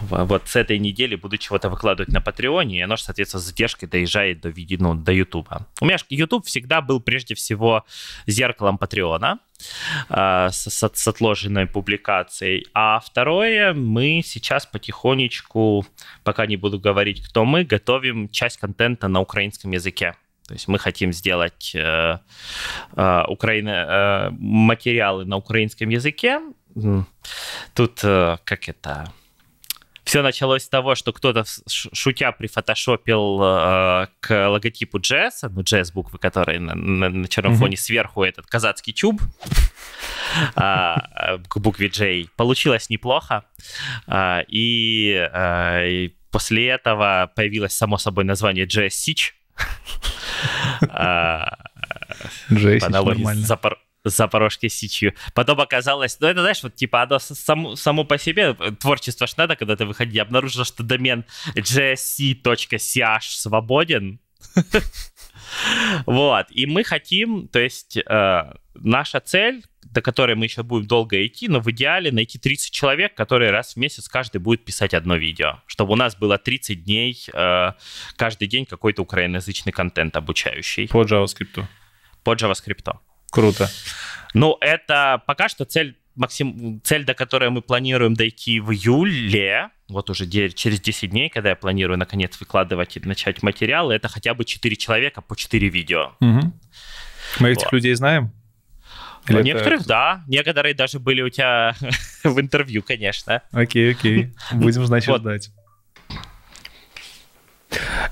[SPEAKER 2] вот с этой недели буду чего-то выкладывать на Патреоне, и оно соответственно, с задержкой доезжает до, ну, до Ютуба. У меня же Ютуб всегда был прежде всего зеркалом Патреона э, с, с, отложенной публикацией. А второе, мы сейчас потихонечку, пока не буду говорить, кто мы, готовим часть контента на украинском языке. То есть мы хотим сделать э, э, Украина, э, материалы на украинском языке. Тут э, как это все началось с того, что кто-то, шутя, прифотошопил э, к логотипу JS, ну, JS-буквы, которые на, на, на черном mm-hmm. фоне сверху этот казацкий чуб, а, э, к букве J. Получилось неплохо. А, э, и после этого появилось, само собой, название JS Sitch.
[SPEAKER 1] JS нормально
[SPEAKER 2] запорожки сичью. Потом оказалось, ну это знаешь, вот типа оно само, само по себе, творчество ж надо, когда ты выходи, обнаружил, что домен jsc.ch свободен. Вот, и мы хотим, то есть э, наша цель, до которой мы еще будем долго идти, но в идеале найти 30 человек, которые раз в месяц каждый будет писать одно видео, чтобы у нас было 30 дней, э, каждый день какой-то украиноязычный контент обучающий. По JavaScript. По JavaScript. Круто. Ну, это пока что цель, максим... цель, до которой мы планируем дойти в июле, вот уже через 10 дней, когда я планирую наконец выкладывать и начать материалы, это хотя бы 4 человека по 4 видео.
[SPEAKER 1] Угу. Мы вот. этих людей знаем?
[SPEAKER 2] Ну, Или это... Некоторых, да. Некоторые даже были у тебя в интервью, конечно.
[SPEAKER 1] Окей, окей. Будем, значит, вот. ждать.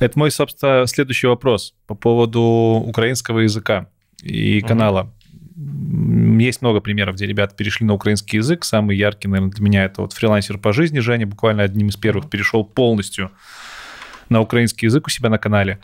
[SPEAKER 1] Это мой, собственно, следующий вопрос по поводу украинского языка и канала. Есть много примеров, где ребята перешли на украинский язык. Самый яркий, наверное, для меня это вот фрилансер по жизни Женя. Буквально одним из первых перешел полностью на украинский язык у себя на канале.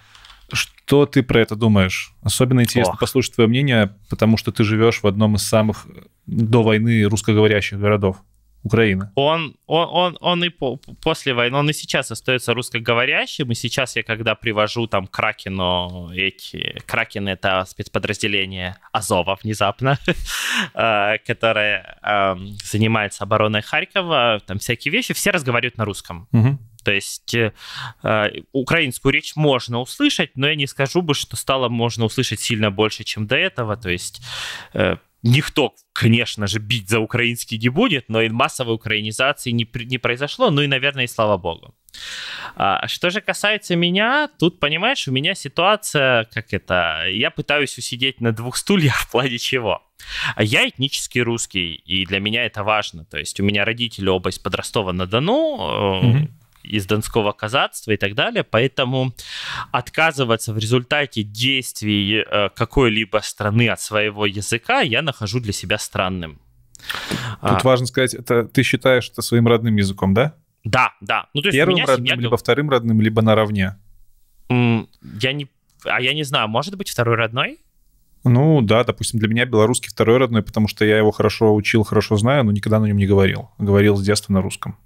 [SPEAKER 1] Что ты про это думаешь? Особенно интересно Ох. послушать твое мнение, потому что ты живешь в одном из самых э, до войны русскоговорящих городов. Украины.
[SPEAKER 2] Он, он, он, он и по, после войны, он и сейчас остается русскоговорящим, и сейчас я когда привожу там Кракену эти... Кракен — это спецподразделение Азова внезапно, э, которое эм, занимается обороной Харькова, там всякие вещи, все разговаривают на русском. То есть э, украинскую речь можно услышать, но я не скажу бы, что стало можно услышать сильно больше, чем до этого. То есть э, Никто, конечно же, бить за украинский не будет, но и массовой украинизации не, не произошло, ну и, наверное, и слава богу. А, что же касается меня, тут, понимаешь, у меня ситуация, как это, я пытаюсь усидеть на двух стульях в плане чего. А я этнически русский, и для меня это важно. То есть у меня родители оба из Подростова-на-Дону, mm-hmm из донского казацтва и так далее. Поэтому отказываться в результате действий э, какой-либо страны от своего языка я нахожу для себя странным.
[SPEAKER 1] Тут а... важно сказать, это ты считаешь это своим родным языком, да?
[SPEAKER 2] Да, да. Ну, то есть Первым родным, семья... либо вторым родным, либо наравне. Я не... А я не знаю, может быть, второй родной?
[SPEAKER 1] Ну да, допустим, для меня белорусский второй родной, потому что я его хорошо учил, хорошо знаю, но никогда на нем не говорил. Говорил с детства на русском.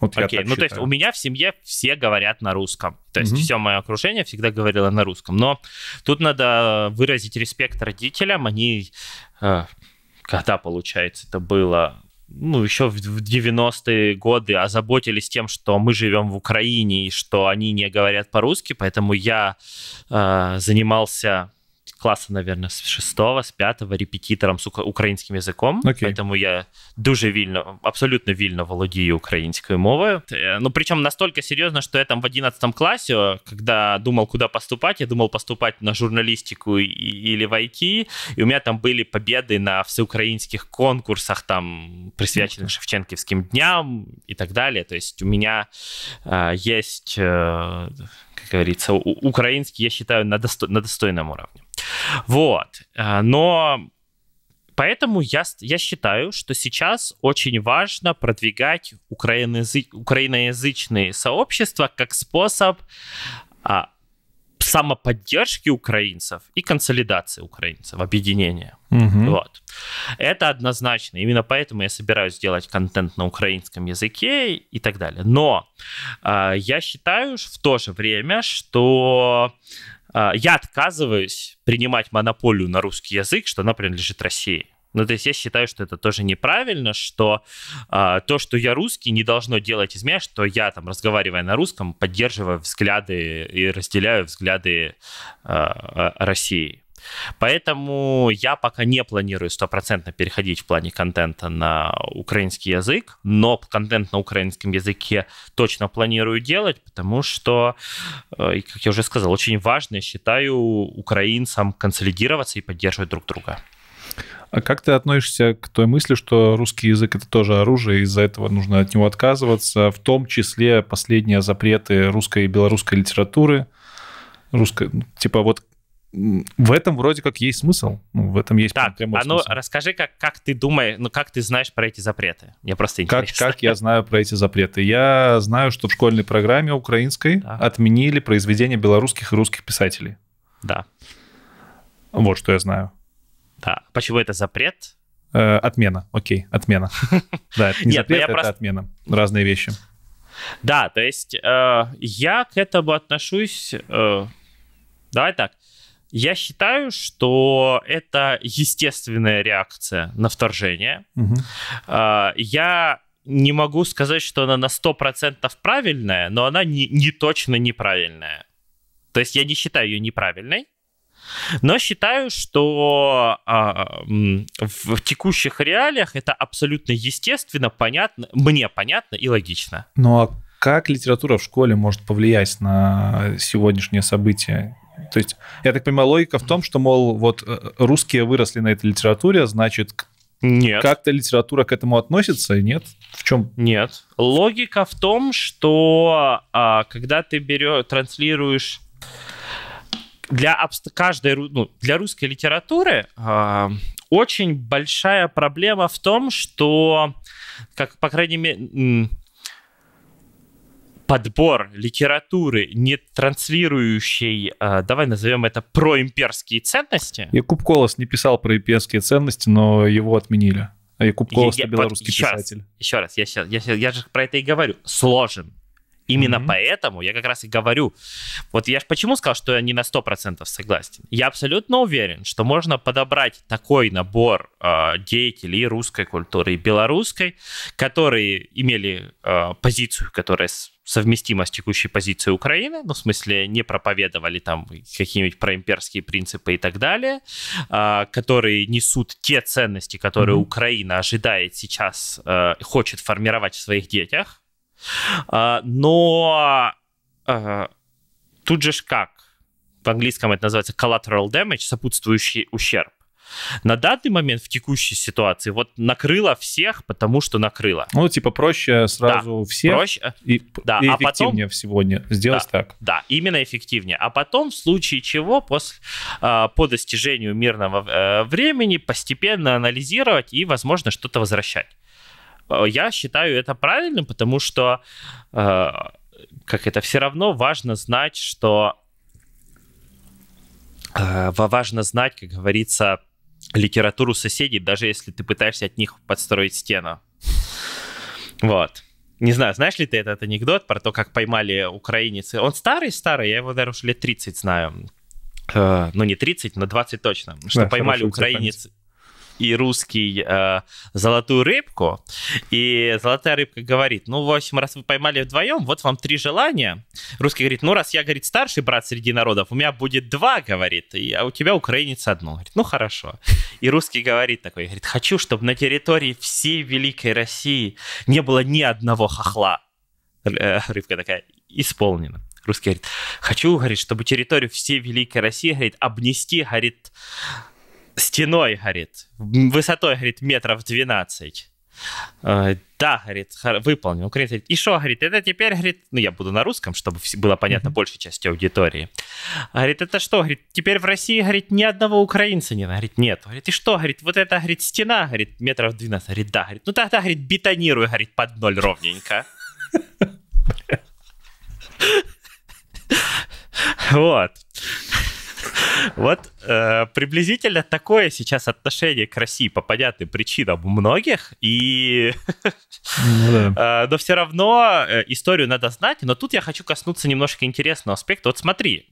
[SPEAKER 1] Вот Окей, ну считаю. то
[SPEAKER 2] есть у меня в семье все говорят на русском. То есть угу. все мое окружение всегда говорило на русском. Но тут надо выразить респект родителям. Они, э, когда, получается, это было ну, еще в 90-е годы озаботились тем, что мы живем в Украине и что они не говорят по-русски, поэтому я э, занимался класса, наверное, с шестого, с п'ятого репетитором с украинским языком, Okay. Тому я дуже вильно, абсолютно вильно владею украинской мовою. Э, ну, причем настолько серьезно, что я там в 11 классе, когда думал, куда поступать, я думал поступать на журналистику или в IT, И у меня там были победы на всеукраинских конкурсах, там, присвячених Шевченковским дням и так далее. То есть у меня э, есть... Э, как говорится, украинский, я считаю, на, досто на достойном уровне. Вот. Э, но поэтому я, я считаю, что сейчас очень важно продвигать украиноязы, украиноязычные сообщества как способ а, самоподдержки украинцев и консолидации украинцев, объединения.
[SPEAKER 3] Угу. Вот.
[SPEAKER 2] Это однозначно. Именно поэтому я собираюсь сделать контент на украинском языке и так далее. Но э, я считаю в то же время, что э, я отказываюсь принимать монополию на русский язык, что она принадлежит России. Ну, то есть я считаю, что это тоже неправильно, что э, то, что я русский, не должно делать из меня, что я там, разговаривая на русском, поддерживаю взгляды и разделяю взгляды э, России. Поэтому я пока не планирую стопроцентно переходить в плане контента на украинский язык, но контент на украинском языке точно планирую делать, потому что, как я уже сказал, очень важно, я считаю, украинцам консолидироваться и поддерживать друг друга.
[SPEAKER 1] А как ты относишься к той мысли, что русский язык это тоже оружие, из-за этого нужно от него отказываться, в том числе последние запреты русской и белорусской литературы, русской, ну, типа вот в этом вроде как есть смысл. Ну, в этом есть так, прямой а ну, смысл.
[SPEAKER 2] расскажи, как, как ты думаешь, ну как ты знаешь про эти запреты?
[SPEAKER 1] Я просто интересно. Как, как я знаю про эти запреты? Я знаю, что в школьной программе украинской да. отменили произведения белорусских и русских писателей. Да. Вот что я знаю.
[SPEAKER 2] Да. Почему это запрет?
[SPEAKER 1] Э, отмена, окей, отмена. Да, это не ну запрет, это отмена. Разные вещи.
[SPEAKER 2] Да, то есть э, я к этому отношусь... Э, давай так. Я считаю, что это естественная реакция на вторжение. Я не могу сказать, что она на 100% правильная, но она не, не точно неправильная. То есть я не считаю ее неправильной. Но считаю, что а, в текущих реалиях это абсолютно естественно, понятно, мне понятно и логично.
[SPEAKER 1] Ну а как литература в школе может повлиять на сегодняшнее событие? То есть, я так понимаю, логика в том, что, мол, вот э, русские выросли на этой литературе, значит, нет. Как-то литература к этому относится, нет? В чем? Нет.
[SPEAKER 2] Логика в том, что а, когда ты берешь, транслируешь для абст... каждой ну, для русской литературы э, очень большая проблема в том, что, как по крайней мере, подбор литературы, не транслирующей, э, а, давай назовем это, проимперские ценности.
[SPEAKER 1] Якуб Колос не писал про имперские ценности, но его отменили. А Якуб Колос — белорусский вот еще писатель.
[SPEAKER 2] Раз, еще раз, я, сейчас, я, я же про это и говорю. Сложен Именно mm-hmm. поэтому я как раз и говорю, вот я же почему сказал, что я не на 100% согласен. Я абсолютно уверен, что можно подобрать такой набор э, деятелей русской культуры и белорусской, которые имели э, позицию, которая совместима с текущей позицией Украины, ну, в смысле, не проповедовали там какие-нибудь проимперские принципы и так далее, э, которые несут те ценности, которые mm-hmm. Украина ожидает сейчас, э, хочет формировать в своих детях, а, но а, тут же ж как? В английском это называется collateral damage, сопутствующий ущерб. На данный момент, в текущей ситуации, вот накрыло всех, потому что накрыло. Ну, типа, проще сразу да, всех проще, э, и, да, и а эффективнее
[SPEAKER 1] потом, сегодня сделать да, так.
[SPEAKER 2] Да, именно эффективнее. А потом, в случае чего, после, а, по достижению мирного э, времени, постепенно анализировать и, возможно, что-то возвращать. Э, я считаю это правильным, потому что э, как это все равно важно знать, что э, важно знать, как говорится, литературу соседей, даже если ты пытаешься от них подстроить стену. Вот. Не знаю, знаешь ли ты этот анекдот про то, как поймали украинцы? Он старый-старый, я его, наверное, уже лет 30 знаю. Э, ну, не 30, но 20 точно. Что да, поймали украинец и русский э, золотую рыбку. И золотая рыбка говорит, ну, в общем, раз вы поймали вдвоем, вот вам три желания. Русский говорит, ну, раз я, говорит, старший брат среди народов, у меня будет два, говорит, и, а у тебя, украинец, одно. Говорит, ну, хорошо. И русский говорит такой, говорит, хочу, чтобы на территории всей Великой России не было ни одного хохла. Э, рыбка такая, исполнена. Русский говорит, хочу, говорит, чтобы территорию всей Великой России, говорит, обнести, говорит, стеной, говорит, высотой, говорит, метров 12. Э, да, говорит, выполнил. Украинец говорит, и что, говорит, это теперь, говорит, ну я буду на русском, чтобы было понятно большей части аудитории. Говорит, это что, говорит, теперь в России, говорит, ни одного украинца нет. Говорит, нет. Говорит, и что, говорит, вот это, говорит, стена, говорит, метров 12. Говорит, да, говорит, ну тогда, говорит, бетонируй, говорит, под ноль ровненько. Вот. Вот э, приблизительно такое сейчас отношение к России по понятным причинам у многих, и... Ну да. э, но все равно э, историю надо знать, но тут я хочу коснуться немножко интересного аспекта. Вот смотри,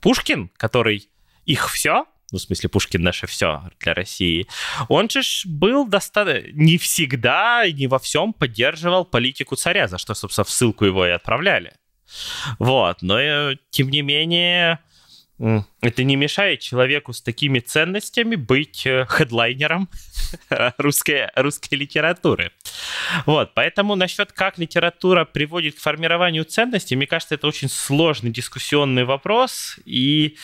[SPEAKER 2] Пушкин, который их все, ну, в смысле, Пушкин наше все для России, он же ж был достаточно... Не всегда, не во всем поддерживал политику царя, за что, собственно, в ссылку его и отправляли. Вот, но э, тем не менее это не мешает человеку с такими ценностями быть э, хедлайнером русской, русской литературы. Вот, поэтому насчет, как литература приводит к формированию ценностей, мне кажется, это очень сложный дискуссионный вопрос, и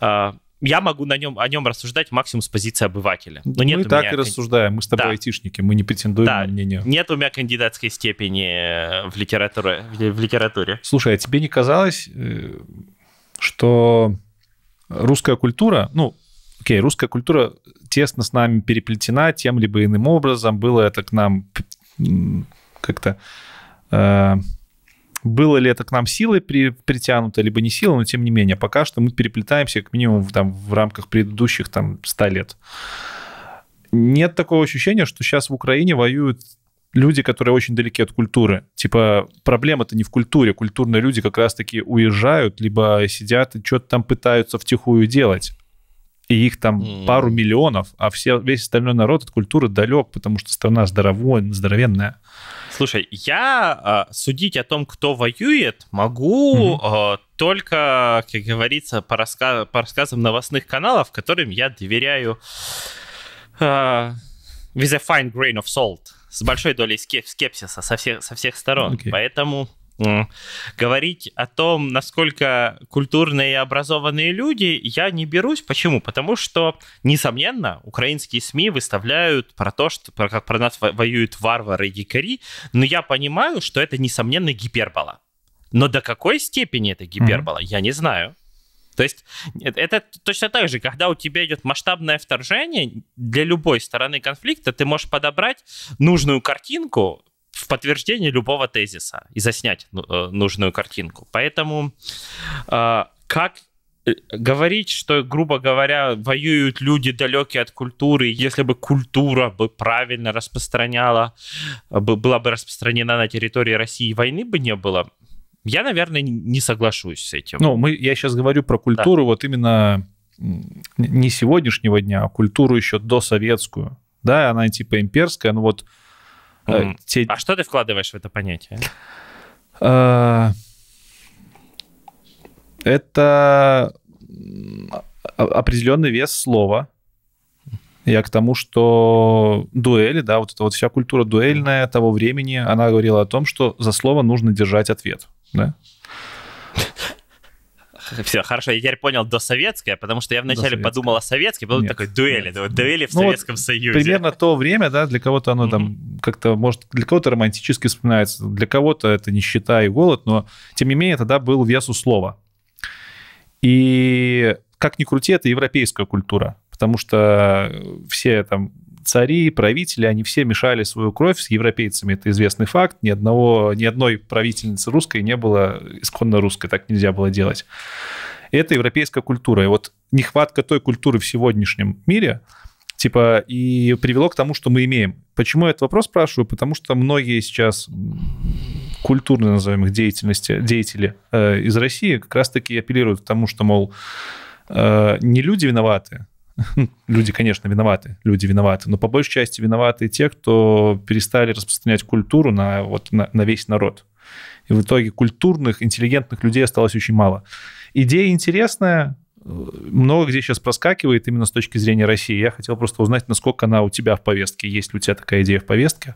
[SPEAKER 2] э, я могу на нем, о нем рассуждать максимум с позиции обывателя. Но нет мы так меня... и рассуждаем,
[SPEAKER 1] мы с тобой да. айтишники, мы не претендуем да. на мнение.
[SPEAKER 2] Нет у меня кандидатской степени э, в литературе. В литературе.
[SPEAKER 1] Слушай, а тебе не казалось, э, что русская культура, ну, окей, русская культура тесно с нами переплетена тем либо иным образом. Было это к нам как-то... Э, было ли это к нам силой при, притянуто, либо не силой, но тем не менее, пока что мы переплетаемся как минимум в, там, в рамках предыдущих там 100 лет. Нет такого ощущения, что сейчас в Украине воюют люди, которые очень далеки от культуры. Типа, проблема-то не в культуре. Культурные люди как раз-таки уезжают, либо сидят и что-то там пытаются втихую делать. И их там mm. пару миллионов, а все, весь остальной народ от культуры далек, потому что страна здоровой, здоровенная.
[SPEAKER 2] Слушай, я э, судить о том, кто воюет, могу mm-hmm. э, только, как говорится, по, раска- по рассказам новостных каналов, которым я доверяю э, with a fine grain of salt с большой долей скепсиса со всех, со всех сторон. Okay. Поэтому говорить о том, насколько культурные и образованные люди, я не берусь. Почему? Потому что, несомненно, украинские СМИ выставляют про то, что про, как про нас воюют варвары и дикари, но я понимаю, что это, несомненно, гипербола. Но до какой степени это гипербола, mm-hmm. я не знаю. То есть это, точно так же, когда у тебя идет масштабное вторжение для любой стороны конфликта, ты можешь подобрать нужную картинку в подтверждение любого тезиса и заснять ну, э, нужную картинку. Поэтому э, как э, говорить, что, грубо говоря, воюют люди далекие от культуры, если бы культура бы правильно распространяла, была бы распространена на территории России, войны бы не было, я, наверное, не соглашусь с этим. Ну,
[SPEAKER 1] мы, я сейчас говорю про культуру да. вот именно не сегодняшнего дня, а культуру еще досоветскую. Да, она типа имперская, но вот... Mm. Э, те... А что ты вкладываешь в это понятие? Э, это определенный вес слова. Я к тому, что дуэли, да, вот эта вот вся культура дуэльная того времени, она говорила о том, что за слово нужно держать ответ да?
[SPEAKER 2] Все, хорошо, я теперь понял досоветская, потому что я вначале подумал о советской, был такой дуэли, дуэли в ну Советском Союзе. Примерно
[SPEAKER 1] то время, да, для кого-то оно там как-то, может, для кого-то романтически вспоминается, для кого-то это нищета и голод, но тем не менее тогда был вес у слова. И как ни крути, это европейская культура, потому что все там цари, правители, они все мешали свою кровь с европейцами, это известный факт. Ни, одного, ни одной правительницы русской не было исконно русской, так нельзя было делать. это европейская культура. И вот нехватка той культуры в сегодняшнем мире, типа, и привело к тому, что мы имеем. Почему я этот вопрос спрашиваю? Потому что многие сейчас культурно назовем их деятельности, деятели э, из России как раз-таки апеллируют к тому, что, мол, э, не люди виноваты, люди, конечно, виноваты, люди виноваты, но по большей части виноваты те, кто перестали распространять культуру на, вот, на, на весь народ. И в итоге культурных, интеллигентных людей осталось очень мало. Идея интересная, э, много где сейчас проскакивает именно с точки зрения России. Я хотел просто узнать, насколько она у тебя в повестке. Есть ли у тебя такая идея в повестке?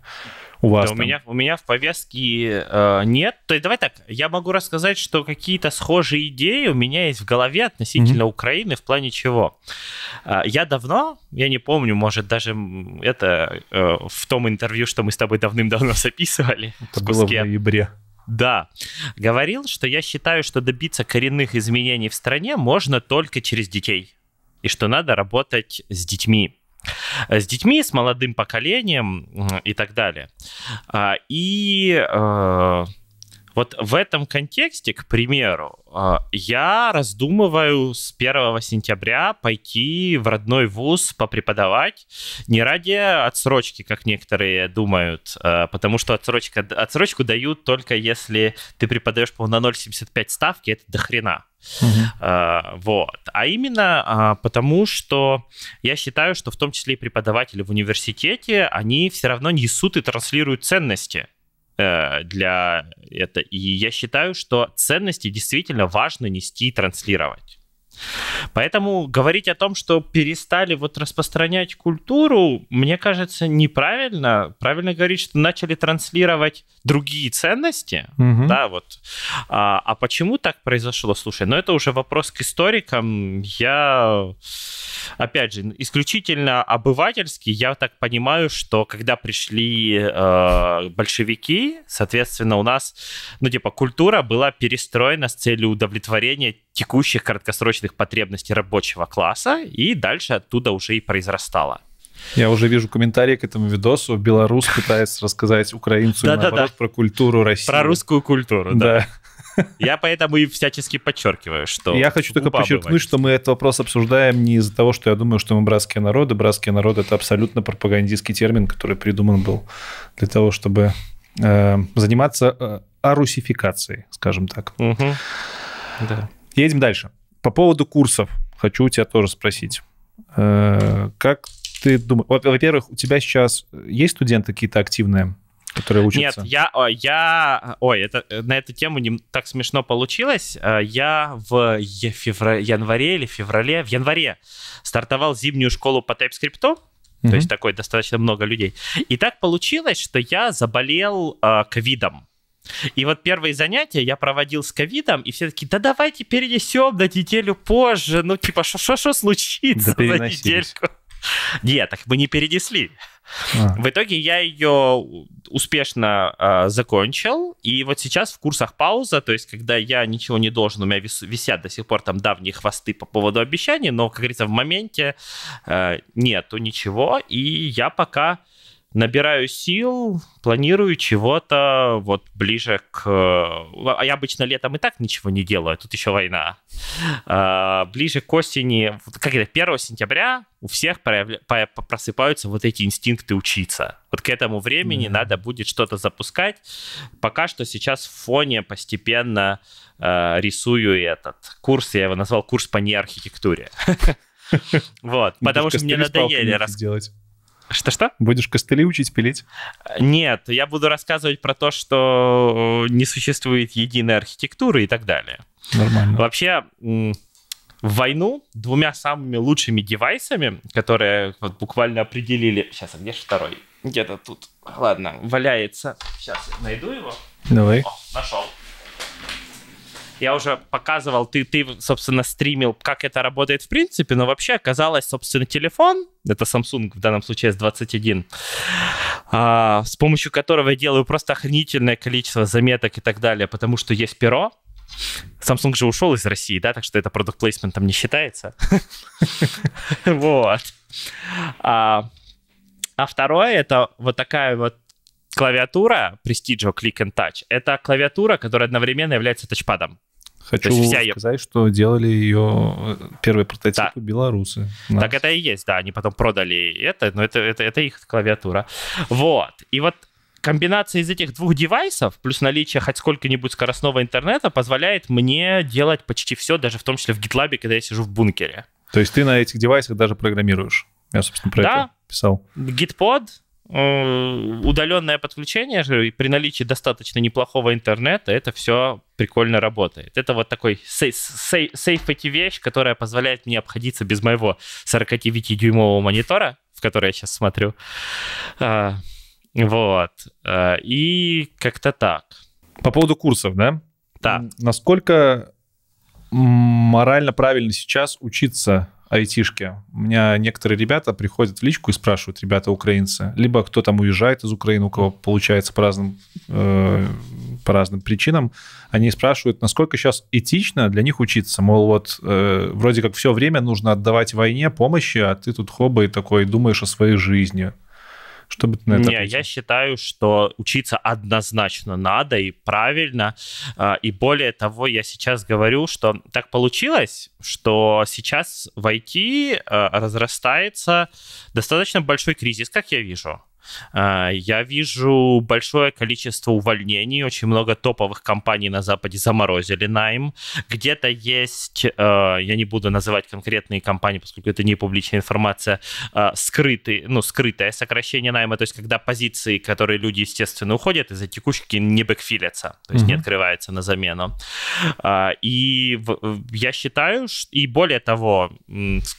[SPEAKER 1] у вас? Да, там? у, меня,
[SPEAKER 2] у меня в повестке э, нет. То есть давай так, я могу рассказать, что какие-то схожие идеи у меня есть в голове относительно mm-hmm. Украины в плане чего. Э, я давно, я не помню, может даже это э, в том интервью, что мы с тобой давным-давно записывали. Это было в ноябре. Да, говорил, что я считаю, что добиться коренных изменений в стране можно только через детей. И что надо работать с детьми. Э, с детьми, с молодым поколением и так далее. А, и э, вот в этом контексте, к примеру, э, я раздумываю с 1 сентября пойти в родной вуз попреподавать не ради отсрочки, как некоторые думают, потому что отсрочка, отсрочку дают только если ты преподаешь, по-моему, на 0,75 ставки, это дохрена. Uh-huh. Вот. А именно а, потому, что я считаю, что в том числе и преподаватели в университете, они все равно несут и транслируют ценности э, для это. И я считаю, что ценности действительно важно нести и транслировать. Поэтому говорить о том, что перестали вот распространять культуру, мне кажется, неправильно. Правильно говорить, что начали транслировать другие ценности, угу. да, вот. А, а почему так произошло? Слушай, ну это уже вопрос к историкам. Я, опять же, исключительно обывательский. Я так понимаю, что когда пришли э, большевики, соответственно, у нас, ну типа, культура была перестроена с целью удовлетворения текущих краткосрочных их потребностей рабочего класса, и дальше оттуда уже и произрастало.
[SPEAKER 1] Я уже вижу комментарии к этому видосу. Белорус пытается рассказать украинцу да наоборот про культуру
[SPEAKER 2] России. Про русскую культуру, да. Я поэтому и всячески подчеркиваю, что... Я хочу только подчеркнуть, бывает.
[SPEAKER 1] что мы этот вопрос обсуждаем не из-за того, что я думаю, что мы братские народы. Братские народы — это абсолютно пропагандистский термин, который придуман был для того, чтобы э, заниматься э, арусификацией, скажем так.
[SPEAKER 4] Угу. Да.
[SPEAKER 1] Едем дальше. По поводу курсов хочу у тебя тоже спросить. Э, как ты думаешь? Во-первых, у тебя сейчас есть студенты какие-то активные? которые учатся?
[SPEAKER 2] Нет, я, а, я, ой, это э, на эту тему не так смешно получилось. Э, я в я январе или феврале, в январе стартовал зимнюю школу по TypeScript, mm-hmm. то есть такой достаточно много людей. И так получилось, что я заболел э, и вот первые занятия я проводил с ковидом, и все такие, да давайте перенесем на неделю позже, ну типа, что случится да за недельку? Нет, так мы не перенесли. А. В итоге я ее успешно э, закончил, и вот сейчас в курсах пауза, то есть когда я ничего не должен, у меня вис, висят до сих пор там давние хвосты по поводу обещаний, но, как говорится, в моменте э, нету ничего, и я пока набираю сил, планирую чего-то вот ближе к... Э, а я обычно летом и так ничего не делаю, тут еще война. А, ближе к осени, как это, 1 сентября у всех проявля... просыпаются вот эти инстинкты учиться. Вот к этому времени mm-hmm. надо будет что-то запускать. Пока что сейчас в фоне постепенно э, рисую этот курс, я его назвал курс по неархитектуре. Вот, потому что мне надоели рассказывать что-что? Будешь костыли учить пилить? Нет, я буду рассказывать про то, что э, не существует единой архитектуры и так далее. Нормально. Вообще, в войну двумя самыми лучшими девайсами, которые вот буквально определили... Сейчас, а где же второй? Где-то тут. Ладно, валяется. Сейчас я найду его. Давай. О, нашел я уже показывал, ты, ты, собственно, стримил, как это работает в принципе, но вообще оказалось, собственно, телефон, это Samsung в данном случае S21, а, с помощью которого я делаю просто охренительное количество заметок и так далее, потому что есть перо, Samsung же ушел из России, да, так что это продукт плейсментом не считается. Вот. А, а второе, это вот такая вот клавиатура Prestigio Click and Touch. Это клавиатура, которая одновременно является тачпадом. Хочу вся сказать,
[SPEAKER 1] что делали ее э, первые прототипы да. белорусы.
[SPEAKER 2] Так это и есть, да, они потом продали это, но это, это, это их клавиатура. Вот, и вот комбинация из этих двух девайсов, плюс наличие хоть сколько-нибудь скоростного интернета, позволяет мне делать почти все, даже в том числе в GitLab, когда я сижу в бункере.
[SPEAKER 1] То есть ты на этих девайсах даже программируешь? Я, собственно, про да. это писал.
[SPEAKER 2] Gitpod, удаленное подключение же и при наличии достаточно неплохого интернета это все прикольно работает. Это вот такой сейф-эти вещь, которая позволяет мне обходиться без моего 49-дюймового монитора, в который я сейчас смотрю. А, вот. А, и как-то так. По поводу курсов, да?
[SPEAKER 1] Да. Насколько морально правильно сейчас учиться айтишке. У меня некоторые ребята приходят в личку и спрашивают, ребята украинцы, либо кто там уезжает из Украины, у кого получается по разным, э, по разным причинам, они спрашивают, насколько сейчас этично для них учиться. Мол, вот э, вроде как все время нужно отдавать войне помощи, а ты тут хоба и такой думаешь о своей жизни. Что бы ты
[SPEAKER 2] на это Не, ответил? я считаю, что учиться однозначно надо и правильно. А, и более того, я сейчас говорю, что так получилось, что сейчас в IT а, разрастается достаточно большой кризис, как я вижу. А, я вижу большое количество увольнений, очень много топовых компаний на Западе заморозили найм. Где-то есть, а, я не буду называть конкретные компании, поскольку это не публичная информация, а, скрытые, ну, скрытое сокращение найма, то есть когда позиции, которые люди, естественно, уходят из-за текучки, не бэкфилятся, то есть mm не открывается на замену. И я считаю, и более того,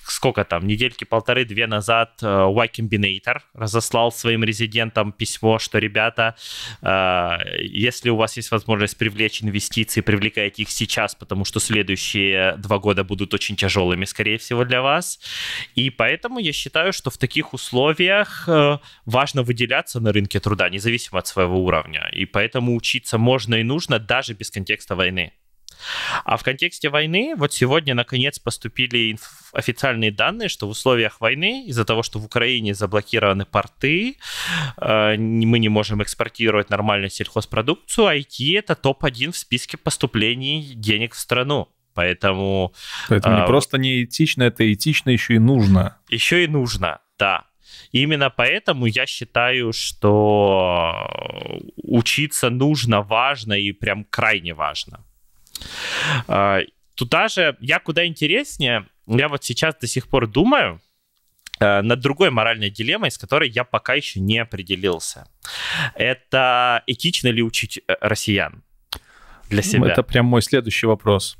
[SPEAKER 2] сколько там, недельки полторы-две назад Y Combinator разослал свои своим резидентам письмо, что, ребята, э, если у вас есть возможность привлечь инвестиции, привлекайте их сейчас, потому что следующие два года будут очень тяжелыми, скорее всего, для вас. И поэтому я считаю, что в таких условиях э, важно выделяться на рынке труда, независимо от своего уровня. И поэтому учиться можно и нужно даже без контекста войны. А в контексте войны, вот сегодня, наконец, поступили инф- официальные данные, что в условиях войны, из-за того, что в Украине заблокированы порты, э, мы не можем экспортировать нормальную сельхозпродукцию, IT а — это топ-1 в списке поступлений денег в страну. Поэтому... Это не а, просто не этично, это этично еще и нужно. Еще и нужно, да. Именно поэтому я считаю, что э, учиться нужно, важно и прям крайне важно. А, Туда же я куда интереснее, я вот сейчас до сих пор думаю э, над другой моральной дилеммой, с которой я пока еще не определился. Это этично ли учить э, россиян для себя? Это прям мой следующий вопрос.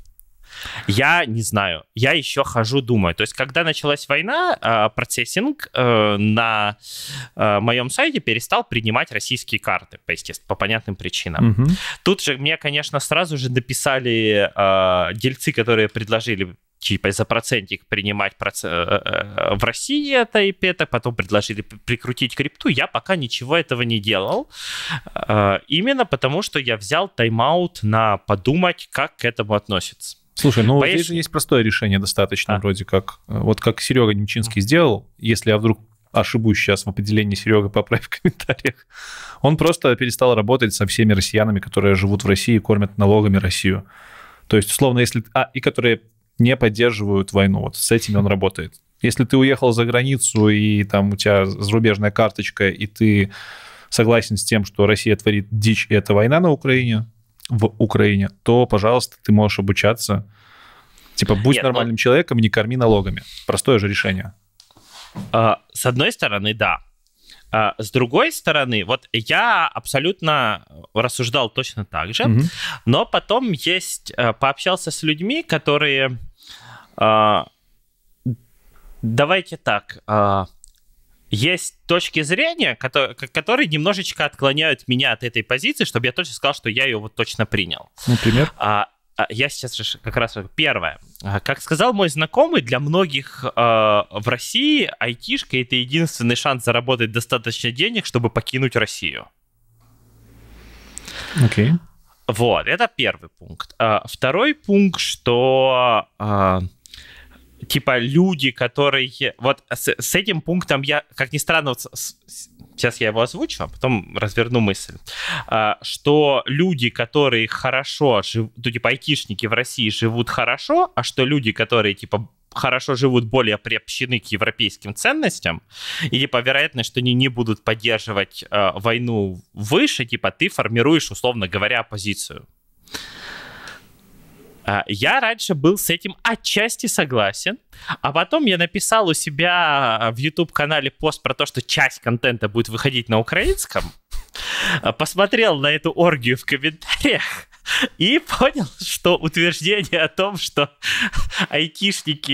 [SPEAKER 2] Я не знаю. Я еще хожу, думаю. То есть, когда началась война, а, процессинг э, на э, моем сайте перестал принимать российские карты, по, по понятным причинам. Угу. Тут же мне, конечно, сразу же написали а, дельцы, которые предложили типа за процентик принимать проц... Э, в России это и это, потом предложили прикрутить крипту. Я пока ничего этого не делал, именно потому что я взял тайм-аут на подумать, как к этому относится.
[SPEAKER 1] Слушай, ну Поешь... здесь же есть простое решение достаточно, а. вроде как. Вот как Серега Немчинский сделал, если я вдруг ошибусь сейчас в определении Серега, поправь в комментариях. Он просто перестал работать со всеми россиянами, которые живут в России и кормят налогами Россию. То есть, условно, если... А, и которые не поддерживают войну. Вот с этими он работает. Если ты уехал за границу, и там у тебя зарубежная карточка, и ты согласен с тем, что Россия творит дичь, и это война на Украине, в Украине, то, пожалуйста, ты можешь обучаться. Типа, будь Нет, нормальным но... человеком, не корми налогами. Простое же решение.
[SPEAKER 2] А, с одной стороны, да. А, с другой стороны, вот я абсолютно рассуждал точно так же, угу. но потом есть а, пообщался с людьми, которые, а, давайте так, а, есть точки зрения, которые, которые немножечко отклоняют меня от этой позиции, чтобы я точно сказал, что я ее вот точно принял. Например? А, а я сейчас как раз первое. А, как сказал мой знакомый, для многих э, в России айтишка это единственный шанс заработать достаточно денег, чтобы покинуть Россию. Окей. Okay. Вот, это первый пункт. А, второй пункт, что типа люди, которые... Вот с, с этим пунктом я, как ни странно, вот с, с, сейчас я его озвучу, а потом разверну мысль, а, что люди, которые хорошо живут, ну, типа айтишники в России живут хорошо, а что люди, которые типа хорошо живут, более приобщены к европейским ценностям, и, типа, вероятность, что они не будут поддерживать э, войну выше, типа, ты формируешь, условно говоря, оппозицию. А, я раньше был с этим отчасти согласен, а потом я написал у себя а, в YouTube-канале пост про то, что часть контента будет выходить на украинском, а, посмотрел на эту оргию в комментариях и понял, что утверждение о том, что айтишники,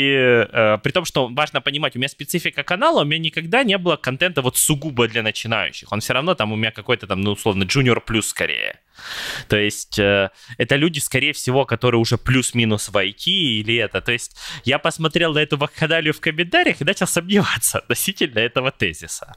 [SPEAKER 2] э, при том, что важно понимать, у меня специфика канала, у меня никогда не было контента вот сугубо для начинающих. Он все равно там у меня какой-то там, ну, условно, junior плюс скорее. То есть э, это люди, скорее всего, которые уже плюс-минус в IT или это. То есть я посмотрел на эту вакханалию в комментариях и начал сомневаться относительно этого тезиса.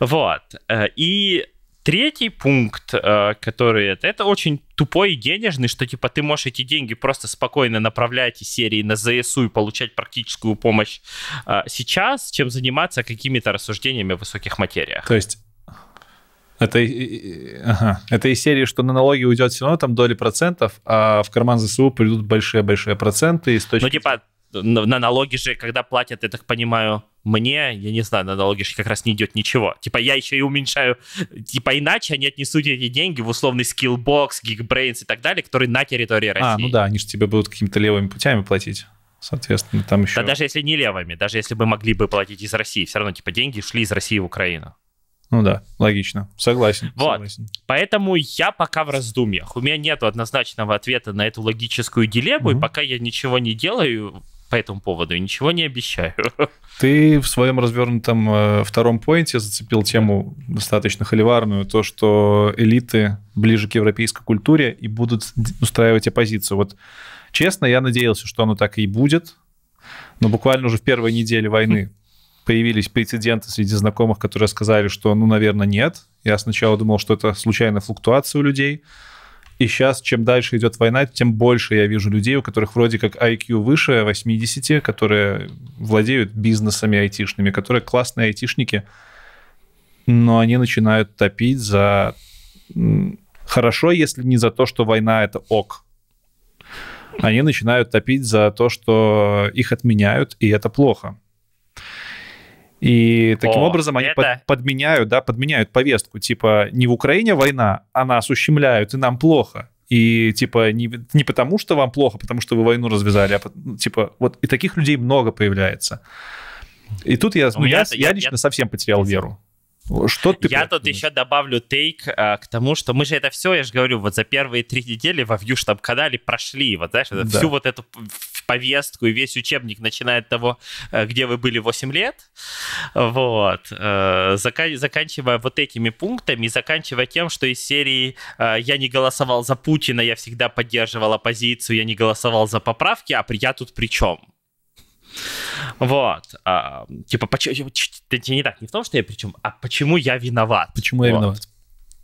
[SPEAKER 2] Вот. Э, и Третий пункт, э, который это, это очень тупой и денежный, что типа ты можешь эти деньги просто спокойно направлять из серии на ЗСУ и получать практическую помощь э, сейчас, чем заниматься какими-то рассуждениями в высоких материях. То есть
[SPEAKER 1] это, ага. это из серии,
[SPEAKER 2] что на налоги уйдет все равно там доли процентов,
[SPEAKER 1] а в карман ЗСУ придут большие-большие проценты. С ну, точки...
[SPEAKER 2] Ну, типа, на на налоги же, когда платят, я так понимаю, мне, я не знаю, на налоги же как раз не идет ничего. Типа я еще и уменьшаю, типа иначе они отнесут эти деньги в условный skillbox гигбрейнс и так далее, которые на территории а, России. А,
[SPEAKER 1] ну да, они же тебе будут какими-то левыми путями платить. Соответственно, там еще... Да даже если
[SPEAKER 2] не левыми, даже если бы могли бы платить из России, все равно, типа, деньги шли из России в Украину.
[SPEAKER 1] Ну да, логично.
[SPEAKER 2] Согласен. Вот. Согласен. Поэтому я пока в раздумьях. У меня нет однозначного ответа на эту логическую дилемму, угу. и пока я ничего не делаю, по этому поводу ничего не обещаю.
[SPEAKER 1] Ты в своем развернутом э, втором поинте зацепил тему достаточно холиварную, то, что элиты ближе к европейской культуре и будут устраивать оппозицию. Вот честно, я надеялся, что оно так и будет, но буквально уже в первой неделе войны хм. появились прецеденты среди знакомых, которые сказали, что, ну, наверное, нет. Я сначала думал, что это случайная флуктуация у людей, и сейчас, чем дальше идет война, тем больше я вижу людей, у которых вроде как IQ выше 80, которые владеют бизнесами айтишными, которые классные айтишники, но они начинают топить за... Хорошо, если не за то, что война — это ок. Они начинают топить за то, что их отменяют, и это плохо. И таким О, образом они это... под, подменяют, да, подменяют повестку. Типа, не в Украине война, а нас ущемляют, и нам плохо. И типа не, не потому, что вам плохо, а потому что вы войну развязали, а ну, типа вот и таких людей много появляется. И тут я, ну, я, я, я лично я... совсем
[SPEAKER 2] потерял веру. Что ты я тут еще добавлю тейк а, к тому, что мы же это все, я же говорю, вот за первые три недели во там канале прошли, вот знаешь, да. всю вот эту повестку и весь учебник, начиная от того, э, где вы были 8 лет, вот, э, заканчивая вот этими пунктами заканчивая тем, что из серии э, «Я не голосовал за Путина, я всегда поддерживал оппозицию, я не голосовал за поправки, а я тут при чем?» Вот. А, типа, почему... Не так, не в том, что я причем, а почему я виноват. Почему я вот. виноват.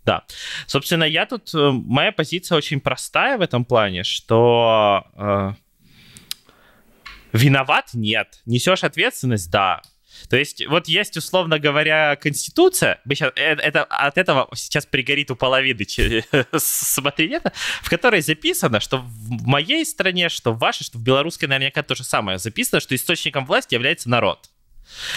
[SPEAKER 2] Да. Собственно, я тут... Моя позиция очень простая в этом плане, что Виноват? Нет. Несешь ответственность? Да. То есть вот есть, условно говоря, конституция, мы сейчас, э, это, от этого сейчас пригорит у половины, смотри, это, в которой записано, что в моей стране, что в вашей, что в белорусской наверняка то же самое записано, что источником власти является народ.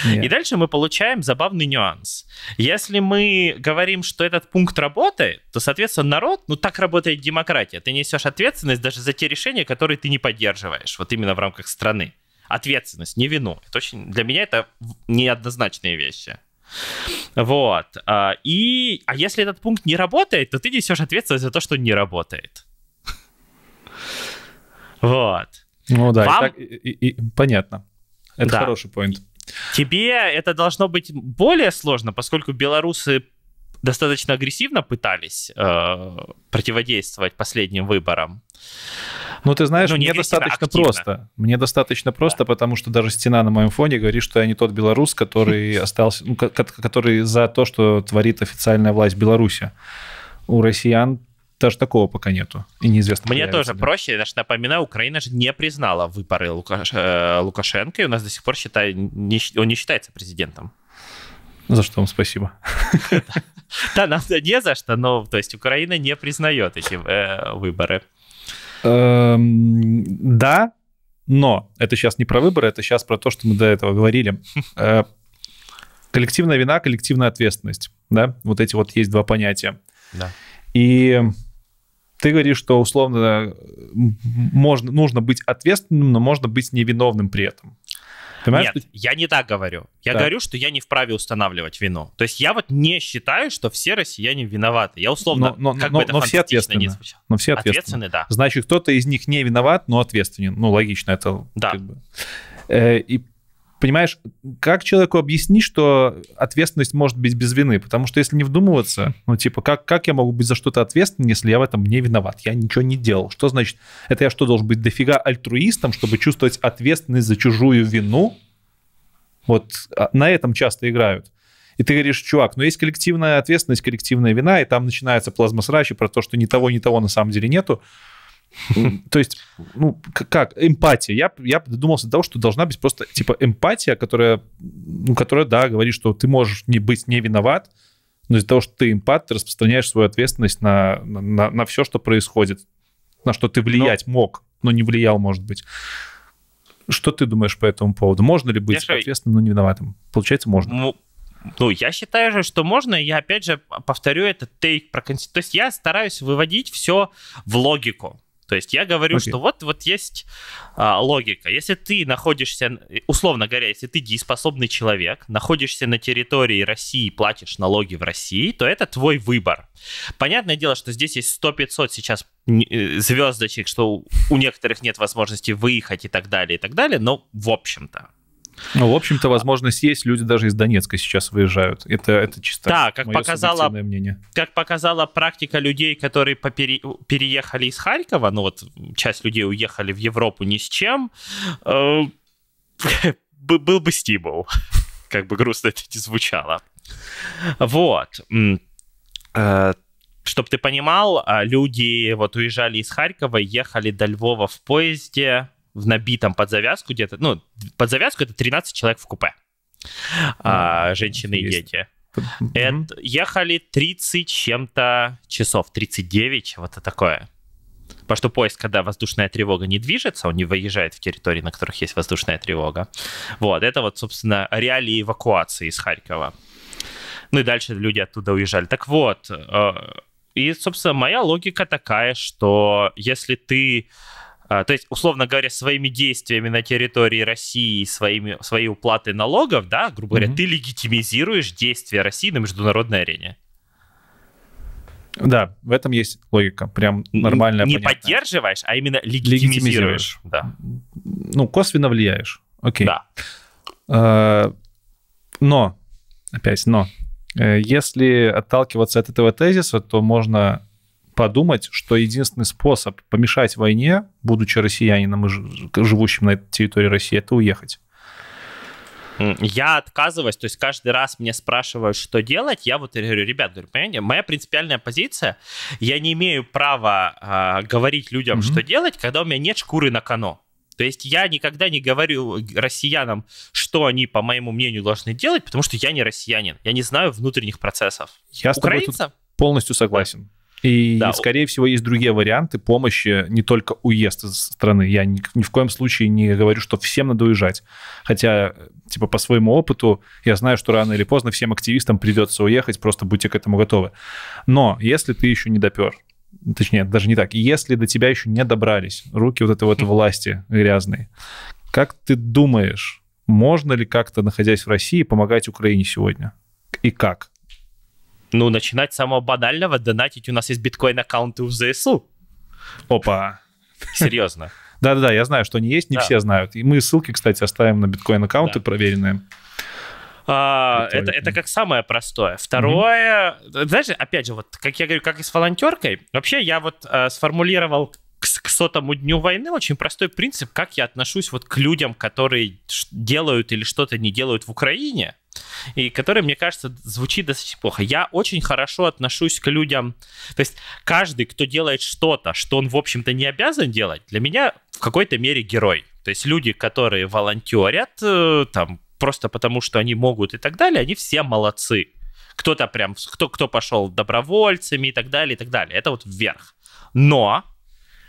[SPEAKER 2] Нет. И дальше мы получаем забавный нюанс. Если мы говорим, что этот пункт работает, то, соответственно, народ, ну так работает демократия. Ты несешь ответственность даже за те решения, которые ты не поддерживаешь, вот именно в рамках страны. Ответственность, не вину. Это очень, для меня это неоднозначные вещи. Вот. А, и, а если этот пункт не работает, то ты несешь ответственность за то, что не работает.
[SPEAKER 1] Вот. Ну да, Вам... и так, и, и, понятно. Это да. хороший поинт.
[SPEAKER 2] Тебе это должно быть более сложно, поскольку белорусы достаточно агрессивно пытались э, противодействовать последним выборам.
[SPEAKER 1] Ну, ты знаешь, ну, мне достаточно активно. просто. Мне достаточно просто, да. потому что даже стена на моем фоне говорит, что я не тот белорус, который остался, ну, который за то, что творит официальная власть Беларуси. У россиян даже такого пока нету. И неизвестно. Мне тоже
[SPEAKER 2] ли. проще, я же напоминаю, Украина же не признала выборы Лукаш... Э, Лукашенко, и у нас до сих пор считает, не, он не считается президентом.
[SPEAKER 1] За что вам спасибо.
[SPEAKER 2] Да, нам не за что, но то есть Украина не признает эти э, выборы.
[SPEAKER 1] Эм, да, но это
[SPEAKER 2] сейчас не про выборы, это сейчас про то,
[SPEAKER 1] что мы до этого говорили. Э, коллективная вина, коллективная ответственность. Да, вот эти вот есть два понятия. Да. И ты говоришь, что условно можно, нужно быть ответственным, но можно быть невиновным при этом. Понимаешь? Нет,
[SPEAKER 2] я не так говорю. Я так. говорю, что я не вправе устанавливать вину. То есть я вот не считаю, что все россияне виноваты. Я условно, но, но, как но, бы это но все ответственны. Не звучало. но все ответственны. ответственны, да.
[SPEAKER 1] Значит, кто-то из них не виноват, но ответственен. Ну, логично это. Да. Как бы. э, и понимаешь, как человеку объяснить, что ответственность может быть без вины? Потому что если не вдумываться, ну, типа, как, как я могу быть за что-то ответственным, если я в этом не виноват? Я ничего не делал. Что значит? Это я что, должен быть дофига альтруистом, чтобы чувствовать ответственность за чужую вину? Вот а, на этом часто играют. И ты говоришь, чувак, но ну, есть коллективная ответственность, коллективная вина, и там начинается плазмосрачи про то, что ни того, ни того на самом деле нету. То есть, ну, как, эмпатия. Я, я додумался до того, что должна быть просто, типа, эмпатия, которая, ну, которая, да, говорит, что ты можешь не быть не виноват, но из-за того, что ты эмпат, ты распространяешь свою ответственность на, на, на все, что происходит, на что ты влиять но... мог, но не влиял, может быть. Что ты думаешь по этому поводу? Можно ли быть я ответственным, но не виноватым? Получается, можно.
[SPEAKER 2] Ну, ну, я считаю же, что можно. Я опять же повторю этот тейк про конституцию. То есть я стараюсь выводить все в логику. То есть я говорю, okay. что вот, вот есть а, логика. Если ты находишься, условно говоря, если ты дееспособный человек, находишься на территории России, платишь налоги в России, то это твой выбор. Понятное дело, что здесь есть 100-500 сейчас э, звездочек, что у некоторых нет возможности выехать и так далее, и так далее, но в общем-то.
[SPEAKER 1] Ну, в общем-то, возможность есть. Люди даже из Донецка сейчас выезжают. Это, это чисто да, как мое
[SPEAKER 2] показала, мнение. Как показала практика людей, которые попере, переехали из Харькова, ну вот часть людей уехали в Европу ни с чем, э, был бы стимул. Как бы грустно это не звучало. Вот. Э, Чтобы ты понимал, а люди вот уезжали из Харькова, ехали до Львова в поезде, в набитом под завязку где-то, ну, под завязку это 13 человек в купе, а, женщины и дети. ехали 30 чем-то часов, 39, вот такое. Потому что поезд, когда воздушная тревога не движется, он не выезжает в территории, на которых есть воздушная тревога. Вот, это вот, собственно, реалии эвакуации из Харькова. Ну и дальше люди оттуда уезжали. Так вот, э, и, собственно, моя логика такая, что если ты а, то есть, условно говоря, своими действиями на территории России, своими, своей уплатой налогов, да, грубо говоря, mm-hmm. ты легитимизируешь действия России на международной арене.
[SPEAKER 1] Да, в этом есть логика, прям нормальная. Не понятная.
[SPEAKER 2] поддерживаешь, а именно легитимизируешь. легитимизируешь. Да.
[SPEAKER 1] Ну, косвенно влияешь. Окей. Да. Э, но, опять, но, э, если отталкиваться от этого тезиса, то можно подумать, что единственный способ помешать войне, будучи россиянином и живущим на территории России, это уехать.
[SPEAKER 2] Я отказываюсь, то есть каждый раз мне спрашивают, что делать, я вот говорю, ребят, говорю, понимаете, моя принципиальная позиция, я не имею права э, говорить людям, mm-hmm. что делать, когда у меня нет шкуры на кону. То есть я никогда не говорю россиянам, что они, по моему мнению, должны делать, потому что я не россиянин, я не знаю внутренних процессов.
[SPEAKER 1] Я Украинца? с тобой тут полностью согласен. И, да. скорее всего, есть другие варианты помощи, не только уезд из страны. Я ни, ни в коем случае не говорю, что всем надо уезжать. Хотя, типа, по своему опыту, я знаю, что рано или поздно всем активистам придется уехать, просто будьте к этому готовы. Но если ты еще не допер, точнее, даже не так, если до тебя еще не добрались руки вот этой вот хм. власти грязные, как ты думаешь,
[SPEAKER 2] можно ли как-то, находясь в России, помогать Украине сегодня? И как? Ну, начинать с самого банального, донатить. У нас есть биткоин-аккаунты в ЗСУ. Опа. Серьезно. Да-да-да, я знаю, что они есть, не все знают.
[SPEAKER 1] И мы ссылки, кстати, оставим на биткоин-аккаунты проверенные.
[SPEAKER 2] А, это, это как самое простое. Второе, mm знаешь, опять же, вот как я говорю, как и с волонтеркой, вообще я вот э, сформулировал к, к сотому дню войны очень простой принцип, как я отношусь вот к людям, которые делают или что-то не делают в Украине и который, мне кажется, звучит достаточно плохо. Я очень хорошо отношусь к людям, то есть каждый, кто делает что-то, что он, в общем-то, не обязан делать, для меня в какой-то мере герой. То есть люди, которые волонтерят, э, там, просто потому, что они могут и так далее, они все молодцы. Кто-то прям, кто, кто пошел добровольцами и так далее, и так далее. Это вот вверх. Но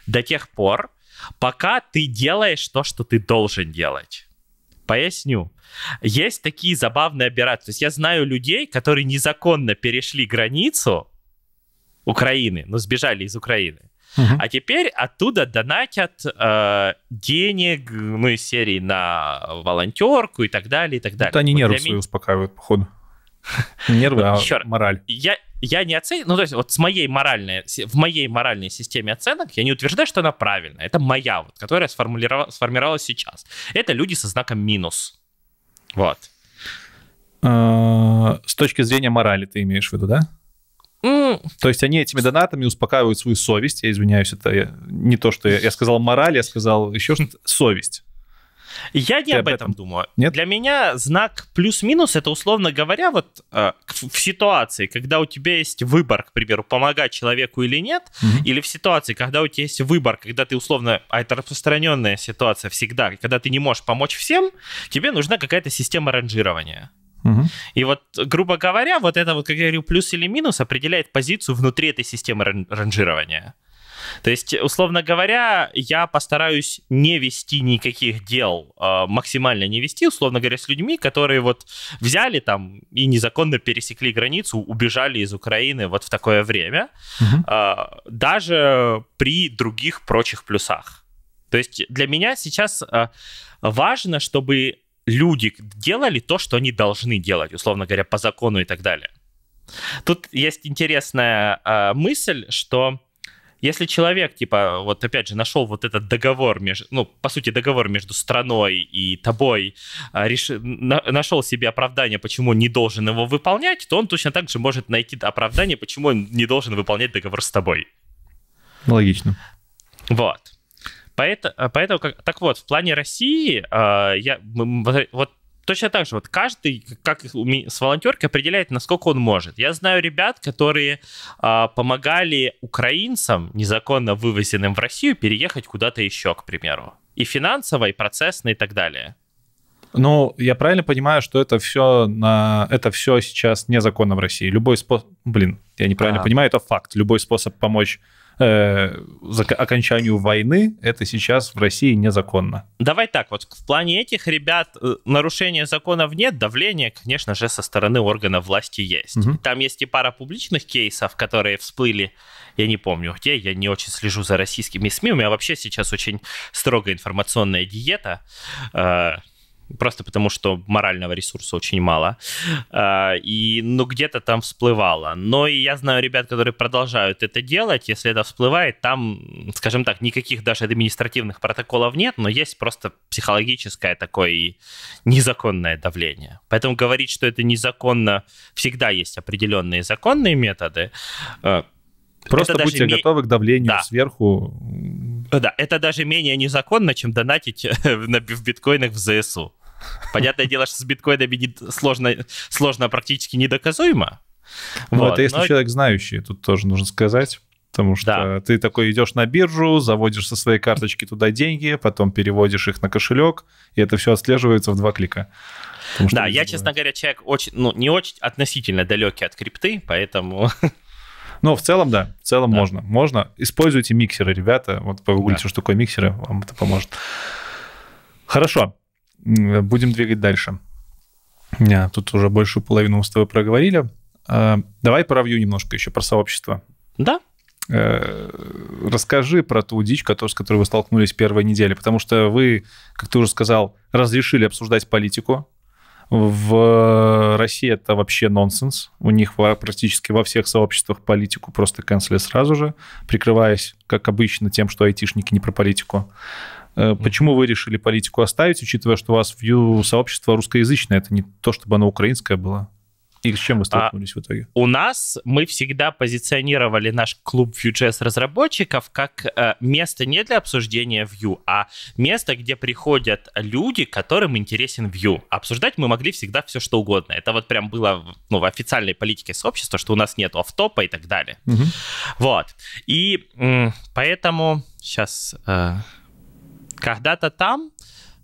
[SPEAKER 2] до тех пор, пока ты делаешь то, что ты должен делать. Поясню. Есть такие забавные операции. То есть я знаю людей, которые незаконно перешли границу Украины, но ну, сбежали из Украины. uh А теперь оттуда донатят э, денег, ну, из серии на волонтерку и так далее, и так далее. Вот они вот нервы свои меня...
[SPEAKER 1] успокаивают, походу. Нервы, а
[SPEAKER 2] мораль. Я, я не оцениваю, ну, то есть вот с моей моральной, в моей моральной системе оценок я не утверждаю, что она правильная. Это моя, вот, которая сформулировала, сформировалась сейчас. Это люди со знаком минус.
[SPEAKER 1] Вот. А, с точки зрения морали ты имеешь в виду, да? Mm. То есть они этими донатами успокаивают свою совесть. Я извиняюсь, это я, не то,
[SPEAKER 2] что я, я сказал мораль, я сказал еще что-то. Совесть. Я не Ты об этом, думаю. Нет? Для меня знак плюс-минус это условно говоря, вот э, в ситуации, когда у тебя есть выбор, к примеру, помогать человеку или нет, угу. или в ситуации, когда у тебя есть выбор, когда ты условно, а это распространенная ситуация всегда, когда ты не можешь помочь всем, тебе нужна какая-то система ранжирования. И вот, грубо говоря, вот это вот, как я говорю, плюс или минус определяет позицию внутри этой системы ран- ранжирования. То есть, условно говоря, я постараюсь не вести никаких дел, а, максимально не вести, условно говоря, с людьми, которые вот взяли там и незаконно пересекли границу, убежали из Украины вот в такое время, угу. даже при других прочих плюсах. То есть для меня сейчас а, важно, чтобы люди делали то, что они должны делать, условно говоря, по закону и так далее. Тут есть интересная мысль, что если человек, типа, вот опять же, нашел вот этот договор, между, ну, по сути, договор между страной и тобой, а, реш... на... нашел себе оправдание, почему не должен его выполнять, то он точно так же может найти оправдание, почему он не должен выполнять договор с тобой. Логично. Вот. Поэтому, а, поэтому как, так вот, в плане России, э, я, мы, вот точно так же, вот каждый, как с волонтеркой, определяет, насколько он может. Я знаю ребят, которые э, помогали украинцам, незаконно вывезенным в Россию, переехать куда-то еще, к примеру. И финансово, и процессно, и так далее.
[SPEAKER 1] Ну, я правильно понимаю, что это все на это все сейчас незаконно в России. Любой способ, блин, я неправильно а. понимаю, это факт. Любой способ помочь э, окончанию войны, это сейчас в России незаконно.
[SPEAKER 2] Давай так, вот в плане этих ребят э, нарушения законов нет, давление, конечно же, со стороны органов власти есть. Угу. Там есть и пара публичных кейсов, которые всплыли, я не помню где, я не очень слежу за российскими СМИ, у меня вообще сейчас очень строгая информационная диета, э, просто потому что морального ресурса очень мало. А, и, ну, где-то там всплывало. Но и я знаю ребят, которые продолжают это делать. Если это всплывает, там, скажем так, никаких даже административных протоколов нет, но есть просто психологическое такое незаконное давление. Поэтому говорить, что это незаконно, всегда есть определенные законные методы. А, просто это будьте готовы к давлению да. сверху. Да, это даже менее незаконно, чем донатить в биткоинах в ЗСУ. Понятное дело, что с биткоинами не, сложно, сложно а практически недоказуемо. Ну, вот, это если но...
[SPEAKER 1] человек знающий, тут тоже нужно сказать. Потому что да. ты такой идешь на биржу, заводишь со своей карточки туда деньги, потом переводишь их на кошелек, и это все отслеживается в два клика.
[SPEAKER 2] Да, я, бывает. честно говоря, человек очень, ну, не очень относительно далекий от крипты, поэтому
[SPEAKER 1] Ну в целом, да, в целом да. можно. Можно. Используйте миксеры, ребята. Вот погуглите, да. что такое миксеры, вам это поможет. Хорошо. Будем двигать дальше. Тут уже большую половину мы с тобой проговорили. А, давай про немножко еще, про сообщество. Да. Э, расскажи про ту дичь, с которой вы столкнулись первой неделе, потому что вы, как ты уже сказал, разрешили обсуждать политику. В России это вообще нонсенс. У них практически во всех сообществах политику просто канцелят сразу же, прикрываясь, как обычно, тем, что айтишники не про политику. Э, почему вы решили политику оставить, учитывая, что у вас вью сообщество русскоязычное, это не то, чтобы оно украинское было? И с чем вы а столкнулись а, в итоге?
[SPEAKER 2] У нас мы всегда позиционировали наш клуб Vue.js разработчиков как э, место не для обсуждения Vue, а место, где приходят люди, которым интересен Vue. Обсуждать мы могли всегда все что угодно. Это вот прям было ну, в официальной политике сообщества, что у нас нет офтопа и так далее. Угу. Вот. И м- поэтому сейчас... Э- когда-то там,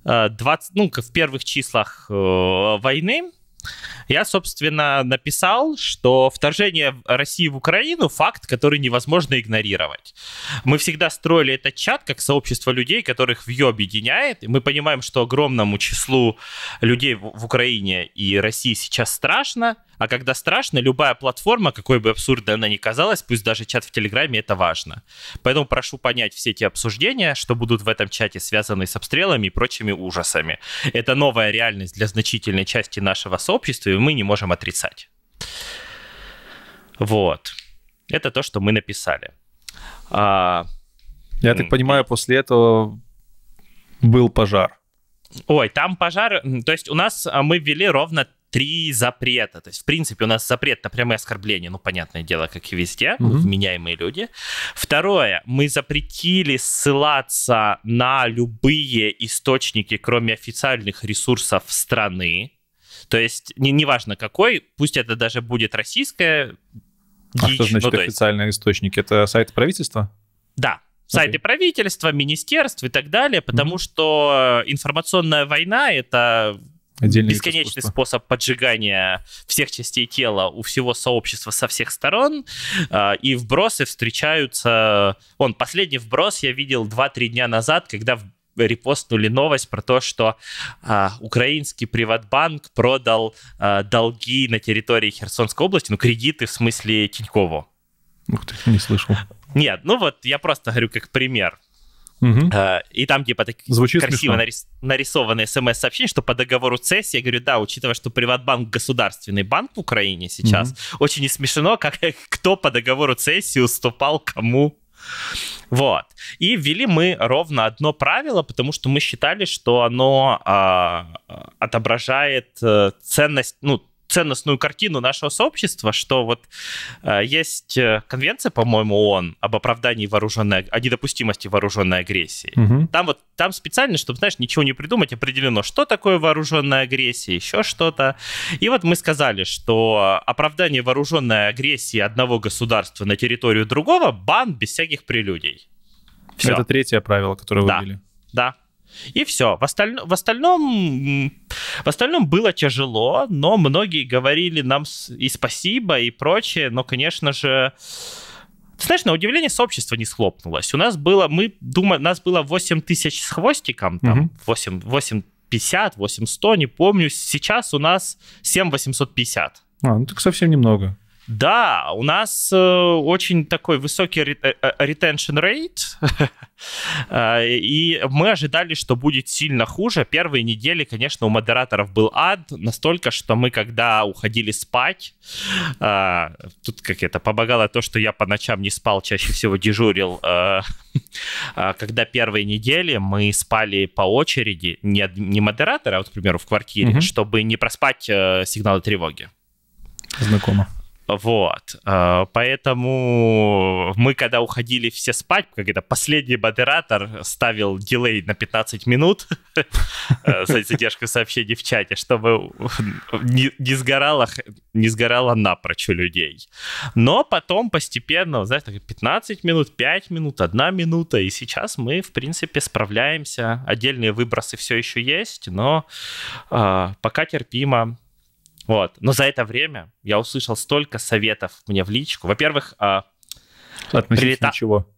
[SPEAKER 2] 20, э, ну, в первых числах э, войны, я, собственно, написал, что вторжение России в Украину — факт, который невозможно игнорировать. Мы всегда строили этот чат как сообщество людей, которых в ее объединяет, и мы понимаем, что огромному числу людей в Украине и России сейчас страшно, а когда страшно, любая платформа, какой бы абсурдной она ни казалась, пусть даже чат в Телеграме, это важно. Поэтому прошу понять все эти обсуждения, что будут в этом чате связаны с обстрелами и прочими ужасами. Это новая реальность для значительной части нашего сообщества, сообществе мы не можем отрицать. Вот. Это то, что мы написали. А... Я так понимаю, после этого был пожар. Ой, там пожар... То есть у нас а, мы ввели ровно три запрета. То есть, в принципе, у нас запрет на прямые оскорбления, ну, понятное дело, как и везде, угу. вменяемые люди. Второе, мы запретили ссылаться на любые источники, кроме официальных ресурсов страны. То есть не, неважно какой, пусть это даже будет российская
[SPEAKER 1] а что значит ну, официальный есть... источник? Это сайты правительства?
[SPEAKER 2] Да, сайты okay. правительства, министерств и так далее, потому mm-hmm. что информационная война — это Отдельный бесконечный способ поджигания всех частей тела у всего сообщества со всех сторон, а, и вбросы встречаются... Он последний вброс я видел 2-3 дня назад, когда репостнули новость про то, что а, украинский приватбанк продал а, долги на территории Херсонской области, ну, кредиты в смысле Тинькову. Ух ты, не слышал. Нет, ну вот я просто говорю как пример. Угу. И там типа так Звучит красиво нарис... нарисованное смс-сообщение, что по договору ЦЕС, я говорю, да, учитывая, что Приватбанк государственный банк в Украине сейчас, угу. очень не смешно, как кто по договору ЦЕС уступал кому вот. И ввели мы ровно одно правило, потому что мы считали, что оно а, а отображает э, ценность, ну, ценностную картину нашего сообщества, что вот э, есть э, конвенция, по-моему, ООН об оправдании вооруженной, о недопустимости вооруженной агрессии. Угу. Там вот там специально, чтобы, знаешь, ничего не придумать, определено, что такое вооруженная агрессия, еще что-то. И вот мы сказали, что оправдание вооруженной агрессии одного государства на территорию другого бан без всяких прелюдий. Все. Это третье правило, которое да. вы ввели. Да, и все. В, осталь... в остальном в остальном было тяжело, но многие говорили нам и спасибо, и прочее, но, конечно же, ты знаешь, на удивление сообщество не схлопнулось. У нас было, мы думали, нас было 8 тысяч с хвостиком, там, 8, 850, 800, не помню. Сейчас у нас 7 850.
[SPEAKER 1] А, ну так совсем немного.
[SPEAKER 2] Да, у нас э, очень такой высокий э, э, retention rate, э, и мы ожидали, что будет сильно хуже. Первые недели, конечно, у модераторов был ад, настолько, что мы, когда уходили спать, э, тут как это помогало то, что я по ночам не спал, чаще всего дежурил. Э, а когда первые недели мы спали по очереди, не, не модератора, а вот, к примеру, в квартире, mm-hmm. чтобы не проспать э, сигналы тревоги. Знакомо. Вот, э, поэтому мы, когда уходили все спать, когда последний модератор ставил дилей на 15 минут с э, задержкой сообщений в чате, чтобы не сгорало, не сгорало напрочь у людей. Но потом постепенно, знаешь, 15 минут, 5 минут, 1 минута, и сейчас мы, в принципе, справляемся. Отдельные выбросы все еще есть, но э, пока терпимо вот. Но за это время я услышал столько советов мне в личку. Во-первых, э, прилета... ничего.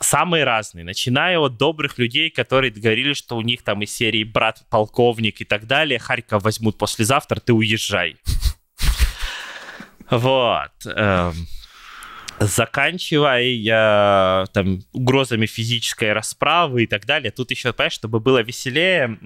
[SPEAKER 2] Самые разные, начиная от добрых людей, которые говорили, что у них там из серии брат полковник и так далее, Харьков возьмут послезавтра, ты уезжай. Вот. Эм заканчивая э, там угрозами физической расправы и так далее. Тут еще, понимаешь, чтобы было веселее,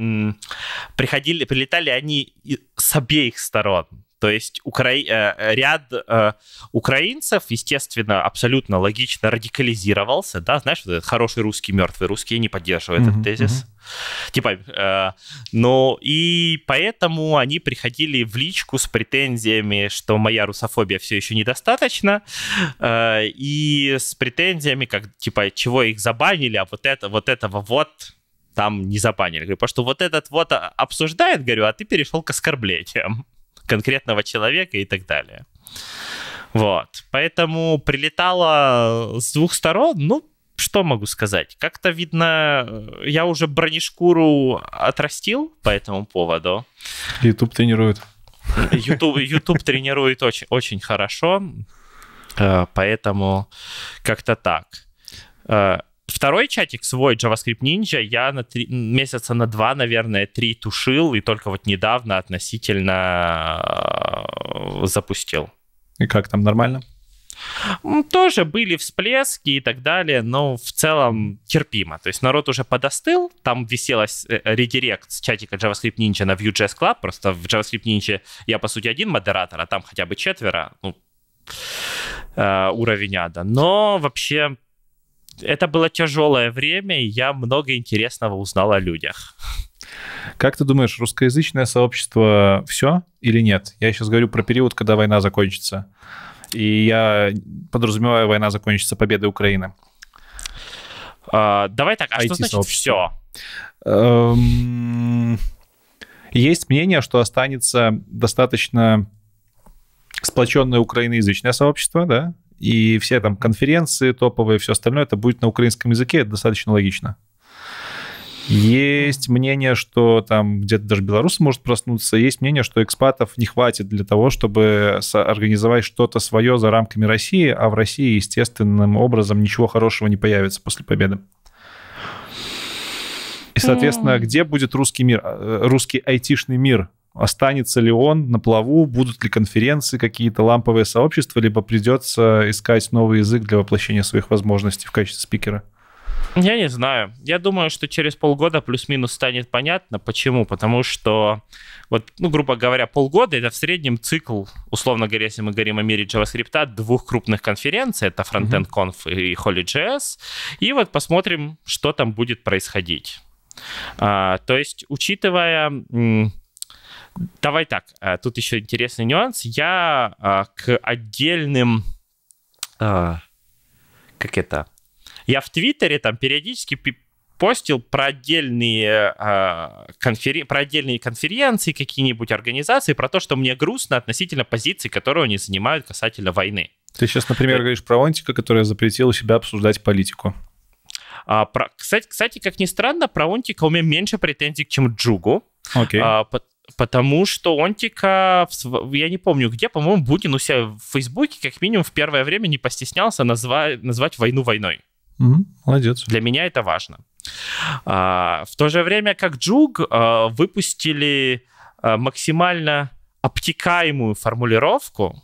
[SPEAKER 2] приходили, прилетали они с обеих сторон. То есть укра... Э, ряд э, украинцев, естественно, абсолютно логично радикализировался, да, знаешь, вот этот хороший русский, мертвый русский, не поддерживает mm-hmm, этот тезис. Mm-hmm. Типа, э, ну, и поэтому они приходили в личку с претензиями, что моя русофобия все еще недостаточно, э, и с претензиями, как, типа, чего их забанили, а вот это, вот этого вот там не забанили. Говорю, потому что вот этот вот а, обсуждает, говорю, а ты перешел к оскорблениям конкретного человека и так далее. Вот. Поэтому прилетало с двух сторон, ну, что могу сказать? Как-то видно, э, я уже бронешкуру отрастил по этому поводу. YouTube тренирует. YouTube, YouTube тренирует очень, очень хорошо, э, поэтому как-то так. Э, Второй чатик свой, JavaScript Ninja, я на три, месяца на два, наверное, три тушил и только вот недавно относительно э, запустил. И как там, нормально? Тоже были всплески и так далее, но в целом терпимо. То есть народ уже подостыл, там виселась э, редирект с чатика JavaScript Ninja на Vue.js Club, просто в JavaScript Ninja я, по сути, один модератор, а там хотя бы четверо, ну, э, уровень ада. Но вообще это было тяжелое время, и я много интересного узнал о людях.
[SPEAKER 1] Как ты думаешь, русскоязычное сообщество все или нет? Я сейчас говорю про период, когда война закончится. И я подразумеваю, война закончится победой Украины. А,
[SPEAKER 2] давай так, а что значит все?
[SPEAKER 1] Эм, есть мнение, что останется достаточно сплоченное украиноязычное сообщество, да, и все там конференции топовые, все остальное, это будет на украинском языке, это достаточно логично. Есть мнение, что там где-то даже белорус может проснуться. Есть мнение, что экспатов не хватит для того, чтобы организовать что-то свое за рамками России, а в России естественным образом ничего хорошего не появится после победы.
[SPEAKER 3] И, соответственно,
[SPEAKER 1] где будет русский мир, э, русский айтишный мир останется ли он на плаву, будут ли конференции какие-то, ламповые сообщества, либо придется искать новый язык для воплощения своих возможностей в качестве спикера?
[SPEAKER 2] Я не знаю. Я думаю, что через полгода плюс-минус станет понятно. Почему? Потому что, вот, ну, грубо говоря, полгода — это в среднем цикл, условно говоря, если мы говорим о мире JavaScript, двух крупных конференций. Это Frontend Conf mm-hmm. и HolyJS. И вот посмотрим, что там будет происходить. А, то есть, учитывая... М- Давай так, э, тут еще интересный нюанс. Я э, к отдельным... Э, как это? Я в Твиттере там периодически постил про отдельные, э, конферен... про отдельные конференции, какие-нибудь организации, про то, что мне грустно относительно позиций, которые они занимают касательно войны.
[SPEAKER 1] Ты сейчас, например, говоришь про Онтика, который запретил у себя обсуждать политику.
[SPEAKER 2] А, про... кстати, кстати, как ни странно, про Онтика у меня меньше претензий, чем Джугу. Okay. А, по... Потому что Онтика, я не помню где, по-моему, Букин у себя в Фейсбуке как минимум в первое время не постеснялся назвать, назвать войну войной. Mm-hmm. Молодец. Для меня это важно. А, в то же время как Джуг а, выпустили а, максимально обтекаемую формулировку,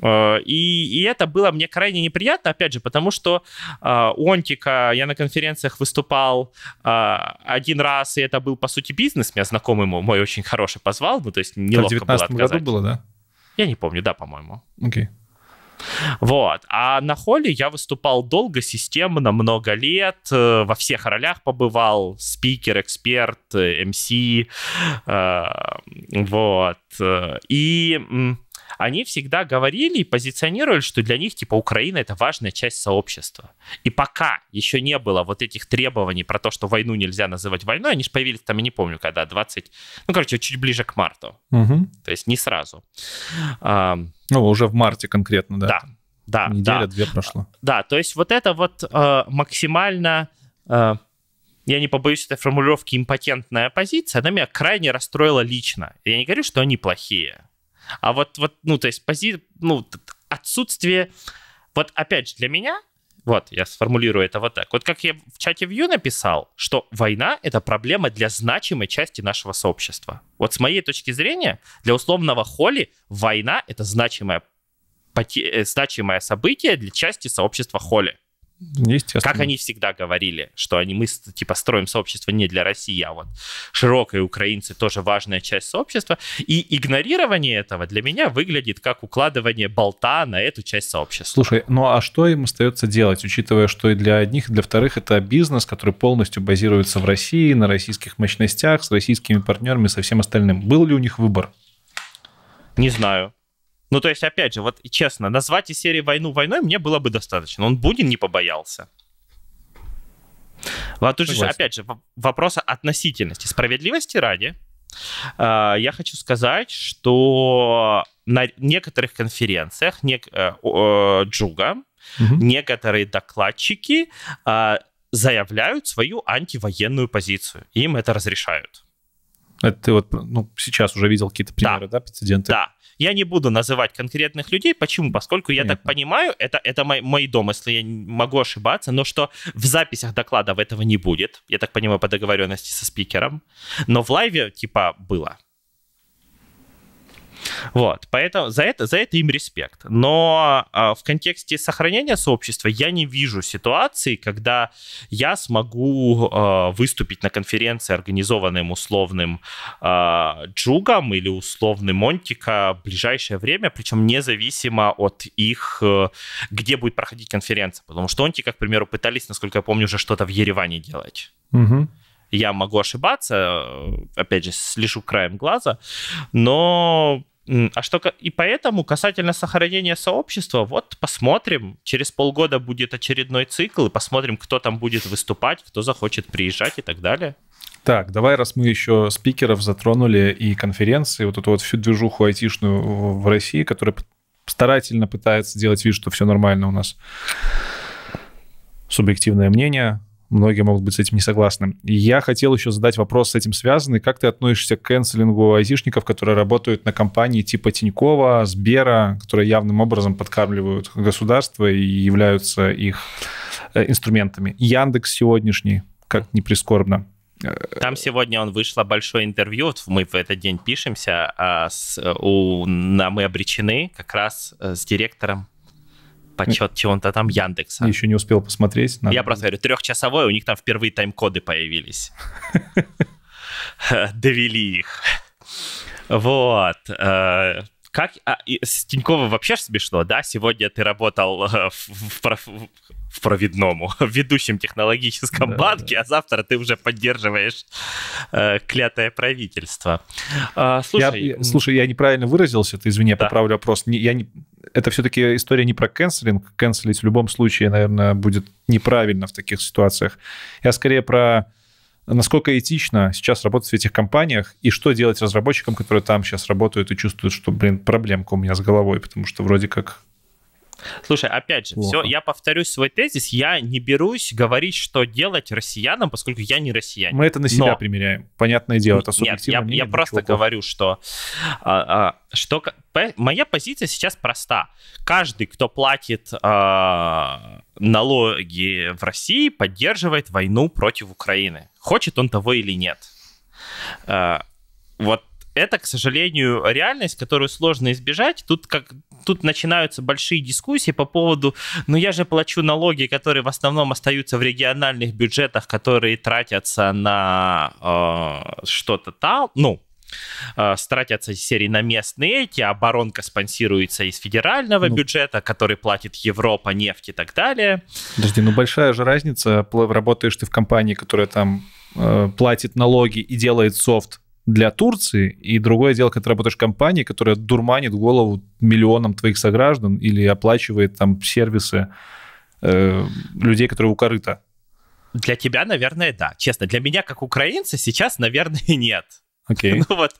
[SPEAKER 2] Э, и, и это было мне крайне неприятно, опять же, потому что э, у Онтика я на конференциях выступал э, один раз, и это был, по сути, бизнес. Меня знакомый мой, мой очень хороший позвал, ну, то есть неловко это в 2019 году было, да? Я не помню, да, по-моему. Окей. Okay. Вот. А на холле я выступал долго, системно, много лет, во всех ролях побывал, спикер, эксперт, МС, эм вот. И они всегда говорили и позиционировали, что для них, типа, Украина — это важная часть сообщества. И пока еще не было вот этих требований про то, что войну нельзя называть войной, они же появились там, я не помню, когда, 20... Ну, короче, чуть ближе к марту. Угу. То есть не сразу. ну, уже в марте конкретно, да? Да. Да, Неделя, да. две прошло. А, да, то есть вот это вот э, максимально... Э, я не побоюсь этой формулировки, импотентная позиция, она меня крайне расстроила лично. Я не говорю, что они плохие. А вот, вот ну, то есть пози... ну, отсутствие... Вот опять же, для меня, вот я сформулирую это вот так. Вот как я в чате View написал, что война — это проблема для значимой части нашего сообщества. Вот с моей точки зрения, для условного Холли война — это значимое, э, значимое событие для части сообщества Холли. Естественно. Как они всегда говорили, что они мы типа строим сообщество не для России, а вот широкие украинцы тоже важная часть сообщества. И игнорирование этого для меня выглядит как укладывание болта на эту часть сообщества.
[SPEAKER 1] Слушай, ну а что им остается делать, учитывая, что и для одних, и для вторых это бизнес, который полностью базируется в России, на российских мощностях, с российскими партнерами, со всем остальным. Был ли у них выбор?
[SPEAKER 2] Не знаю. Ну, то есть, опять же, вот честно, назвать из серии «Войну войной» мне было бы достаточно. Он Бунин не побоялся. Вот тут же, опять же, вопрос относительности. Справедливости ради, э, я хочу сказать, что на некоторых конференциях не, э, э, Джуга, угу. некоторые докладчики э, заявляют свою антивоенную позицию. Им это разрешают. Это ты вот ну, сейчас уже видел какие-то примеры, да, да прецеденты? Да, я не буду называть конкретных людей. Почему? Поскольку Понятно. я так понимаю, это, это мой, мой домыслы, я могу ошибаться, но что в записях докладов этого не будет. Я так понимаю, по договоренности со спикером. Но в лайве, типа, было. Вот, поэтому за это, за это им респект. Но э, в контексте сохранения сообщества я не вижу ситуации, когда я смогу э, выступить на конференции, организованным условным э, Джугом или условным Монтика в ближайшее время, причем независимо от их, э, где будет проходить конференция. Потому что Онтика, к примеру, пытались, насколько я помню, уже что-то в Ереване делать. Угу. Я могу ошибаться, э, опять же, слежу краем глаза, но а что и поэтому касательно сохранения сообщества, вот посмотрим, через полгода будет очередной цикл, и посмотрим, кто там будет выступать, кто захочет приезжать и так далее.
[SPEAKER 1] Так, давай, раз мы еще спикеров затронули и конференции, вот эту вот всю движуху айтишную в России, которая старательно пытается делать вид, что все нормально у нас. Субъективное мнение, Многие могут быть с этим не согласны. я хотел еще задать вопрос с этим связанный. Как ты относишься к канцелингу айтишников, которые работают на компании типа Тинькова, Сбера, которые явным образом подкармливают государство и являются их э, инструментами? Яндекс сегодняшний, как ни прискорбно.
[SPEAKER 2] Там сегодня он вышло большое интервью, вот мы в этот день пишемся, а с, у, на «Мы обречены» как раз э, с директором подсчет чего-то там Яндекса.
[SPEAKER 1] Я еще не успел посмотреть. Надо... Я
[SPEAKER 2] просто говорю, трехчасовой, у них там впервые тайм-коды появились. Довели их. Вот. Э, как а, с Тинькова вообще смешно, да? Сегодня ты работал э, в, в, в, в провидному, в ведущем технологическом да, банке, да. а завтра ты уже поддерживаешь э, клятое правительство. Э, слушай, я, я, слушай,
[SPEAKER 1] я неправильно выразился, ты извини, я да. поправлю вопрос. Не, я не, это все-таки история не про канцелинг. Канцелить в любом случае, наверное, будет неправильно в таких ситуациях. Я скорее про насколько этично сейчас работать в этих компаниях и что делать разработчикам, которые там сейчас работают и чувствуют, что, блин, проблемка у меня с головой, потому что вроде как
[SPEAKER 2] Слушай, опять же, все, я повторю свой тезис, я не берусь говорить, что делать россиянам, поскольку я не россиянин. Мы это на себя Но...
[SPEAKER 1] примеряем, понятное дело,
[SPEAKER 2] это Нет, я, мнение, я просто плохого. говорю, что, а, а, что по, моя позиция сейчас проста. Каждый, кто платит а, налоги в России, поддерживает войну против Украины. Хочет он того или нет. А, вот это, к сожалению, реальность, которую сложно избежать. Тут как тут начинаются большие дискуссии по поводу, ну я же плачу налоги, которые в основном остаются в региональных бюджетах, которые тратятся на э, что-то там, ну э, стратятся из серии на местные эти, оборонка спонсируется из федерального ну, бюджета, который платит Европа, нефть и так далее.
[SPEAKER 1] Подожди, ну большая же разница, работаешь ты в компании, которая там э, платит налоги и делает софт, для Турции, и другое дело, когда ты работаешь в компании, которая дурманит голову миллионам твоих сограждан или оплачивает там сервисы э, людей, которые у корыта.
[SPEAKER 2] Для тебя, наверное, да. Честно, для меня, как украинца, сейчас, наверное, нет. Окей. Okay. ну вот,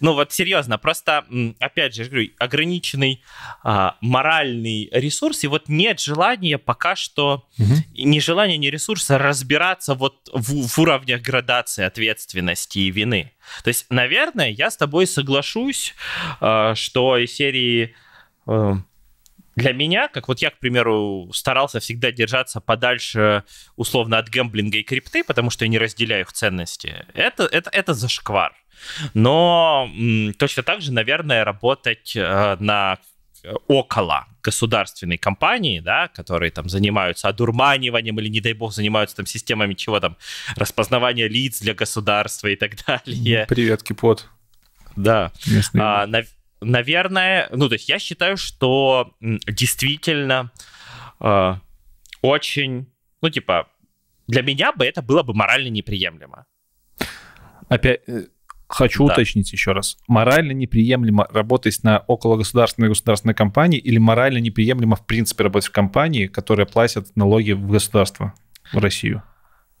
[SPEAKER 2] ну вот серьезно, просто, опять же, говорю, ограниченный а, моральный ресурс, и вот нет желания пока что, угу. uh ни желания, ни ресурса разбираться вот в, в уровнях градации ответственности и вины. То есть, наверное, я с тобой соглашусь, а, что из серии... А, для меня, как вот я, к примеру, старался всегда держаться подальше условно от гэмблинга и крипты, потому что я не разделяю их ценности, это, это, это зашквар. Но точно так же, наверное, работать э, на э, около государственной компании, да, которые там занимаются одурманиванием или, не дай бог, занимаются там системами чего там, распознавания лиц для государства и так далее.
[SPEAKER 1] Привет, Кипот.
[SPEAKER 2] Да. А, на, наверное, ну, то есть я считаю, что действительно э, очень, ну, типа, для меня бы это было бы морально неприемлемо.
[SPEAKER 1] Опять, э, Хочу да. уточнить еще раз. Морально неприемлемо работать на окологосударственной государственной компании или морально неприемлемо в принципе работать в компании, которая платит налоги в государство, в Россию?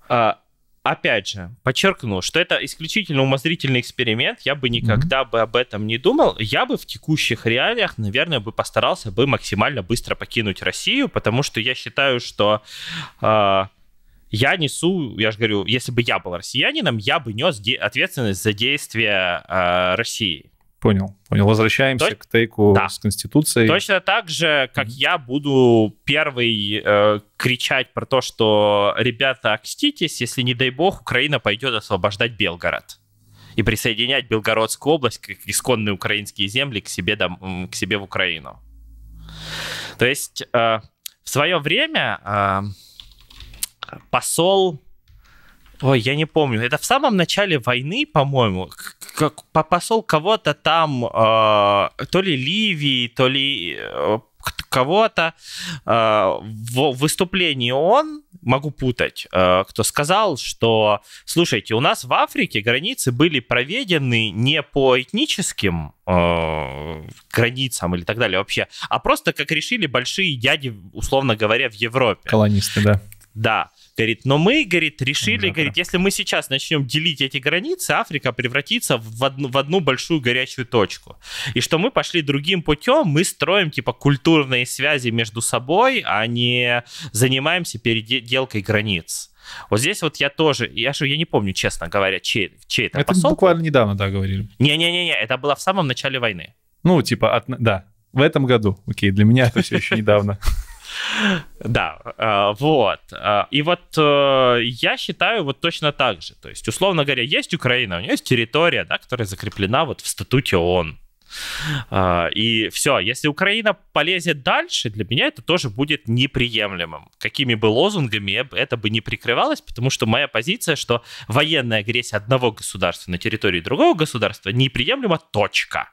[SPEAKER 2] А, опять же, подчеркну, что это исключительно умозрительный эксперимент, я бы никогда mm-hmm. бы об этом не думал. Я бы в текущих реалиях, наверное, бы постарался бы максимально быстро покинуть Россию, потому что я считаю, что... Э, я несу, я же говорю, если бы я был россиянином, я бы нес ответственность за действия э, России.
[SPEAKER 1] Понял, понял. Возвращаемся Точ... к тейку да. с Конституцией.
[SPEAKER 2] Точно так же, как mm-hmm. я буду первый э, кричать про то, что ребята, окститесь, если, не дай бог, Украина пойдет освобождать Белгород и присоединять Белгородскую область, как исконные украинские земли, к себе, дом, к себе в Украину. То есть э, в свое время... Э, посол Ой, я не помню. Это в самом начале войны, по-моему, как посол кого-то там, э, то ли Ливии, то ли э, кого-то э, в выступлении он, могу путать, э, кто сказал, что, слушайте, у нас в Африке границы были проведены не по этническим э, границам или так далее вообще, а просто как решили большие дяди, условно говоря, в Европе. Колонисты, да. Да, говорит, но мы, говорит, решили, да, говорит, если мы сейчас начнем делить эти границы, Африка превратится в одну, в одну большую горячую точку. И что мы пошли другим путем, мы строим, типа, культурные связи между собой, а не занимаемся переделкой границ. Вот здесь вот я тоже, я же я не помню, честно говоря, чей, чей это, это посол. буквально
[SPEAKER 1] недавно, да, говорили.
[SPEAKER 2] Не-не-не, это было в самом начале войны.
[SPEAKER 1] Ну, типа, от, да, в этом году. Окей, для меня это все еще недавно.
[SPEAKER 2] Да, э, вот. Э, и вот э, я считаю вот точно так же. То есть, условно говоря, есть Украина, у нее есть территория, да, которая закреплена вот в статуте ООН. И все, если Украина полезет дальше, для меня это тоже будет неприемлемым. Какими бы лозунгами это бы не прикрывалось, потому что моя позиция, что военная агрессия одного государства на территории другого государства неприемлема, точка.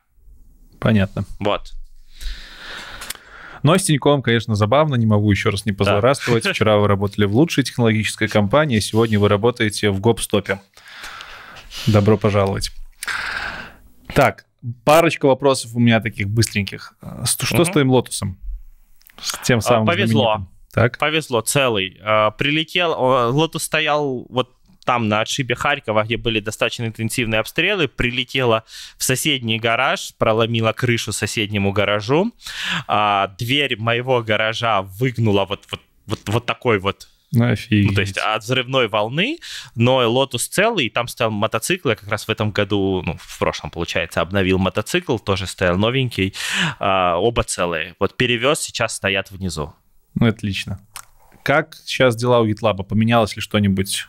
[SPEAKER 1] Понятно. Вот. Но с Тиньковым, конечно, забавно, не могу еще раз не позлорадствовать. Да. Вчера вы работали в лучшей технологической компании, а сегодня вы работаете в Гопстопе. Добро пожаловать. Так, парочка вопросов у меня таких быстреньких. Э, что угу. с твоим лотосом? С тем а, самым Повезло. Знаменитым. Так.
[SPEAKER 2] Повезло, целый. А, прилетел, Лотус стоял вот там на отшибе Харькова, где были достаточно интенсивные обстрелы, прилетела в соседний гараж, проломила крышу соседнему гаражу. А, дверь моего гаража выгнула вот, вот, вот, вот такой вот ну, Офигеть. Ну, то есть от взрывной волны, но Лотус целый, и там стоял мотоцикл, я как раз в этом году, ну, в прошлом, получается, обновил мотоцикл, тоже стоял новенький, а, оба целые. Вот перевез, сейчас стоят внизу.
[SPEAKER 1] Ну, отлично.
[SPEAKER 2] Как сейчас дела у GitLab? Поменялось ли что-нибудь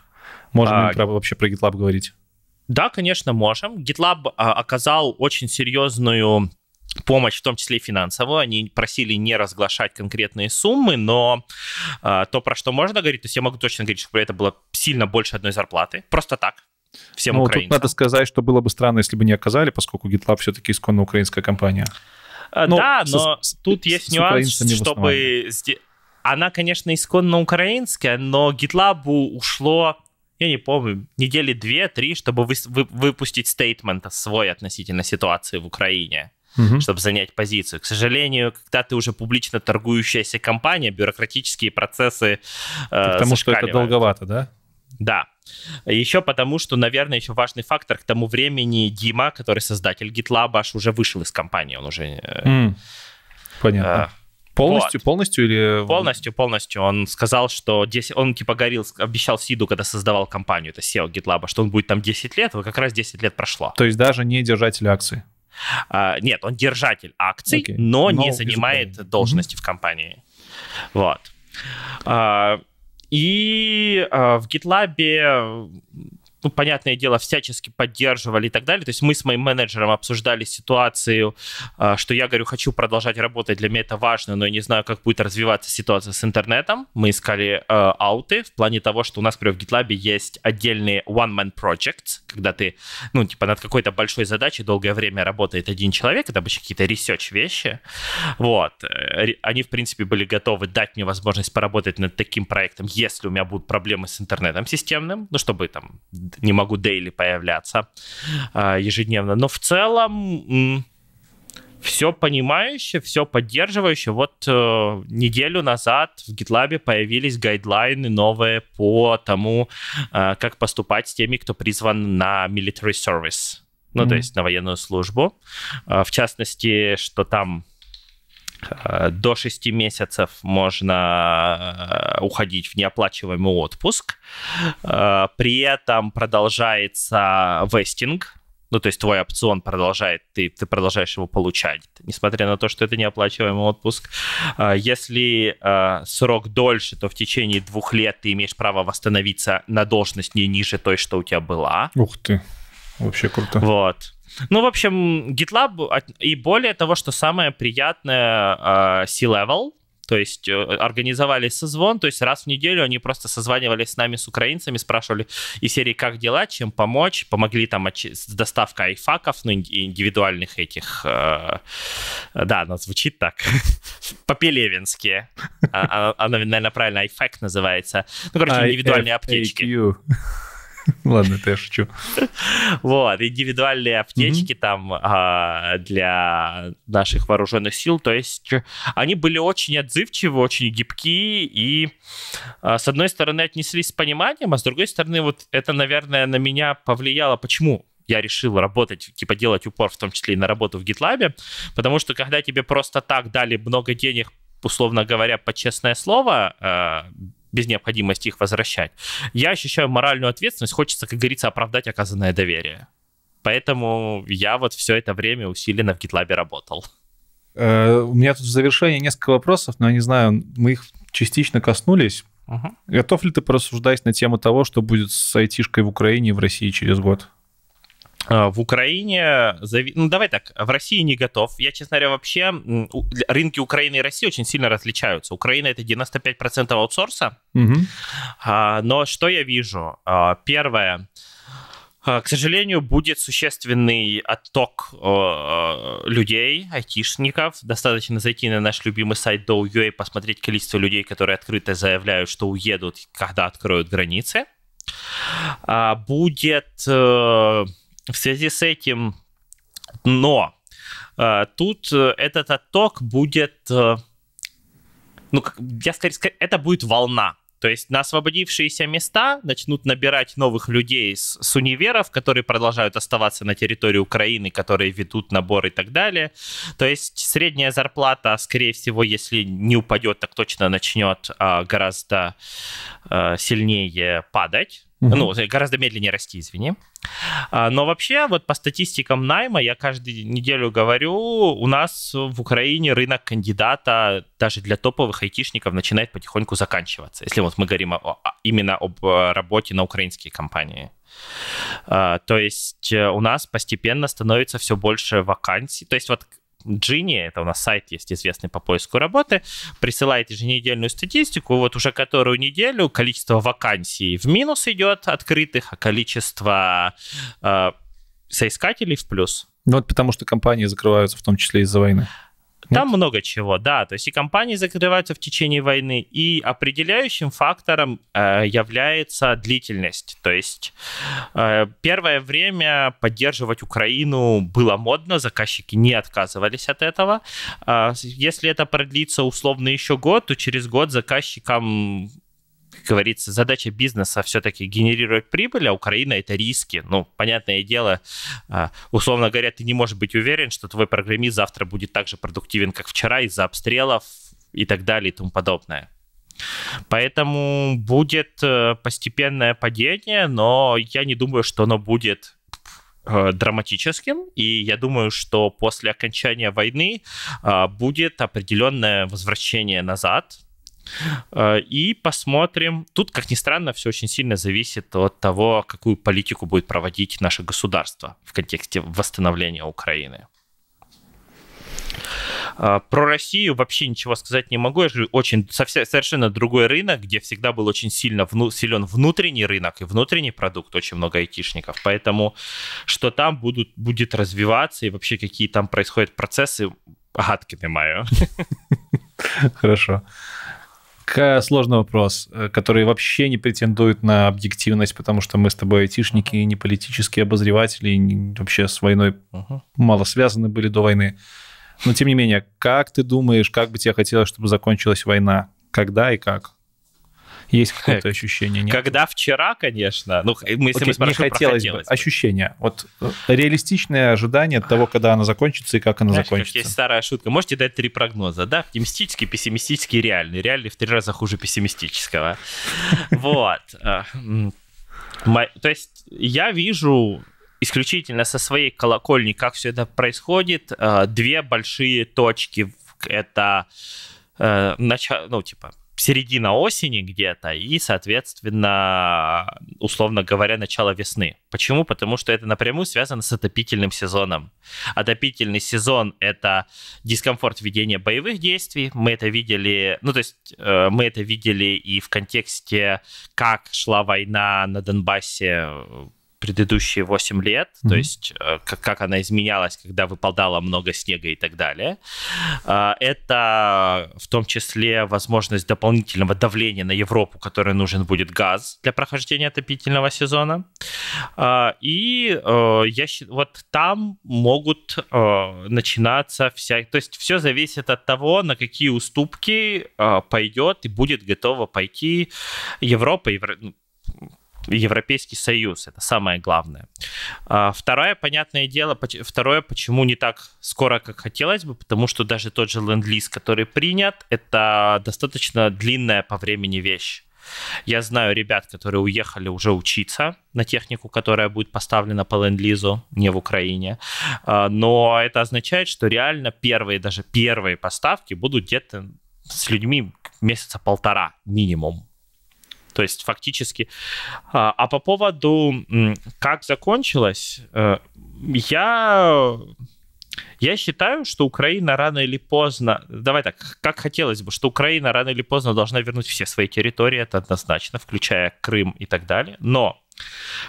[SPEAKER 1] Можем а, про, вообще про GitLab говорить?
[SPEAKER 2] Да, конечно, можем. GitLab а, оказал очень серьезную помощь, в том числе и финансовую. Они просили не разглашать конкретные суммы, но а, то, про что можно говорить, то есть я могу точно говорить, что это было сильно больше одной зарплаты. Просто так. Всем ну, украинцам. тут
[SPEAKER 1] надо сказать, что было бы странно, если бы не оказали, поскольку GitLab все-таки исконно украинская компания. А, но ну, да, со, но тут с, есть с нюанс, чтобы...
[SPEAKER 2] Она, конечно, исконно украинская, но GitLab ушло я не помню, недели две-три, чтобы вы, вы, выпустить стейтмент свой относительно ситуации в Украине, угу. чтобы занять позицию. К сожалению, когда ты уже публично торгующаяся компания, бюрократические процессы э, Потому что это долговато, да? Да. Еще потому, что, наверное, еще важный фактор, к тому времени Дима, который создатель GitLab, аж уже вышел из компании, он уже... mm.
[SPEAKER 1] Понятно. Э, Полностью,
[SPEAKER 2] вот. полностью или... Полностью, полностью. Он сказал, что 10... Он типа горил, обещал Сиду, когда создавал компанию, это SEO GitLab, что он будет там 10 лет, вот как раз 10 лет прошло. То есть даже не держатель акций? А, нет, он держатель акций, okay. но, но не занимает компании. должности mm-hmm. в компании. Вот. А, и а, в GitLab ну, понятное дело, всячески поддерживали и так далее. То есть мы с моим менеджером обсуждали ситуацию, а, что я говорю, хочу продолжать работать, для меня это важно, но я не знаю, как будет развиваться ситуация с интернетом. Мы искали э, ауты в плане того, что у нас, например, в GitLab есть отдельные one-man projects, когда ты, ну, типа над какой-то большой задачей долгое время работает один человек, это обычно какие-то research вещи. Вот. Э, они, в принципе, были готовы дать мне возможность поработать над таким проектом, если у меня будут проблемы с интернетом системным, ну, чтобы там не могу дейли появляться а, ежедневно. Но в целом все понимающее, все поддерживающее. Вот э, неделю назад в GitLab появились гайдлайны новые по тому, э, как поступать с теми, кто призван на military service, ну, mm-hmm. то есть на военную службу. Э, в частности, что там Э, до 6 месяцев можно э, уходить в неоплачиваемый отпуск. Э, при этом продолжается вестинг, ну, то есть твой опцион продолжает, ты, ты продолжаешь его получать, несмотря на то, что это неоплачиваемый отпуск. Если срок дольше, то в течение двух лет ты имеешь право восстановиться на должность не ниже той, что у тебя была. Ух ты, вообще круто. Вот. Ну, в общем, GitLab, и более того, что самое приятное, а, C-Level, то есть э, организовали созвон, то есть раз в неделю они просто созванивались с нами, с украинцами, спрашивали из серии «Как дела?», «Чем помочь?», помогли там с доставкой айфаков, ну, индивидуальных этих... Э, да, она звучит так, по-пелевински. А, а, она, наверное, правильно, айфак называется. Ну, короче, индивидуальные аптечки.
[SPEAKER 1] Ладно, это я шучу.
[SPEAKER 2] Вот, индивидуальные аптечки там а, для наших вооруженных сил. То есть они были очень отзывчивы, очень гибкие и, а, с одной стороны, отнеслись с пониманием, а с другой стороны, вот это, наверное, на меня повлияло. Почему? я решил работать, типа делать упор в том числе и на работу в GitLab, потому что когда тебе просто так дали много денег, условно говоря, по честное слово, а, без необходимости их возвращать. Я ощущаю моральную ответственность, хочется, как говорится, оправдать оказанное доверие. Поэтому я вот все это время усиленно в GitLab работал.
[SPEAKER 1] Э, у меня тут в завершении несколько вопросов, но я не знаю, мы их частично коснулись. Угу. Готов ли ты порассуждать на тему того, что будет с айтишкой в Украине и в России через год? А, в
[SPEAKER 2] Украине, ну давай так, в России не готов. Я, честно говоря, вообще, рынки Украины и России очень сильно различаются. Украина это 95% аутсорса, угу. но что я вижу? А, первое, к сожалению, будет существенный отток людей, айтишников. Достаточно зайти на наш любимый сайт Do.ua, посмотреть количество людей, которые открыто заявляют, что уедут, когда откроют границы. Будет э, в связи с этим, но э, тут э, этот отток будет, э, ну, как, я скорее, это будет волна. То есть на освободившиеся места начнут набирать новых людей с, с универов, которые продолжают оставаться на территории Украины, которые ведут набор и так далее. То есть средняя зарплата, скорее всего, если не упадет, так точно начнет а, гораздо а, сильнее падать Угу. Ну, гораздо медленнее расти, извини. А, но вообще, вот по статистикам найма, я каждую неделю говорю, у нас в Украине рынок кандидата даже для топовых айтишников начинает потихоньку заканчиваться, если вот мы говорим о, а, именно об э, работе на украинские компании. А, то есть э, у нас постепенно становится все больше вакансий. То есть вот Джинни, это у нас сайт есть известный по поиску работы, присылает еженедельную статистику, вот уже которую неделю количество вакансий в минус идет открытых, а количество э, соискателей в плюс. Ну, вот потому что компании закрываются
[SPEAKER 1] в том числе из-за войны.
[SPEAKER 2] Там Нет? много чего, да. То есть и компании закрываются в течение войны, и определяющим фактором э, является длительность. То есть э, первое время поддерживать Украину было модно, заказчики не отказывались от этого. Э, если это продлится условно еще год, то через год заказчикам как говорится, задача бизнеса все-таки генерировать прибыль, а Украина это риски. Ну, понятное дело, а, условно говоря, ты не можешь быть уверен, что твой программист завтра будет так же продуктивен, как вчера из-за обстрелов и так далее и тому подобное. Поэтому будет э, постепенное падение, но я не думаю, что оно будет э, драматическим, и я думаю, что после окончания войны а, будет определенное возвращение назад, Э, и посмотрим. Тут, как ни странно, все очень сильно зависит от того, какую политику будет проводить наше государство в контексте восстановления Украины. Э, про Россию вообще ничего сказать не могу. Я же очень совершенно другой рынок, где всегда был очень сильно вну, силен внутренний рынок и внутренний продукт, очень много айтишников. Поэтому что там будут, будет развиваться и вообще какие там происходят процессы, гадки не маю.
[SPEAKER 1] Хорошо. Э, сложный вопрос, э, который вообще не претендует на объективность, потому что мы с тобой айтишники, не политические обозреватели, вообще с войной угу. мало связаны были до войны. Но тем не менее, как ты думаешь, как бы тебе хотелось, чтобы закончилась война? Когда и как? Есть какое-то ощущение? Нет?
[SPEAKER 2] Когда вчера, конечно. Ну, мы, если Окей, мы спрашиваем, не хотелось, хотелось бы.
[SPEAKER 1] Ощущение. Вот э, реалистичное ожидание того, когда она закончится и как она Знаешь, закончится.
[SPEAKER 2] Как есть старая шутка. Можете дать три прогноза, да? Оптимистический, пессимистический, реальный. Реальный в три раза хуже пессимистического. Вот. Э, то есть я вижу исключительно со своей колокольни, как все это происходит, э, две большие точки. Это начало, ну, типа, середина осени где-то и, соответственно, условно говоря, начало весны. Почему? Потому что это напрямую связано с отопительным сезоном. Отопительный сезон — это дискомфорт ведения боевых действий. Мы это видели, ну, то есть э, мы это видели и в контексте, как шла война на Донбассе предыдущие 8 лет, mm-hmm. то есть как, э, как она изменялась, когда выпадало много снега и так далее. Э, это в том числе возможность дополнительного давления на Европу, которой нужен будет газ для прохождения отопительного сезона. Э, и я вот там могут начинаться вся... То есть все зависит от того, на какие уступки пойдет и будет готова пойти Европа, ну, Европейский Союз, это самое главное. А, второе, понятное дело, второе, почему не так скоро, как хотелось бы, потому что даже тот же ленд-лиз, который принят, это достаточно длинная по времени вещь. Я знаю ребят, которые уехали уже учиться на технику, которая будет поставлена по ленд-лизу, не в Украине. А, но это означает, что реально первые, даже первые поставки будут где-то с людьми месяца полтора минимум то есть фактически. А, а по поводу, как закончилось, э, я я считаю, что Украина рано или поздно, давай так, как хотелось бы, что Украина рано или поздно должна вернуть все свои территории, это однозначно, включая Крым и так далее. Но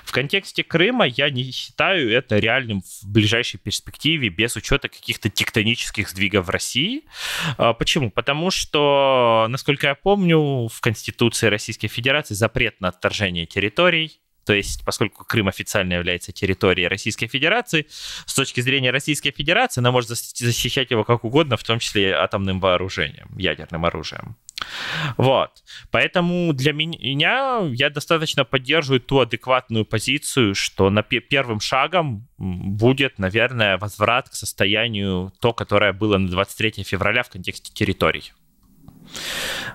[SPEAKER 2] в контексте Крыма я не считаю это реальным в ближайшей перспективе без учета каких-то тектонических сдвигов в России. А, почему? Потому что, насколько я помню, в Конституции Российской Федерации запрет на отторжение территорий, то есть, поскольку Крым официально является территорией Российской Федерации, с точки зрения Российской Федерации она может защищать его как угодно, в том числе атомным вооружением, ядерным оружием. Вот. Поэтому для меня я достаточно поддерживаю ту адекватную позицию, что на первым шагом будет, наверное, возврат к состоянию то, которое было на 23 февраля в контексте территорий.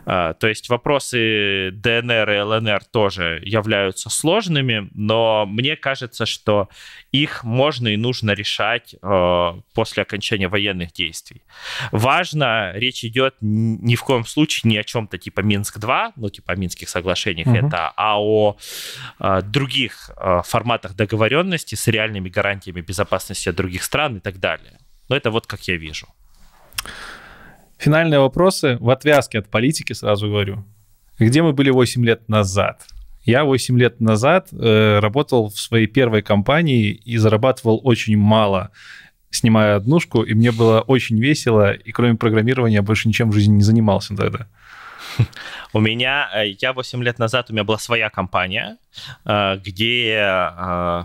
[SPEAKER 2] А, то есть вопросы ДНР и ЛНР тоже являются сложными, но мне кажется, что их можно и нужно решать э, после окончания военных действий. Важно, речь идет ни в коем случае не о чем-то типа Минск-2, ну типа о Минских соглашениях угу. это, а о э, других э, форматах договоренности с реальными гарантиями безопасности от других стран и так далее. Но ну, это вот как я вижу. Финальные вопросы в отвязке от
[SPEAKER 1] политики, сразу говорю. Где мы были 8 лет назад? Я 8 лет назад э, работал в своей первой компании и зарабатывал очень мало, снимая однушку, и мне было очень весело, и кроме программирования я больше ничем в жизни не занимался тогда.
[SPEAKER 2] У меня, э, я 8 лет назад, у меня была своя компания, э, где э,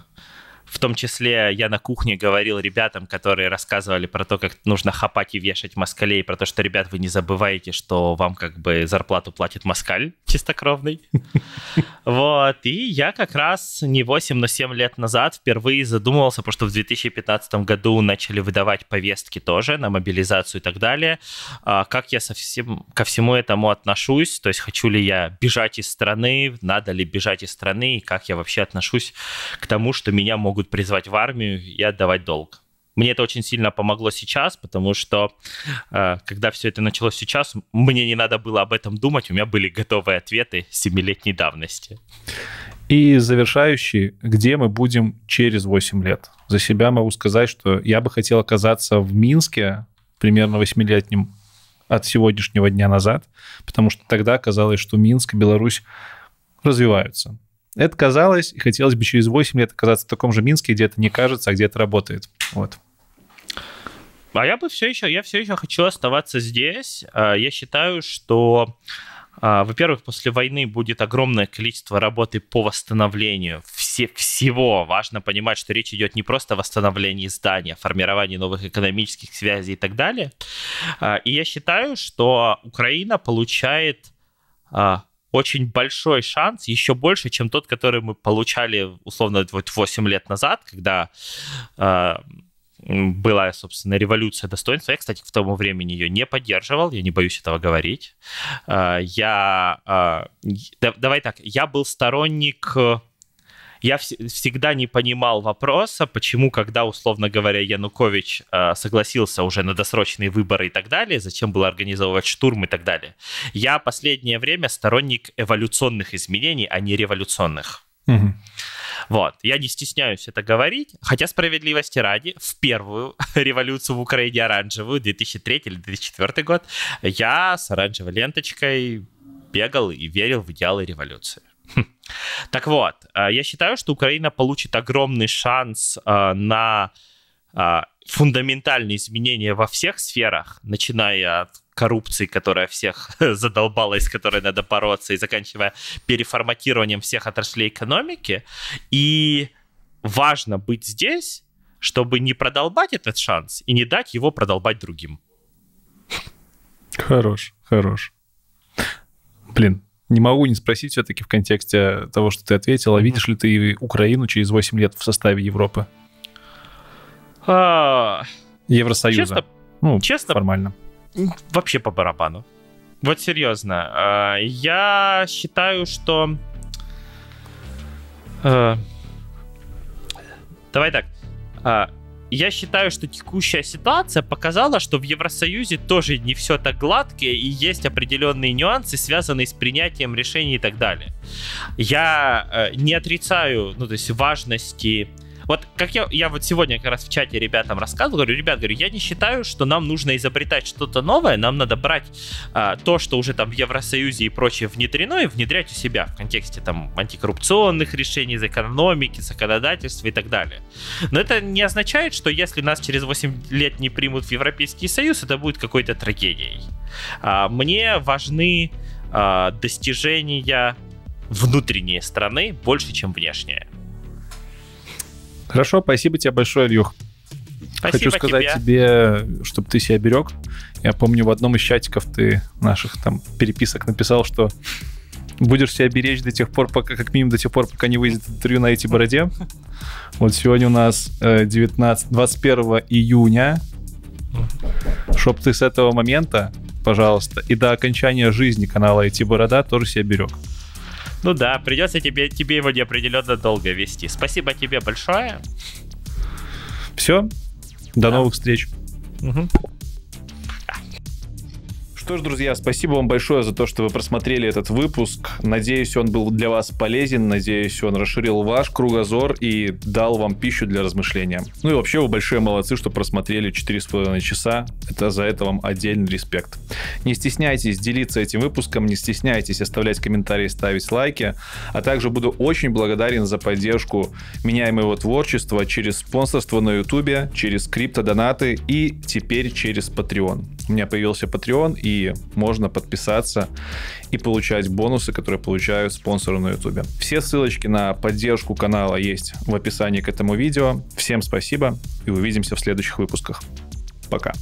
[SPEAKER 2] в том числе я на кухне говорил ребятам, которые рассказывали про то, как нужно хапать и вешать москалей, про то, что, ребят, вы не забываете, что вам как бы зарплату платит москаль чистокровный. Вот. И я как раз не 8, но 7 лет назад впервые задумывался, потому что в 2015 году начали выдавать повестки тоже на мобилизацию и так далее. А как я совсем ко всему этому отношусь? То есть хочу ли я бежать из страны? Надо ли бежать из страны? И как я вообще отношусь к тому, что меня могут могут призвать в армию и отдавать долг. Мне это очень сильно помогло сейчас, потому что э, когда все это началось сейчас, мне не надо было об этом думать, у меня были готовые ответы семилетней давности.
[SPEAKER 1] И завершающий, где мы будем через 8 лет? За себя могу сказать, что я бы хотел оказаться в Минске примерно 8-летним от сегодняшнего дня назад, потому что тогда казалось, что Минск и Беларусь развиваются. Это казалось, и хотелось бы через 8 лет оказаться в таком же Минске, где это не кажется, а где это работает. Вот.
[SPEAKER 2] А я бы все еще, я все еще хочу оставаться здесь. А, я считаю, что а, во-первых, после войны будет огромное количество работы по восстановлению все, всего. Важно понимать, что речь идет не просто о восстановлении здания, формировании новых экономических связей и так далее. А, и я считаю, что Украина получает очень большой шанс, еще больше, чем тот, который мы получали, условно, вот 8 лет назад, когда э, была, собственно, революция достоинства. Я, кстати, к тому времени ее не поддерживал, я не боюсь этого говорить. Э, я... Э, да, давай так, я был сторонник я вс- всегда не понимал вопроса, почему, когда, условно говоря, Янукович э, согласился уже на досрочные выборы и так далее, зачем было организовывать штурм и так далее. Я последнее время сторонник эволюционных изменений, а не революционных. Угу. Вот, я не стесняюсь это говорить, хотя справедливости ради, в первую революцию в Украине оранжевую, 2003 или 2004 год, я с оранжевой ленточкой бегал и верил в идеалы революции. Так вот, э, я считаю, что Украина получит огромный шанс э, на э, фундаментальные изменения во всех сферах, начиная от коррупции, которая всех задолбала, с которой надо бороться, и заканчивая переформатированием всех отраслей экономики. И важно быть здесь, чтобы не продолбать этот шанс и не дать его продолбать другим.
[SPEAKER 1] Хорош, хорош. Блин, не могу не спросить все-таки в контексте того, что ты ответила, видишь ли ты Украину через 8 лет в составе Европы?
[SPEAKER 2] А... Евросоюза. Честно, ну, честно, формально. Вообще по барабану. Вот серьезно. А, я считаю, что... Э, давай так. А, я считаю, что текущая ситуация показала, что в Евросоюзе тоже не все так гладко и есть определенные нюансы, связанные с принятием решений и так далее. Я э, не отрицаю, ну, то есть важности вот как я, я вот сегодня как раз в чате ребятам рассказывал, говорю, ребят, говорю, я не считаю, что нам нужно изобретать что-то новое, нам надо брать а, то, что уже там в Евросоюзе и прочее внедрено, и внедрять у себя в контексте там антикоррупционных решений, из экономики, законодательства и так далее. Но это не означает, что если нас через 8 лет не примут в Европейский Союз, это будет какой-то трагедией. А, мне важны а, достижения внутренние страны больше, чем внешние.
[SPEAKER 1] Хорошо, спасибо тебе большое, Ильюх. Спасибо Хочу сказать тебе, тебе чтобы ты себя берег. Я помню, в одном из чатиков ты наших там переписок написал, что будешь себя беречь до тех пор, пока, как минимум до тех пор, пока не выйдет интервью на эти бороде. Вот сегодня у нас 19, э, 21 июня. Чтоб ты с этого момента, пожалуйста, и до окончания жизни канала IT Борода тоже себя берег.
[SPEAKER 2] Ну да, придется тебе, тебе его неопределенно долго вести. Спасибо тебе большое.
[SPEAKER 1] Все. До да. новых встреч. Угу.
[SPEAKER 2] Что ж, друзья, спасибо вам большое за
[SPEAKER 1] то, что вы просмотрели этот выпуск. Надеюсь, он был для вас полезен. Надеюсь, он расширил ваш кругозор и дал вам пищу для размышления. Ну и вообще, вы большие молодцы, что просмотрели 4,5 часа. Это за это вам отдельный респект. Не стесняйтесь делиться этим выпуском, не стесняйтесь оставлять комментарии, ставить лайки. А также буду очень благодарен за поддержку меня и моего творчества через спонсорство на Ютубе, через криптодонаты и теперь через Patreon у меня появился Patreon, и можно подписаться и получать бонусы, которые получают спонсоры на YouTube. Все ссылочки на поддержку канала есть в описании к этому видео. Всем спасибо и увидимся в следующих выпусках. Пока.